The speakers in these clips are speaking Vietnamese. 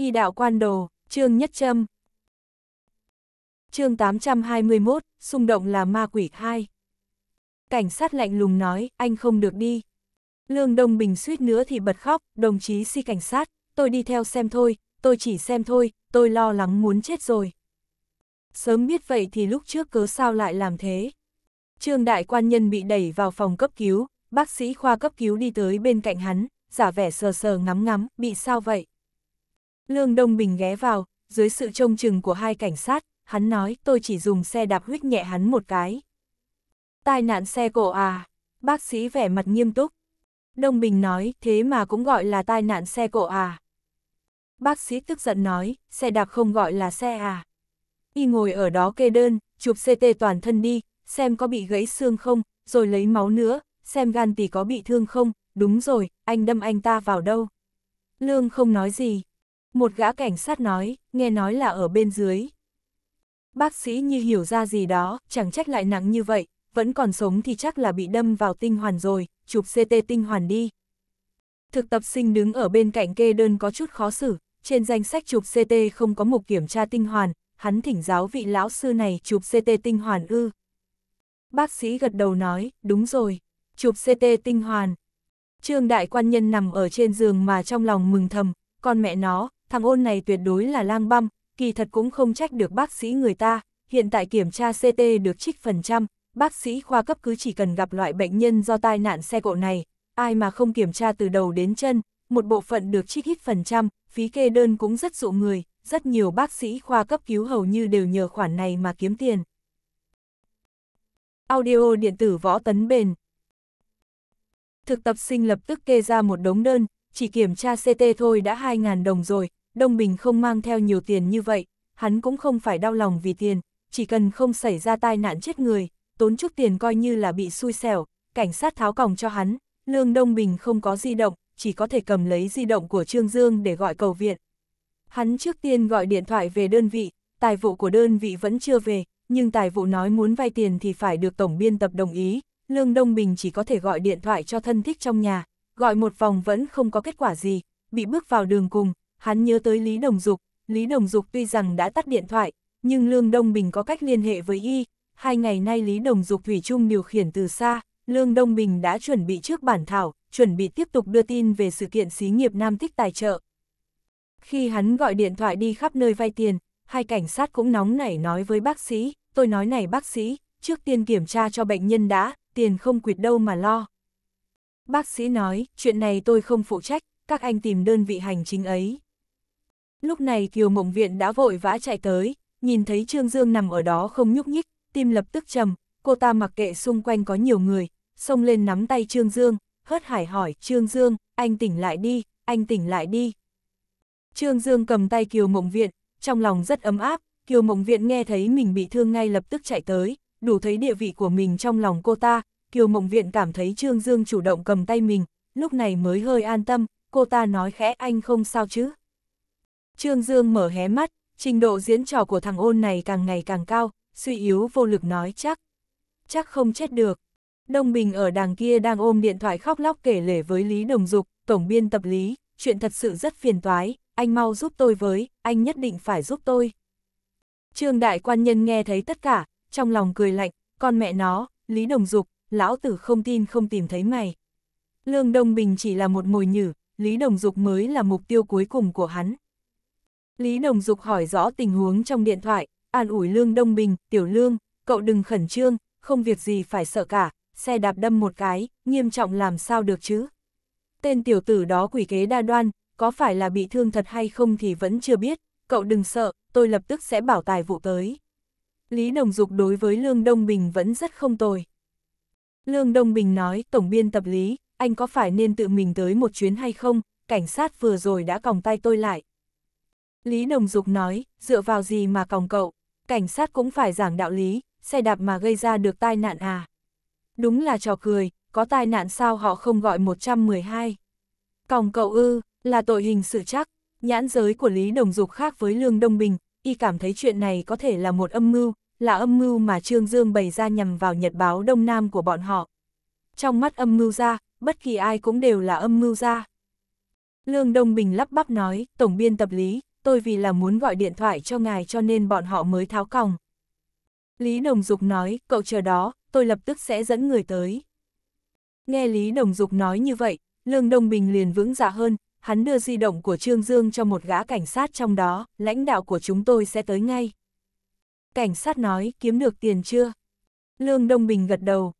Y đạo quan đồ, chương nhất châm. Chương 821, xung động là ma quỷ 2. Cảnh sát lạnh lùng nói, anh không được đi. Lương Đông Bình suýt nữa thì bật khóc, đồng chí si cảnh sát, tôi đi theo xem thôi, tôi chỉ xem thôi, tôi lo lắng muốn chết rồi. Sớm biết vậy thì lúc trước cớ sao lại làm thế. Trương đại quan nhân bị đẩy vào phòng cấp cứu, bác sĩ khoa cấp cứu đi tới bên cạnh hắn, giả vẻ sờ sờ ngắm ngắm, bị sao vậy? Lương Đông Bình ghé vào, dưới sự trông chừng của hai cảnh sát, hắn nói tôi chỉ dùng xe đạp huyết nhẹ hắn một cái. Tai nạn xe cộ à, bác sĩ vẻ mặt nghiêm túc. Đông Bình nói thế mà cũng gọi là tai nạn xe cộ à. Bác sĩ tức giận nói, xe đạp không gọi là xe à. Y ngồi ở đó kê đơn, chụp CT toàn thân đi, xem có bị gãy xương không, rồi lấy máu nữa, xem gan tỷ có bị thương không, đúng rồi, anh đâm anh ta vào đâu. Lương không nói gì, một gã cảnh sát nói, nghe nói là ở bên dưới. Bác sĩ như hiểu ra gì đó, chẳng trách lại nặng như vậy, vẫn còn sống thì chắc là bị đâm vào tinh hoàn rồi, chụp CT tinh hoàn đi. Thực tập sinh đứng ở bên cạnh kê đơn có chút khó xử, trên danh sách chụp CT không có mục kiểm tra tinh hoàn, hắn thỉnh giáo vị lão sư này chụp CT tinh hoàn ư. Bác sĩ gật đầu nói, đúng rồi, chụp CT tinh hoàn. Trương đại quan nhân nằm ở trên giường mà trong lòng mừng thầm, con mẹ nó, thằng ôn này tuyệt đối là lang băm, kỳ thật cũng không trách được bác sĩ người ta, hiện tại kiểm tra CT được trích phần trăm, bác sĩ khoa cấp cứ chỉ cần gặp loại bệnh nhân do tai nạn xe cộ này, ai mà không kiểm tra từ đầu đến chân, một bộ phận được trích ít phần trăm, phí kê đơn cũng rất dụ người, rất nhiều bác sĩ khoa cấp cứu hầu như đều nhờ khoản này mà kiếm tiền. Audio điện tử võ tấn bền Thực tập sinh lập tức kê ra một đống đơn, chỉ kiểm tra CT thôi đã 2.000 đồng rồi, Đông Bình không mang theo nhiều tiền như vậy, hắn cũng không phải đau lòng vì tiền, chỉ cần không xảy ra tai nạn chết người, tốn chút tiền coi như là bị xui xẻo, cảnh sát tháo còng cho hắn, lương Đông Bình không có di động, chỉ có thể cầm lấy di động của Trương Dương để gọi cầu viện. Hắn trước tiên gọi điện thoại về đơn vị, tài vụ của đơn vị vẫn chưa về, nhưng tài vụ nói muốn vay tiền thì phải được tổng biên tập đồng ý, Lương Đông Bình chỉ có thể gọi điện thoại cho thân thích trong nhà, gọi một vòng vẫn không có kết quả gì, bị bước vào đường cùng, hắn nhớ tới Lý Đồng Dục, Lý Đồng Dục tuy rằng đã tắt điện thoại, nhưng Lương Đông Bình có cách liên hệ với y, hai ngày nay Lý Đồng Dục Thủy Trung điều khiển từ xa, Lương Đông Bình đã chuẩn bị trước bản thảo, chuẩn bị tiếp tục đưa tin về sự kiện xí nghiệp Nam Tích tài trợ. Khi hắn gọi điện thoại đi khắp nơi vay tiền, hai cảnh sát cũng nóng nảy nói với bác sĩ, tôi nói này bác sĩ, trước tiên kiểm tra cho bệnh nhân đã, tiền không quyệt đâu mà lo. Bác sĩ nói, chuyện này tôi không phụ trách, các anh tìm đơn vị hành chính ấy. Lúc này Kiều Mộng Viện đã vội vã chạy tới, nhìn thấy Trương Dương nằm ở đó không nhúc nhích, tim lập tức trầm, cô ta mặc kệ xung quanh có nhiều người, xông lên nắm tay Trương Dương, hớt hải hỏi Trương Dương, anh tỉnh lại đi, anh tỉnh lại đi. Trương Dương cầm tay Kiều Mộng Viện, trong lòng rất ấm áp, Kiều Mộng Viện nghe thấy mình bị thương ngay lập tức chạy tới, đủ thấy địa vị của mình trong lòng cô ta, Kiều Mộng Viện cảm thấy Trương Dương chủ động cầm tay mình, lúc này mới hơi an tâm, cô ta nói khẽ anh không sao chứ. Trương Dương mở hé mắt, trình độ diễn trò của thằng ôn này càng ngày càng cao, suy yếu vô lực nói chắc. Chắc không chết được. Đông Bình ở đàng kia đang ôm điện thoại khóc lóc kể lể với Lý Đồng Dục, tổng biên tập Lý, chuyện thật sự rất phiền toái, anh mau giúp tôi với, anh nhất định phải giúp tôi. Trương Đại Quan Nhân nghe thấy tất cả, trong lòng cười lạnh, con mẹ nó, Lý Đồng Dục, lão tử không tin không tìm thấy mày. Lương Đông Bình chỉ là một mồi nhử, Lý Đồng Dục mới là mục tiêu cuối cùng của hắn, Lý Nồng Dục hỏi rõ tình huống trong điện thoại, an ủi Lương Đông Bình, Tiểu Lương, cậu đừng khẩn trương, không việc gì phải sợ cả, xe đạp đâm một cái, nghiêm trọng làm sao được chứ. Tên tiểu tử đó quỷ kế đa đoan, có phải là bị thương thật hay không thì vẫn chưa biết, cậu đừng sợ, tôi lập tức sẽ bảo tài vụ tới. Lý Nồng Dục đối với Lương Đông Bình vẫn rất không tồi. Lương Đông Bình nói, tổng biên tập lý, anh có phải nên tự mình tới một chuyến hay không, cảnh sát vừa rồi đã còng tay tôi lại. Lý Nồng Dục nói, dựa vào gì mà còng cậu, cảnh sát cũng phải giảng đạo lý, xe đạp mà gây ra được tai nạn à. Đúng là trò cười, có tai nạn sao họ không gọi 112. Còng cậu ư, là tội hình sự chắc, nhãn giới của Lý Đồng Dục khác với Lương Đông Bình, y cảm thấy chuyện này có thể là một âm mưu, là âm mưu mà Trương Dương bày ra nhằm vào nhật báo Đông Nam của bọn họ. Trong mắt âm mưu ra, bất kỳ ai cũng đều là âm mưu ra. Lương Đông Bình lắp bắp nói, Tổng biên tập lý, tôi vì là muốn gọi điện thoại cho ngài cho nên bọn họ mới tháo còng. Lý Đồng Dục nói, cậu chờ đó, tôi lập tức sẽ dẫn người tới. Nghe Lý Đồng Dục nói như vậy, Lương Đông Bình liền vững dạ hơn, hắn đưa di động của Trương Dương cho một gã cảnh sát trong đó, lãnh đạo của chúng tôi sẽ tới ngay. Cảnh sát nói, kiếm được tiền chưa? Lương Đông Bình gật đầu.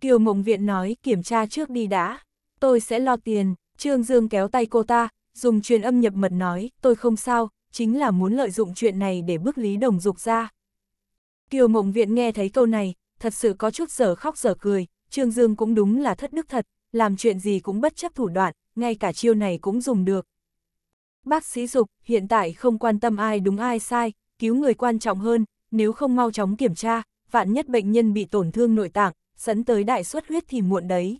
Kiều Mộng Viện nói, kiểm tra trước đi đã, tôi sẽ lo tiền. Trương Dương kéo tay cô ta, dùng truyền âm nhập mật nói, tôi không sao, chính là muốn lợi dụng chuyện này để bức Lý Đồng Dục ra. Kiều Mộng Viện nghe thấy câu này, thật sự có chút giờ khóc giờ cười, Trương Dương cũng đúng là thất đức thật, làm chuyện gì cũng bất chấp thủ đoạn, ngay cả chiêu này cũng dùng được. Bác sĩ Dục hiện tại không quan tâm ai đúng ai sai, cứu người quan trọng hơn, nếu không mau chóng kiểm tra, vạn nhất bệnh nhân bị tổn thương nội tạng, sẵn tới đại suất huyết thì muộn đấy.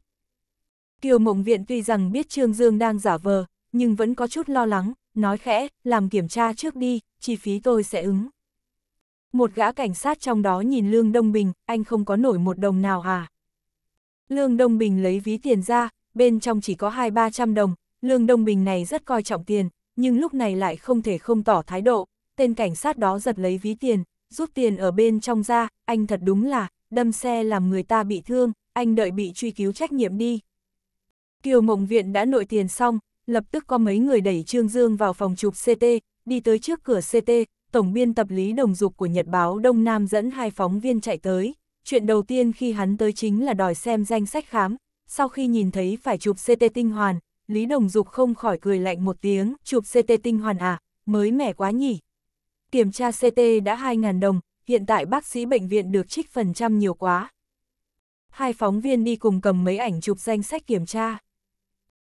Kiều Mộng Viện tuy rằng biết Trương Dương đang giả vờ, nhưng vẫn có chút lo lắng, nói khẽ, làm kiểm tra trước đi, chi phí tôi sẽ ứng. Một gã cảnh sát trong đó nhìn Lương Đông Bình, anh không có nổi một đồng nào à? Lương Đông Bình lấy ví tiền ra, bên trong chỉ có hai ba trăm đồng, Lương Đông Bình này rất coi trọng tiền, nhưng lúc này lại không thể không tỏ thái độ, tên cảnh sát đó giật lấy ví tiền, rút tiền ở bên trong ra, anh thật đúng là, đâm xe làm người ta bị thương, anh đợi bị truy cứu trách nhiệm đi. Kiều Mộng Viện đã nội tiền xong, lập tức có mấy người đẩy Trương Dương vào phòng chụp CT, đi tới trước cửa CT, tổng biên tập lý đồng dục của Nhật báo Đông Nam dẫn hai phóng viên chạy tới. Chuyện đầu tiên khi hắn tới chính là đòi xem danh sách khám, sau khi nhìn thấy phải chụp CT tinh hoàn, Lý Đồng Dục không khỏi cười lạnh một tiếng, chụp CT tinh hoàn à, mới mẻ quá nhỉ. Kiểm tra CT đã 2.000 đồng, hiện tại bác sĩ bệnh viện được trích phần trăm nhiều quá. Hai phóng viên đi cùng cầm mấy ảnh chụp danh sách kiểm tra.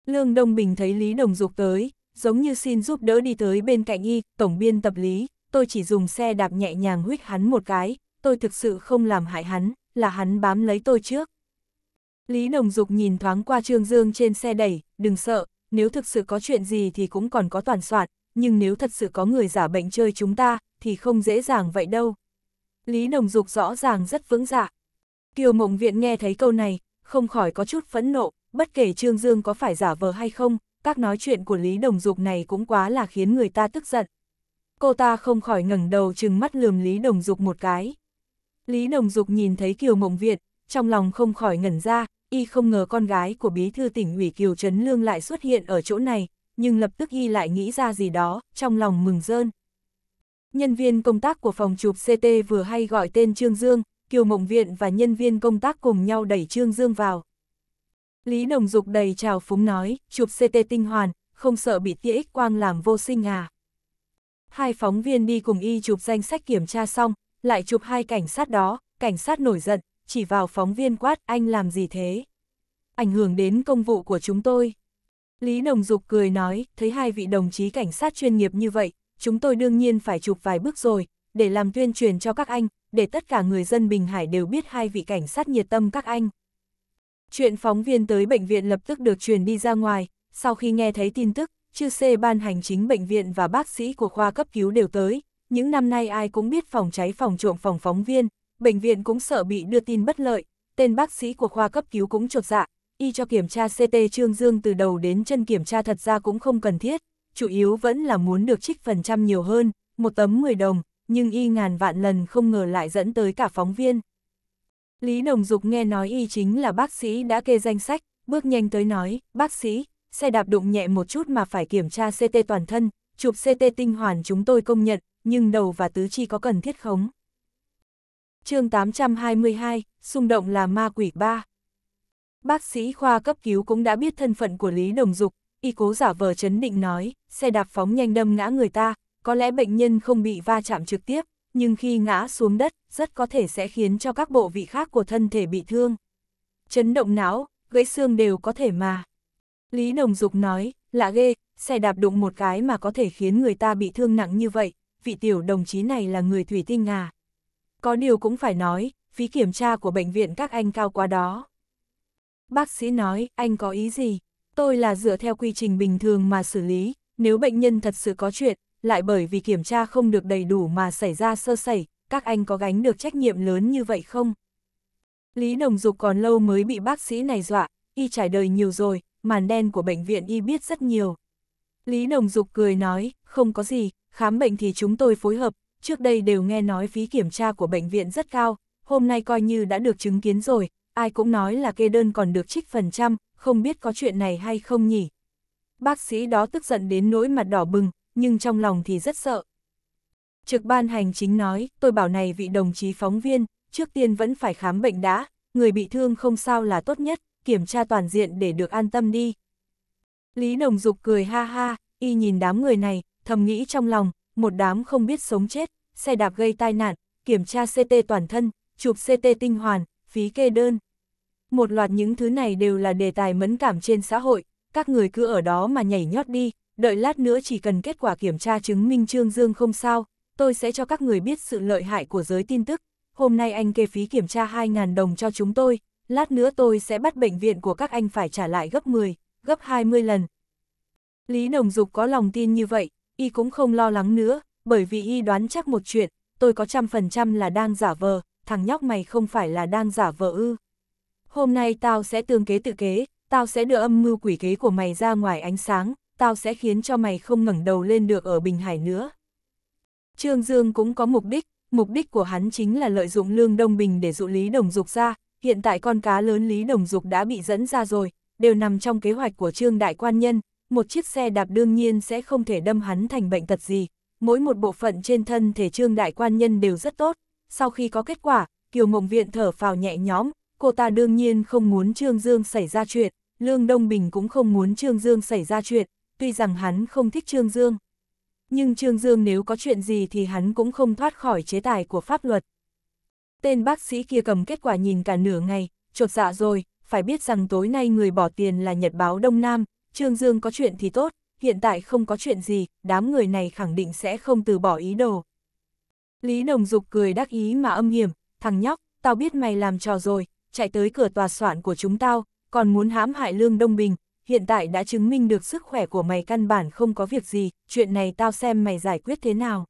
Lương Đông Bình thấy Lý Đồng Dục tới, giống như xin giúp đỡ đi tới bên cạnh y, tổng biên tập lý, tôi chỉ dùng xe đạp nhẹ nhàng huyết hắn một cái, tôi thực sự không làm hại hắn, là hắn bám lấy tôi trước. Lý Đồng Dục nhìn thoáng qua Trương Dương trên xe đẩy, đừng sợ, nếu thực sự có chuyện gì thì cũng còn có toàn soạn, nhưng nếu thật sự có người giả bệnh chơi chúng ta, thì không dễ dàng vậy đâu. Lý Đồng Dục rõ ràng rất vững dạ. Kiều Mộng Viện nghe thấy câu này, không khỏi có chút phẫn nộ, bất kể Trương Dương có phải giả vờ hay không, các nói chuyện của Lý Đồng Dục này cũng quá là khiến người ta tức giận. Cô ta không khỏi ngẩng đầu chừng mắt lườm Lý Đồng Dục một cái. Lý Đồng Dục nhìn thấy Kiều Mộng Việt, trong lòng không khỏi ngẩn ra, y không ngờ con gái của bí thư tỉnh ủy Kiều Trấn Lương lại xuất hiện ở chỗ này, nhưng lập tức y lại nghĩ ra gì đó, trong lòng mừng rơn. Nhân viên công tác của phòng chụp CT vừa hay gọi tên Trương Dương, Kiều Mộng Viện và nhân viên công tác cùng nhau đẩy Trương Dương vào. Lý Đồng Dục đầy trào phúng nói, chụp CT tinh hoàn, không sợ bị tia ích quang làm vô sinh à. Hai phóng viên đi cùng y chụp danh sách kiểm tra xong, lại chụp hai cảnh sát đó, cảnh sát nổi giận, chỉ vào phóng viên quát anh làm gì thế? Ảnh hưởng đến công vụ của chúng tôi. Lý Đồng Dục cười nói, thấy hai vị đồng chí cảnh sát chuyên nghiệp như vậy, chúng tôi đương nhiên phải chụp vài bước rồi, để làm tuyên truyền cho các anh, để tất cả người dân Bình Hải đều biết hai vị cảnh sát nhiệt tâm các anh. Chuyện phóng viên tới bệnh viện lập tức được truyền đi ra ngoài, sau khi nghe thấy tin tức, chư C ban hành chính bệnh viện và bác sĩ của khoa cấp cứu đều tới, những năm nay ai cũng biết phòng cháy phòng trộm phòng phóng viên, bệnh viện cũng sợ bị đưa tin bất lợi, tên bác sĩ của khoa cấp cứu cũng trột dạ, y cho kiểm tra CT Trương Dương từ đầu đến chân kiểm tra thật ra cũng không cần thiết, chủ yếu vẫn là muốn được trích phần trăm nhiều hơn, một tấm 10 đồng, nhưng y ngàn vạn lần không ngờ lại dẫn tới cả phóng viên. Lý Đồng Dục nghe nói y chính là bác sĩ đã kê danh sách, bước nhanh tới nói, bác sĩ, xe đạp đụng nhẹ một chút mà phải kiểm tra CT toàn thân, chụp CT tinh hoàn chúng tôi công nhận, nhưng đầu và tứ chi có cần thiết khống. chương 822, xung động là ma quỷ 3. Bác sĩ khoa cấp cứu cũng đã biết thân phận của Lý Đồng Dục, y cố giả vờ chấn định nói, xe đạp phóng nhanh đâm ngã người ta, có lẽ bệnh nhân không bị va chạm trực tiếp, nhưng khi ngã xuống đất, rất có thể sẽ khiến cho các bộ vị khác của thân thể bị thương. Chấn động não, gãy xương đều có thể mà. Lý Đồng Dục nói, lạ ghê, xe đạp đụng một cái mà có thể khiến người ta bị thương nặng như vậy, vị tiểu đồng chí này là người thủy tinh à. Có điều cũng phải nói, phí kiểm tra của bệnh viện các anh cao quá đó. Bác sĩ nói, anh có ý gì? Tôi là dựa theo quy trình bình thường mà xử lý, nếu bệnh nhân thật sự có chuyện, lại bởi vì kiểm tra không được đầy đủ mà xảy ra sơ sẩy, các anh có gánh được trách nhiệm lớn như vậy không? Lý Đồng Dục còn lâu mới bị bác sĩ này dọa, y trải đời nhiều rồi, màn đen của bệnh viện y biết rất nhiều. Lý Đồng Dục cười nói, không có gì, khám bệnh thì chúng tôi phối hợp, trước đây đều nghe nói phí kiểm tra của bệnh viện rất cao, hôm nay coi như đã được chứng kiến rồi, ai cũng nói là kê đơn còn được trích phần trăm, không biết có chuyện này hay không nhỉ. Bác sĩ đó tức giận đến nỗi mặt đỏ bừng, nhưng trong lòng thì rất sợ. Trực ban hành chính nói, tôi bảo này vị đồng chí phóng viên, trước tiên vẫn phải khám bệnh đã, người bị thương không sao là tốt nhất, kiểm tra toàn diện để được an tâm đi. Lý Đồng Dục cười ha ha, y nhìn đám người này, thầm nghĩ trong lòng, một đám không biết sống chết, xe đạp gây tai nạn, kiểm tra CT toàn thân, chụp CT tinh hoàn, phí kê đơn. Một loạt những thứ này đều là đề tài mẫn cảm trên xã hội, các người cứ ở đó mà nhảy nhót đi, đợi lát nữa chỉ cần kết quả kiểm tra chứng minh Trương Dương không sao, tôi sẽ cho các người biết sự lợi hại của giới tin tức. Hôm nay anh kê phí kiểm tra 2.000 đồng cho chúng tôi, lát nữa tôi sẽ bắt bệnh viện của các anh phải trả lại gấp 10, gấp 20 lần. Lý Đồng Dục có lòng tin như vậy, y cũng không lo lắng nữa, bởi vì y đoán chắc một chuyện, tôi có trăm phần trăm là đang giả vờ, thằng nhóc mày không phải là đang giả vờ ư. Hôm nay tao sẽ tương kế tự kế, tao sẽ đưa âm mưu quỷ kế của mày ra ngoài ánh sáng, tao sẽ khiến cho mày không ngẩng đầu lên được ở Bình Hải nữa. Trương Dương cũng có mục đích, mục đích của hắn chính là lợi dụng lương Đông Bình để dụ Lý Đồng Dục ra, hiện tại con cá lớn Lý Đồng Dục đã bị dẫn ra rồi, đều nằm trong kế hoạch của Trương Đại Quan Nhân, một chiếc xe đạp đương nhiên sẽ không thể đâm hắn thành bệnh tật gì, mỗi một bộ phận trên thân thể Trương Đại Quan Nhân đều rất tốt, sau khi có kết quả, Kiều Mộng Viện thở phào nhẹ nhõm, cô ta đương nhiên không muốn Trương Dương xảy ra chuyện, Lương Đông Bình cũng không muốn Trương Dương xảy ra chuyện, tuy rằng hắn không thích Trương Dương. Nhưng Trương Dương nếu có chuyện gì thì hắn cũng không thoát khỏi chế tài của pháp luật. Tên bác sĩ kia cầm kết quả nhìn cả nửa ngày, chột dạ rồi, phải biết rằng tối nay người bỏ tiền là Nhật báo Đông Nam, Trương Dương có chuyện thì tốt, hiện tại không có chuyện gì, đám người này khẳng định sẽ không từ bỏ ý đồ. Lý Đồng Dục cười đắc ý mà âm hiểm, thằng nhóc, tao biết mày làm trò rồi, chạy tới cửa tòa soạn của chúng tao, còn muốn hãm hại Lương Đông Bình, hiện tại đã chứng minh được sức khỏe của mày căn bản không có việc gì, chuyện này tao xem mày giải quyết thế nào.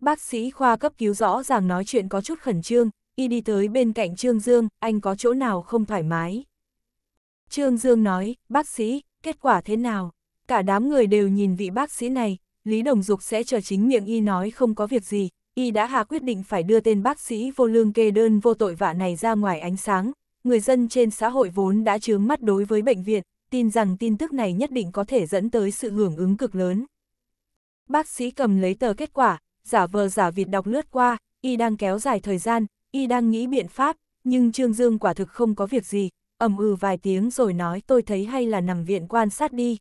Bác sĩ khoa cấp cứu rõ ràng nói chuyện có chút khẩn trương, y đi tới bên cạnh Trương Dương, anh có chỗ nào không thoải mái. Trương Dương nói, bác sĩ, kết quả thế nào? Cả đám người đều nhìn vị bác sĩ này, Lý Đồng Dục sẽ chờ chính miệng y nói không có việc gì, y đã hạ quyết định phải đưa tên bác sĩ vô lương kê đơn vô tội vạ này ra ngoài ánh sáng. Người dân trên xã hội vốn đã chướng mắt đối với bệnh viện, tin rằng tin tức này nhất định có thể dẫn tới sự hưởng ứng cực lớn. Bác sĩ cầm lấy tờ kết quả, giả vờ giả vịt đọc lướt qua, y đang kéo dài thời gian, y đang nghĩ biện pháp, nhưng Trương Dương quả thực không có việc gì, ầm ừ vài tiếng rồi nói tôi thấy hay là nằm viện quan sát đi.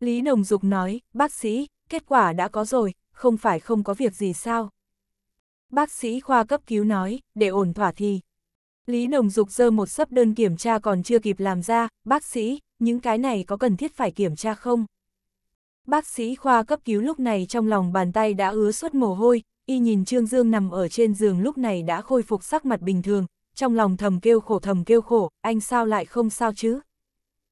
Lý Đồng Dục nói, bác sĩ, kết quả đã có rồi, không phải không có việc gì sao? Bác sĩ khoa cấp cứu nói, để ổn thỏa thì, Lý Nồng Dục dơ một sấp đơn kiểm tra còn chưa kịp làm ra, bác sĩ, những cái này có cần thiết phải kiểm tra không? Bác sĩ khoa cấp cứu lúc này trong lòng bàn tay đã ứa suốt mồ hôi, y nhìn Trương Dương nằm ở trên giường lúc này đã khôi phục sắc mặt bình thường, trong lòng thầm kêu khổ thầm kêu khổ, anh sao lại không sao chứ?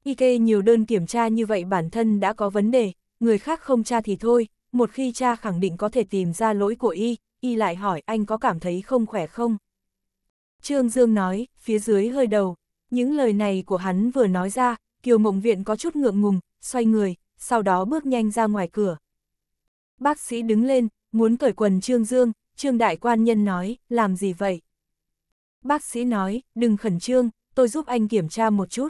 Y kê nhiều đơn kiểm tra như vậy bản thân đã có vấn đề, người khác không tra thì thôi, một khi cha khẳng định có thể tìm ra lỗi của y, y lại hỏi anh có cảm thấy không khỏe không? Trương Dương nói, phía dưới hơi đầu. Những lời này của hắn vừa nói ra, Kiều Mộng Viện có chút ngượng ngùng, xoay người, sau đó bước nhanh ra ngoài cửa. Bác sĩ đứng lên, muốn cởi quần Trương Dương, Trương Đại Quan Nhân nói, làm gì vậy? Bác sĩ nói, đừng khẩn trương, tôi giúp anh kiểm tra một chút.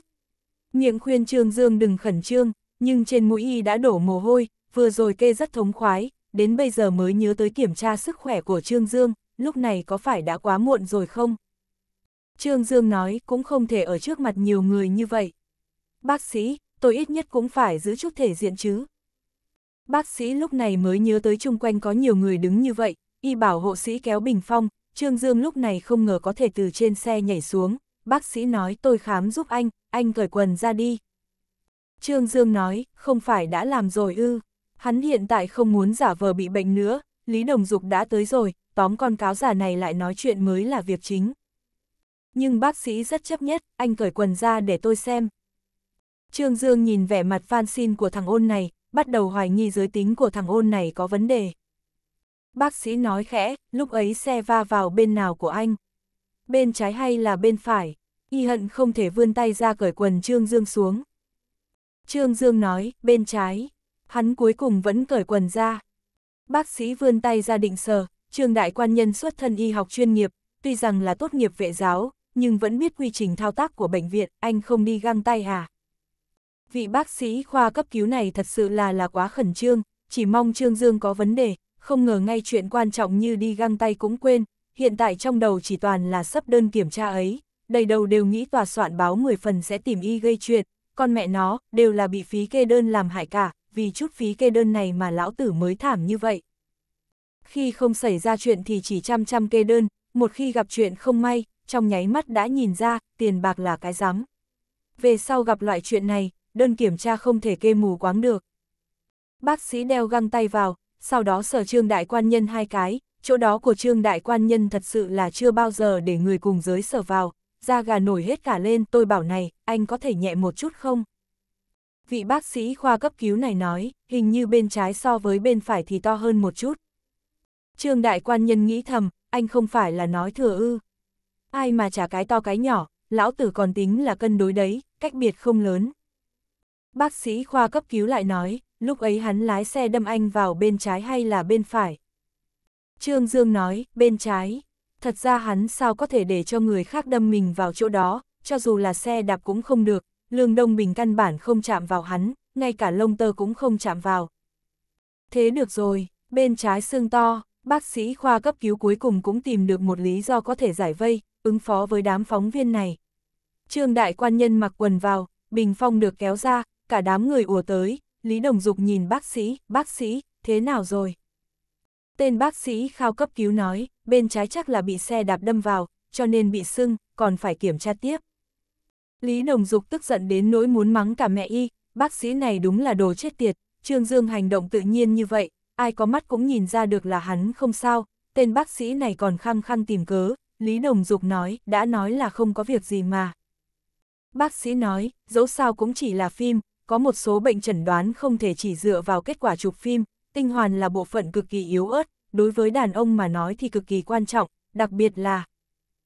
Miệng khuyên Trương Dương đừng khẩn trương, nhưng trên mũi y đã đổ mồ hôi, vừa rồi kê rất thống khoái, đến bây giờ mới nhớ tới kiểm tra sức khỏe của Trương Dương, lúc này có phải đã quá muộn rồi không? Trương Dương nói cũng không thể ở trước mặt nhiều người như vậy. Bác sĩ, tôi ít nhất cũng phải giữ chút thể diện chứ. Bác sĩ lúc này mới nhớ tới chung quanh có nhiều người đứng như vậy, y bảo hộ sĩ kéo bình phong, Trương Dương lúc này không ngờ có thể từ trên xe nhảy xuống, bác sĩ nói tôi khám giúp anh, anh cởi quần ra đi. Trương Dương nói, không phải đã làm rồi ư, hắn hiện tại không muốn giả vờ bị bệnh nữa, Lý Đồng Dục đã tới rồi, tóm con cáo giả này lại nói chuyện mới là việc chính. Nhưng bác sĩ rất chấp nhất, anh cởi quần ra để tôi xem. Trương Dương nhìn vẻ mặt van xin của thằng ôn này, bắt đầu hoài nghi giới tính của thằng ôn này có vấn đề. Bác sĩ nói khẽ, lúc ấy xe va vào bên nào của anh? Bên trái hay là bên phải? Y hận không thể vươn tay ra cởi quần Trương Dương xuống. Trương Dương nói, bên trái. Hắn cuối cùng vẫn cởi quần ra. Bác sĩ vươn tay ra định sờ, Trương Đại Quan Nhân xuất thân y học chuyên nghiệp, tuy rằng là tốt nghiệp vệ giáo, nhưng vẫn biết quy trình thao tác của bệnh viện, anh không đi găng tay à? Vị bác sĩ khoa cấp cứu này thật sự là là quá khẩn trương, chỉ mong Trương Dương có vấn đề, không ngờ ngay chuyện quan trọng như đi găng tay cũng quên, hiện tại trong đầu chỉ toàn là sắp đơn kiểm tra ấy, đầy đầu đều nghĩ tòa soạn báo 10 phần sẽ tìm y gây chuyện, con mẹ nó, đều là bị phí kê đơn làm hại cả, vì chút phí kê đơn này mà lão tử mới thảm như vậy. Khi không xảy ra chuyện thì chỉ chăm chăm kê đơn, một khi gặp chuyện không may, trong nháy mắt đã nhìn ra, tiền bạc là cái rắm. Về sau gặp loại chuyện này, đơn kiểm tra không thể kê mù quáng được. Bác sĩ đeo găng tay vào, sau đó sở trương đại quan nhân hai cái, chỗ đó của trương đại quan nhân thật sự là chưa bao giờ để người cùng giới sở vào, da gà nổi hết cả lên tôi bảo này, anh có thể nhẹ một chút không? Vị bác sĩ khoa cấp cứu này nói, hình như bên trái so với bên phải thì to hơn một chút. Trương đại quan nhân nghĩ thầm, anh không phải là nói thừa ư ai mà trả cái to cái nhỏ, lão tử còn tính là cân đối đấy, cách biệt không lớn. Bác sĩ khoa cấp cứu lại nói, lúc ấy hắn lái xe đâm anh vào bên trái hay là bên phải. Trương Dương nói, bên trái. Thật ra hắn sao có thể để cho người khác đâm mình vào chỗ đó, cho dù là xe đạp cũng không được, lương đông bình căn bản không chạm vào hắn, ngay cả lông tơ cũng không chạm vào. Thế được rồi, bên trái xương to, bác sĩ khoa cấp cứu cuối cùng cũng tìm được một lý do có thể giải vây, ứng phó với đám phóng viên này. Trương đại quan nhân mặc quần vào, bình phong được kéo ra, cả đám người ùa tới, Lý Đồng Dục nhìn bác sĩ, bác sĩ, thế nào rồi? Tên bác sĩ khao cấp cứu nói, bên trái chắc là bị xe đạp đâm vào, cho nên bị sưng, còn phải kiểm tra tiếp. Lý Đồng Dục tức giận đến nỗi muốn mắng cả mẹ y, bác sĩ này đúng là đồ chết tiệt, Trương Dương hành động tự nhiên như vậy, ai có mắt cũng nhìn ra được là hắn không sao, tên bác sĩ này còn khăng khăng tìm cớ, Lý Đồng Dục nói, đã nói là không có việc gì mà. Bác sĩ nói, dẫu sao cũng chỉ là phim, có một số bệnh chẩn đoán không thể chỉ dựa vào kết quả chụp phim, tinh hoàn là bộ phận cực kỳ yếu ớt, đối với đàn ông mà nói thì cực kỳ quan trọng, đặc biệt là...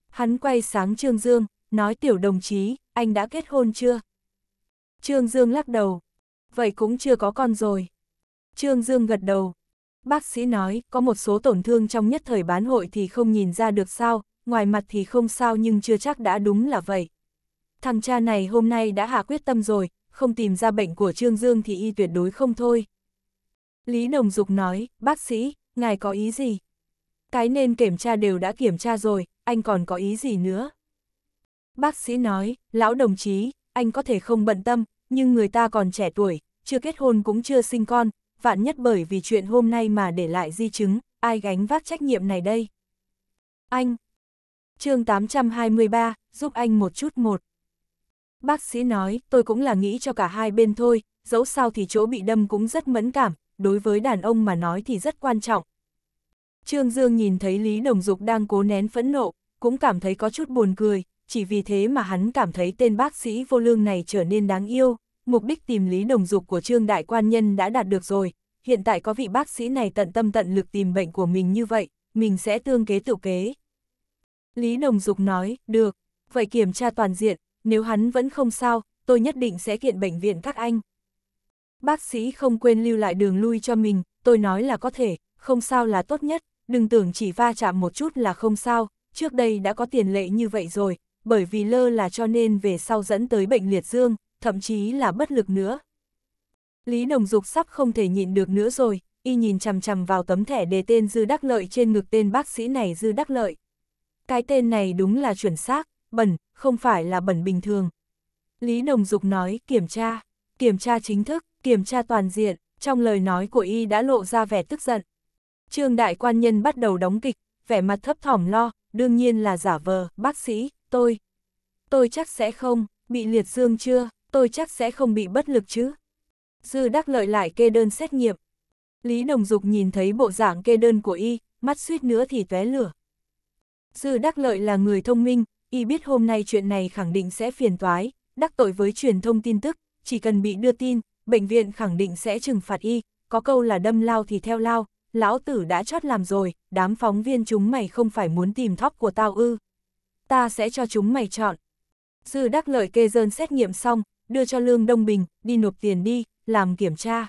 Hắn quay sáng Trương Dương, nói tiểu đồng chí, anh đã kết hôn chưa? Trương Dương lắc đầu, vậy cũng chưa có con rồi. Trương Dương gật đầu. Bác sĩ nói, có một số tổn thương trong nhất thời bán hội thì không nhìn ra được sao, ngoài mặt thì không sao nhưng chưa chắc đã đúng là vậy. Thằng cha này hôm nay đã hạ quyết tâm rồi, không tìm ra bệnh của Trương Dương thì y tuyệt đối không thôi. Lý Đồng Dục nói, bác sĩ, ngài có ý gì? Cái nên kiểm tra đều đã kiểm tra rồi, anh còn có ý gì nữa? Bác sĩ nói, lão đồng chí, anh có thể không bận tâm, nhưng người ta còn trẻ tuổi, chưa kết hôn cũng chưa sinh con, vạn nhất bởi vì chuyện hôm nay mà để lại di chứng, ai gánh vác trách nhiệm này đây? Anh, chương 823, giúp anh một chút một. Bác sĩ nói, tôi cũng là nghĩ cho cả hai bên thôi, dẫu sao thì chỗ bị đâm cũng rất mẫn cảm, đối với đàn ông mà nói thì rất quan trọng. Trương Dương nhìn thấy Lý Đồng Dục đang cố nén phẫn nộ, cũng cảm thấy có chút buồn cười, chỉ vì thế mà hắn cảm thấy tên bác sĩ vô lương này trở nên đáng yêu, mục đích tìm Lý Đồng Dục của Trương Đại Quan Nhân đã đạt được rồi, hiện tại có vị bác sĩ này tận tâm tận lực tìm bệnh của mình như vậy, mình sẽ tương kế tự kế. Lý Đồng Dục nói, được, vậy kiểm tra toàn diện, nếu hắn vẫn không sao, tôi nhất định sẽ kiện bệnh viện các anh. Bác sĩ không quên lưu lại đường lui cho mình, tôi nói là có thể, không sao là tốt nhất, đừng tưởng chỉ va chạm một chút là không sao, trước đây đã có tiền lệ như vậy rồi, bởi vì lơ là cho nên về sau dẫn tới bệnh liệt dương, thậm chí là bất lực nữa. Lý Đồng Dục sắp không thể nhịn được nữa rồi, y nhìn chằm chằm vào tấm thẻ đề tên Dư Đắc Lợi trên ngực tên bác sĩ này Dư Đắc Lợi. Cái tên này đúng là chuẩn xác, bẩn, không phải là bẩn bình thường. Lý Đồng Dục nói kiểm tra, kiểm tra chính thức, kiểm tra toàn diện, trong lời nói của y đã lộ ra vẻ tức giận. Trương đại quan nhân bắt đầu đóng kịch, vẻ mặt thấp thỏm lo, đương nhiên là giả vờ, bác sĩ, tôi. Tôi chắc sẽ không, bị liệt dương chưa, tôi chắc sẽ không bị bất lực chứ. Dư đắc lợi lại kê đơn xét nghiệm. Lý Đồng Dục nhìn thấy bộ dạng kê đơn của y, mắt suýt nữa thì tóe lửa. Sư Đắc Lợi là người thông minh, y biết hôm nay chuyện này khẳng định sẽ phiền toái, đắc tội với truyền thông tin tức, chỉ cần bị đưa tin, bệnh viện khẳng định sẽ trừng phạt y, có câu là đâm lao thì theo lao, lão tử đã chót làm rồi, đám phóng viên chúng mày không phải muốn tìm thóc của tao ư. Ta sẽ cho chúng mày chọn. Sư Đắc Lợi kê dơn xét nghiệm xong, đưa cho Lương Đông Bình, đi nộp tiền đi, làm kiểm tra.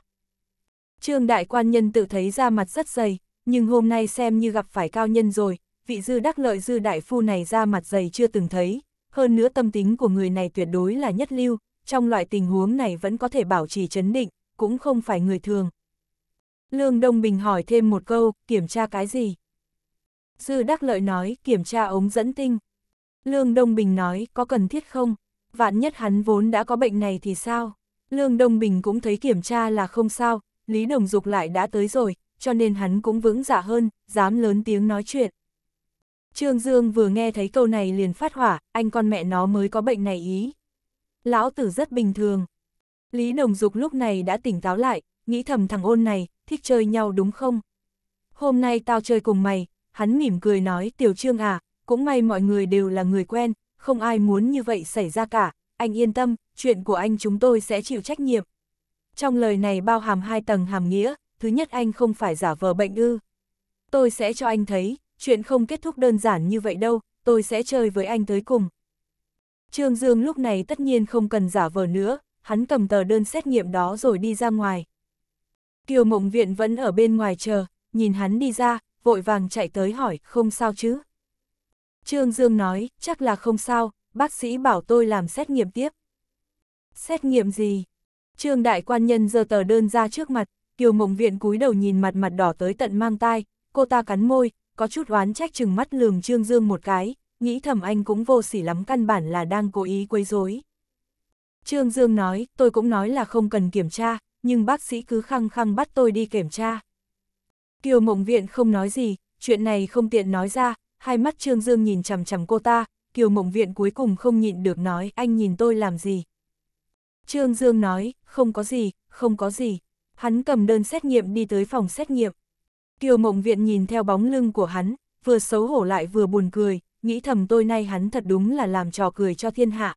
Trương Đại Quan Nhân tự thấy ra mặt rất dày, nhưng hôm nay xem như gặp phải cao nhân rồi, vị dư đắc lợi dư đại phu này ra mặt dày chưa từng thấy, hơn nữa tâm tính của người này tuyệt đối là nhất lưu, trong loại tình huống này vẫn có thể bảo trì chấn định, cũng không phải người thường. Lương Đông Bình hỏi thêm một câu, kiểm tra cái gì? Dư Đắc Lợi nói, kiểm tra ống dẫn tinh. Lương Đông Bình nói, có cần thiết không? Vạn nhất hắn vốn đã có bệnh này thì sao? Lương Đông Bình cũng thấy kiểm tra là không sao, Lý Đồng Dục lại đã tới rồi, cho nên hắn cũng vững dạ hơn, dám lớn tiếng nói chuyện. Trương Dương vừa nghe thấy câu này liền phát hỏa, anh con mẹ nó mới có bệnh này ý. Lão tử rất bình thường. Lý Đồng Dục lúc này đã tỉnh táo lại, nghĩ thầm thằng ôn này, thích chơi nhau đúng không? Hôm nay tao chơi cùng mày, hắn mỉm cười nói tiểu trương à, cũng may mọi người đều là người quen, không ai muốn như vậy xảy ra cả, anh yên tâm, chuyện của anh chúng tôi sẽ chịu trách nhiệm. Trong lời này bao hàm hai tầng hàm nghĩa, thứ nhất anh không phải giả vờ bệnh ư. Tôi sẽ cho anh thấy, chuyện không kết thúc đơn giản như vậy đâu, tôi sẽ chơi với anh tới cùng. Trương Dương lúc này tất nhiên không cần giả vờ nữa, hắn cầm tờ đơn xét nghiệm đó rồi đi ra ngoài. Kiều Mộng Viện vẫn ở bên ngoài chờ, nhìn hắn đi ra, vội vàng chạy tới hỏi, không sao chứ? Trương Dương nói, chắc là không sao, bác sĩ bảo tôi làm xét nghiệm tiếp. Xét nghiệm gì? Trương Đại Quan Nhân giơ tờ đơn ra trước mặt, Kiều Mộng Viện cúi đầu nhìn mặt mặt đỏ tới tận mang tai, cô ta cắn môi, có chút oán trách chừng mắt lường Trương Dương một cái, nghĩ thầm anh cũng vô sỉ lắm căn bản là đang cố ý quấy rối. Trương Dương nói, tôi cũng nói là không cần kiểm tra, nhưng bác sĩ cứ khăng khăng bắt tôi đi kiểm tra. Kiều Mộng Viện không nói gì, chuyện này không tiện nói ra, hai mắt Trương Dương nhìn chằm chằm cô ta, Kiều Mộng Viện cuối cùng không nhịn được nói, anh nhìn tôi làm gì. Trương Dương nói, không có gì, không có gì. Hắn cầm đơn xét nghiệm đi tới phòng xét nghiệm. Kiều Mộng Viện nhìn theo bóng lưng của hắn, vừa xấu hổ lại vừa buồn cười, nghĩ thầm tôi nay hắn thật đúng là làm trò cười cho thiên hạ.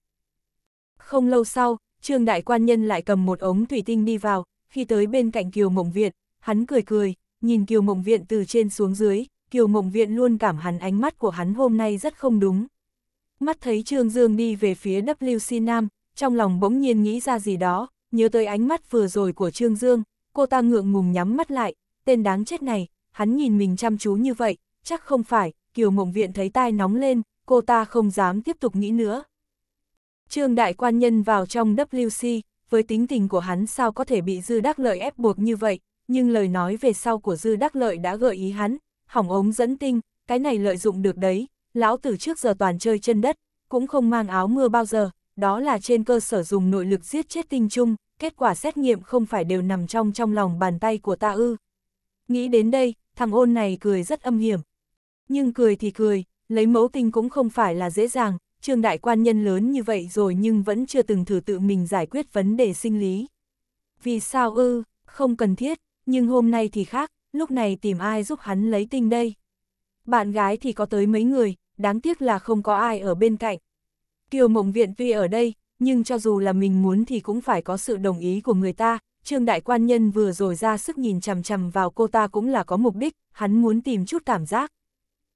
Không lâu sau, Trương Đại Quan Nhân lại cầm một ống thủy tinh đi vào, khi tới bên cạnh Kiều Mộng Viện, hắn cười cười, nhìn Kiều Mộng Viện từ trên xuống dưới, Kiều Mộng Viện luôn cảm hắn ánh mắt của hắn hôm nay rất không đúng. Mắt thấy Trương Dương đi về phía WC Nam, trong lòng bỗng nhiên nghĩ ra gì đó, nhớ tới ánh mắt vừa rồi của Trương Dương, cô ta ngượng ngùng nhắm mắt lại, tên đáng chết này, hắn nhìn mình chăm chú như vậy, chắc không phải, Kiều Mộng Viện thấy tai nóng lên, cô ta không dám tiếp tục nghĩ nữa. Trương Đại Quan Nhân vào trong WC, với tính tình của hắn sao có thể bị Dư Đắc Lợi ép buộc như vậy, nhưng lời nói về sau của Dư Đắc Lợi đã gợi ý hắn, hỏng ống dẫn tinh, cái này lợi dụng được đấy, lão từ trước giờ toàn chơi chân đất, cũng không mang áo mưa bao giờ, đó là trên cơ sở dùng nội lực giết chết tinh chung, kết quả xét nghiệm không phải đều nằm trong trong lòng bàn tay của ta ư. Nghĩ đến đây, thằng ôn này cười rất âm hiểm. Nhưng cười thì cười, lấy mẫu tinh cũng không phải là dễ dàng, trương đại quan nhân lớn như vậy rồi nhưng vẫn chưa từng thử tự mình giải quyết vấn đề sinh lý. Vì sao ư, không cần thiết, nhưng hôm nay thì khác, lúc này tìm ai giúp hắn lấy tinh đây. Bạn gái thì có tới mấy người, đáng tiếc là không có ai ở bên cạnh. Kiều Mộng Viện tuy ở đây, nhưng cho dù là mình muốn thì cũng phải có sự đồng ý của người ta, Trương đại quan nhân vừa rồi ra sức nhìn chằm chằm vào cô ta cũng là có mục đích, hắn muốn tìm chút cảm giác.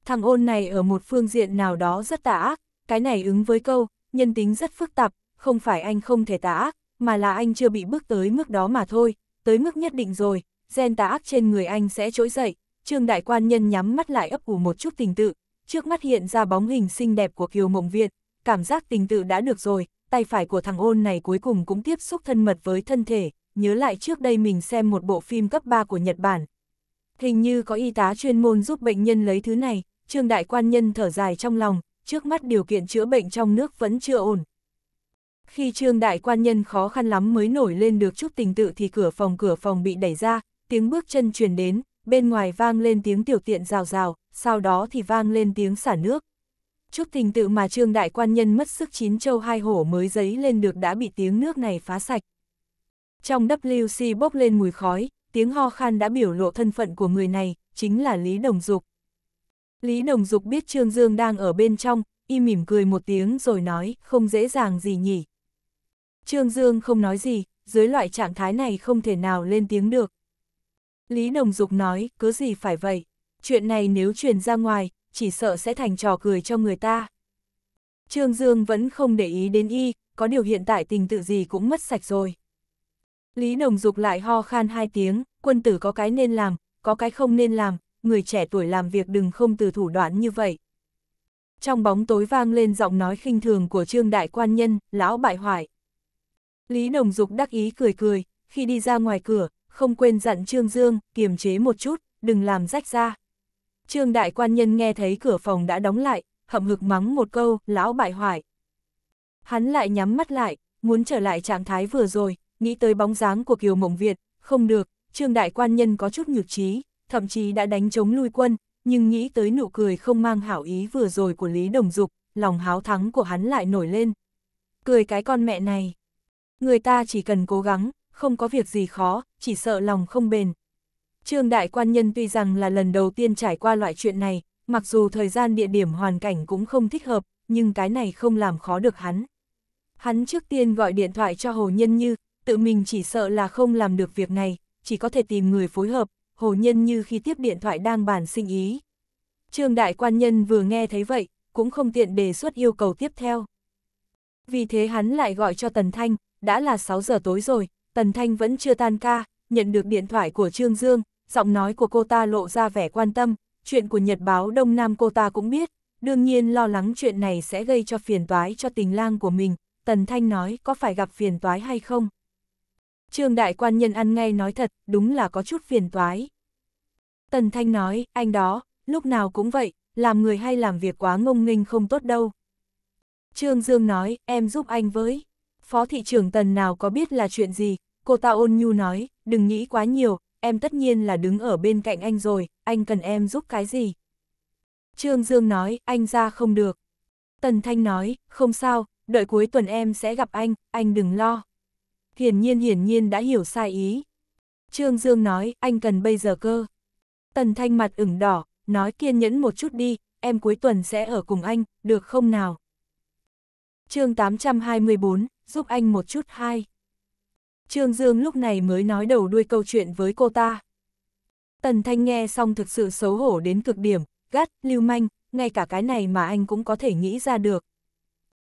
Thằng ôn này ở một phương diện nào đó rất tà ác, cái này ứng với câu, nhân tính rất phức tạp, không phải anh không thể tà ác, mà là anh chưa bị bước tới mức đó mà thôi, tới mức nhất định rồi, gen tà ác trên người anh sẽ trỗi dậy. Trương đại quan nhân nhắm mắt lại ấp ủ một chút tình tự, trước mắt hiện ra bóng hình xinh đẹp của Kiều Mộng viện, cảm giác tình tự đã được rồi, tay phải của thằng ôn này cuối cùng cũng tiếp xúc thân mật với thân thể, nhớ lại trước đây mình xem một bộ phim cấp 3 của Nhật Bản. Hình như có y tá chuyên môn giúp bệnh nhân lấy thứ này, Trương Đại Quan Nhân thở dài trong lòng, trước mắt điều kiện chữa bệnh trong nước vẫn chưa ổn. Khi Trương Đại Quan Nhân khó khăn lắm mới nổi lên được chút tình tự thì cửa phòng cửa phòng bị đẩy ra, tiếng bước chân truyền đến, bên ngoài vang lên tiếng tiểu tiện rào rào, sau đó thì vang lên tiếng xả nước. Chút tình tự mà Trương Đại Quan Nhân mất sức chín châu hai hổ mới giấy lên được đã bị tiếng nước này phá sạch. Trong WC bốc lên mùi khói, tiếng ho khan đã biểu lộ thân phận của người này, chính là Lý Đồng Dục. Lý Đồng Dục biết Trương Dương đang ở bên trong, y mỉm cười một tiếng rồi nói, không dễ dàng gì nhỉ. Trương Dương không nói gì, dưới loại trạng thái này không thể nào lên tiếng được. Lý Đồng Dục nói, cứ gì phải vậy, chuyện này nếu truyền ra ngoài, chỉ sợ sẽ thành trò cười cho người ta. Trương Dương vẫn không để ý đến y, có điều hiện tại tình tự gì cũng mất sạch rồi. Lý Nồng Dục lại ho khan hai tiếng, quân tử có cái nên làm, có cái không nên làm, người trẻ tuổi làm việc đừng không từ thủ đoạn như vậy. Trong bóng tối vang lên giọng nói khinh thường của trương đại quan nhân, lão bại hoại. Lý Nồng Dục đắc ý cười cười, khi đi ra ngoài cửa, không quên dặn Trương Dương, kiềm chế một chút, đừng làm rách ra. Trương đại quan nhân nghe thấy cửa phòng đã đóng lại, hậm hực mắng một câu, lão bại hoại. Hắn lại nhắm mắt lại, muốn trở lại trạng thái vừa rồi, nghĩ tới bóng dáng của Kiều Mộng Việt, không được, Trương Đại Quan Nhân có chút nhược trí, thậm chí đã đánh chống lui quân, nhưng nghĩ tới nụ cười không mang hảo ý vừa rồi của Lý Đồng Dục, lòng háo thắng của hắn lại nổi lên. Cười cái con mẹ này. Người ta chỉ cần cố gắng, không có việc gì khó, chỉ sợ lòng không bền. Trương Đại Quan Nhân tuy rằng là lần đầu tiên trải qua loại chuyện này, mặc dù thời gian địa điểm hoàn cảnh cũng không thích hợp, nhưng cái này không làm khó được hắn. Hắn trước tiên gọi điện thoại cho Hồ Nhân Như, tự mình chỉ sợ là không làm được việc này, chỉ có thể tìm người phối hợp, hồ nhân như khi tiếp điện thoại đang bàn sinh ý. Trương đại quan nhân vừa nghe thấy vậy, cũng không tiện đề xuất yêu cầu tiếp theo. Vì thế hắn lại gọi cho Tần Thanh, đã là 6 giờ tối rồi, Tần Thanh vẫn chưa tan ca, nhận được điện thoại của Trương Dương, giọng nói của cô ta lộ ra vẻ quan tâm, chuyện của Nhật báo Đông Nam cô ta cũng biết, đương nhiên lo lắng chuyện này sẽ gây cho phiền toái cho tình lang của mình, Tần Thanh nói có phải gặp phiền toái hay không. Trương đại quan nhân ăn ngay nói thật, đúng là có chút phiền toái. Tần Thanh nói, anh đó, lúc nào cũng vậy, làm người hay làm việc quá ngông nghênh không tốt đâu. Trương Dương nói, em giúp anh với. Phó thị trưởng Tần nào có biết là chuyện gì, cô ta ôn nhu nói, đừng nghĩ quá nhiều, em tất nhiên là đứng ở bên cạnh anh rồi, anh cần em giúp cái gì. Trương Dương nói, anh ra không được. Tần Thanh nói, không sao, đợi cuối tuần em sẽ gặp anh, anh đừng lo hiển nhiên hiển nhiên đã hiểu sai ý. Trương Dương nói, anh cần bây giờ cơ. Tần Thanh mặt ửng đỏ, nói kiên nhẫn một chút đi, em cuối tuần sẽ ở cùng anh, được không nào? chương 824, giúp anh một chút hai. Trương Dương lúc này mới nói đầu đuôi câu chuyện với cô ta. Tần Thanh nghe xong thực sự xấu hổ đến cực điểm, gắt, lưu manh, ngay cả cái này mà anh cũng có thể nghĩ ra được.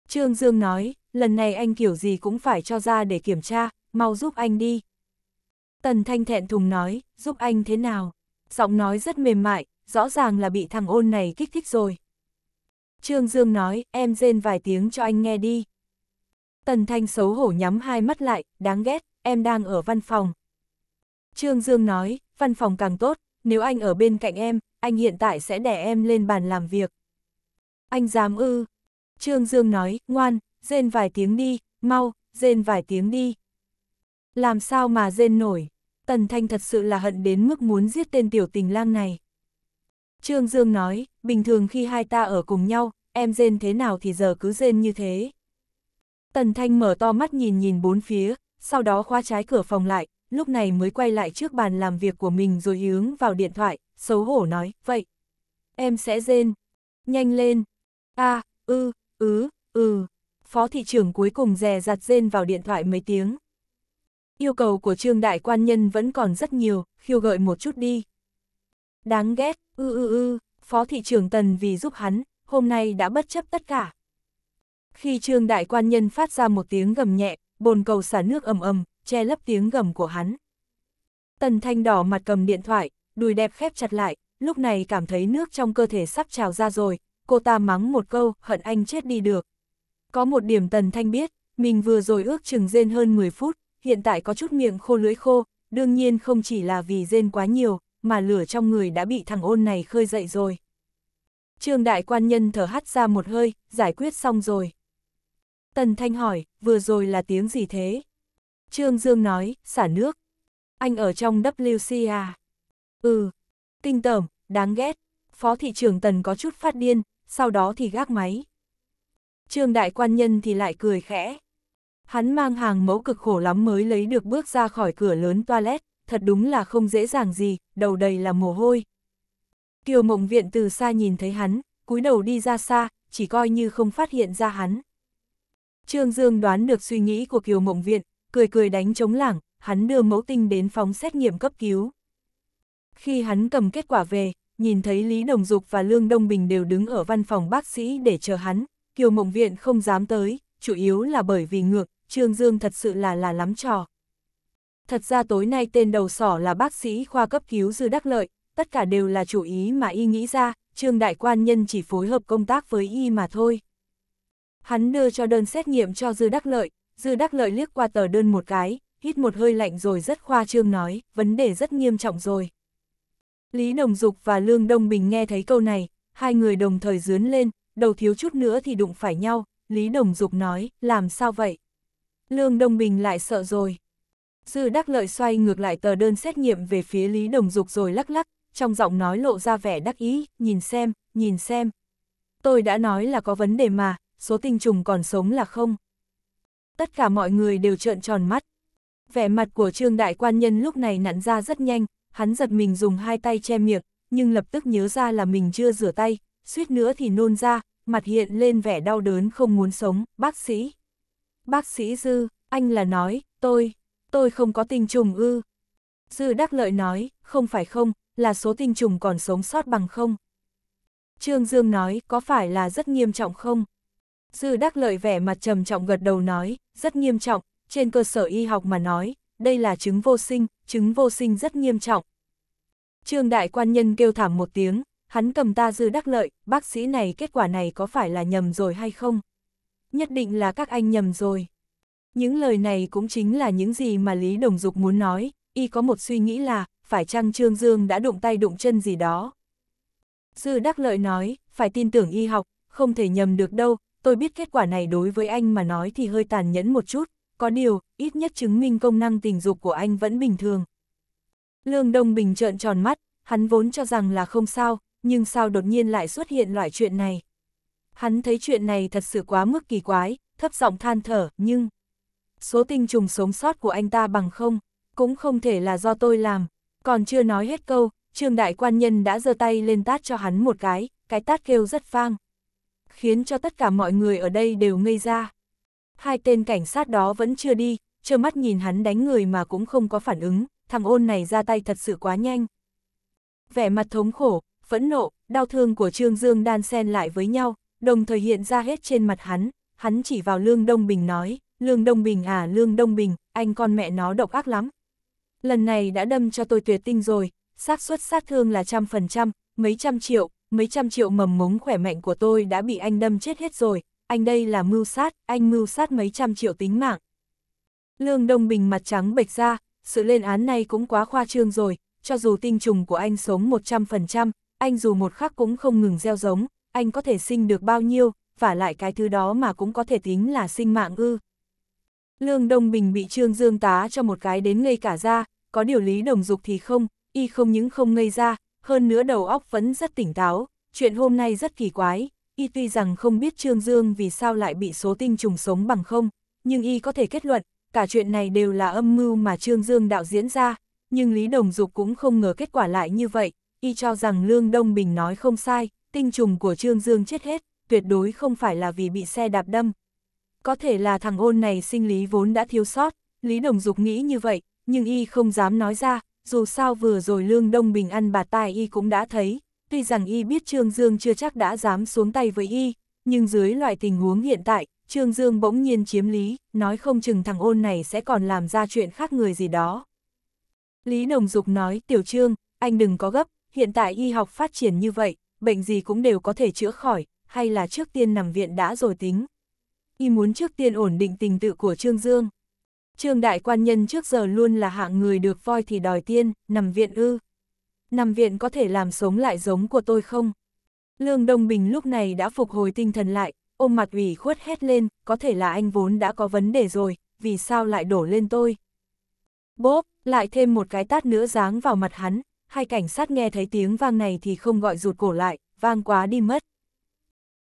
Trương Dương nói, lần này anh kiểu gì cũng phải cho ra để kiểm tra, mau giúp anh đi. Tần Thanh thẹn thùng nói, giúp anh thế nào? Giọng nói rất mềm mại, rõ ràng là bị thằng ôn này kích thích rồi. Trương Dương nói, em rên vài tiếng cho anh nghe đi. Tần Thanh xấu hổ nhắm hai mắt lại, đáng ghét, em đang ở văn phòng. Trương Dương nói, văn phòng càng tốt, nếu anh ở bên cạnh em, anh hiện tại sẽ đẻ em lên bàn làm việc. Anh dám ư. Trương Dương nói, ngoan, rên vài tiếng đi, mau, rên vài tiếng đi. Làm sao mà rên nổi, Tần Thanh thật sự là hận đến mức muốn giết tên tiểu tình lang này. Trương Dương nói, bình thường khi hai ta ở cùng nhau, em rên thế nào thì giờ cứ rên như thế. Tần Thanh mở to mắt nhìn nhìn bốn phía, sau đó khóa trái cửa phòng lại, lúc này mới quay lại trước bàn làm việc của mình rồi hướng vào điện thoại, xấu hổ nói, vậy, em sẽ rên, nhanh lên, a à, ư, ứ, ừ, ừ phó thị trưởng cuối cùng dè dặt rên vào điện thoại mấy tiếng. Yêu cầu của trương đại quan nhân vẫn còn rất nhiều, khiêu gợi một chút đi. Đáng ghét, ư ư ư, phó thị trưởng tần vì giúp hắn, hôm nay đã bất chấp tất cả. Khi trương đại quan nhân phát ra một tiếng gầm nhẹ, bồn cầu xả nước ầm ầm, che lấp tiếng gầm của hắn. Tần thanh đỏ mặt cầm điện thoại, đùi đẹp khép chặt lại, lúc này cảm thấy nước trong cơ thể sắp trào ra rồi, cô ta mắng một câu, hận anh chết đi được. Có một điểm Tần Thanh biết, mình vừa rồi ước chừng rên hơn 10 phút, hiện tại có chút miệng khô lưỡi khô, đương nhiên không chỉ là vì rên quá nhiều, mà lửa trong người đã bị thằng ôn này khơi dậy rồi. Trương đại quan nhân thở hắt ra một hơi, giải quyết xong rồi. Tần Thanh hỏi, vừa rồi là tiếng gì thế? Trương Dương nói, xả nước. Anh ở trong WC à? Ừ, kinh tởm, đáng ghét. Phó thị trưởng Tần có chút phát điên, sau đó thì gác máy. Trương đại quan nhân thì lại cười khẽ. Hắn mang hàng mẫu cực khổ lắm mới lấy được bước ra khỏi cửa lớn toilet, thật đúng là không dễ dàng gì, đầu đầy là mồ hôi. Kiều mộng viện từ xa nhìn thấy hắn, cúi đầu đi ra xa, chỉ coi như không phát hiện ra hắn. Trương Dương đoán được suy nghĩ của Kiều mộng viện, cười cười đánh chống lảng, hắn đưa mẫu tinh đến phóng xét nghiệm cấp cứu. Khi hắn cầm kết quả về, nhìn thấy Lý Đồng Dục và Lương Đông Bình đều đứng ở văn phòng bác sĩ để chờ hắn, Kiều Mộng Viện không dám tới, chủ yếu là bởi vì ngược, Trương Dương thật sự là là lắm trò. Thật ra tối nay tên đầu sỏ là bác sĩ khoa cấp cứu Dư Đắc Lợi, tất cả đều là chủ ý mà y nghĩ ra, Trương Đại Quan Nhân chỉ phối hợp công tác với y mà thôi. Hắn đưa cho đơn xét nghiệm cho Dư Đắc Lợi, Dư Đắc Lợi liếc qua tờ đơn một cái, hít một hơi lạnh rồi rất khoa trương nói, vấn đề rất nghiêm trọng rồi. Lý Đồng Dục và Lương Đông Bình nghe thấy câu này, hai người đồng thời dướn lên, đầu thiếu chút nữa thì đụng phải nhau, Lý Đồng Dục nói, làm sao vậy? Lương Đông Bình lại sợ rồi. Dư đắc lợi xoay ngược lại tờ đơn xét nghiệm về phía Lý Đồng Dục rồi lắc lắc, trong giọng nói lộ ra vẻ đắc ý, nhìn xem, nhìn xem. Tôi đã nói là có vấn đề mà, số tinh trùng còn sống là không. Tất cả mọi người đều trợn tròn mắt. Vẻ mặt của Trương Đại Quan Nhân lúc này nặn ra rất nhanh, hắn giật mình dùng hai tay che miệng, nhưng lập tức nhớ ra là mình chưa rửa tay, suýt nữa thì nôn ra, mặt hiện lên vẻ đau đớn không muốn sống, bác sĩ. Bác sĩ Dư, anh là nói, tôi, tôi không có tinh trùng ư. Dư đắc lợi nói, không phải không, là số tinh trùng còn sống sót bằng không. Trương Dương nói, có phải là rất nghiêm trọng không? Dư đắc lợi vẻ mặt trầm trọng gật đầu nói, rất nghiêm trọng, trên cơ sở y học mà nói, đây là chứng vô sinh, chứng vô sinh rất nghiêm trọng. Trương đại quan nhân kêu thảm một tiếng, hắn cầm ta dư đắc lợi, bác sĩ này kết quả này có phải là nhầm rồi hay không? Nhất định là các anh nhầm rồi. Những lời này cũng chính là những gì mà Lý Đồng Dục muốn nói, y có một suy nghĩ là, phải chăng Trương Dương đã đụng tay đụng chân gì đó. Dư Đắc Lợi nói, phải tin tưởng y học, không thể nhầm được đâu, tôi biết kết quả này đối với anh mà nói thì hơi tàn nhẫn một chút, có điều, ít nhất chứng minh công năng tình dục của anh vẫn bình thường. Lương Đông Bình trợn tròn mắt, hắn vốn cho rằng là không sao, nhưng sao đột nhiên lại xuất hiện loại chuyện này. Hắn thấy chuyện này thật sự quá mức kỳ quái, thấp giọng than thở, nhưng... Số tinh trùng sống sót của anh ta bằng không, cũng không thể là do tôi làm. Còn chưa nói hết câu, Trương Đại Quan Nhân đã giơ tay lên tát cho hắn một cái, cái tát kêu rất vang Khiến cho tất cả mọi người ở đây đều ngây ra. Hai tên cảnh sát đó vẫn chưa đi, trơ mắt nhìn hắn đánh người mà cũng không có phản ứng, thằng ôn này ra tay thật sự quá nhanh. Vẻ mặt thống khổ, phẫn nộ, đau thương của Trương Dương đan xen lại với nhau, đồng thời hiện ra hết trên mặt hắn, hắn chỉ vào Lương Đông Bình nói, Lương Đông Bình à Lương Đông Bình, anh con mẹ nó độc ác lắm. Lần này đã đâm cho tôi tuyệt tinh rồi, xác suất sát thương là trăm phần trăm, mấy trăm triệu, mấy trăm triệu mầm mống khỏe mạnh của tôi đã bị anh đâm chết hết rồi, anh đây là mưu sát, anh mưu sát mấy trăm triệu tính mạng. Lương Đông Bình mặt trắng bệch ra, sự lên án này cũng quá khoa trương rồi, cho dù tinh trùng của anh sống 100%, anh dù một khắc cũng không ngừng gieo giống, anh có thể sinh được bao nhiêu, và lại cái thứ đó mà cũng có thể tính là sinh mạng ư. Lương Đông Bình bị Trương Dương tá cho một cái đến ngây cả ra, có điều lý đồng dục thì không, y không những không ngây ra, hơn nữa đầu óc vẫn rất tỉnh táo, chuyện hôm nay rất kỳ quái, y tuy rằng không biết Trương Dương vì sao lại bị số tinh trùng sống bằng không, nhưng y có thể kết luận, cả chuyện này đều là âm mưu mà Trương Dương đạo diễn ra, nhưng Lý Đồng Dục cũng không ngờ kết quả lại như vậy, y cho rằng Lương Đông Bình nói không sai, tinh trùng của Trương Dương chết hết, tuyệt đối không phải là vì bị xe đạp đâm. Có thể là thằng ôn này sinh lý vốn đã thiếu sót, Lý Đồng Dục nghĩ như vậy, nhưng y không dám nói ra, dù sao vừa rồi Lương Đông Bình ăn bà tai y cũng đã thấy, tuy rằng y biết Trương Dương chưa chắc đã dám xuống tay với y, nhưng dưới loại tình huống hiện tại, Trương Dương bỗng nhiên chiếm lý, nói không chừng thằng ôn này sẽ còn làm ra chuyện khác người gì đó. Lý Đồng Dục nói, tiểu Trương, anh đừng có gấp, hiện tại y học phát triển như vậy, bệnh gì cũng đều có thể chữa khỏi, hay là trước tiên nằm viện đã rồi tính. Y muốn trước tiên ổn định tình tự của Trương Dương. Trương đại quan nhân trước giờ luôn là hạng người được voi thì đòi tiên, nằm viện ư. Nằm viện có thể làm sống lại giống của tôi không? Lương Đông Bình lúc này đã phục hồi tinh thần lại, ôm mặt ủy khuất hét lên, có thể là anh vốn đã có vấn đề rồi, vì sao lại đổ lên tôi? Bốp, lại thêm một cái tát nữa giáng vào mặt hắn, hai cảnh sát nghe thấy tiếng vang này thì không gọi rụt cổ lại, vang quá đi mất.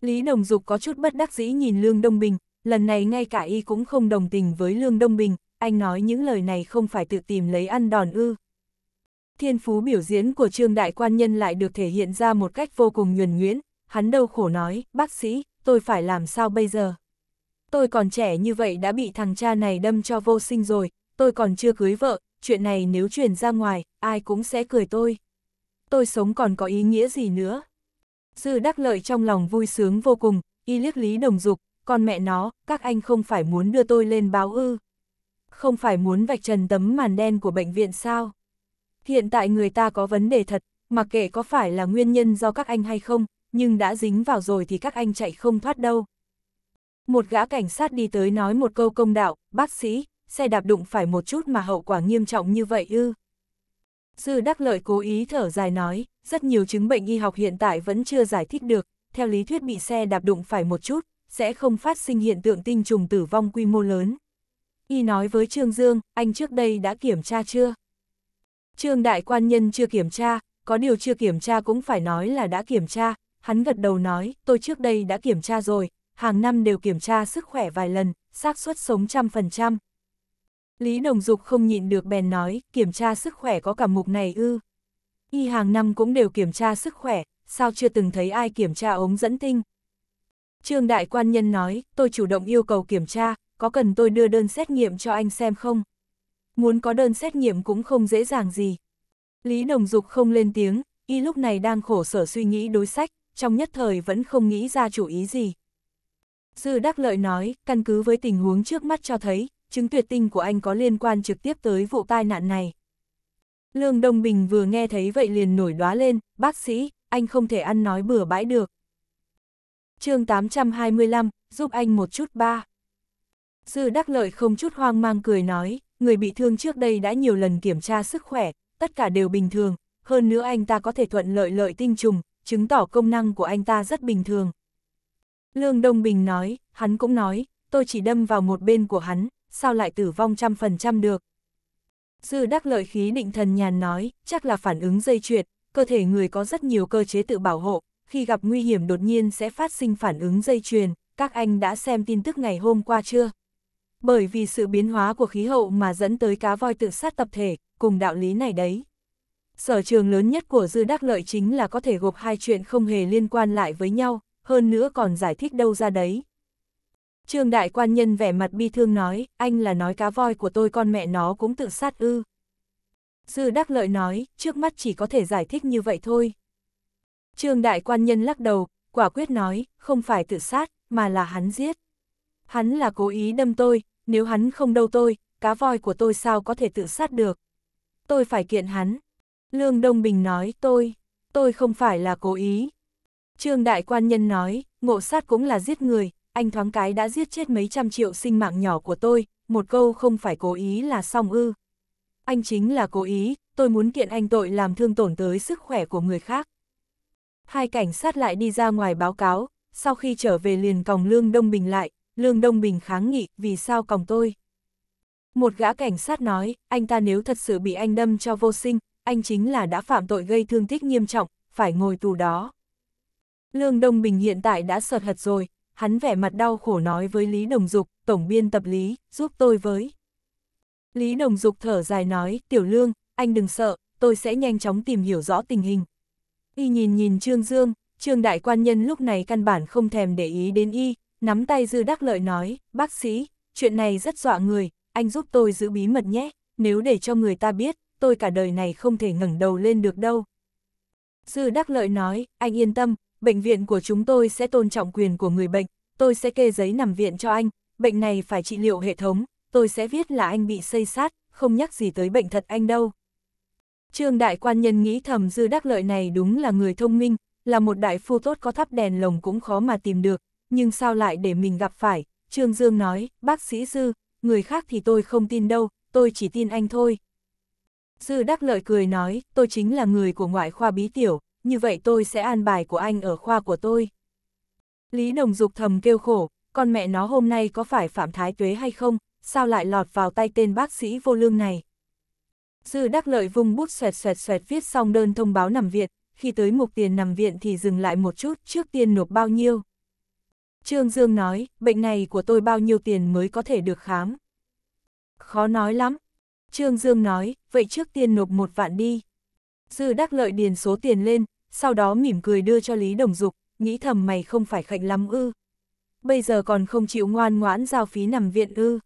Lý Đồng Dục có chút bất đắc dĩ nhìn Lương Đông Bình, lần này ngay cả y cũng không đồng tình với Lương Đông Bình, anh nói những lời này không phải tự tìm lấy ăn đòn ư. Thiên phú biểu diễn của Trương Đại Quan Nhân lại được thể hiện ra một cách vô cùng nhuần nhuyễn, hắn đâu khổ nói, bác sĩ, tôi phải làm sao bây giờ? Tôi còn trẻ như vậy đã bị thằng cha này đâm cho vô sinh rồi, tôi còn chưa cưới vợ, chuyện này nếu truyền ra ngoài, ai cũng sẽ cười tôi. Tôi sống còn có ý nghĩa gì nữa? Dư đắc lợi trong lòng vui sướng vô cùng, y liếc Lý Đồng Dục, con mẹ nó, các anh không phải muốn đưa tôi lên báo ư. Không phải muốn vạch trần tấm màn đen của bệnh viện sao? Hiện tại người ta có vấn đề thật, mặc kệ có phải là nguyên nhân do các anh hay không, nhưng đã dính vào rồi thì các anh chạy không thoát đâu. Một gã cảnh sát đi tới nói một câu công đạo, bác sĩ, xe đạp đụng phải một chút mà hậu quả nghiêm trọng như vậy ư. Sư Đắc Lợi cố ý thở dài nói, rất nhiều chứng bệnh y học hiện tại vẫn chưa giải thích được, theo lý thuyết bị xe đạp đụng phải một chút, sẽ không phát sinh hiện tượng tinh trùng tử vong quy mô lớn. Y nói với Trương Dương, anh trước đây đã kiểm tra chưa? Trương Đại Quan Nhân chưa kiểm tra, có điều chưa kiểm tra cũng phải nói là đã kiểm tra, hắn gật đầu nói, tôi trước đây đã kiểm tra rồi, hàng năm đều kiểm tra sức khỏe vài lần, xác suất sống trăm phần trăm. Lý Đồng Dục không nhịn được bèn nói, kiểm tra sức khỏe có cả mục này ư. Y hàng năm cũng đều kiểm tra sức khỏe, sao chưa từng thấy ai kiểm tra ống dẫn tinh. Trương Đại Quan Nhân nói, tôi chủ động yêu cầu kiểm tra, có cần tôi đưa đơn xét nghiệm cho anh xem không? Muốn có đơn xét nghiệm cũng không dễ dàng gì. Lý Đồng Dục không lên tiếng, y lúc này đang khổ sở suy nghĩ đối sách, trong nhất thời vẫn không nghĩ ra chủ ý gì. Dư Đắc Lợi nói, căn cứ với tình huống trước mắt cho thấy, chứng tuyệt tinh của anh có liên quan trực tiếp tới vụ tai nạn này. Lương Đông Bình vừa nghe thấy vậy liền nổi đoá lên, bác sĩ, anh không thể ăn nói bừa bãi được. chương 825, giúp anh một chút ba. Dư Đắc Lợi không chút hoang mang cười nói, người bị thương trước đây đã nhiều lần kiểm tra sức khỏe, tất cả đều bình thường, hơn nữa anh ta có thể thuận lợi lợi tinh trùng, chứng tỏ công năng của anh ta rất bình thường. Lương Đông Bình nói, hắn cũng nói, tôi chỉ đâm vào một bên của hắn, sao lại tử vong trăm phần trăm được. Dư đắc lợi khí định thần nhàn nói, chắc là phản ứng dây chuyền, cơ thể người có rất nhiều cơ chế tự bảo hộ, khi gặp nguy hiểm đột nhiên sẽ phát sinh phản ứng dây chuyền, các anh đã xem tin tức ngày hôm qua chưa? Bởi vì sự biến hóa của khí hậu mà dẫn tới cá voi tự sát tập thể, cùng đạo lý này đấy. Sở trường lớn nhất của Dư Đắc Lợi chính là có thể gộp hai chuyện không hề liên quan lại với nhau, hơn nữa còn giải thích đâu ra đấy, Trương đại quan nhân vẻ mặt bi thương nói, anh là nói cá voi của tôi con mẹ nó cũng tự sát ư. Dư đắc lợi nói, trước mắt chỉ có thể giải thích như vậy thôi. Trương đại quan nhân lắc đầu, quả quyết nói, không phải tự sát, mà là hắn giết. Hắn là cố ý đâm tôi, nếu hắn không đâu tôi, cá voi của tôi sao có thể tự sát được. Tôi phải kiện hắn. Lương Đông Bình nói, tôi, tôi không phải là cố ý. Trương đại quan nhân nói, ngộ sát cũng là giết người, anh thoáng cái đã giết chết mấy trăm triệu sinh mạng nhỏ của tôi, một câu không phải cố ý là xong ư. Anh chính là cố ý, tôi muốn kiện anh tội làm thương tổn tới sức khỏe của người khác. Hai cảnh sát lại đi ra ngoài báo cáo, sau khi trở về liền còng Lương Đông Bình lại, Lương Đông Bình kháng nghị, vì sao còng tôi? Một gã cảnh sát nói, anh ta nếu thật sự bị anh đâm cho vô sinh, anh chính là đã phạm tội gây thương tích nghiêm trọng, phải ngồi tù đó. Lương Đông Bình hiện tại đã sợt hật rồi, hắn vẻ mặt đau khổ nói với Lý Đồng Dục, tổng biên tập Lý, giúp tôi với. Lý Đồng Dục thở dài nói, tiểu lương, anh đừng sợ, tôi sẽ nhanh chóng tìm hiểu rõ tình hình. Y nhìn nhìn Trương Dương, Trương Đại Quan Nhân lúc này căn bản không thèm để ý đến Y, nắm tay Dư Đắc Lợi nói, bác sĩ, chuyện này rất dọa người, anh giúp tôi giữ bí mật nhé, nếu để cho người ta biết, tôi cả đời này không thể ngẩng đầu lên được đâu. Dư Đắc Lợi nói, anh yên tâm, bệnh viện của chúng tôi sẽ tôn trọng quyền của người bệnh, tôi sẽ kê giấy nằm viện cho anh, bệnh này phải trị liệu hệ thống, tôi sẽ viết là anh bị xây sát, không nhắc gì tới bệnh thật anh đâu. Trương đại quan nhân nghĩ thầm dư đắc lợi này đúng là người thông minh, là một đại phu tốt có thắp đèn lồng cũng khó mà tìm được, nhưng sao lại để mình gặp phải, Trương Dương nói, bác sĩ dư, người khác thì tôi không tin đâu, tôi chỉ tin anh thôi. Dư đắc lợi cười nói, tôi chính là người của ngoại khoa bí tiểu, như vậy tôi sẽ an bài của anh ở khoa của tôi. Lý Đồng Dục thầm kêu khổ, con mẹ nó hôm nay có phải Phạm Thái Tuế hay không, sao lại lọt vào tay tên bác sĩ vô lương này. Dư Đắc Lợi vung bút xoẹt xoẹt xoẹt viết xong đơn thông báo nằm viện, khi tới mục tiền nằm viện thì dừng lại một chút trước tiên nộp bao nhiêu. Trương Dương nói, bệnh này của tôi bao nhiêu tiền mới có thể được khám. Khó nói lắm. Trương Dương nói, vậy trước tiên nộp một vạn đi. Dư Đắc Lợi điền số tiền lên, sau đó mỉm cười đưa cho Lý Đồng Dục, nghĩ thầm mày không phải khệnh lắm ư. Bây giờ còn không chịu ngoan ngoãn giao phí nằm viện ư.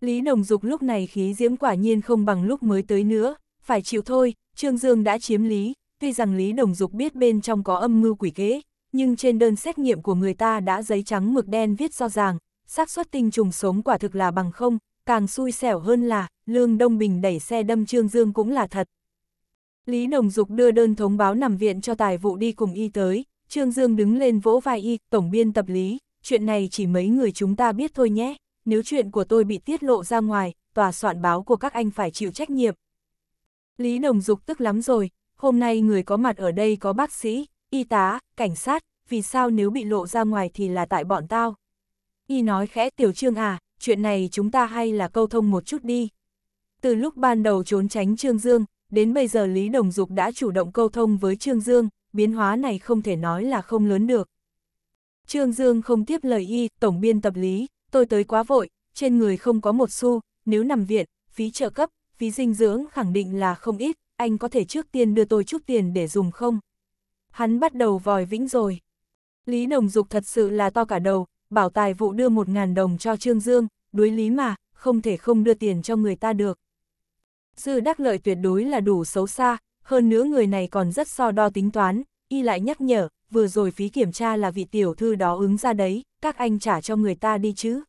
Lý Đồng Dục lúc này khí diễm quả nhiên không bằng lúc mới tới nữa, phải chịu thôi, Trương Dương đã chiếm lý, tuy rằng Lý Đồng Dục biết bên trong có âm mưu quỷ kế, nhưng trên đơn xét nghiệm của người ta đã giấy trắng mực đen viết rõ ràng, xác suất tinh trùng sống quả thực là bằng không, càng xui xẻo hơn là, Lương Đông Bình đẩy xe đâm Trương Dương cũng là thật, Lý Nồng Dục đưa đơn thống báo nằm viện cho tài vụ đi cùng y tới, Trương Dương đứng lên vỗ vai y, tổng biên tập lý, chuyện này chỉ mấy người chúng ta biết thôi nhé, nếu chuyện của tôi bị tiết lộ ra ngoài, tòa soạn báo của các anh phải chịu trách nhiệm. Lý Nồng Dục tức lắm rồi, hôm nay người có mặt ở đây có bác sĩ, y tá, cảnh sát, vì sao nếu bị lộ ra ngoài thì là tại bọn tao. Y nói khẽ Tiểu Trương à, chuyện này chúng ta hay là câu thông một chút đi. Từ lúc ban đầu trốn tránh Trương Dương, đến bây giờ Lý Đồng Dục đã chủ động câu thông với Trương Dương, biến hóa này không thể nói là không lớn được. Trương Dương không tiếp lời y, tổng biên tập lý, tôi tới quá vội, trên người không có một xu, nếu nằm viện, phí trợ cấp, phí dinh dưỡng khẳng định là không ít, anh có thể trước tiên đưa tôi chút tiền để dùng không? Hắn bắt đầu vòi vĩnh rồi. Lý Đồng Dục thật sự là to cả đầu, bảo tài vụ đưa 1.000 đồng cho Trương Dương, đối lý mà, không thể không đưa tiền cho người ta được. Dư đắc lợi tuyệt đối là đủ xấu xa, hơn nữa người này còn rất so đo tính toán, y lại nhắc nhở, vừa rồi phí kiểm tra là vị tiểu thư đó ứng ra đấy, các anh trả cho người ta đi chứ.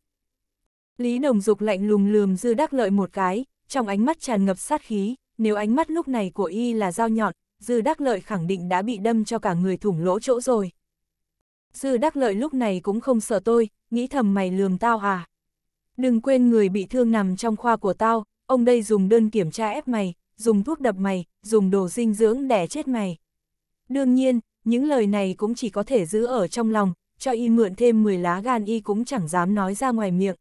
Lý Đồng Dục lạnh lùng lườm Dư Đắc Lợi một cái, trong ánh mắt tràn ngập sát khí, nếu ánh mắt lúc này của y là dao nhọn, Dư Đắc Lợi khẳng định đã bị đâm cho cả người thủng lỗ chỗ rồi. Dư Đắc Lợi lúc này cũng không sợ tôi, nghĩ thầm mày lườm tao à. Đừng quên người bị thương nằm trong khoa của tao, ông đây dùng đơn kiểm tra ép mày, dùng thuốc đập mày, dùng đồ dinh dưỡng đẻ chết mày. Đương nhiên, những lời này cũng chỉ có thể giữ ở trong lòng, cho y mượn thêm 10 lá gan y cũng chẳng dám nói ra ngoài miệng.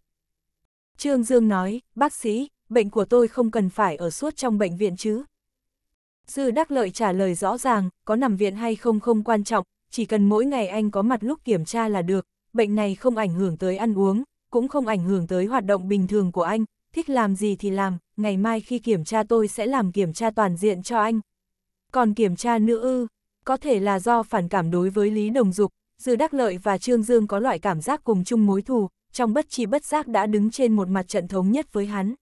Trương Dương nói, bác sĩ, bệnh của tôi không cần phải ở suốt trong bệnh viện chứ. Dư Đắc Lợi trả lời rõ ràng, có nằm viện hay không không quan trọng, chỉ cần mỗi ngày anh có mặt lúc kiểm tra là được, bệnh này không ảnh hưởng tới ăn uống, cũng không ảnh hưởng tới hoạt động bình thường của anh, thích làm gì thì làm, ngày mai khi kiểm tra tôi sẽ làm kiểm tra toàn diện cho anh. Còn kiểm tra nữa ư, có thể là do phản cảm đối với Lý Đồng Dục, Dư Đắc Lợi và Trương Dương có loại cảm giác cùng chung mối thù, trong bất chi bất giác đã đứng trên một mặt trận thống nhất với hắn.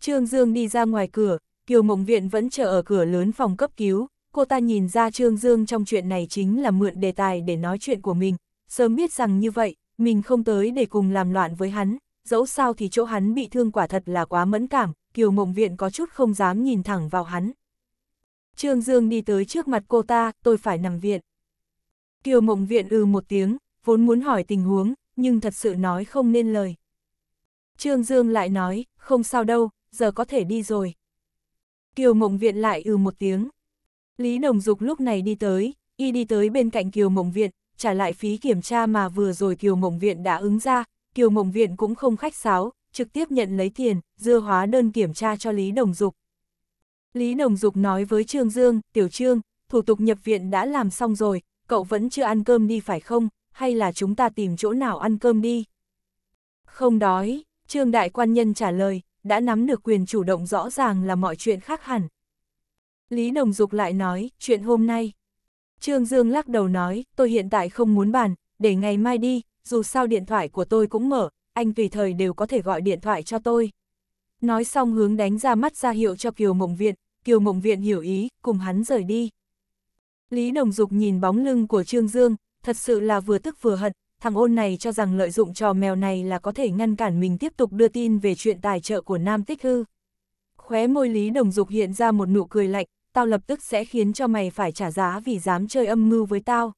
Trương Dương đi ra ngoài cửa, Kiều Mộng Viện vẫn chờ ở cửa lớn phòng cấp cứu, cô ta nhìn ra Trương Dương trong chuyện này chính là mượn đề tài để nói chuyện của mình, sớm biết rằng như vậy, mình không tới để cùng làm loạn với hắn, dẫu sao thì chỗ hắn bị thương quả thật là quá mẫn cảm, Kiều Mộng Viện có chút không dám nhìn thẳng vào hắn. Trương Dương đi tới trước mặt cô ta, tôi phải nằm viện. Kiều Mộng Viện ừ một tiếng, vốn muốn hỏi tình huống, nhưng thật sự nói không nên lời. Trương Dương lại nói, không sao đâu, giờ có thể đi rồi. Kiều Mộng Viện lại ừ một tiếng. Lý Đồng Dục lúc này đi tới, y đi tới bên cạnh Kiều Mộng Viện, trả lại phí kiểm tra mà vừa rồi Kiều Mộng Viện đã ứng ra, Kiều Mộng Viện cũng không khách sáo, trực tiếp nhận lấy tiền, dưa hóa đơn kiểm tra cho Lý Đồng Dục. Lý Đồng Dục nói với Trương Dương, Tiểu Trương, thủ tục nhập viện đã làm xong rồi, cậu vẫn chưa ăn cơm đi phải không, hay là chúng ta tìm chỗ nào ăn cơm đi? Không đói, Trương Đại Quan Nhân trả lời, đã nắm được quyền chủ động rõ ràng là mọi chuyện khác hẳn. Lý Đồng Dục lại nói, chuyện hôm nay. Trương Dương lắc đầu nói, tôi hiện tại không muốn bàn, để ngày mai đi, dù sao điện thoại của tôi cũng mở, anh tùy thời đều có thể gọi điện thoại cho tôi. Nói xong hướng đánh ra mắt ra hiệu cho Kiều Mộng Viện, Kiều Mộng Viện hiểu ý, cùng hắn rời đi. Lý Đồng Dục nhìn bóng lưng của Trương Dương, thật sự là vừa tức vừa hận, thằng ôn này cho rằng lợi dụng trò mèo này là có thể ngăn cản mình tiếp tục đưa tin về chuyện tài trợ của Nam Tích Hư. Khóe môi Lý Đồng Dục hiện ra một nụ cười lạnh, tao lập tức sẽ khiến cho mày phải trả giá vì dám chơi âm mưu với tao.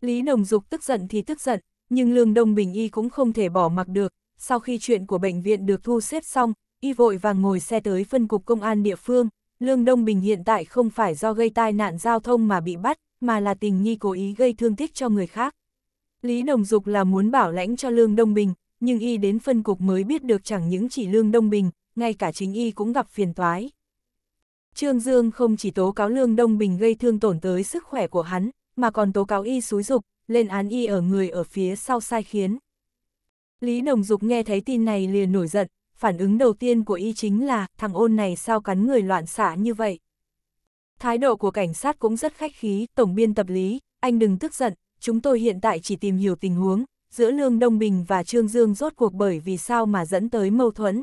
Lý Đồng Dục tức giận thì tức giận, nhưng Lương Đông Bình Y cũng không thể bỏ mặc được, sau khi chuyện của bệnh viện được thu xếp xong, Y vội vàng ngồi xe tới phân cục công an địa phương, Lương Đông Bình hiện tại không phải do gây tai nạn giao thông mà bị bắt, mà là tình nghi cố ý gây thương tích cho người khác. Lý Đồng Dục là muốn bảo lãnh cho Lương Đông Bình, nhưng y đến phân cục mới biết được chẳng những chỉ Lương Đông Bình, ngay cả chính y cũng gặp phiền toái. Trương Dương không chỉ tố cáo Lương Đông Bình gây thương tổn tới sức khỏe của hắn, mà còn tố cáo y xúi dục, lên án y ở người ở phía sau sai khiến. Lý Đồng Dục nghe thấy tin này liền nổi giận, phản ứng đầu tiên của y chính là, thằng ôn này sao cắn người loạn xả như vậy. Thái độ của cảnh sát cũng rất khách khí, tổng biên tập lý, anh đừng tức giận, chúng tôi hiện tại chỉ tìm hiểu tình huống, giữa Lương Đông Bình và Trương Dương rốt cuộc bởi vì sao mà dẫn tới mâu thuẫn.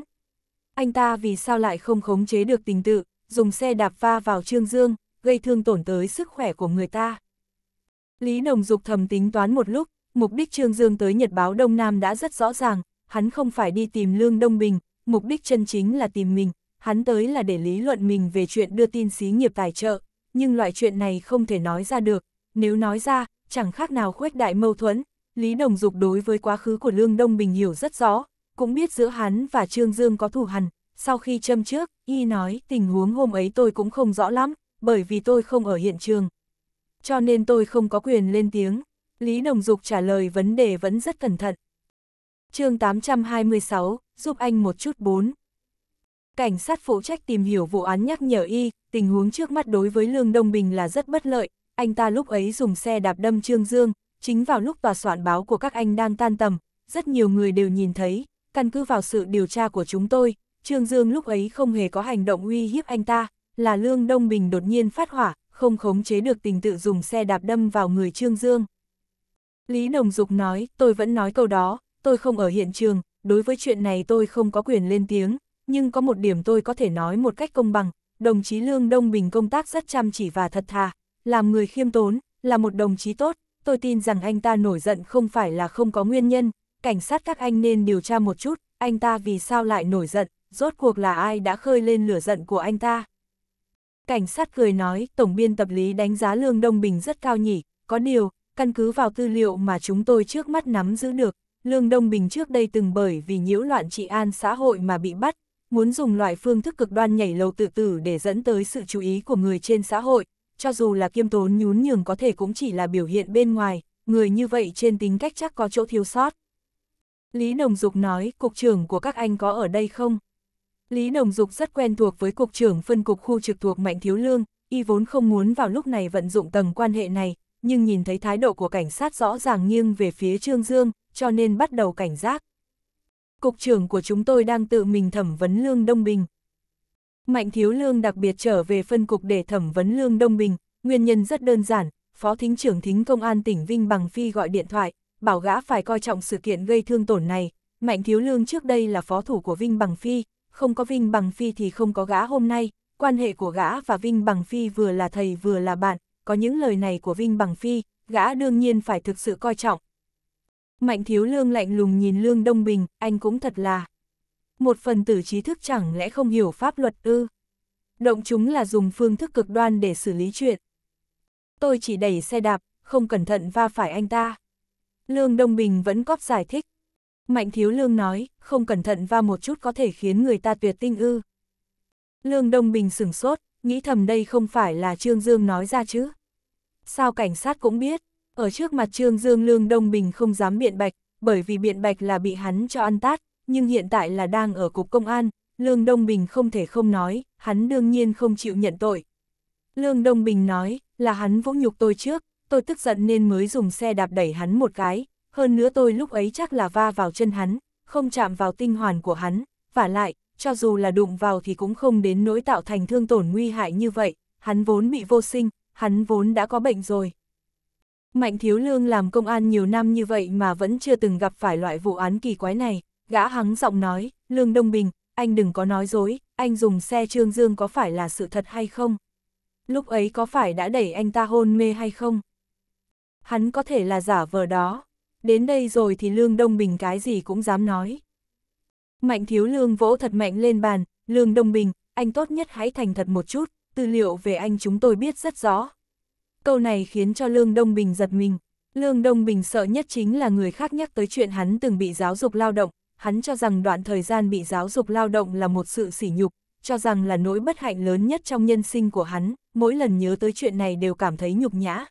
Anh ta vì sao lại không khống chế được tình tự, dùng xe đạp va vào Trương Dương, gây thương tổn tới sức khỏe của người ta. Lý Nồng Dục thầm tính toán một lúc, mục đích Trương Dương tới Nhật báo Đông Nam đã rất rõ ràng, hắn không phải đi tìm Lương Đông Bình, mục đích chân chính là tìm mình, hắn tới là để lý luận mình về chuyện đưa tin xí nghiệp tài trợ, nhưng loại chuyện này không thể nói ra được, nếu nói ra, chẳng khác nào khuếch đại mâu thuẫn. Lý Đồng Dục đối với quá khứ của Lương Đông Bình hiểu rất rõ, cũng biết giữa hắn và Trương Dương có thù hằn, sau khi châm trước, y nói tình huống hôm ấy tôi cũng không rõ lắm, bởi vì tôi không ở hiện trường, cho nên tôi không có quyền lên tiếng. Lý Đồng Dục trả lời vấn đề vẫn rất cẩn thận. chương 826, giúp anh một chút bốn. Cảnh sát phụ trách tìm hiểu vụ án nhắc nhở y, tình huống trước mắt đối với Lương Đông Bình là rất bất lợi, anh ta lúc ấy dùng xe đạp đâm Trương Dương, chính vào lúc tòa soạn báo của các anh đang tan tầm, rất nhiều người đều nhìn thấy, căn cứ vào sự điều tra của chúng tôi, Trương Dương lúc ấy không hề có hành động uy hiếp anh ta, là Lương Đông Bình đột nhiên phát hỏa, không khống chế được tình tự dùng xe đạp đâm vào người Trương Dương. Lý Đồng Dục nói, tôi vẫn nói câu đó, tôi không ở hiện trường, đối với chuyện này tôi không có quyền lên tiếng, nhưng có một điểm tôi có thể nói một cách công bằng, đồng chí Lương Đông Bình công tác rất chăm chỉ và thật thà, làm người khiêm tốn, là một đồng chí tốt, tôi tin rằng anh ta nổi giận không phải là không có nguyên nhân, cảnh sát các anh nên điều tra một chút, anh ta vì sao lại nổi giận, rốt cuộc là ai đã khơi lên lửa giận của anh ta. Cảnh sát cười nói, Tổng biên tập lý đánh giá lương Đông Bình rất cao nhỉ, có điều, căn cứ vào tư liệu mà chúng tôi trước mắt nắm giữ được, lương Đông Bình trước đây từng bởi vì nhiễu loạn trị an xã hội mà bị bắt, muốn dùng loại phương thức cực đoan nhảy lầu tự tử để dẫn tới sự chú ý của người trên xã hội, cho dù là kiêm tốn nhún nhường có thể cũng chỉ là biểu hiện bên ngoài, người như vậy trên tính cách chắc có chỗ thiếu sót. Lý Đồng Dục nói, cục trưởng của các anh có ở đây không? Lý Đồng Dục rất quen thuộc với cục trưởng phân cục khu trực thuộc Mạnh Thiếu Lương, y vốn không muốn vào lúc này vận dụng tầng quan hệ này, nhưng nhìn thấy thái độ của cảnh sát rõ ràng nghiêng về phía Trương Dương, cho nên bắt đầu cảnh giác. Cục trưởng của chúng tôi đang tự mình thẩm vấn Lương Đông Bình. Mạnh Thiếu Lương đặc biệt trở về phân cục để thẩm vấn Lương Đông Bình, nguyên nhân rất đơn giản, Phó Thính trưởng Thính Công an tỉnh Vinh Bằng Phi gọi điện thoại, bảo gã phải coi trọng sự kiện gây thương tổn này. Mạnh Thiếu Lương trước đây là phó thủ của Vinh Bằng Phi, không có Vinh Bằng Phi thì không có gã hôm nay, quan hệ của gã và Vinh Bằng Phi vừa là thầy vừa là bạn, có những lời này của Vinh Bằng Phi, gã đương nhiên phải thực sự coi trọng. Mạnh thiếu lương lạnh lùng nhìn lương Đông Bình, anh cũng thật là. Một phần tử trí thức chẳng lẽ không hiểu pháp luật ư? Động chúng là dùng phương thức cực đoan để xử lý chuyện. Tôi chỉ đẩy xe đạp, không cẩn thận va phải anh ta. Lương Đông Bình vẫn cóp giải thích. Mạnh Thiếu Lương nói, không cẩn thận va một chút có thể khiến người ta tuyệt tinh ư. Lương Đông Bình sửng sốt, nghĩ thầm đây không phải là Trương Dương nói ra chứ. Sao cảnh sát cũng biết, ở trước mặt Trương Dương Lương Đông Bình không dám biện bạch, bởi vì biện bạch là bị hắn cho ăn tát, nhưng hiện tại là đang ở cục công an, Lương Đông Bình không thể không nói, hắn đương nhiên không chịu nhận tội. Lương Đông Bình nói, là hắn vũ nhục tôi trước, tôi tức giận nên mới dùng xe đạp đẩy hắn một cái, hơn nữa tôi lúc ấy chắc là va vào chân hắn, không chạm vào tinh hoàn của hắn, và lại, cho dù là đụng vào thì cũng không đến nỗi tạo thành thương tổn nguy hại như vậy, hắn vốn bị vô sinh, hắn vốn đã có bệnh rồi. Mạnh Thiếu Lương làm công an nhiều năm như vậy mà vẫn chưa từng gặp phải loại vụ án kỳ quái này, gã hắng giọng nói, Lương Đông Bình, anh đừng có nói dối, anh dùng xe Trương Dương có phải là sự thật hay không? Lúc ấy có phải đã đẩy anh ta hôn mê hay không? Hắn có thể là giả vờ đó, đến đây rồi thì Lương Đông Bình cái gì cũng dám nói. Mạnh thiếu lương vỗ thật mạnh lên bàn, Lương Đông Bình, anh tốt nhất hãy thành thật một chút, tư liệu về anh chúng tôi biết rất rõ. Câu này khiến cho Lương Đông Bình giật mình. Lương Đông Bình sợ nhất chính là người khác nhắc tới chuyện hắn từng bị giáo dục lao động, hắn cho rằng đoạn thời gian bị giáo dục lao động là một sự sỉ nhục, cho rằng là nỗi bất hạnh lớn nhất trong nhân sinh của hắn, mỗi lần nhớ tới chuyện này đều cảm thấy nhục nhã,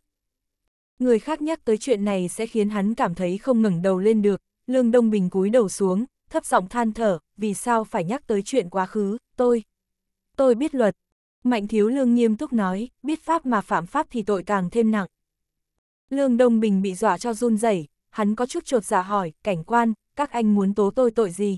Người khác nhắc tới chuyện này sẽ khiến hắn cảm thấy không ngừng đầu lên được, Lương Đông Bình cúi đầu xuống, thấp giọng than thở, vì sao phải nhắc tới chuyện quá khứ, tôi. Tôi biết luật. Mạnh thiếu lương nghiêm túc nói, biết pháp mà phạm pháp thì tội càng thêm nặng. Lương Đông Bình bị dọa cho run rẩy, hắn có chút trột dạ hỏi, cảnh quan, các anh muốn tố tôi tội gì?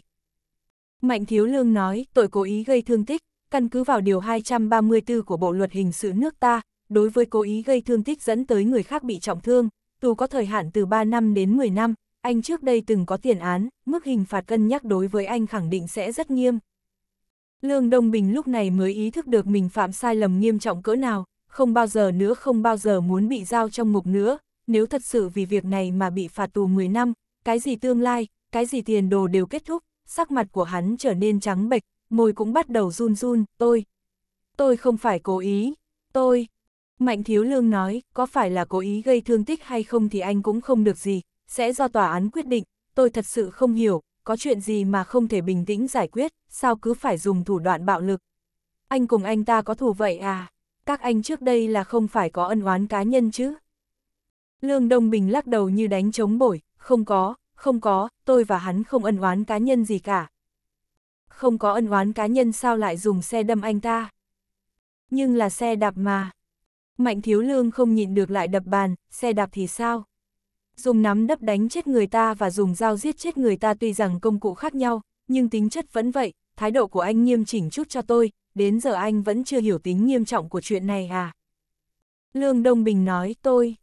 Mạnh thiếu lương nói, tội cố ý gây thương tích, căn cứ vào điều 234 của Bộ Luật Hình sự nước ta, đối với cố ý gây thương tích dẫn tới người khác bị trọng thương, tù có thời hạn từ 3 năm đến 10 năm, anh trước đây từng có tiền án, mức hình phạt cân nhắc đối với anh khẳng định sẽ rất nghiêm. Lương Đông Bình lúc này mới ý thức được mình phạm sai lầm nghiêm trọng cỡ nào, không bao giờ nữa không bao giờ muốn bị giao trong ngục nữa, nếu thật sự vì việc này mà bị phạt tù 10 năm, cái gì tương lai, cái gì tiền đồ đều kết thúc, sắc mặt của hắn trở nên trắng bệch, môi cũng bắt đầu run run, tôi, tôi không phải cố ý, tôi, Mạnh Thiếu Lương nói, có phải là cố ý gây thương tích hay không thì anh cũng không được gì, sẽ do tòa án quyết định, tôi thật sự không hiểu, có chuyện gì mà không thể bình tĩnh giải quyết, sao cứ phải dùng thủ đoạn bạo lực. Anh cùng anh ta có thù vậy à? Các anh trước đây là không phải có ân oán cá nhân chứ? Lương Đông Bình lắc đầu như đánh trống bổi, không có, không có, tôi và hắn không ân oán cá nhân gì cả. Không có ân oán cá nhân sao lại dùng xe đâm anh ta? Nhưng là xe đạp mà, Mạnh thiếu lương không nhịn được lại đập bàn, xe đạp thì sao? Dùng nắm đấm đánh chết người ta và dùng dao giết chết người ta tuy rằng công cụ khác nhau, nhưng tính chất vẫn vậy, thái độ của anh nghiêm chỉnh chút cho tôi, đến giờ anh vẫn chưa hiểu tính nghiêm trọng của chuyện này à? Lương Đông Bình nói, tôi.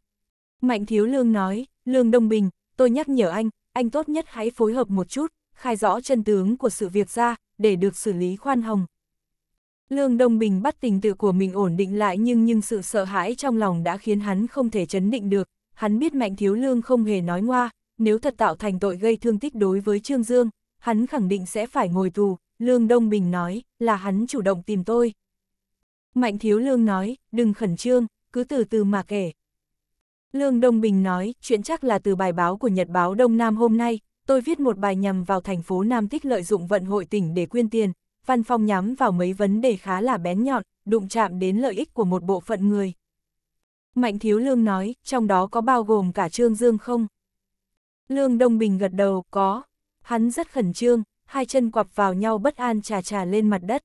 Mạnh thiếu lương nói, Lương Đông Bình, tôi nhắc nhở anh, anh tốt nhất hãy phối hợp một chút, khai rõ chân tướng của sự việc ra, để được xử lý khoan hồng, Lương Đông Bình bắt tình tự của mình ổn định lại nhưng nhưng sự sợ hãi trong lòng đã khiến hắn không thể chấn định được, hắn biết Mạnh Thiếu Lương không hề nói ngoa, nếu thật tạo thành tội gây thương tích đối với Trương Dương, hắn khẳng định sẽ phải ngồi tù, Lương Đông Bình nói, là hắn chủ động tìm tôi. Mạnh Thiếu Lương nói, đừng khẩn trương, cứ từ từ mà kể. Lương Đông Bình nói, chuyện chắc là từ bài báo của Nhật báo Đông Nam hôm nay, tôi viết một bài nhằm vào thành phố Nam Tích lợi dụng vận hội tỉnh để quyên tiền, văn phong nhắm vào mấy vấn đề khá là bén nhọn, đụng chạm đến lợi ích của một bộ phận người. Mạnh Thiếu Lương nói, trong đó có bao gồm cả Trương Dương không? Lương Đông Bình gật đầu, có. Hắn rất khẩn trương, hai chân quặp vào nhau bất an trà trà lên mặt đất.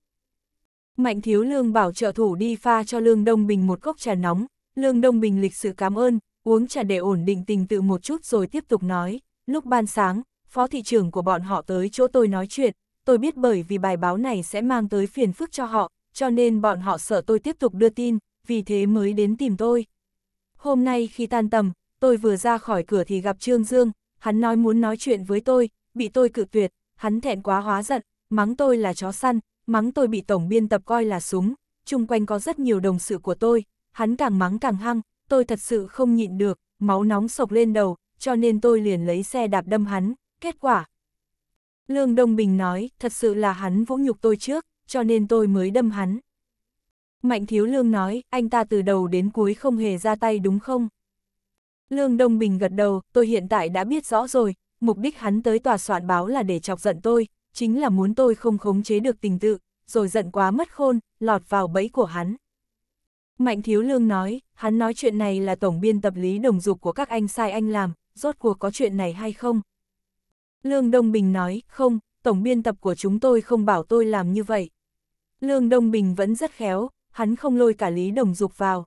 Mạnh Thiếu Lương bảo trợ thủ đi pha cho Lương Đông Bình một cốc trà nóng, Lương Đông Bình lịch sự cảm ơn, uống trà để ổn định tình tự một chút rồi tiếp tục nói, lúc ban sáng, phó thị trưởng của bọn họ tới chỗ tôi nói chuyện, tôi biết bởi vì bài báo này sẽ mang tới phiền phức cho họ, cho nên bọn họ sợ tôi tiếp tục đưa tin, vì thế mới đến tìm tôi. Hôm nay khi tan tầm, tôi vừa ra khỏi cửa thì gặp Trương Dương, hắn nói muốn nói chuyện với tôi, bị tôi cự tuyệt, hắn thẹn quá hóa giận, mắng tôi là chó săn, mắng tôi bị tổng biên tập coi là súng, chung quanh có rất nhiều đồng sự của tôi, hắn càng mắng càng hăng, tôi thật sự không nhịn được, máu nóng sộc lên đầu, cho nên tôi liền lấy xe đạp đâm hắn, kết quả, Lương Đông Bình nói, thật sự là hắn vũ nhục tôi trước, cho nên tôi mới đâm hắn. Mạnh Thiếu Lương nói, anh ta từ đầu đến cuối không hề ra tay đúng không? Lương Đông Bình gật đầu, tôi hiện tại đã biết rõ rồi, mục đích hắn tới tòa soạn báo là để chọc giận tôi, chính là muốn tôi không khống chế được tình tự, rồi giận quá mất khôn, lọt vào bẫy của hắn. Mạnh Thiếu Lương nói, hắn nói chuyện này là tổng biên tập lý đồng dục của các anh sai anh làm, rốt cuộc có chuyện này hay không? Lương Đông Bình nói, không, tổng biên tập của chúng tôi không bảo tôi làm như vậy. Lương Đông Bình vẫn rất khéo, hắn không lôi cả Lý Đồng Dục vào.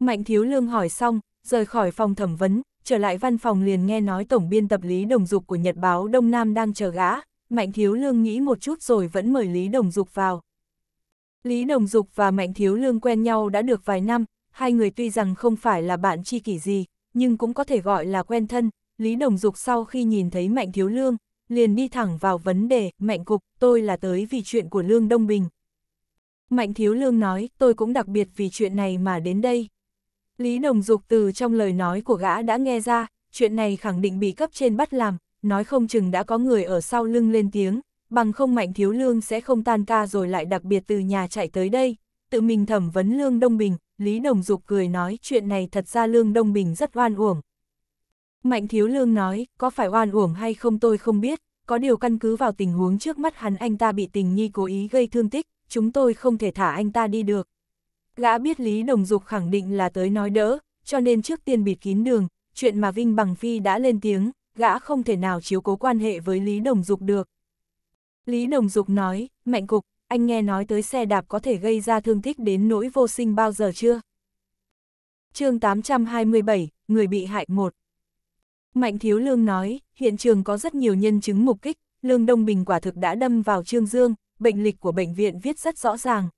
Mạnh Thiếu Lương hỏi xong, rời khỏi phòng thẩm vấn, trở lại văn phòng liền nghe nói tổng biên tập Lý Đồng Dục của Nhật báo Đông Nam đang chờ gã, Mạnh Thiếu Lương nghĩ một chút rồi vẫn mời Lý Đồng Dục vào. Lý Đồng Dục và Mạnh Thiếu Lương quen nhau đã được vài năm, hai người tuy rằng không phải là bạn tri kỷ gì, nhưng cũng có thể gọi là quen thân, Lý Đồng Dục sau khi nhìn thấy Mạnh Thiếu Lương, liền đi thẳng vào vấn đề, Mạnh Cục, tôi là tới vì chuyện của Lương Đông Bình. Mạnh Thiếu Lương nói, tôi cũng đặc biệt vì chuyện này mà đến đây. Lý Đồng Dục từ trong lời nói của gã đã nghe ra, chuyện này khẳng định bị cấp trên bắt làm, nói không chừng đã có người ở sau lưng lên tiếng, bằng không Mạnh Thiếu Lương sẽ không tan ca rồi lại đặc biệt từ nhà chạy tới đây, tự mình thẩm vấn Lương Đông Bình, Lý Đồng Dục cười nói chuyện này thật ra Lương Đông Bình rất oan uổng, Mạnh Thiếu Lương nói, có phải oan uổng hay không tôi không biết, có điều căn cứ vào tình huống trước mắt hắn anh ta bị tình nhi cố ý gây thương tích, chúng tôi không thể thả anh ta đi được. Gã biết Lý Đồng Dục khẳng định là tới nói đỡ, cho nên trước tiên bịt kín đường, chuyện mà Vinh Bằng Phi đã lên tiếng, gã không thể nào chiếu cố quan hệ với Lý Đồng Dục được. Lý Đồng Dục nói, Mạnh Cục, anh nghe nói tới xe đạp có thể gây ra thương tích đến nỗi vô sinh bao giờ chưa? chương 827, Người bị hại một Mạnh Thiếu Lương nói, hiện trường có rất nhiều nhân chứng mục kích, Lương Đông Bình quả thực đã đâm vào Trương Dương, bệnh lịch của bệnh viện viết rất rõ ràng.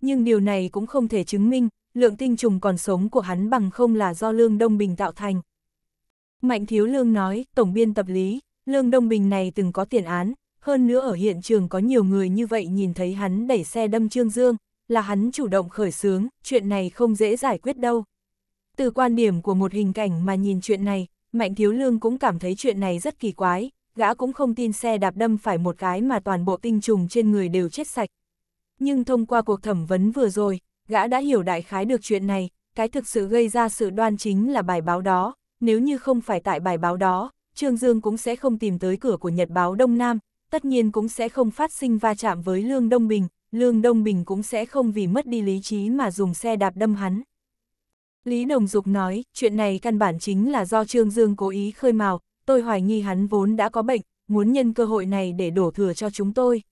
Nhưng điều này cũng không thể chứng minh, lượng tinh trùng còn sống của hắn bằng không là do Lương Đông Bình tạo thành. Mạnh Thiếu Lương nói, Tổng biên tập lý, Lương Đông Bình này từng có tiền án, hơn nữa ở hiện trường có nhiều người như vậy nhìn thấy hắn đẩy xe đâm Trương Dương, là hắn chủ động khởi xướng, chuyện này không dễ giải quyết đâu. Từ quan điểm của một hình cảnh mà nhìn chuyện này, Mạnh Thiếu Lương cũng cảm thấy chuyện này rất kỳ quái, gã cũng không tin xe đạp đâm phải một cái mà toàn bộ tinh trùng trên người đều chết sạch. Nhưng thông qua cuộc thẩm vấn vừa rồi, gã đã hiểu đại khái được chuyện này, cái thực sự gây ra sự đoan chính là bài báo đó, nếu như không phải tại bài báo đó, Trương Dương cũng sẽ không tìm tới cửa của Nhật báo Đông Nam, tất nhiên cũng sẽ không phát sinh va chạm với Lương Đông Bình, Lương Đông Bình cũng sẽ không vì mất đi lý trí mà dùng xe đạp đâm hắn. Lý Đồng Dục nói, chuyện này căn bản chính là do Trương Dương cố ý khơi mào, tôi hoài nghi hắn vốn đã có bệnh, muốn nhân cơ hội này để đổ thừa cho chúng tôi.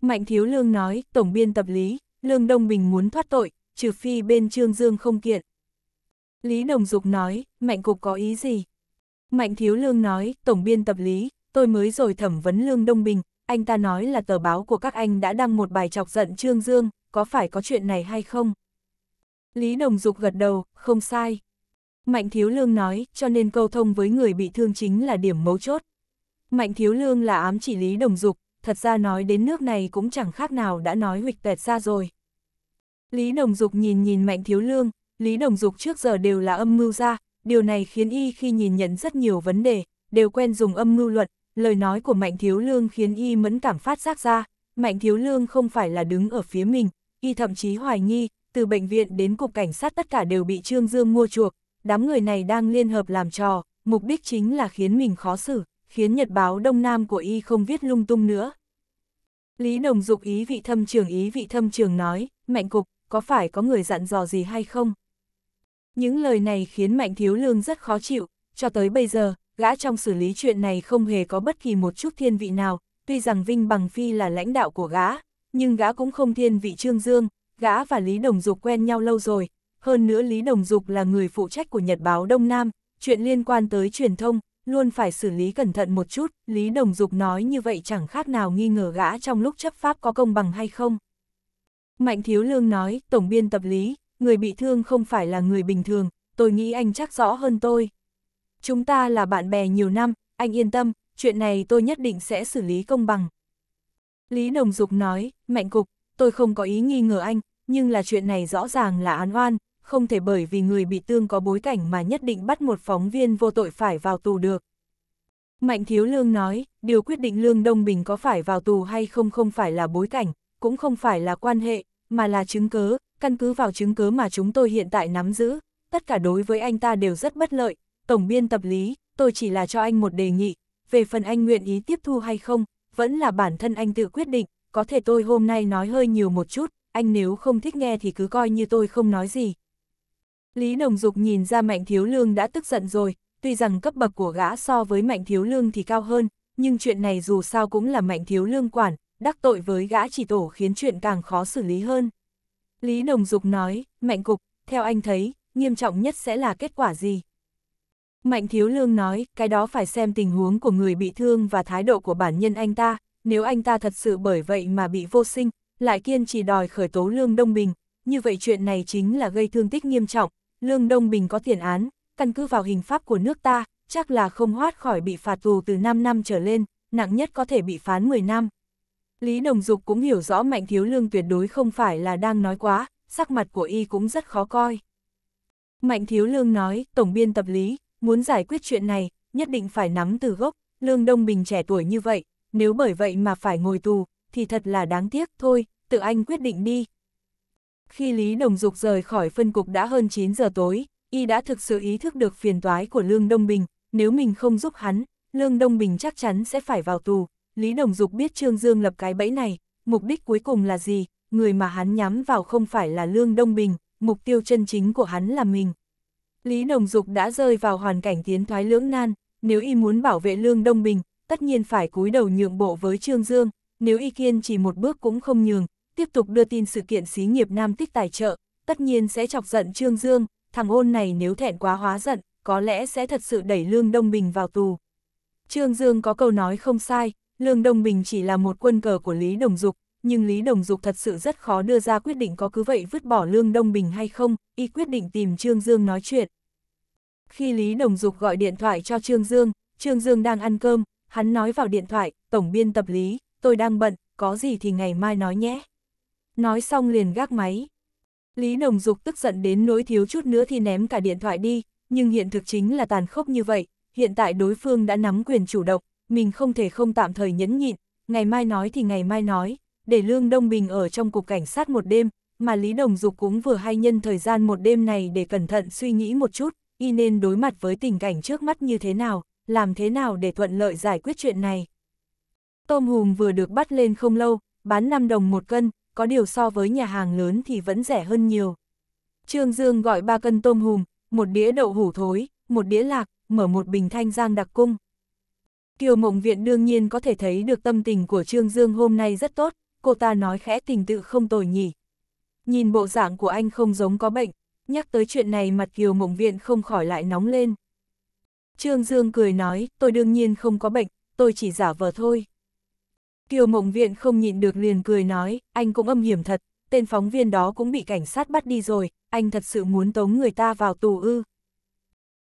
Mạnh Thiếu Lương nói, Tổng biên tập Lý, Lương Đông Bình muốn thoát tội, trừ phi bên Trương Dương không kiện. Lý Đồng Dục nói, Mạnh Cục có ý gì? Mạnh Thiếu Lương nói, Tổng biên tập Lý, tôi mới rồi thẩm vấn Lương Đông Bình, anh ta nói là tờ báo của các anh đã đăng một bài chọc giận Trương Dương, có phải có chuyện này hay không? Lý Đồng Dục gật đầu, không sai. Mạnh Thiếu Lương nói, cho nên câu thông với người bị thương chính là điểm mấu chốt. Mạnh Thiếu Lương là ám chỉ Lý Đồng Dục, thật ra nói đến nước này cũng chẳng khác nào đã nói huyệt tẹt ra rồi. Lý Đồng Dục nhìn nhìn Mạnh Thiếu Lương, Lý Đồng Dục trước giờ đều là âm mưu ra, điều này khiến y khi nhìn nhận rất nhiều vấn đề, đều quen dùng âm mưu luận, lời nói của Mạnh Thiếu Lương khiến y mẫn cảm phát giác ra, Mạnh Thiếu Lương không phải là đứng ở phía mình, y thậm chí hoài nghi, từ bệnh viện đến cục cảnh sát tất cả đều bị Trương Dương mua chuộc, đám người này đang liên hợp làm trò, mục đích chính là khiến mình khó xử, khiến nhật báo Đông Nam của y không viết lung tung nữa. Lý Đồng dục ý vị thâm trường ý vị thâm trường nói, mạnh cục, có phải có người dặn dò gì hay không? Những lời này khiến mạnh thiếu lương rất khó chịu, cho tới bây giờ, gã trong xử lý chuyện này không hề có bất kỳ một chút thiên vị nào, tuy rằng Vinh Bằng Phi là lãnh đạo của gã, nhưng gã cũng không thiên vị Trương Dương, gã và Lý Đồng Dục quen nhau lâu rồi, hơn nữa Lý Đồng Dục là người phụ trách của Nhật báo Đông Nam, chuyện liên quan tới truyền thông, luôn phải xử lý cẩn thận một chút, Lý Đồng Dục nói như vậy chẳng khác nào nghi ngờ gã trong lúc chấp pháp có công bằng hay không. Mạnh Thiếu Lương nói, Tổng biên tập Lý, người bị thương không phải là người bình thường, tôi nghĩ anh chắc rõ hơn tôi. Chúng ta là bạn bè nhiều năm, anh yên tâm, chuyện này tôi nhất định sẽ xử lý công bằng. Lý Đồng Dục nói, Mạnh Cục, tôi không có ý nghi ngờ anh, nhưng là chuyện này rõ ràng là án oan, không thể bởi vì người bị tương có bối cảnh mà nhất định bắt một phóng viên vô tội phải vào tù được. Mạnh Thiếu Lương nói, điều quyết định Lương Đông Bình có phải vào tù hay không không phải là bối cảnh, cũng không phải là quan hệ, mà là chứng cứ, căn cứ vào chứng cứ mà chúng tôi hiện tại nắm giữ, tất cả đối với anh ta đều rất bất lợi, tổng biên tập lý, tôi chỉ là cho anh một đề nghị, về phần anh nguyện ý tiếp thu hay không, vẫn là bản thân anh tự quyết định, có thể tôi hôm nay nói hơi nhiều một chút, anh nếu không thích nghe thì cứ coi như tôi không nói gì. Lý Nồng Dục nhìn ra Mạnh Thiếu Lương đã tức giận rồi, tuy rằng cấp bậc của gã so với Mạnh Thiếu Lương thì cao hơn, nhưng chuyện này dù sao cũng là Mạnh Thiếu Lương quản, đắc tội với gã chỉ tổ khiến chuyện càng khó xử lý hơn. Lý Nồng Dục nói, Mạnh Cục, theo anh thấy, nghiêm trọng nhất sẽ là kết quả gì? Mạnh Thiếu Lương nói, cái đó phải xem tình huống của người bị thương và thái độ của bản nhân anh ta, nếu anh ta thật sự bởi vậy mà bị vô sinh, lại kiên trì đòi khởi tố Lương Đông Bình, như vậy chuyện này chính là gây thương tích nghiêm trọng, Lương Đông Bình có tiền án, căn cứ vào hình pháp của nước ta, chắc là không thoát khỏi bị phạt tù từ 5 năm trở lên, nặng nhất có thể bị phán 10 năm. Lý Đồng Dục cũng hiểu rõ Mạnh Thiếu Lương tuyệt đối không phải là đang nói quá, sắc mặt của y cũng rất khó coi. Mạnh Thiếu Lương nói, Tổng biên tập lý, muốn giải quyết chuyện này, nhất định phải nắm từ gốc, Lương Đông Bình trẻ tuổi như vậy, nếu bởi vậy mà phải ngồi tù, thì thật là đáng tiếc, thôi, tự anh quyết định đi. Khi Lý Đồng Dục rời khỏi phân cục đã hơn 9 giờ tối, y đã thực sự ý thức được phiền toái của Lương Đông Bình, nếu mình không giúp hắn, Lương Đông Bình chắc chắn sẽ phải vào tù. Lý Đồng Dục biết Trương Dương lập cái bẫy này, mục đích cuối cùng là gì, người mà hắn nhắm vào không phải là Lương Đông Bình, mục tiêu chân chính của hắn là mình. Lý Đồng Dục đã rơi vào hoàn cảnh tiến thoái lưỡng nan, nếu y muốn bảo vệ Lương Đông Bình, tất nhiên phải cúi đầu nhượng bộ với Trương Dương, nếu Y Kiên chỉ một bước cũng không nhường, tiếp tục đưa tin sự kiện xí nghiệp Nam Tích tài trợ, tất nhiên sẽ chọc giận Trương Dương, thằng ôn này nếu thẹn quá hóa giận, có lẽ sẽ thật sự đẩy Lương Đông Bình vào tù. Trương Dương có câu nói không sai, Lương Đông Bình chỉ là một quân cờ của Lý Đồng Dục, nhưng Lý Đồng Dục thật sự rất khó đưa ra quyết định có cứ vậy vứt bỏ Lương Đông Bình hay không, y quyết định tìm Trương Dương nói chuyện. Khi Lý Đồng Dục gọi điện thoại cho Trương Dương, Trương Dương đang ăn cơm, hắn nói vào điện thoại, tổng biên tập lý, tôi đang bận, có gì thì ngày mai nói nhé. Nói xong liền gác máy. Lý Đồng Dục tức giận đến nỗi thiếu chút nữa thì ném cả điện thoại đi, nhưng hiện thực chính là tàn khốc như vậy, hiện tại đối phương đã nắm quyền chủ động, mình không thể không tạm thời nhẫn nhịn, ngày mai nói thì ngày mai nói, để Lương Đông Bình ở trong cục cảnh sát một đêm, mà Lý Đồng Dục cũng vừa hay nhân thời gian một đêm này để cẩn thận suy nghĩ một chút, y nên đối mặt với tình cảnh trước mắt như thế nào làm thế nào để thuận lợi giải quyết chuyện này. Tôm hùm vừa được bắt lên không lâu, bán 5 đồng một cân, có điều so với nhà hàng lớn thì vẫn rẻ hơn nhiều. Trương Dương gọi ba cân tôm hùm, một đĩa đậu hủ thối, một đĩa lạc, mở một bình thanh giang đặc cung. Kiều Mộng Viện đương nhiên có thể thấy được tâm tình của Trương Dương hôm nay rất tốt, cô ta nói khẽ tình tự không tồi nhỉ. Nhìn bộ dạng của anh không giống có bệnh, nhắc tới chuyện này mặt Kiều Mộng Viện không khỏi lại nóng lên. Trương Dương cười nói, tôi đương nhiên không có bệnh, tôi chỉ giả vờ thôi. Kiều Mộng Viện không nhịn được liền cười nói, anh cũng âm hiểm thật, tên phóng viên đó cũng bị cảnh sát bắt đi rồi, anh thật sự muốn tống người ta vào tù ư.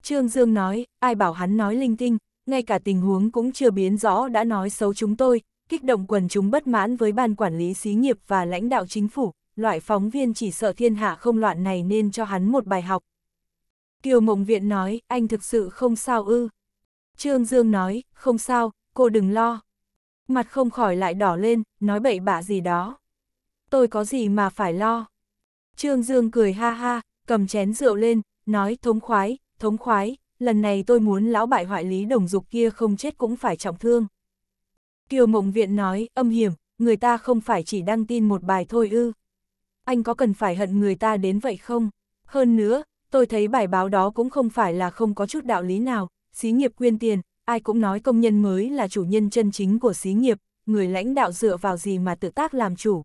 Trương Dương nói, ai bảo hắn nói linh tinh, ngay cả tình huống cũng chưa biến rõ đã nói xấu chúng tôi, kích động quần chúng bất mãn với ban quản lý xí nghiệp và lãnh đạo chính phủ, loại phóng viên chỉ sợ thiên hạ không loạn này nên cho hắn một bài học. Kiều Mộng Viện nói, anh thực sự không sao ư. Trương Dương nói, không sao, cô đừng lo. Mặt không khỏi lại đỏ lên, nói bậy bạ gì đó. Tôi có gì mà phải lo. Trương Dương cười ha ha, cầm chén rượu lên, nói thống khoái, thống khoái, lần này tôi muốn lão bại hoại lý đồng dục kia không chết cũng phải trọng thương. Kiều Mộng Viện nói, âm hiểm, người ta không phải chỉ đăng tin một bài thôi ư. Anh có cần phải hận người ta đến vậy không? Hơn nữa, tôi thấy bài báo đó cũng không phải là không có chút đạo lý nào, xí nghiệp quyên tiền, ai cũng nói công nhân mới là chủ nhân chân chính của xí nghiệp, người lãnh đạo dựa vào gì mà tự tác làm chủ.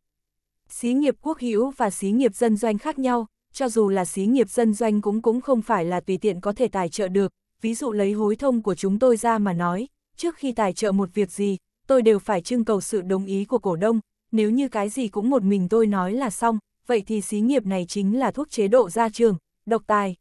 Xí nghiệp quốc hữu và xí nghiệp dân doanh khác nhau, cho dù là xí nghiệp dân doanh cũng cũng không phải là tùy tiện có thể tài trợ được, ví dụ lấy hối thông của chúng tôi ra mà nói, trước khi tài trợ một việc gì, tôi đều phải trưng cầu sự đồng ý của cổ đông, nếu như cái gì cũng một mình tôi nói là xong, vậy thì xí nghiệp này chính là thuốc chế độ ra trường, độc tài.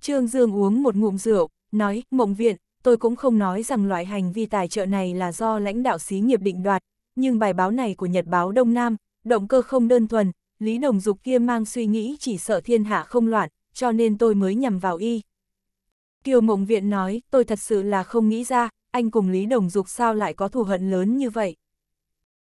Trương Dương uống một ngụm rượu, nói, mộng viện, tôi cũng không nói rằng loại hành vi tài trợ này là do lãnh đạo xí nghiệp định đoạt, nhưng bài báo này của Nhật báo Đông Nam, động cơ không đơn thuần, Lý Đồng Dục kia mang suy nghĩ chỉ sợ thiên hạ không loạn, cho nên tôi mới nhằm vào y. Kiều Mộng Viện nói, tôi thật sự là không nghĩ ra, anh cùng Lý Đồng Dục sao lại có thù hận lớn như vậy.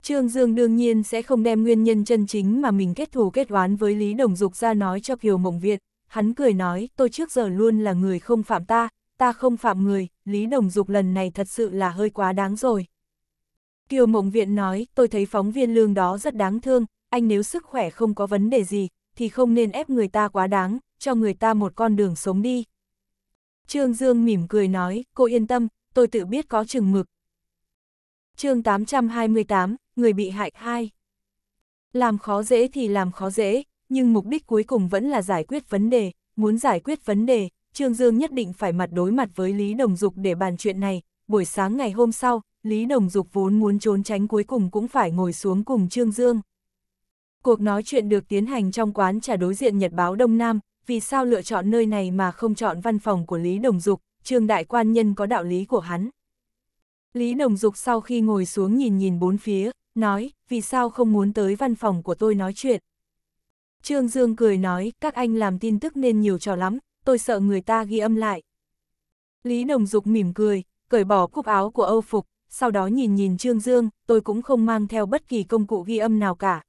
Trương Dương đương nhiên sẽ không đem nguyên nhân chân chính mà mình kết thù kết oán với Lý Đồng Dục ra nói cho Kiều Mộng Việt. Hắn cười nói, tôi trước giờ luôn là người không phạm ta, ta không phạm người, Lý Đồng Dục lần này thật sự là hơi quá đáng rồi. Kiều Mộng Viện nói, tôi thấy phóng viên lương đó rất đáng thương, anh nếu sức khỏe không có vấn đề gì, thì không nên ép người ta quá đáng, cho người ta một con đường sống đi. Trương Dương mỉm cười nói, cô yên tâm, tôi tự biết có chừng mực. chương 828, người bị hại hai. Làm khó dễ thì làm khó dễ, nhưng mục đích cuối cùng vẫn là giải quyết vấn đề, muốn giải quyết vấn đề, Trương Dương nhất định phải mặt đối mặt với Lý Đồng Dục để bàn chuyện này, buổi sáng ngày hôm sau, Lý Đồng Dục vốn muốn trốn tránh cuối cùng cũng phải ngồi xuống cùng Trương Dương. Cuộc nói chuyện được tiến hành trong quán trà đối diện Nhật báo Đông Nam, vì sao lựa chọn nơi này mà không chọn văn phòng của Lý Đồng Dục, Trương Đại Quan Nhân có đạo lý của hắn. Lý Đồng Dục sau khi ngồi xuống nhìn nhìn bốn phía, nói, vì sao không muốn tới văn phòng của tôi nói chuyện. Trương Dương cười nói, các anh làm tin tức nên nhiều trò lắm, tôi sợ người ta ghi âm lại. Lý Đồng Dục mỉm cười, cởi bỏ cúc áo của Âu Phục, sau đó nhìn nhìn Trương Dương, tôi cũng không mang theo bất kỳ công cụ ghi âm nào cả.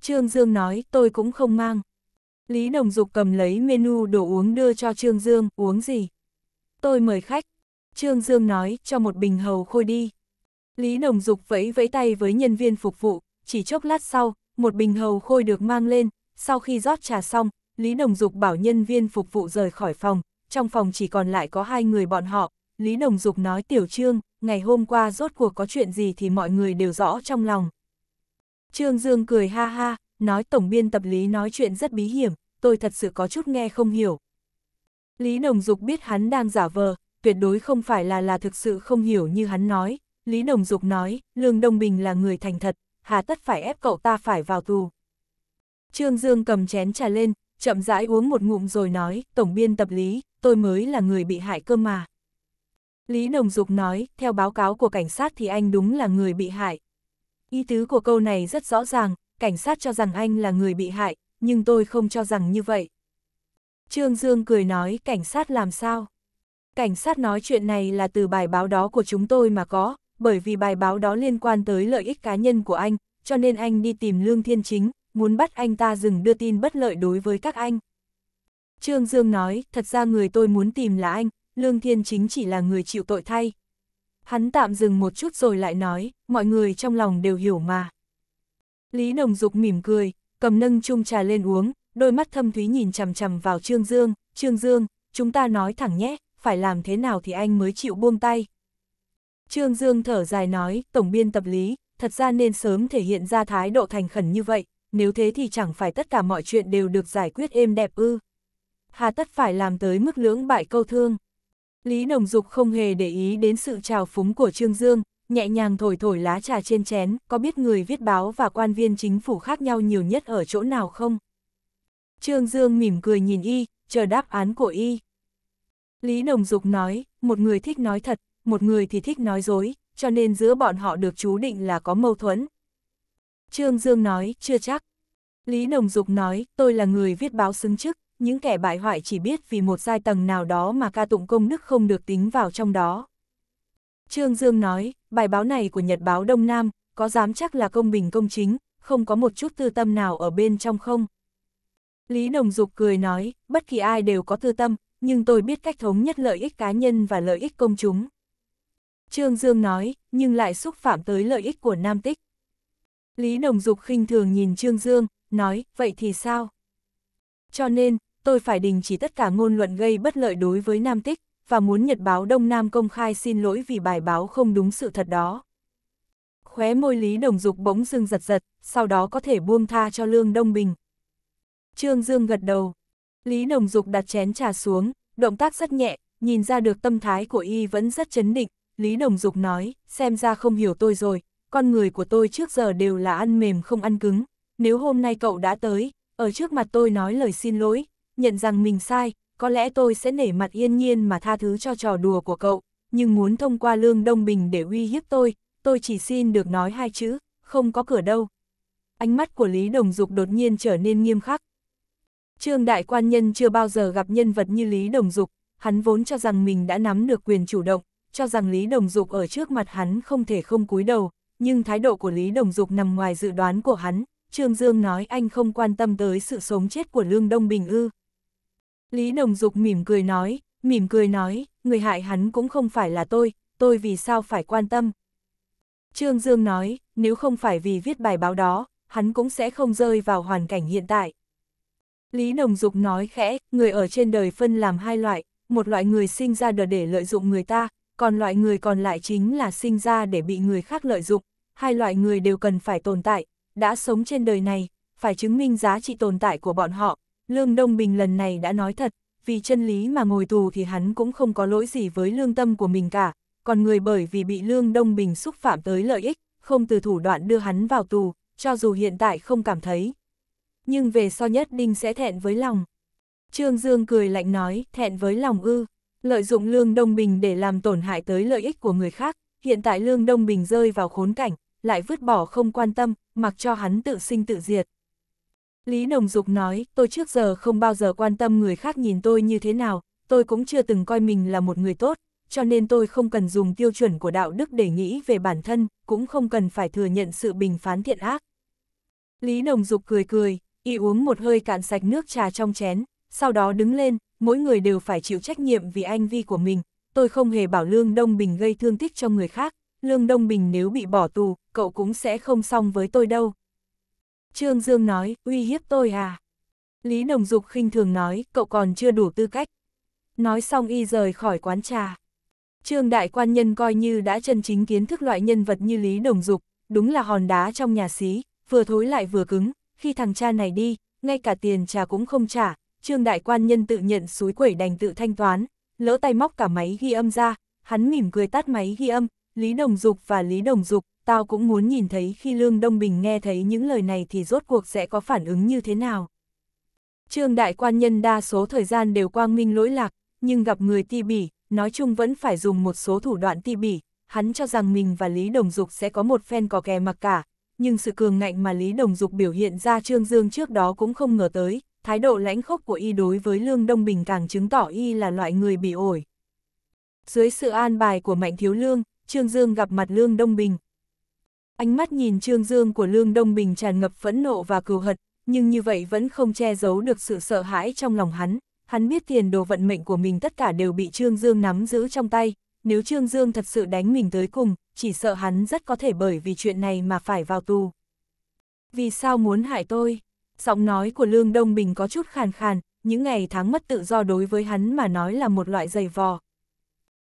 Trương Dương nói, tôi cũng không mang. Lý Đồng Dục cầm lấy menu đồ uống đưa cho Trương Dương, uống gì? Tôi mời khách. Trương Dương nói, cho một bình hầu khôi đi. Lý Nồng Dục vẫy vẫy tay với nhân viên phục vụ, chỉ chốc lát sau, một bình hầu khôi được mang lên, sau khi rót trà xong, Lý Nồng Dục bảo nhân viên phục vụ rời khỏi phòng, trong phòng chỉ còn lại có hai người bọn họ, Lý Nồng Dục nói Tiểu Trương, ngày hôm qua rốt cuộc có chuyện gì thì mọi người đều rõ trong lòng. Trương Dương cười ha ha, nói tổng biên tập Lý nói chuyện rất bí hiểm, tôi thật sự có chút nghe không hiểu. Lý Nồng Dục biết hắn đang giả vờ, tuyệt đối không phải là là thực sự không hiểu như hắn nói, Lý Đồng Dục nói, Lương Đông Bình là người thành thật, hà tất phải ép cậu ta phải vào tù. Trương Dương cầm chén trà lên, chậm rãi uống một ngụm rồi nói, Tổng biên tập Lý, tôi mới là người bị hại cơ mà. Lý Đồng Dục nói, theo báo cáo của cảnh sát thì anh đúng là người bị hại. Ý tứ của câu này rất rõ ràng, cảnh sát cho rằng anh là người bị hại, nhưng tôi không cho rằng như vậy. Trương Dương cười nói, cảnh sát làm sao? Cảnh sát nói chuyện này là từ bài báo đó của chúng tôi mà có, bởi vì bài báo đó liên quan tới lợi ích cá nhân của anh, cho nên anh đi tìm Lương Thiên Chính, muốn bắt anh ta dừng đưa tin bất lợi đối với các anh. Trương Dương nói, thật ra người tôi muốn tìm là anh, Lương Thiên Chính chỉ là người chịu tội thay. Hắn tạm dừng một chút rồi lại nói, mọi người trong lòng đều hiểu mà. Lý Đồng Dục mỉm cười, cầm nâng chung trà lên uống, đôi mắt thâm thúy nhìn chằm chằm vào Trương Dương, Trương Dương, chúng ta nói thẳng nhé, phải làm thế nào thì anh mới chịu buông tay. Trương Dương thở dài nói, tổng biên tập lý, thật ra nên sớm thể hiện ra thái độ thành khẩn như vậy, nếu thế thì chẳng phải tất cả mọi chuyện đều được giải quyết êm đẹp ư. Hà tất phải làm tới mức lưỡng bại câu thương. Lý Đồng Dục không hề để ý đến sự trào phúng của Trương Dương, nhẹ nhàng thổi thổi lá trà trên chén, có biết người viết báo và quan viên chính phủ khác nhau nhiều nhất ở chỗ nào không? Trương Dương mỉm cười nhìn y, chờ đáp án của y. Lý Đồng Dục nói, một người thích nói thật, một người thì thích nói dối, cho nên giữa bọn họ được chú định là có mâu thuẫn. Trương Dương nói, chưa chắc. Lý Đồng Dục nói, tôi là người viết báo xứng chức, những kẻ bại hoại chỉ biết vì một giai tầng nào đó mà ca tụng công đức không được tính vào trong đó. Trương Dương nói, bài báo này của Nhật báo Đông Nam, có dám chắc là công bình công chính, không có một chút tư tâm nào ở bên trong không? Lý Đồng Dục cười nói, bất kỳ ai đều có tư tâm, nhưng tôi biết cách thống nhất lợi ích cá nhân và lợi ích công chúng. Trương Dương nói, nhưng lại xúc phạm tới lợi ích của Nam Tích. Lý Đồng Dục khinh thường nhìn Trương Dương, nói, vậy thì sao? Cho nên, tôi phải đình chỉ tất cả ngôn luận gây bất lợi đối với Nam Tích, và muốn Nhật báo Đông Nam công khai xin lỗi vì bài báo không đúng sự thật đó. Khóe môi Lý Đồng Dục bỗng dưng giật giật, sau đó có thể buông tha cho Lương Đông Bình. Trương Dương gật đầu. Lý Đồng Dục đặt chén trà xuống, động tác rất nhẹ, nhìn ra được tâm thái của y vẫn rất chấn định, Lý Đồng Dục nói, xem ra không hiểu tôi rồi, con người của tôi trước giờ đều là ăn mềm không ăn cứng, nếu hôm nay cậu đã tới, ở trước mặt tôi nói lời xin lỗi, nhận rằng mình sai, có lẽ tôi sẽ nể mặt yên nhiên mà tha thứ cho trò đùa của cậu, nhưng muốn thông qua Lương Đông Bình để uy hiếp tôi, tôi chỉ xin được nói hai chữ, không có cửa đâu. Ánh mắt của Lý Đồng Dục đột nhiên trở nên nghiêm khắc. Trương Đại Quan Nhân chưa bao giờ gặp nhân vật như Lý Đồng Dục, hắn vốn cho rằng mình đã nắm được quyền chủ động, cho rằng Lý Đồng Dục ở trước mặt hắn không thể không cúi đầu, nhưng thái độ của Lý Đồng Dục nằm ngoài dự đoán của hắn, Trương Dương nói anh không quan tâm tới sự sống chết của Lương Đông Bình ư. Lý Đồng Dục mỉm cười nói, mỉm cười nói, người hại hắn cũng không phải là tôi, tôi vì sao phải quan tâm. Trương Dương nói, nếu không phải vì viết bài báo đó, hắn cũng sẽ không rơi vào hoàn cảnh hiện tại. Lý Đồng Dục nói khẽ, người ở trên đời phân làm hai loại, một loại người sinh ra đời để lợi dụng người ta, còn loại người còn lại chính là sinh ra để bị người khác lợi dụng, hai loại người đều cần phải tồn tại, đã sống trên đời này, phải chứng minh giá trị tồn tại của bọn họ. Lương Đông Bình lần này đã nói thật, vì chân lý mà ngồi tù thì hắn cũng không có lỗi gì với lương tâm của mình cả, còn người bởi vì bị Lương Đông Bình xúc phạm tới lợi ích, không từ thủ đoạn đưa hắn vào tù, cho dù hiện tại không cảm thấy. Nhưng về so nhất định sẽ thẹn với lòng. Trương Dương cười lạnh nói, thẹn với lòng ư lợi dụng Lương Đông Bình để làm tổn hại tới lợi ích của người khác, hiện tại Lương Đông Bình rơi vào khốn cảnh, lại vứt bỏ không quan tâm, mặc cho hắn tự sinh tự diệt. Lý Đồng Dục nói, tôi trước giờ không bao giờ quan tâm người khác nhìn tôi như thế nào, tôi cũng chưa từng coi mình là một người tốt, cho nên tôi không cần dùng tiêu chuẩn của đạo đức để nghĩ về bản thân, cũng không cần phải thừa nhận sự bình phán thiện ác. Lý Đồng Dục cười cười, y uống một hơi cạn sạch nước trà trong chén, sau đó đứng lên, mỗi người đều phải chịu trách nhiệm vì anh vi của mình, tôi không hề bảo Lương Đông Bình gây thương tích cho người khác, Lương Đông Bình nếu bị bỏ tù, cậu cũng sẽ không xong với tôi đâu. Trương Dương nói, uy hiếp tôi à? Lý Đồng Dục khinh thường nói, cậu còn chưa đủ tư cách. Nói xong y rời khỏi quán trà. Trương Đại Quan Nhân coi như đã chân chính kiến thức loại nhân vật như Lý Đồng Dục, đúng là hòn đá trong nhà xí, vừa thối lại vừa cứng, khi thằng cha này đi, ngay cả tiền trà cũng không trả, trương đại quan nhân tự nhận suối quẩy đành tự thanh toán, lỡ tay móc cả máy ghi âm ra, hắn mỉm cười tắt máy ghi âm, Lý Đồng Dục và Lý Đồng Dục, tao cũng muốn nhìn thấy khi Lương Đông Bình nghe thấy những lời này thì rốt cuộc sẽ có phản ứng như thế nào. Trương đại quan nhân đa số thời gian đều quang minh lỗi lạc, nhưng gặp người ti bỉ, nói chung vẫn phải dùng một số thủ đoạn ti bỉ, hắn cho rằng mình và Lý Đồng Dục sẽ có một phen có kè mặc cả, nhưng sự cường ngạnh mà Lý Đồng Dục biểu hiện ra Trương Dương trước đó cũng không ngờ tới, thái độ lãnh khốc của y đối với Lương Đông Bình càng chứng tỏ y là loại người bị ổi. Dưới sự an bài của Mạnh Thiếu Lương, Trương Dương gặp mặt Lương Đông Bình. Ánh mắt nhìn Trương Dương của Lương Đông Bình tràn ngập phẫn nộ và cừu hận, nhưng như vậy vẫn không che giấu được sự sợ hãi trong lòng hắn. Hắn biết tiền đồ vận mệnh của mình tất cả đều bị Trương Dương nắm giữ trong tay. Nếu Trương Dương thật sự đánh mình tới cùng, chỉ sợ hắn rất có thể bởi vì chuyện này mà phải vào tù. Vì sao muốn hại tôi? Giọng nói của Lương Đông Bình có chút khàn khàn, những ngày tháng mất tự do đối với hắn mà nói là một loại giày vò.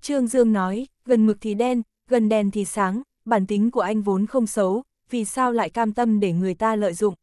Trương Dương nói, gần mực thì đen, gần đèn thì sáng, bản tính của anh vốn không xấu, vì sao lại cam tâm để người ta lợi dụng.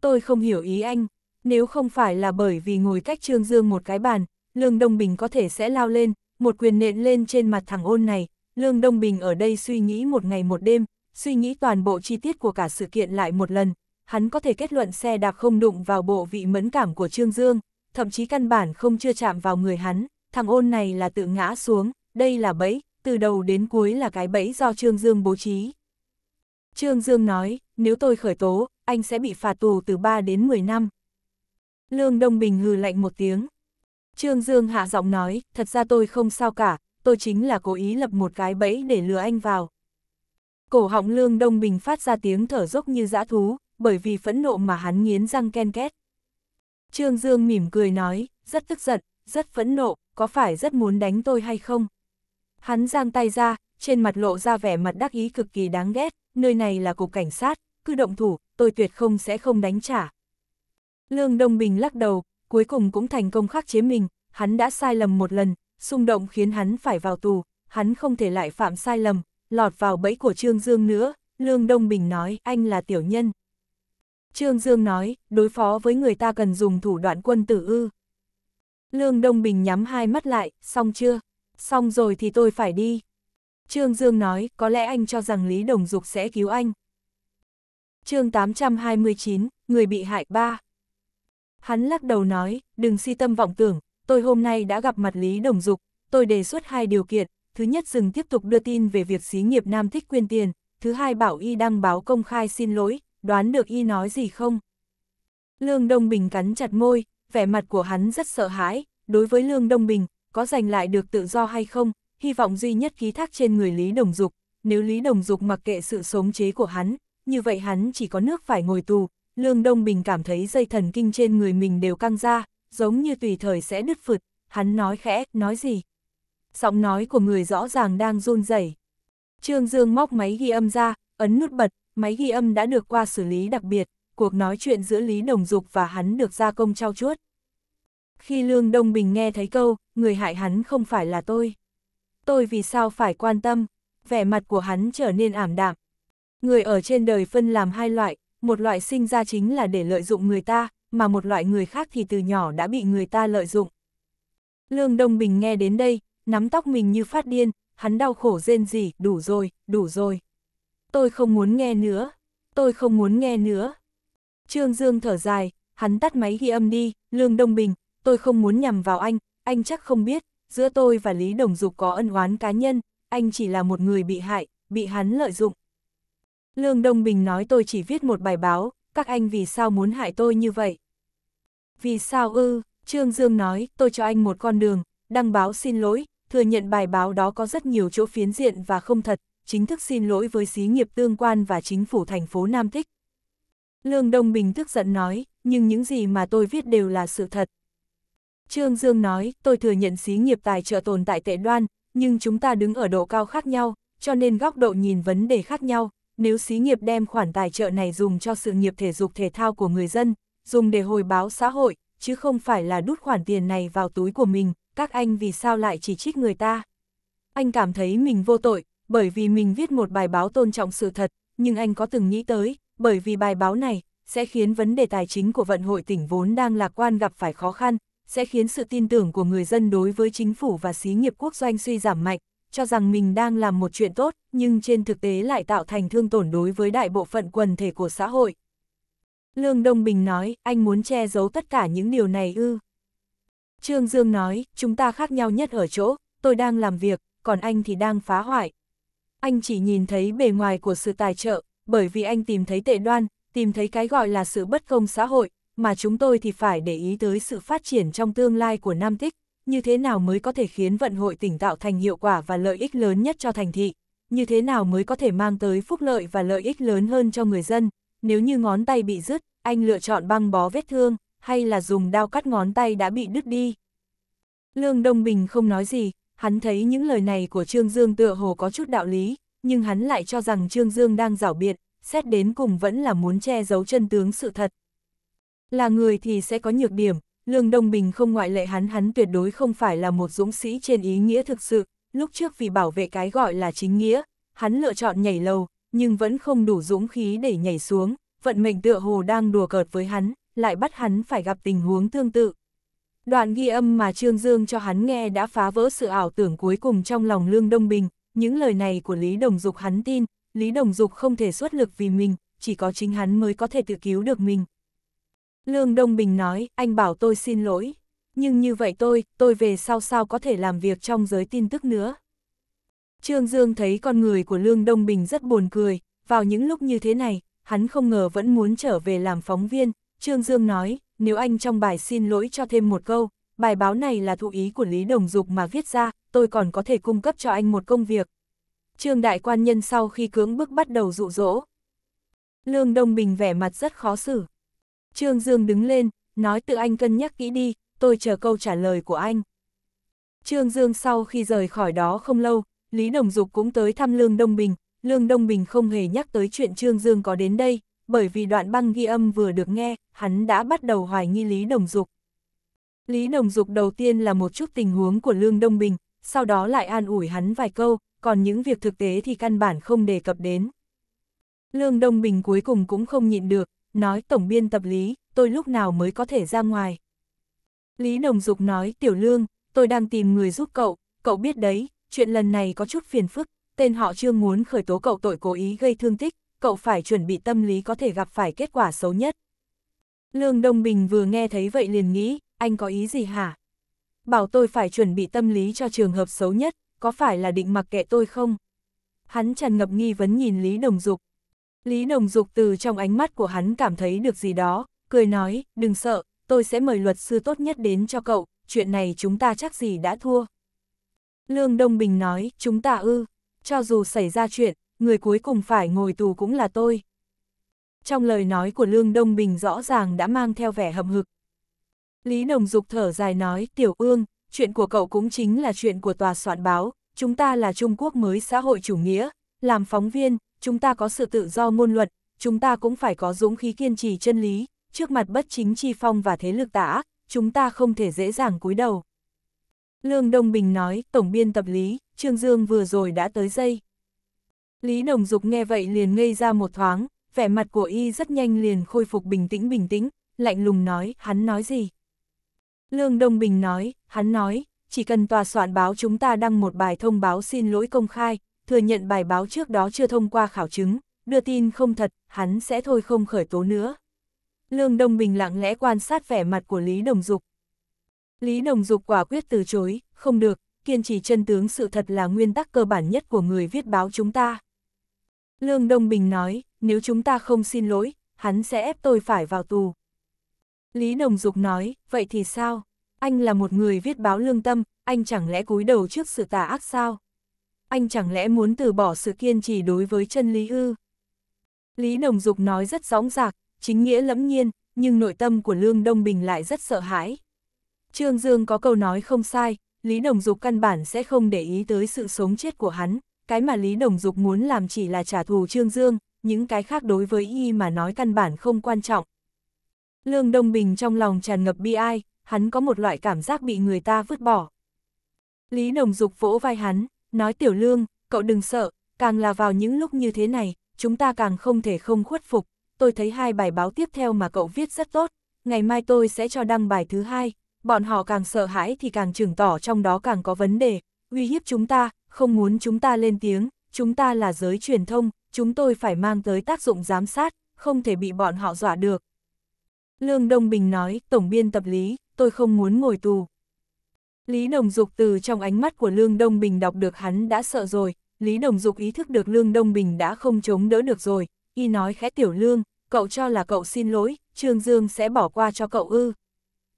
Tôi không hiểu ý anh, nếu không phải là bởi vì ngồi cách Trương Dương một cái bàn, Lương Đông Bình có thể sẽ lao lên, một quyền nện lên trên mặt thằng ôn này, Lương Đông Bình ở đây suy nghĩ một ngày một đêm, suy nghĩ toàn bộ chi tiết của cả sự kiện lại một lần, hắn có thể kết luận xe đạp không đụng vào bộ vị mẫn cảm của Trương Dương, thậm chí căn bản không chưa chạm vào người hắn, thằng ôn này là tự ngã xuống, đây là bẫy, từ đầu đến cuối là cái bẫy do Trương Dương bố trí. Trương Dương nói, nếu tôi khởi tố, anh sẽ bị phạt tù từ 3 đến 10 năm. Lương Đông Bình hừ lạnh một tiếng. Trương Dương hạ giọng nói, thật ra tôi không sao cả, tôi chính là cố ý lập một cái bẫy để lừa anh vào. Cổ họng Lương Đông Bình phát ra tiếng thở dốc như dã thú, bởi vì phẫn nộ mà hắn nghiến răng ken két. Trương Dương mỉm cười nói, rất tức giận, rất phẫn nộ, có phải rất muốn đánh tôi hay không? Hắn giang tay ra, trên mặt lộ ra vẻ mặt đắc ý cực kỳ đáng ghét, nơi này là cục cảnh sát, cứ động thủ, tôi tuyệt không sẽ không đánh trả. Lương Đông Bình lắc đầu, cuối cùng cũng thành công khắc chế mình, hắn đã sai lầm một lần, xung động khiến hắn phải vào tù, hắn không thể lại phạm sai lầm, lọt vào bẫy của Trương Dương nữa, Lương Đông Bình nói anh là tiểu nhân, Trương Dương nói, đối phó với người ta cần dùng thủ đoạn quân tử ư. Lương Đông Bình nhắm hai mắt lại, xong chưa? Xong rồi thì tôi phải đi. Trương Dương nói, có lẽ anh cho rằng Lý Đồng Dục sẽ cứu anh. chương 829, người bị hại ba. Hắn lắc đầu nói, đừng si tâm vọng tưởng, tôi hôm nay đã gặp mặt Lý Đồng Dục, tôi đề xuất hai điều kiện, thứ nhất dừng tiếp tục đưa tin về việc xí nghiệp Nam Thích quyên tiền, thứ hai bảo y đăng báo công khai xin lỗi, đoán được y nói gì không? Lương Đông Bình cắn chặt môi, vẻ mặt của hắn rất sợ hãi, đối với Lương Đông Bình, có giành lại được tự do hay không, hy vọng duy nhất ký thác trên người Lý Đồng Dục, nếu Lý Đồng Dục mặc kệ sự sống chế của hắn, như vậy hắn chỉ có nước phải ngồi tù, Lương Đông Bình cảm thấy dây thần kinh trên người mình đều căng ra, giống như tùy thời sẽ đứt phượt, hắn nói khẽ, nói gì? Giọng nói của người rõ ràng đang run rẩy. Trương Dương móc máy ghi âm ra, ấn nút bật, máy ghi âm đã được qua xử lý đặc biệt, cuộc nói chuyện giữa Lý Đồng Dục và hắn được gia công trao chuốt. Khi Lương Đông Bình nghe thấy câu, người hại hắn không phải là tôi. Tôi vì sao phải quan tâm, vẻ mặt của hắn trở nên ảm đạm. Người ở trên đời phân làm hai loại, một loại sinh ra chính là để lợi dụng người ta, mà một loại người khác thì từ nhỏ đã bị người ta lợi dụng. Lương Đông Bình nghe đến đây, nắm tóc mình như phát điên, hắn đau khổ rên rỉ, đủ rồi, đủ rồi tôi không muốn nghe nữa, tôi không muốn nghe nữa. Trương Dương thở dài, hắn tắt máy ghi âm đi, Lương Đông Bình, tôi không muốn nhằm vào anh, anh chắc không biết, giữa tôi và Lý Đồng Dục có ân oán cá nhân, anh chỉ là một người bị hại, bị hắn lợi dụng. Lương Đông Bình nói tôi chỉ viết một bài báo, các anh vì sao muốn hại tôi như vậy? Vì sao ư, Trương Dương nói, tôi cho anh một con đường, đăng báo xin lỗi, thừa nhận bài báo đó có rất nhiều chỗ phiến diện và không thật, chính thức xin lỗi với xí nghiệp tương quan và chính phủ thành phố Nam Thích. Lương Đông Bình tức giận nói, nhưng những gì mà tôi viết đều là sự thật. Trương Dương nói, tôi thừa nhận xí nghiệp tài trợ tồn tại tệ đoan, nhưng chúng ta đứng ở độ cao khác nhau, cho nên góc độ nhìn vấn đề khác nhau. Nếu xí nghiệp đem khoản tài trợ này dùng cho sự nghiệp thể dục thể thao của người dân, dùng để hồi báo xã hội, chứ không phải là đút khoản tiền này vào túi của mình, các anh vì sao lại chỉ trích người ta? Anh cảm thấy mình vô tội, bởi vì mình viết một bài báo tôn trọng sự thật, nhưng anh có từng nghĩ tới, bởi vì bài báo này, sẽ khiến vấn đề tài chính của vận hội tỉnh vốn đang lạc quan gặp phải khó khăn, sẽ khiến sự tin tưởng của người dân đối với chính phủ và xí nghiệp quốc doanh suy giảm mạnh, cho rằng mình đang làm một chuyện tốt, nhưng trên thực tế lại tạo thành thương tổn đối với đại bộ phận quần thể của xã hội. Lương Đông Bình nói, anh muốn che giấu tất cả những điều này ư. Trương Dương nói, chúng ta khác nhau nhất ở chỗ, tôi đang làm việc, còn anh thì đang phá hoại, anh chỉ nhìn thấy bề ngoài của sự tài trợ, bởi vì anh tìm thấy tệ đoan, tìm thấy cái gọi là sự bất công xã hội, mà chúng tôi thì phải để ý tới sự phát triển trong tương lai của Nam Tích, như thế nào mới có thể khiến vận hội tỉnh tạo thành hiệu quả và lợi ích lớn nhất cho thành thị, như thế nào mới có thể mang tới phúc lợi và lợi ích lớn hơn cho người dân. Nếu như ngón tay bị đứt, anh lựa chọn băng bó vết thương, hay là dùng dao cắt ngón tay đã bị đứt đi. Lương Đông Bình không nói gì, hắn thấy những lời này của Trương Dương tựa hồ có chút đạo lý, nhưng hắn lại cho rằng Trương Dương đang rảo biện, xét đến cùng vẫn là muốn che giấu chân tướng sự thật. Là người thì sẽ có nhược điểm, Lương Đông Bình không ngoại lệ hắn hắn tuyệt đối không phải là một dũng sĩ trên ý nghĩa thực sự, lúc trước vì bảo vệ cái gọi là chính nghĩa, hắn lựa chọn nhảy lầu, nhưng vẫn không đủ dũng khí để nhảy xuống, vận mệnh tựa hồ đang đùa cợt với hắn, lại bắt hắn phải gặp tình huống tương tự. Đoạn ghi âm mà Trương Dương cho hắn nghe đã phá vỡ sự ảo tưởng cuối cùng trong lòng Lương Đông Bình, những lời này của Lý Đồng Dục hắn tin, Lý Đồng Dục không thể xuất lực vì mình, chỉ có chính hắn mới có thể tự cứu được mình. Lương Đông Bình nói, anh bảo tôi xin lỗi, nhưng như vậy tôi, tôi về sau sao có thể làm việc trong giới tin tức nữa. Trương Dương thấy con người của Lương Đông Bình rất buồn cười, vào những lúc như thế này, hắn không ngờ vẫn muốn trở về làm phóng viên, Trương Dương nói, nếu anh trong bài xin lỗi cho thêm một câu, bài báo này là thụ ý của Lý Đồng Dục mà viết ra, tôi còn có thể cung cấp cho anh một công việc. Trương Đại Quan Nhân sau khi cưỡng bức bắt đầu dụ dỗ. Lương Đông Bình vẻ mặt rất khó xử. Trương Dương đứng lên, nói tự anh cân nhắc kỹ đi, tôi chờ câu trả lời của anh. Trương Dương sau khi rời khỏi đó không lâu, Lý Đồng Dục cũng tới thăm Lương Đông Bình, Lương Đông Bình không hề nhắc tới chuyện Trương Dương có đến đây, bởi vì đoạn băng ghi âm vừa được nghe, hắn đã bắt đầu hoài nghi Lý Đồng Dục. Lý Đồng Dục đầu tiên là một chút tình huống của Lương Đông Bình, sau đó lại an ủi hắn vài câu, còn những việc thực tế thì căn bản không đề cập đến. Lương Đông Bình cuối cùng cũng không nhịn được, nói tổng biên tập Lý, tôi lúc nào mới có thể ra ngoài. Lý Đồng Dục nói, tiểu Lương, tôi đang tìm người giúp cậu, cậu biết đấy, chuyện lần này có chút phiền phức, tên họ chưa muốn khởi tố cậu tội cố ý gây thương tích, cậu phải chuẩn bị tâm lý có thể gặp phải kết quả xấu nhất. Lương Đông Bình vừa nghe thấy vậy liền nghĩ, anh có ý gì hả? Bảo tôi phải chuẩn bị tâm lý cho trường hợp xấu nhất, có phải là định mặc kệ tôi không? Hắn tràn ngập nghi vấn nhìn Lý Đồng Dục. Lý Đồng Dục từ trong ánh mắt của hắn cảm thấy được gì đó, cười nói, đừng sợ, tôi sẽ mời luật sư tốt nhất đến cho cậu, chuyện này chúng ta chắc gì đã thua. Lương Đông Bình nói, chúng ta ư, cho dù xảy ra chuyện, người cuối cùng phải ngồi tù cũng là tôi. Trong lời nói của Lương Đông Bình rõ ràng đã mang theo vẻ hậm hực. Lý Đồng Dục thở dài nói, tiểu ương, chuyện của cậu cũng chính là chuyện của tòa soạn báo, chúng ta là Trung Quốc mới xã hội chủ nghĩa, làm phóng viên, chúng ta có sự tự do ngôn luận, chúng ta cũng phải có dũng khí kiên trì chân lý, trước mặt bất chính chi phong và thế lực tả chúng ta không thể dễ dàng cúi đầu. Lương Đông Bình nói, Tổng biên tập lý, Trương Dương vừa rồi đã tới dây. Lý Đồng Dục nghe vậy liền ngây ra một thoáng, vẻ mặt của y rất nhanh liền khôi phục bình tĩnh bình tĩnh, lạnh lùng nói, hắn nói gì? Lương Đông Bình nói, hắn nói, chỉ cần tòa soạn báo chúng ta đăng một bài thông báo xin lỗi công khai, thừa nhận bài báo trước đó chưa thông qua khảo chứng, đưa tin không thật, hắn sẽ thôi không khởi tố nữa. Lương Đông Bình lặng lẽ quan sát vẻ mặt của Lý Đồng Dục. Lý Đồng Dục quả quyết từ chối, không được, kiên trì chân tướng sự thật là nguyên tắc cơ bản nhất của người viết báo chúng ta. Lương Đông Bình nói, nếu chúng ta không xin lỗi, hắn sẽ ép tôi phải vào tù. Lý Đồng Dục nói, vậy thì sao? Anh là một người viết báo lương tâm, anh chẳng lẽ cúi đầu trước sự tà ác sao? Anh chẳng lẽ muốn từ bỏ sự kiên trì đối với chân lý ư? Lý Đồng Dục nói rất rõ rạc, chính nghĩa lẫm nhiên, nhưng nội tâm của Lương Đông Bình lại rất sợ hãi. Trương Dương có câu nói không sai, Lý Đồng Dục căn bản sẽ không để ý tới sự sống chết của hắn, cái mà Lý Đồng Dục muốn làm chỉ là trả thù Trương Dương, những cái khác đối với y mà nói căn bản không quan trọng. Lương Đông Bình trong lòng tràn ngập bi ai, hắn có một loại cảm giác bị người ta vứt bỏ. Lý Đồng Dục vỗ vai hắn, nói tiểu lương, cậu đừng sợ, càng là vào những lúc như thế này, chúng ta càng không thể không khuất phục. Tôi thấy hai bài báo tiếp theo mà cậu viết rất tốt, ngày mai tôi sẽ cho đăng bài thứ hai, bọn họ càng sợ hãi thì càng chứng tỏ trong đó càng có vấn đề, uy hiếp chúng ta, không muốn chúng ta lên tiếng, chúng ta là giới truyền thông, chúng tôi phải mang tới tác dụng giám sát, không thể bị bọn họ dọa được. Lương Đông Bình nói, tổng biên tập lý, tôi không muốn ngồi tù. Lý Đồng Dục từ trong ánh mắt của Lương Đông Bình đọc được hắn đã sợ rồi, Lý Đồng Dục ý thức được Lương Đông Bình đã không chống đỡ được rồi, y nói khẽ tiểu lương, cậu cho là cậu xin lỗi, Trương Dương sẽ bỏ qua cho cậu ư.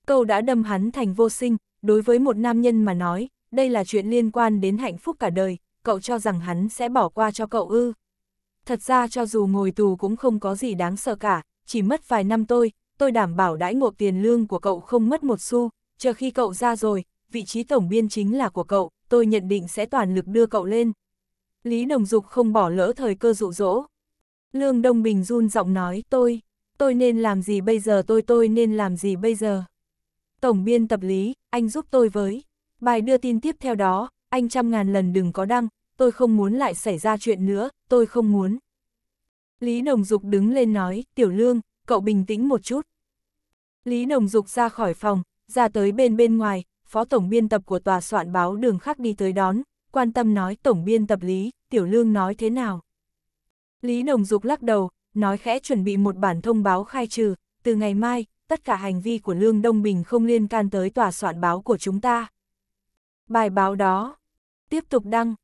Câu đã đâm hắn thành vô sinh, đối với một nam nhân mà nói, đây là chuyện liên quan đến hạnh phúc cả đời, cậu cho rằng hắn sẽ bỏ qua cho cậu ư. Thật ra cho dù ngồi tù cũng không có gì đáng sợ cả, chỉ mất vài năm tôi, tôi đảm bảo đãi ngộ tiền lương của cậu không mất một xu, chờ khi cậu ra rồi, vị trí tổng biên chính là của cậu, tôi nhận định sẽ toàn lực đưa cậu lên. Lý Đồng Dục không bỏ lỡ thời cơ dụ dỗ. Lương Đông Bình run giọng nói tôi, tôi nên làm gì bây giờ tôi tôi nên làm gì bây giờ. Tổng biên tập lý, anh giúp tôi với. Bài đưa tin tiếp theo đó, anh trăm ngàn lần đừng có đăng, tôi không muốn lại xảy ra chuyện nữa, tôi không muốn. Lý Đồng Dục đứng lên nói, Tiểu Lương, cậu bình tĩnh một chút. Lý Đồng Dục ra khỏi phòng, ra tới bên bên ngoài, phó tổng biên tập của tòa soạn báo đường khác đi tới đón, quan tâm nói tổng biên tập Lý, Tiểu Lương nói thế nào. Lý Đồng Dục lắc đầu, nói khẽ chuẩn bị một bản thông báo khai trừ, từ ngày mai, tất cả hành vi của Lương Đông Bình không liên can tới tòa soạn báo của chúng ta. Bài báo đó. Tiếp tục đăng.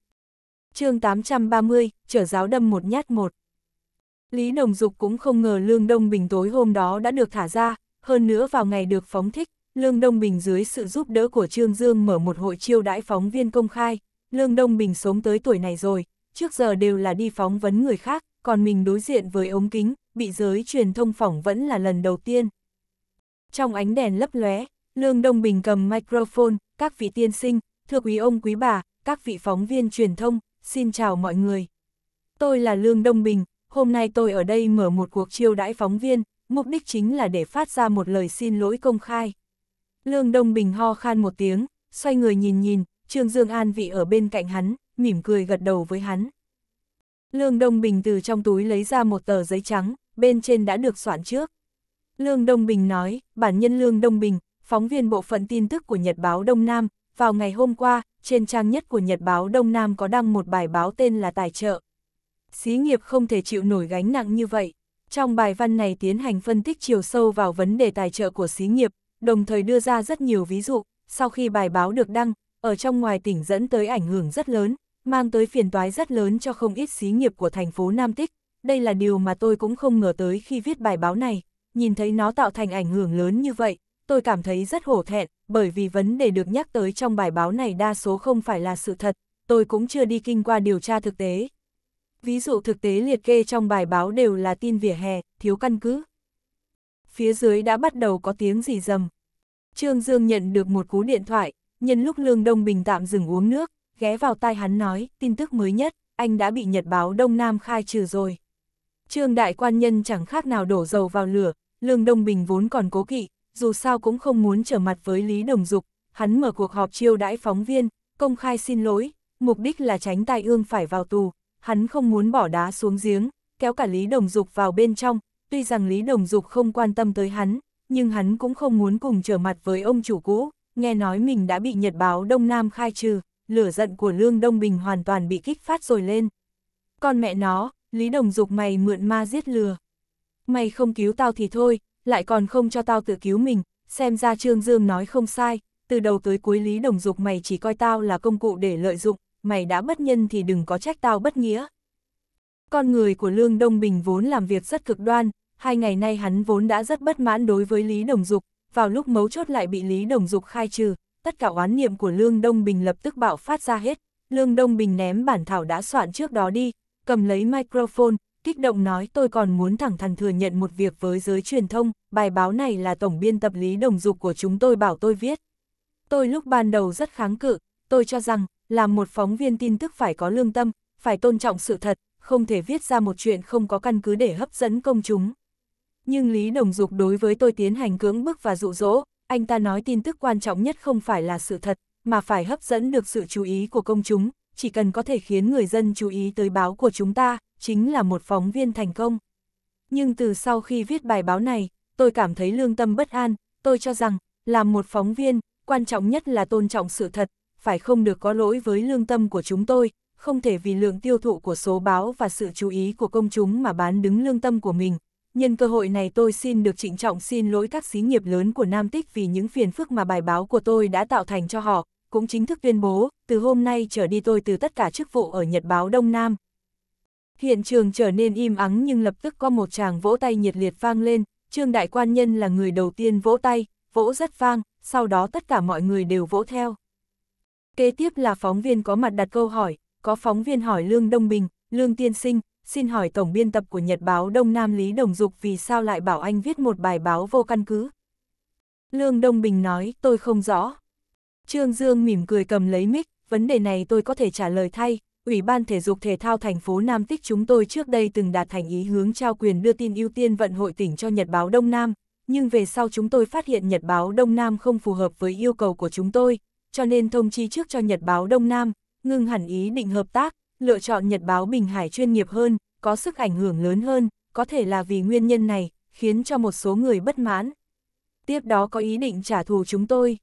chương 830, trở giáo đâm một nhát một. Lý Đồng Dục cũng không ngờ Lương Đông Bình tối hôm đó đã được thả ra, hơn nữa vào ngày được phóng thích, Lương Đông Bình dưới sự giúp đỡ của Trương Dương mở một hội chiêu đãi phóng viên công khai, Lương Đông Bình sống tới tuổi này rồi, trước giờ đều là đi phóng vấn người khác, còn mình đối diện với ống kính, bị giới truyền thông phỏng vẫn là lần đầu tiên. Trong ánh đèn lấp lóe, Lương Đông Bình cầm microphone, các vị tiên sinh, thưa quý ông quý bà, các vị phóng viên truyền thông, xin chào mọi người. Tôi là Lương Đông Bình, hôm nay tôi ở đây mở một cuộc chiêu đãi phóng viên, mục đích chính là để phát ra một lời xin lỗi công khai. Lương Đông Bình ho khan một tiếng, xoay người nhìn nhìn, Trương Dương An vị ở bên cạnh hắn, mỉm cười gật đầu với hắn. Lương Đông Bình từ trong túi lấy ra một tờ giấy trắng, bên trên đã được soạn trước. Lương Đông Bình nói, bản nhân Lương Đông Bình, phóng viên bộ phận tin tức của Nhật báo Đông Nam, vào ngày hôm qua, trên trang nhất của Nhật báo Đông Nam có đăng một bài báo tên là Tài trợ. Xí nghiệp không thể chịu nổi gánh nặng như vậy. Trong bài văn này tiến hành phân tích chiều sâu vào vấn đề tài trợ của xí nghiệp, đồng thời đưa ra rất nhiều ví dụ, sau khi bài báo được đăng, ở trong ngoài tỉnh dẫn tới ảnh hưởng rất lớn, mang tới phiền toái rất lớn cho không ít xí nghiệp của thành phố Nam Tích. Đây là điều mà tôi cũng không ngờ tới khi viết bài báo này, nhìn thấy nó tạo thành ảnh hưởng lớn như vậy, tôi cảm thấy rất hổ thẹn, bởi vì vấn đề được nhắc tới trong bài báo này đa số không phải là sự thật, tôi cũng chưa đi kinh qua điều tra thực tế. Ví dụ thực tế liệt kê trong bài báo đều là tin vỉa hè, thiếu căn cứ. Phía dưới đã bắt đầu có tiếng gì rầm. Trương Dương nhận được một cú điện thoại, nhân lúc Lương Đông Bình tạm dừng uống nước, ghé vào tai hắn nói, tin tức mới nhất, anh đã bị Nhật báo Đông Nam khai trừ rồi. Trương đại quan nhân chẳng khác nào đổ dầu vào lửa, Lương Đông Bình vốn còn cố kỵ, dù sao cũng không muốn trở mặt với Lý Đồng Dục, hắn mở cuộc họp chiêu đãi phóng viên, công khai xin lỗi, mục đích là tránh tai ương phải vào tù, hắn không muốn bỏ đá xuống giếng, kéo cả Lý Đồng Dục vào bên trong, tuy rằng Lý Đồng Dục không quan tâm tới hắn, nhưng hắn cũng không muốn cùng trở mặt với ông chủ cũ, nghe nói mình đã bị Nhật báo Đông Nam khai trừ, lửa giận của Lương Đông Bình hoàn toàn bị kích phát rồi lên. Con mẹ nó, Lý Đồng Dục mày mượn ma giết lừa. Mày không cứu tao thì thôi, lại còn không cho tao tự cứu mình, xem ra Trương Dương nói không sai, từ đầu tới cuối Lý Đồng Dục mày chỉ coi tao là công cụ để lợi dụng, mày đã bất nhân thì đừng có trách tao bất nghĩa. Con người của Lương Đông Bình vốn làm việc rất cực đoan, hai ngày nay hắn vốn đã rất bất mãn đối với Lý Đồng Dục, vào lúc mấu chốt lại bị Lý Đồng Dục khai trừ, tất cả oán niệm của Lương Đông Bình lập tức bạo phát ra hết, Lương Đông Bình ném bản thảo đã soạn trước đó đi, cầm lấy microphone, kích động nói tôi còn muốn thẳng thắn thừa nhận một việc với giới truyền thông, bài báo này là tổng biên tập lý đồng dục của chúng tôi bảo tôi viết. Tôi lúc ban đầu rất kháng cự, tôi cho rằng, làm một phóng viên tin tức phải có lương tâm, phải tôn trọng sự thật, không thể viết ra một chuyện không có căn cứ để hấp dẫn công chúng. Nhưng Lý Đồng Dục đối với tôi tiến hành cưỡng bức và dụ dỗ, anh ta nói tin tức quan trọng nhất không phải là sự thật, mà phải hấp dẫn được sự chú ý của công chúng, chỉ cần có thể khiến người dân chú ý tới báo của chúng ta, chính là một phóng viên thành công. Nhưng từ sau khi viết bài báo này, tôi cảm thấy lương tâm bất an, tôi cho rằng, làm một phóng viên, quan trọng nhất là tôn trọng sự thật, phải không được có lỗi với lương tâm của chúng tôi, không thể vì lượng tiêu thụ của số báo và sự chú ý của công chúng mà bán đứng lương tâm của mình. Nhân cơ hội này tôi xin được trịnh trọng xin lỗi các xí nghiệp lớn của Nam Tích vì những phiền phức mà bài báo của tôi đã tạo thành cho họ, cũng chính thức tuyên bố, từ hôm nay trở đi tôi từ tất cả chức vụ ở Nhật báo Đông Nam, Hiện trường trở nên im ắng nhưng lập tức có một chàng vỗ tay nhiệt liệt vang lên, Trương Đại Quan Nhân là người đầu tiên vỗ tay, vỗ rất vang, sau đó tất cả mọi người đều vỗ theo. Kế tiếp là phóng viên có mặt đặt câu hỏi, có phóng viên hỏi Lương Đông Bình, Lương Tiên Sinh, xin hỏi tổng biên tập của Nhật báo Đông Nam Lý Đồng Dục vì sao lại bảo anh viết một bài báo vô căn cứ. Lương Đông Bình nói, tôi không rõ. Trương Dương mỉm cười cầm lấy mic, vấn đề này tôi có thể trả lời thay, Ủy ban Thể dục Thể thao thành phố Nam Tích chúng tôi trước đây từng đạt thành ý hướng trao quyền đưa tin ưu tiên vận hội tỉnh cho Nhật báo Đông Nam, nhưng về sau chúng tôi phát hiện Nhật báo Đông Nam không phù hợp với yêu cầu của chúng tôi, cho nên thông chi trước cho Nhật báo Đông Nam, ngưng hẳn ý định hợp tác, lựa chọn Nhật báo Bình Hải chuyên nghiệp hơn, có sức ảnh hưởng lớn hơn, có thể là vì nguyên nhân này, khiến cho một số người bất mãn. Tiếp đó có ý định trả thù chúng tôi.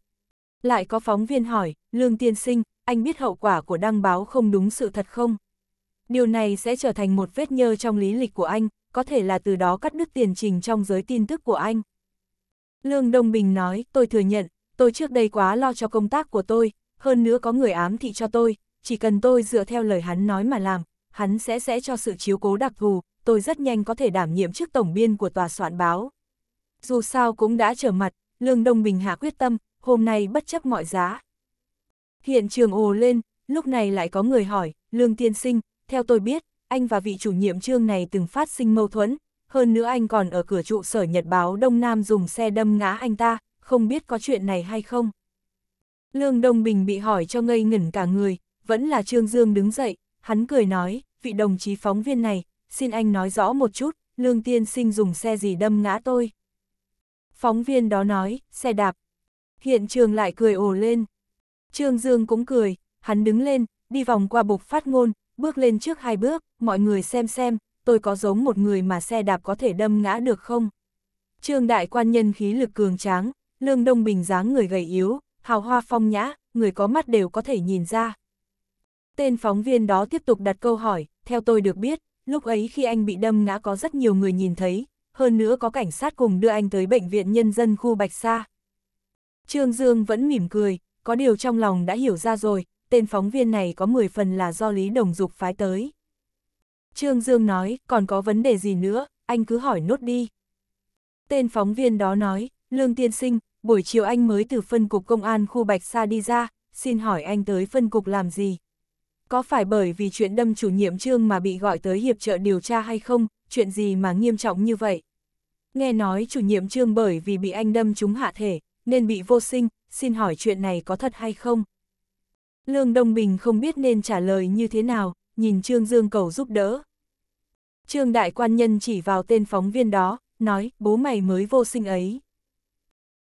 Lại có phóng viên hỏi, Lương Tiên Sinh, anh biết hậu quả của đăng báo không đúng sự thật không? Điều này sẽ trở thành một vết nhơ trong lý lịch của anh, có thể là từ đó cắt đứt tiền trình trong giới tin tức của anh. Lương Đông Bình nói, tôi thừa nhận, tôi trước đây quá lo cho công tác của tôi, hơn nữa có người ám thị cho tôi, chỉ cần tôi dựa theo lời hắn nói mà làm, hắn sẽ sẽ cho sự chiếu cố đặc thù, tôi rất nhanh có thể đảm nhiệm chức tổng biên của tòa soạn báo. Dù sao cũng đã trở mặt, Lương Đông Bình hạ quyết tâm, hôm nay bất chấp mọi giá, Hiện trường ồ lên, lúc này lại có người hỏi, Lương Tiên Sinh, theo tôi biết, anh và vị chủ nhiệm trương này từng phát sinh mâu thuẫn, hơn nữa anh còn ở cửa trụ sở Nhật báo Đông Nam dùng xe đâm ngã anh ta, không biết có chuyện này hay không. Lương Đông Bình bị hỏi cho ngây ngẩn cả người, vẫn là Trương Dương đứng dậy, hắn cười nói, vị đồng chí phóng viên này, xin anh nói rõ một chút, Lương Tiên Sinh dùng xe gì đâm ngã tôi. Phóng viên đó nói, xe đạp. Hiện trường lại cười ồ lên. Trương Dương cũng cười, hắn đứng lên, đi vòng qua bục phát ngôn, bước lên trước hai bước, mọi người xem xem, tôi có giống một người mà xe đạp có thể đâm ngã được không? Trương đại quan nhân khí lực cường tráng, lương đông bình dáng người gầy yếu, hào hoa phong nhã, người có mắt đều có thể nhìn ra. Tên phóng viên đó tiếp tục đặt câu hỏi, theo tôi được biết, lúc ấy khi anh bị đâm ngã có rất nhiều người nhìn thấy, hơn nữa có cảnh sát cùng đưa anh tới bệnh viện nhân dân khu Bạch Sa. Trương Dương vẫn mỉm cười, có điều trong lòng đã hiểu ra rồi, tên phóng viên này có 10 phần là do Lý Đồng Dục phái tới. Trương Dương nói, còn có vấn đề gì nữa, anh cứ hỏi nốt đi. Tên phóng viên đó nói, Lương Tiên Sinh, buổi chiều anh mới từ phân cục công an khu Bạch Sa đi ra, xin hỏi anh tới phân cục làm gì? Có phải bởi vì chuyện đâm chủ nhiệm trương mà bị gọi tới hiệp trợ điều tra hay không, chuyện gì mà nghiêm trọng như vậy? Nghe nói chủ nhiệm trương bởi vì bị anh đâm trúng hạ thể, nên bị vô sinh, xin hỏi chuyện này có thật hay không? Lương Đông Bình không biết nên trả lời như thế nào, nhìn Trương Dương cầu giúp đỡ. Trương Đại Quan Nhân chỉ vào tên phóng viên đó, nói, bố mày mới vô sinh ấy.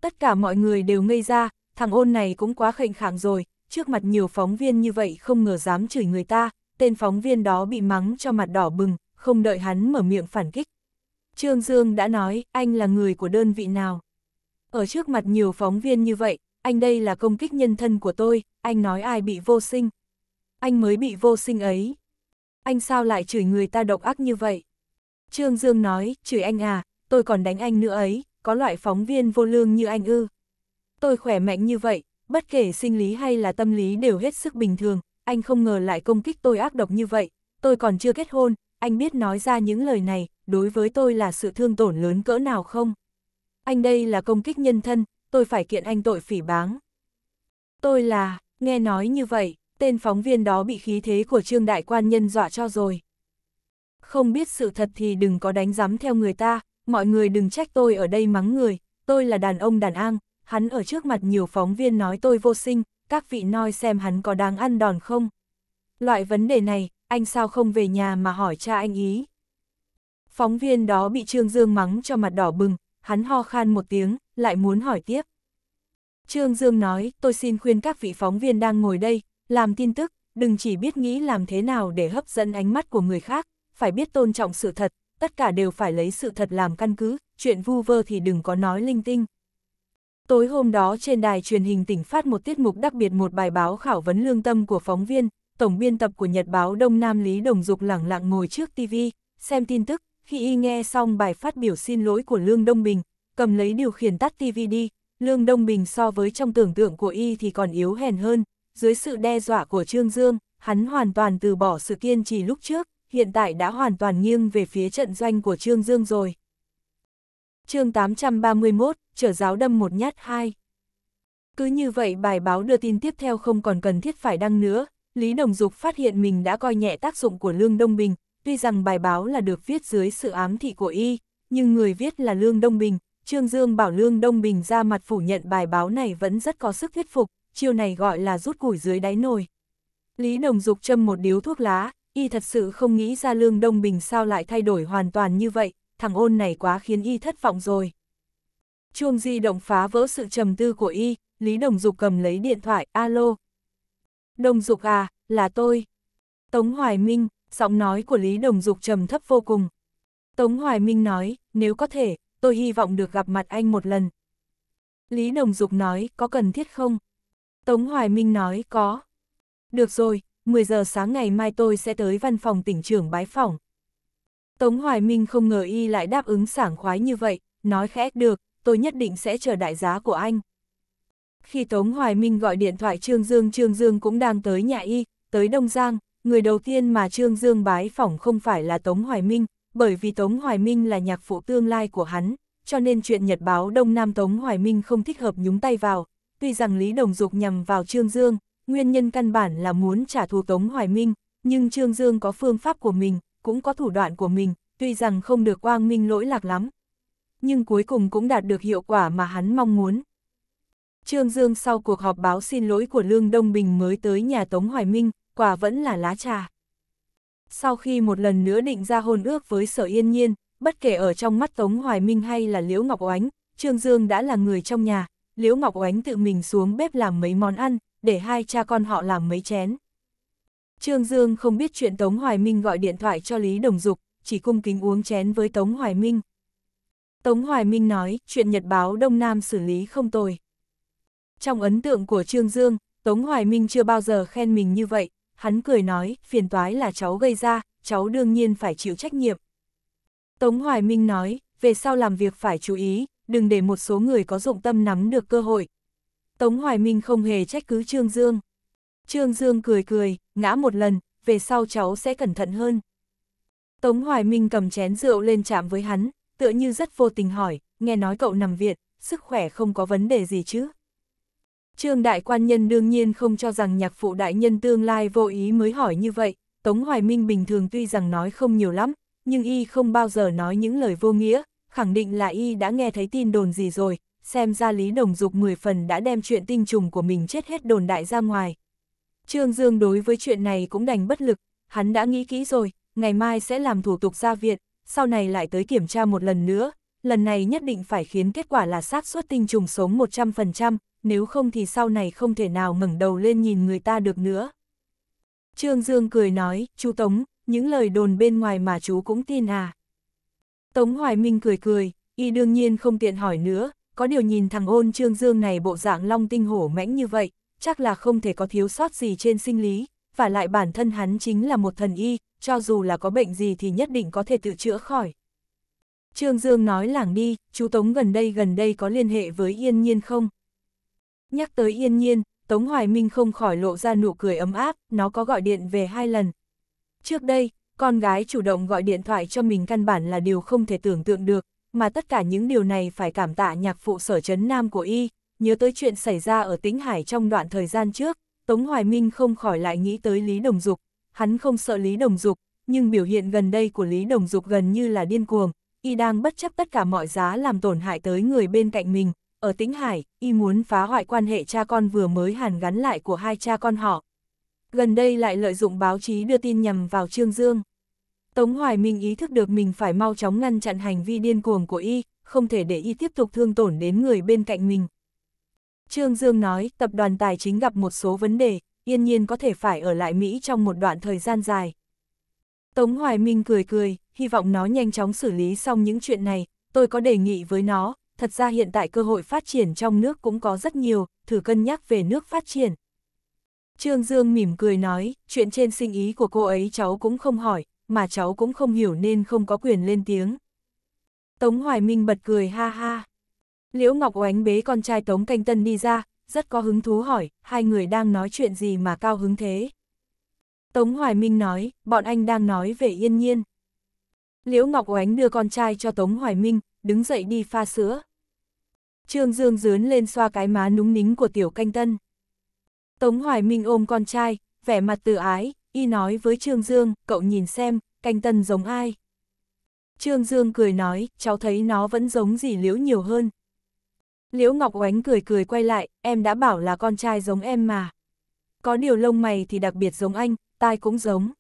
Tất cả mọi người đều ngây ra, thằng ôn này cũng quá khệnh khạng rồi, trước mặt nhiều phóng viên như vậy không ngờ dám chửi người ta, tên phóng viên đó bị mắng cho mặt đỏ bừng, không đợi hắn mở miệng phản kích. Trương Dương đã nói, anh là người của đơn vị nào? Ở trước mặt nhiều phóng viên như vậy, anh đây là công kích nhân thân của tôi, anh nói ai bị vô sinh. Anh mới bị vô sinh ấy. Anh sao lại chửi người ta độc ác như vậy? Trương Dương nói, chửi anh à, tôi còn đánh anh nữa ấy, có loại phóng viên vô lương như anh ư. Tôi khỏe mạnh như vậy, bất kể sinh lý hay là tâm lý đều hết sức bình thường, anh không ngờ lại công kích tôi ác độc như vậy, tôi còn chưa kết hôn, anh biết nói ra những lời này, đối với tôi là sự thương tổn lớn cỡ nào không? anh đây là công kích nhân thân, tôi phải kiện anh tội phỉ báng. Tôi là, nghe nói như vậy, tên phóng viên đó bị khí thế của trương đại quan nhân dọa cho rồi. Không biết sự thật thì đừng có đánh giám theo người ta, mọi người đừng trách tôi ở đây mắng người, tôi là đàn ông đàn an, hắn ở trước mặt nhiều phóng viên nói tôi vô sinh, các vị noi xem hắn có đáng ăn đòn không. Loại vấn đề này, anh sao không về nhà mà hỏi cha anh ý. Phóng viên đó bị Trương Dương mắng cho mặt đỏ bừng, hắn ho khan một tiếng, lại muốn hỏi tiếp. Trương Dương nói, tôi xin khuyên các vị phóng viên đang ngồi đây, làm tin tức, đừng chỉ biết nghĩ làm thế nào để hấp dẫn ánh mắt của người khác, phải biết tôn trọng sự thật, tất cả đều phải lấy sự thật làm căn cứ, chuyện vu vơ thì đừng có nói linh tinh. Tối hôm đó trên đài truyền hình tỉnh phát một tiết mục đặc biệt một bài báo khảo vấn lương tâm của phóng viên, tổng biên tập của Nhật báo Đông Nam Lý Đồng Dục lẳng lặng ngồi trước TV, xem tin tức, khi y nghe xong bài phát biểu xin lỗi của Lương Đông Bình, cầm lấy điều khiển tắt TV đi, Lương Đông Bình so với trong tưởng tượng của y thì còn yếu hèn hơn, dưới sự đe dọa của Trương Dương, hắn hoàn toàn từ bỏ sự kiên trì lúc trước, hiện tại đã hoàn toàn nghiêng về phía trận doanh của Trương Dương rồi. chương 831, trở giáo đâm một nhát hai. Cứ như vậy bài báo đưa tin tiếp theo không còn cần thiết phải đăng nữa, Lý Đồng Dục phát hiện mình đã coi nhẹ tác dụng của Lương Đông Bình, tuy rằng bài báo là được viết dưới sự ám thị của y, nhưng người viết là Lương Đông Bình, Trương Dương bảo Lương Đông Bình ra mặt phủ nhận bài báo này vẫn rất có sức thuyết phục, chiêu này gọi là rút củi dưới đáy nồi. Lý Đồng Dục châm một điếu thuốc lá, y thật sự không nghĩ ra Lương Đông Bình sao lại thay đổi hoàn toàn như vậy, thằng ôn này quá khiến y thất vọng rồi. Chuông di động phá vỡ sự trầm tư của y, Lý Đồng Dục cầm lấy điện thoại, alo. Đồng Dục à, là tôi. Tống Hoài Minh, giọng nói của Lý Đồng Dục trầm thấp vô cùng. Tống Hoài Minh nói, nếu có thể, tôi hy vọng được gặp mặt anh một lần. Lý Đồng Dục nói, có cần thiết không? Tống Hoài Minh nói, có. Được rồi, 10 giờ sáng ngày mai tôi sẽ tới văn phòng tỉnh trưởng bái phỏng. Tống Hoài Minh không ngờ y lại đáp ứng sảng khoái như vậy, nói khẽ được, tôi nhất định sẽ chờ đại giá của anh. Khi Tống Hoài Minh gọi điện thoại Trương Dương, Trương Dương cũng đang tới nhà y, tới Đông Giang, người đầu tiên mà Trương Dương bái phỏng không phải là Tống Hoài Minh, bởi vì Tống Hoài Minh là nhạc phụ tương lai của hắn, cho nên chuyện Nhật báo Đông Nam Tống Hoài Minh không thích hợp nhúng tay vào, tuy rằng Lý Đồng Dục nhằm vào Trương Dương, nguyên nhân căn bản là muốn trả thù Tống Hoài Minh, nhưng Trương Dương có phương pháp của mình, cũng có thủ đoạn của mình, tuy rằng không được oang minh lỗi lạc lắm. Nhưng cuối cùng cũng đạt được hiệu quả mà hắn mong muốn. Trương Dương sau cuộc họp báo xin lỗi của Lương Đông Bình mới tới nhà Tống Hoài Minh, quả vẫn là lá trà. Sau khi một lần nữa định ra hôn ước với sở yên nhiên, bất kể ở trong mắt Tống Hoài Minh hay là Liễu Ngọc Oánh, Trương Dương đã là người trong nhà, Liễu Ngọc Oánh tự mình xuống bếp làm mấy món ăn, để hai cha con họ làm mấy chén. Trương Dương không biết chuyện Tống Hoài Minh gọi điện thoại cho Lý Đồng Dục, chỉ cung kính uống chén với Tống Hoài Minh. Tống Hoài Minh nói, chuyện Nhật báo Đông Nam xử lý không tồi. Trong ấn tượng của Trương Dương, Tống Hoài Minh chưa bao giờ khen mình như vậy, hắn cười nói, phiền toái là cháu gây ra, cháu đương nhiên phải chịu trách nhiệm. Tống Hoài Minh nói, về sau làm việc phải chú ý, đừng để một số người có dụng tâm nắm được cơ hội. Tống Hoài Minh không hề trách cứ Trương Dương. Trương Dương cười cười, ngã một lần, về sau cháu sẽ cẩn thận hơn. Tống Hoài Minh cầm chén rượu lên chạm với hắn, tựa như rất vô tình hỏi, nghe nói cậu nằm viện, sức khỏe không có vấn đề gì chứ. Trương đại quan nhân đương nhiên không cho rằng nhạc phụ đại nhân tương lai vô ý mới hỏi như vậy, Tống Hoài Minh bình thường tuy rằng nói không nhiều lắm, nhưng y không bao giờ nói những lời vô nghĩa, khẳng định là y đã nghe thấy tin đồn gì rồi, xem ra Lý Đồng Dục 10 phần đã đem chuyện tinh trùng của mình chết hết đồn đại ra ngoài. Trương Dương đối với chuyện này cũng đành bất lực, hắn đã nghĩ kỹ rồi, ngày mai sẽ làm thủ tục ra viện, sau này lại tới kiểm tra một lần nữa, lần này nhất định phải khiến kết quả là xác suất tinh trùng sống 100%, nếu không thì sau này không thể nào ngẩng đầu lên nhìn người ta được nữa. Trương Dương cười nói, chú Tống, những lời đồn bên ngoài mà chú cũng tin à. Tống Hoài Minh cười cười, y đương nhiên không tiện hỏi nữa, có điều nhìn thằng ôn Trương Dương này bộ dạng long tinh hổ mãnh như vậy, chắc là không thể có thiếu sót gì trên sinh lý, và lại bản thân hắn chính là một thần y, cho dù là có bệnh gì thì nhất định có thể tự chữa khỏi. Trương Dương nói làng đi, chú Tống gần đây gần đây có liên hệ với Yên Nhiên không? Nhắc tới yên nhiên, Tống Hoài Minh không khỏi lộ ra nụ cười ấm áp, nó có gọi điện về hai lần. Trước đây, con gái chủ động gọi điện thoại cho mình căn bản là điều không thể tưởng tượng được, mà tất cả những điều này phải cảm tạ nhạc phụ sở chấn nam của y, nhớ tới chuyện xảy ra ở Tĩnh Hải trong đoạn thời gian trước, Tống Hoài Minh không khỏi lại nghĩ tới Lý Đồng Dục, hắn không sợ Lý Đồng Dục, nhưng biểu hiện gần đây của Lý Đồng Dục gần như là điên cuồng, y đang bất chấp tất cả mọi giá làm tổn hại tới người bên cạnh mình, ở Tĩnh Hải, y muốn phá hoại quan hệ cha con vừa mới hàn gắn lại của hai cha con họ. Gần đây lại lợi dụng báo chí đưa tin nhằm vào Trương Dương. Tống Hoài Minh ý thức được mình phải mau chóng ngăn chặn hành vi điên cuồng của y, không thể để y tiếp tục thương tổn đến người bên cạnh mình. Trương Dương nói, tập đoàn tài chính gặp một số vấn đề, yên nhiên có thể phải ở lại Mỹ trong một đoạn thời gian dài. Tống Hoài Minh cười cười, hy vọng nó nhanh chóng xử lý xong những chuyện này, tôi có đề nghị với nó, thật ra hiện tại cơ hội phát triển trong nước cũng có rất nhiều, thử cân nhắc về nước phát triển. Trương Dương mỉm cười nói, chuyện trên sinh ý của cô ấy cháu cũng không hỏi, mà cháu cũng không hiểu nên không có quyền lên tiếng. Tống Hoài Minh bật cười ha ha. Liễu Ngọc oánh bế con trai Tống Canh Tân đi ra, rất có hứng thú hỏi, hai người đang nói chuyện gì mà cao hứng thế. Tống Hoài Minh nói, bọn anh đang nói về yên nhiên. Liễu Ngọc oánh đưa con trai cho Tống Hoài Minh, đứng dậy đi pha sữa. Trương Dương dướn lên xoa cái má núng nính của tiểu canh tân. Tống Hoài Minh ôm con trai, vẻ mặt tự ái, y nói với Trương Dương, cậu nhìn xem, canh tân giống ai. Trương Dương cười nói, cháu thấy nó vẫn giống gì liễu nhiều hơn. Liễu Ngọc Oánh cười cười quay lại, em đã bảo là con trai giống em mà. Có điều lông mày thì đặc biệt giống anh, tai cũng giống.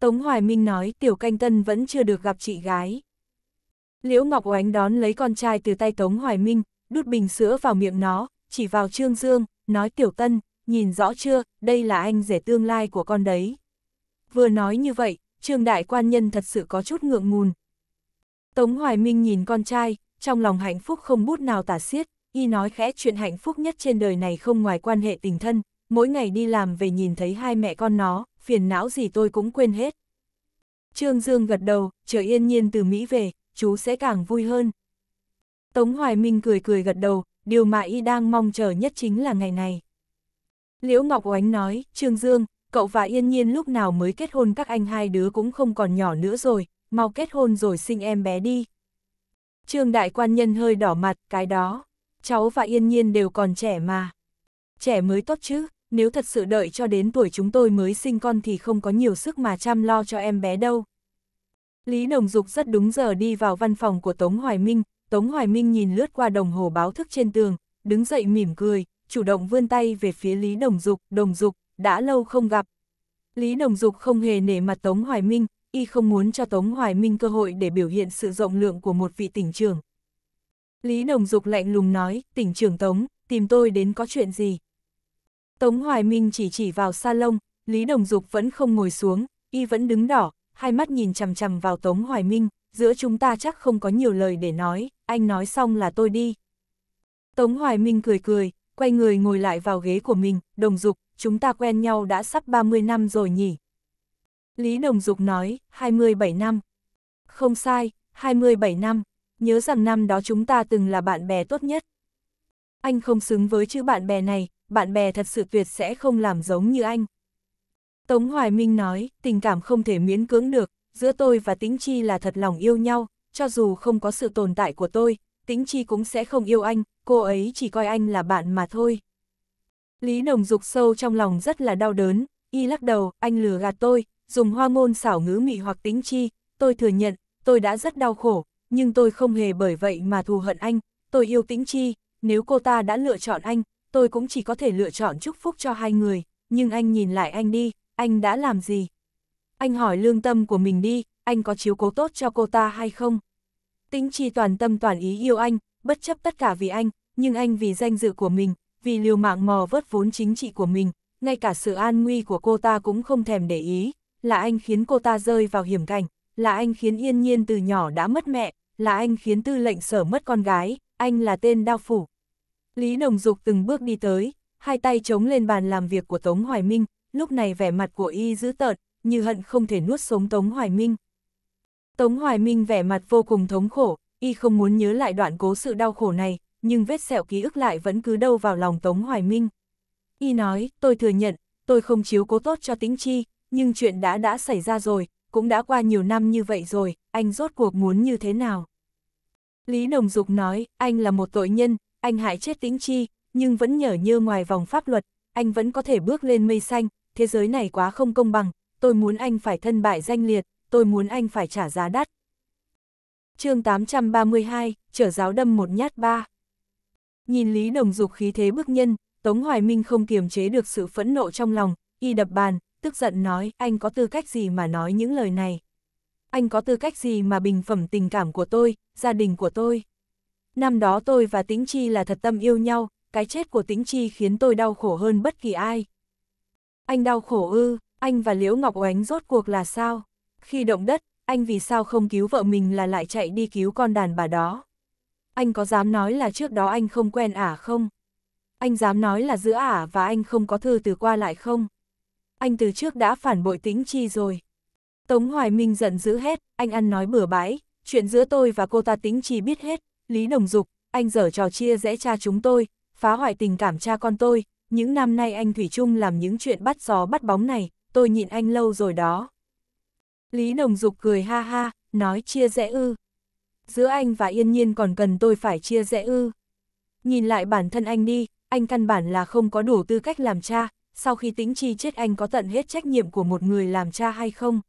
Tống Hoài Minh nói tiểu canh tân vẫn chưa được gặp chị gái. Liễu Ngọc Oánh đón lấy con trai từ tay Tống Hoài Minh, đút bình sữa vào miệng nó, chỉ vào Trương Dương, nói Tiểu Tân, nhìn rõ chưa, đây là anh rể tương lai của con đấy. Vừa nói như vậy, Trương Đại Quan Nhân thật sự có chút ngượng ngùn. Tống Hoài Minh nhìn con trai, trong lòng hạnh phúc không bút nào tả xiết, y nói khẽ chuyện hạnh phúc nhất trên đời này không ngoài quan hệ tình thân, mỗi ngày đi làm về nhìn thấy hai mẹ con nó, phiền não gì tôi cũng quên hết. Trương Dương gật đầu, chờ yên nhiên từ Mỹ về, chú sẽ càng vui hơn. Tống Hoài Minh cười cười gật đầu, điều mà y đang mong chờ nhất chính là ngày này. Liễu Ngọc Oánh nói, Trương Dương, cậu và Yên Nhiên lúc nào mới kết hôn các anh hai đứa cũng không còn nhỏ nữa rồi, mau kết hôn rồi sinh em bé đi. Trương Đại Quan Nhân hơi đỏ mặt, cái đó, cháu và Yên Nhiên đều còn trẻ mà. Trẻ mới tốt chứ, nếu thật sự đợi cho đến tuổi chúng tôi mới sinh con thì không có nhiều sức mà chăm lo cho em bé đâu. Lý Đồng Dục rất đúng giờ đi vào văn phòng của Tống Hoài Minh, Tống Hoài Minh nhìn lướt qua đồng hồ báo thức trên tường, đứng dậy mỉm cười, chủ động vươn tay về phía Lý Đồng Dục, Đồng Dục, đã lâu không gặp. Lý Đồng Dục không hề nể mặt Tống Hoài Minh, y không muốn cho Tống Hoài Minh cơ hội để biểu hiện sự rộng lượng của một vị tỉnh trưởng. Lý Đồng Dục lạnh lùng nói, tỉnh trưởng Tống, tìm tôi đến có chuyện gì? Tống Hoài Minh chỉ chỉ vào salon, Lý Đồng Dục vẫn không ngồi xuống, y vẫn đứng đỏ, hai mắt nhìn chằm chằm vào Tống Hoài Minh, giữa chúng ta chắc không có nhiều lời để nói, anh nói xong là tôi đi. Tống Hoài Minh cười cười, quay người ngồi lại vào ghế của mình, đồng dục, chúng ta quen nhau đã sắp 30 năm rồi nhỉ. Lý Đồng Dục nói, 27 năm. Không sai, 27 năm, nhớ rằng năm đó chúng ta từng là bạn bè tốt nhất. Anh không xứng với chữ bạn bè này, bạn bè thật sự tuyệt sẽ không làm giống như anh. Tống Hoài Minh nói, tình cảm không thể miễn cưỡng được, giữa tôi và Tĩnh Chi là thật lòng yêu nhau, cho dù không có sự tồn tại của tôi, Tĩnh Chi cũng sẽ không yêu anh, cô ấy chỉ coi anh là bạn mà thôi. Lý Đồng Dục sâu trong lòng rất là đau đớn, y lắc đầu, anh lừa gạt tôi, dùng hoa ngôn xảo ngữ mị hoặc Tĩnh Chi, tôi thừa nhận, tôi đã rất đau khổ, nhưng tôi không hề bởi vậy mà thù hận anh, tôi yêu Tĩnh Chi, nếu cô ta đã lựa chọn anh, tôi cũng chỉ có thể lựa chọn chúc phúc cho hai người, nhưng anh nhìn lại anh đi, anh đã làm gì? Anh hỏi lương tâm của mình đi, anh có chiếu cố tốt cho cô ta hay không? Tính chi toàn tâm toàn ý yêu anh, bất chấp tất cả vì anh, nhưng anh vì danh dự của mình, vì liều mạng mò vớt vốn chính trị của mình, ngay cả sự an nguy của cô ta cũng không thèm để ý, là anh khiến cô ta rơi vào hiểm cảnh, là anh khiến yên nhiên từ nhỏ đã mất mẹ, là anh khiến tư lệnh sở mất con gái, anh là tên đao phủ. Lý Đồng Dục từng bước đi tới, hai tay chống lên bàn làm việc của Tống Hoài Minh, lúc này vẻ mặt của y dữ tợn, như hận không thể nuốt sống Tống Hoài Minh. Tống Hoài Minh vẻ mặt vô cùng thống khổ, y không muốn nhớ lại đoạn cố sự đau khổ này, nhưng vết sẹo ký ức lại vẫn cứ đâu vào lòng Tống Hoài Minh. Y nói, tôi thừa nhận, tôi không chiếu cố tốt cho tính chi, nhưng chuyện đã đã xảy ra rồi, cũng đã qua nhiều năm như vậy rồi, anh rốt cuộc muốn như thế nào? Lý Đồng Dục nói, anh là một tội nhân, anh hại chết tính chi, nhưng vẫn nhở như ngoài vòng pháp luật, anh vẫn có thể bước lên mây xanh, thế giới này quá không công bằng, tôi muốn anh phải thân bại danh liệt, tôi muốn anh phải trả giá đắt. chương 832, trở giáo đâm một nhát ba. Nhìn Lý Đồng Dục khí thế bức nhân, Tống Hoài Minh không kiềm chế được sự phẫn nộ trong lòng, y đập bàn, tức giận nói anh có tư cách gì mà nói những lời này. Anh có tư cách gì mà bình phẩm tình cảm của tôi, gia đình của tôi. Năm đó tôi và Tĩnh Chi là thật tâm yêu nhau, cái chết của Tĩnh Chi khiến tôi đau khổ hơn bất kỳ ai, anh đau khổ ư, anh và Liễu Ngọc Oánh rốt cuộc là sao? Khi động đất, anh vì sao không cứu vợ mình là lại chạy đi cứu con đàn bà đó? Anh có dám nói là trước đó anh không quen ả không? Anh dám nói là giữa ả và anh không có thư từ qua lại không? Anh từ trước đã phản bội tính chi rồi. Tống Hoài Minh giận dữ hết, anh ăn nói bừa bãi, chuyện giữa tôi và cô ta tính chi biết hết, Lý Đồng Dục, anh dở trò chia rẽ cha chúng tôi, phá hoại tình cảm cha con tôi, những năm nay anh Thủy Trung làm những chuyện bắt gió bắt bóng này, tôi nhịn anh lâu rồi đó. Lý Đồng Dục cười ha ha, nói chia rẽ ư. Giữa anh và Yên Nhiên còn cần tôi phải chia rẽ ư. Nhìn lại bản thân anh đi, anh căn bản là không có đủ tư cách làm cha, sau khi tính chi chết anh có tận hết trách nhiệm của một người làm cha hay không?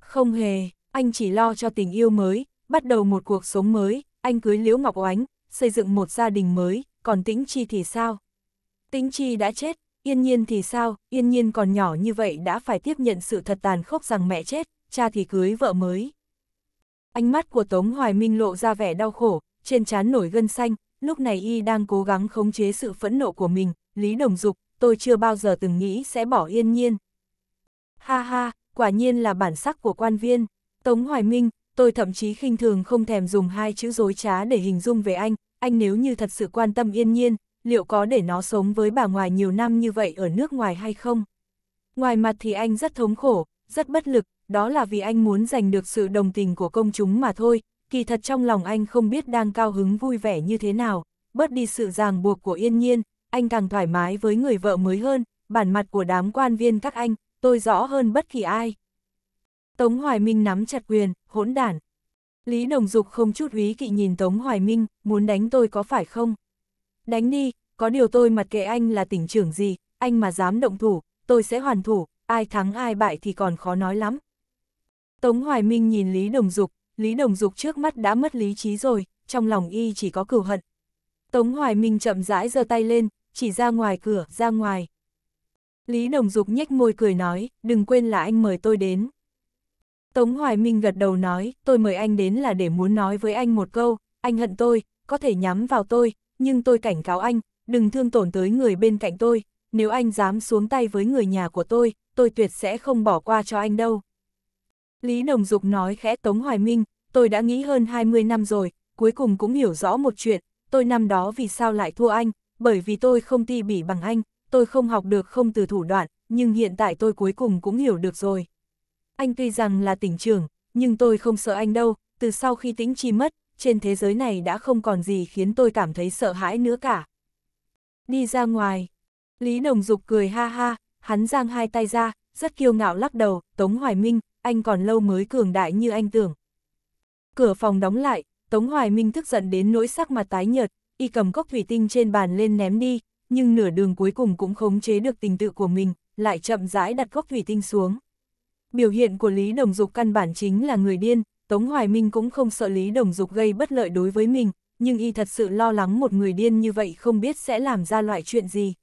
Không hề, anh chỉ lo cho tình yêu mới, bắt đầu một cuộc sống mới, anh cưới Liễu Ngọc Oánh, xây dựng một gia đình mới, còn tính chi thì sao? Tĩnh Chi đã chết, yên nhiên thì sao, yên nhiên còn nhỏ như vậy đã phải tiếp nhận sự thật tàn khốc rằng mẹ chết, cha thì cưới vợ mới. Ánh mắt của Tống Hoài Minh lộ ra vẻ đau khổ, trên trán nổi gân xanh, lúc này y đang cố gắng khống chế sự phẫn nộ của mình, Lý Đồng Dục, tôi chưa bao giờ từng nghĩ sẽ bỏ yên nhiên. Ha ha, quả nhiên là bản sắc của quan viên, Tống Hoài Minh, tôi thậm chí khinh thường không thèm dùng hai chữ dối trá để hình dung về anh, anh nếu như thật sự quan tâm yên nhiên, liệu có để nó sống với bà ngoài nhiều năm như vậy ở nước ngoài hay không? Ngoài mặt thì anh rất thống khổ, rất bất lực, đó là vì anh muốn giành được sự đồng tình của công chúng mà thôi, kỳ thật trong lòng anh không biết đang cao hứng vui vẻ như thế nào, bớt đi sự ràng buộc của yên nhiên, anh càng thoải mái với người vợ mới hơn, bản mặt của đám quan viên các anh, tôi rõ hơn bất kỳ ai. Tống Hoài Minh nắm chặt quyền, hỗn đản. Lý Đồng Dục không chút úy kỵ nhìn Tống Hoài Minh, muốn đánh tôi có phải không? Đánh đi, có điều tôi mặt kệ anh là tỉnh trưởng gì, anh mà dám động thủ, tôi sẽ hoàn thủ, ai thắng ai bại thì còn khó nói lắm. Tống Hoài Minh nhìn Lý Đồng Dục, Lý Đồng Dục trước mắt đã mất lý trí rồi, trong lòng y chỉ có cửu hận. Tống Hoài Minh chậm rãi giơ tay lên, chỉ ra ngoài cửa, ra ngoài. Lý Đồng Dục nhếch môi cười nói, đừng quên là anh mời tôi đến. Tống Hoài Minh gật đầu nói, tôi mời anh đến là để muốn nói với anh một câu, anh hận tôi, có thể nhắm vào tôi, nhưng tôi cảnh cáo anh, đừng thương tổn tới người bên cạnh tôi, nếu anh dám xuống tay với người nhà của tôi, tôi tuyệt sẽ không bỏ qua cho anh đâu. Lý Đồng Dục nói khẽ Tống Hoài Minh, tôi đã nghĩ hơn 20 năm rồi, cuối cùng cũng hiểu rõ một chuyện, tôi năm đó vì sao lại thua anh, bởi vì tôi không ti bỉ bằng anh, tôi không học được không từ thủ đoạn, nhưng hiện tại tôi cuối cùng cũng hiểu được rồi. Anh tuy rằng là tỉnh trưởng, nhưng tôi không sợ anh đâu, từ sau khi tĩnh chi mất, trên thế giới này đã không còn gì khiến tôi cảm thấy sợ hãi nữa cả. Đi ra ngoài, Lý Đồng Dục cười ha ha, hắn giang hai tay ra, rất kiêu ngạo lắc đầu, Tống Hoài Minh, anh còn lâu mới cường đại như anh tưởng. Cửa phòng đóng lại, Tống Hoài Minh tức giận đến nỗi sắc mặt tái nhợt, y cầm cốc thủy tinh trên bàn lên ném đi, nhưng nửa đường cuối cùng cũng khống chế được tình tự của mình, lại chậm rãi đặt cốc thủy tinh xuống. Biểu hiện của Lý Đồng Dục căn bản chính là người điên, Tống Hoài Minh cũng không sợ Lý Đồng Dục gây bất lợi đối với mình, nhưng y thật sự lo lắng một người điên như vậy không biết sẽ làm ra loại chuyện gì.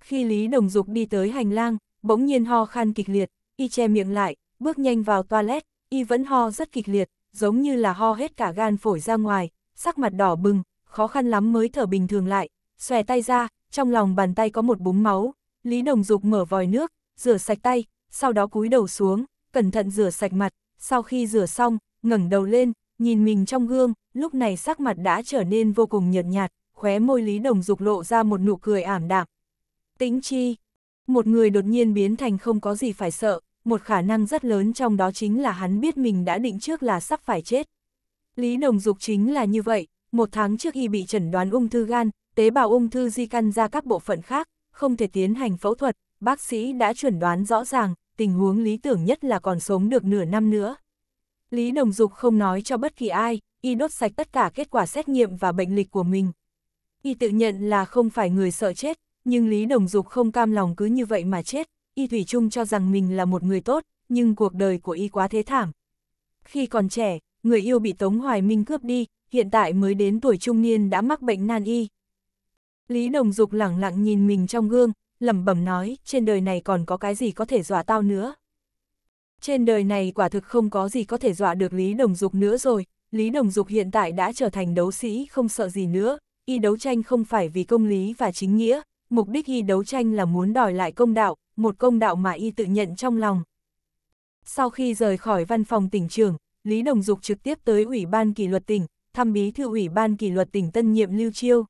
Khi Lý Đồng Dục đi tới hành lang, bỗng nhiên ho khan kịch liệt, y che miệng lại, bước nhanh vào toilet, y vẫn ho rất kịch liệt, giống như là ho hết cả gan phổi ra ngoài, sắc mặt đỏ bừng, khó khăn lắm mới thở bình thường lại, xòe tay ra, trong lòng bàn tay có một búng máu, Lý Đồng Dục mở vòi nước, rửa sạch tay, sau đó cúi đầu xuống, cẩn thận rửa sạch mặt, sau khi rửa xong, ngẩng đầu lên, nhìn mình trong gương, lúc này sắc mặt đã trở nên vô cùng nhợt nhạt, khóe môi Lý Đồng Dục lộ ra một nụ cười ảm đạm. Tĩnh chi, một người đột nhiên biến thành không có gì phải sợ, một khả năng rất lớn trong đó chính là hắn biết mình đã định trước là sắp phải chết. Lý Đồng Dục chính là như vậy, một tháng trước y bị chẩn đoán ung thư gan, tế bào ung thư di căn ra các bộ phận khác, không thể tiến hành phẫu thuật, bác sĩ đã chuẩn đoán rõ ràng, tình huống lý tưởng nhất là còn sống được nửa năm nữa. Lý Đồng Dục không nói cho bất kỳ ai, y đốt sạch tất cả kết quả xét nghiệm và bệnh lịch của mình. Y tự nhận là không phải người sợ chết, nhưng Lý Đồng Dục không cam lòng cứ như vậy mà chết, y thủy chung cho rằng mình là một người tốt, nhưng cuộc đời của y quá thế thảm. Khi còn trẻ, người yêu bị Tống Hoài Minh cướp đi, hiện tại mới đến tuổi trung niên đã mắc bệnh nan y. Lý Đồng Dục lẳng lặng nhìn mình trong gương, lẩm bẩm nói, trên đời này còn có cái gì có thể dọa tao nữa. Trên đời này quả thực không có gì có thể dọa được Lý Đồng Dục nữa rồi, Lý Đồng Dục hiện tại đã trở thành đấu sĩ không sợ gì nữa, y đấu tranh không phải vì công lý và chính nghĩa, mục đích y đấu tranh là muốn đòi lại công đạo, một công đạo mà y tự nhận trong lòng. Sau khi rời khỏi văn phòng tỉnh trưởng Lý Đồng Dục trực tiếp tới Ủy ban kỷ luật tỉnh, thăm bí thư Ủy ban kỷ luật tỉnh tân nhiệm Lưu Chiêu.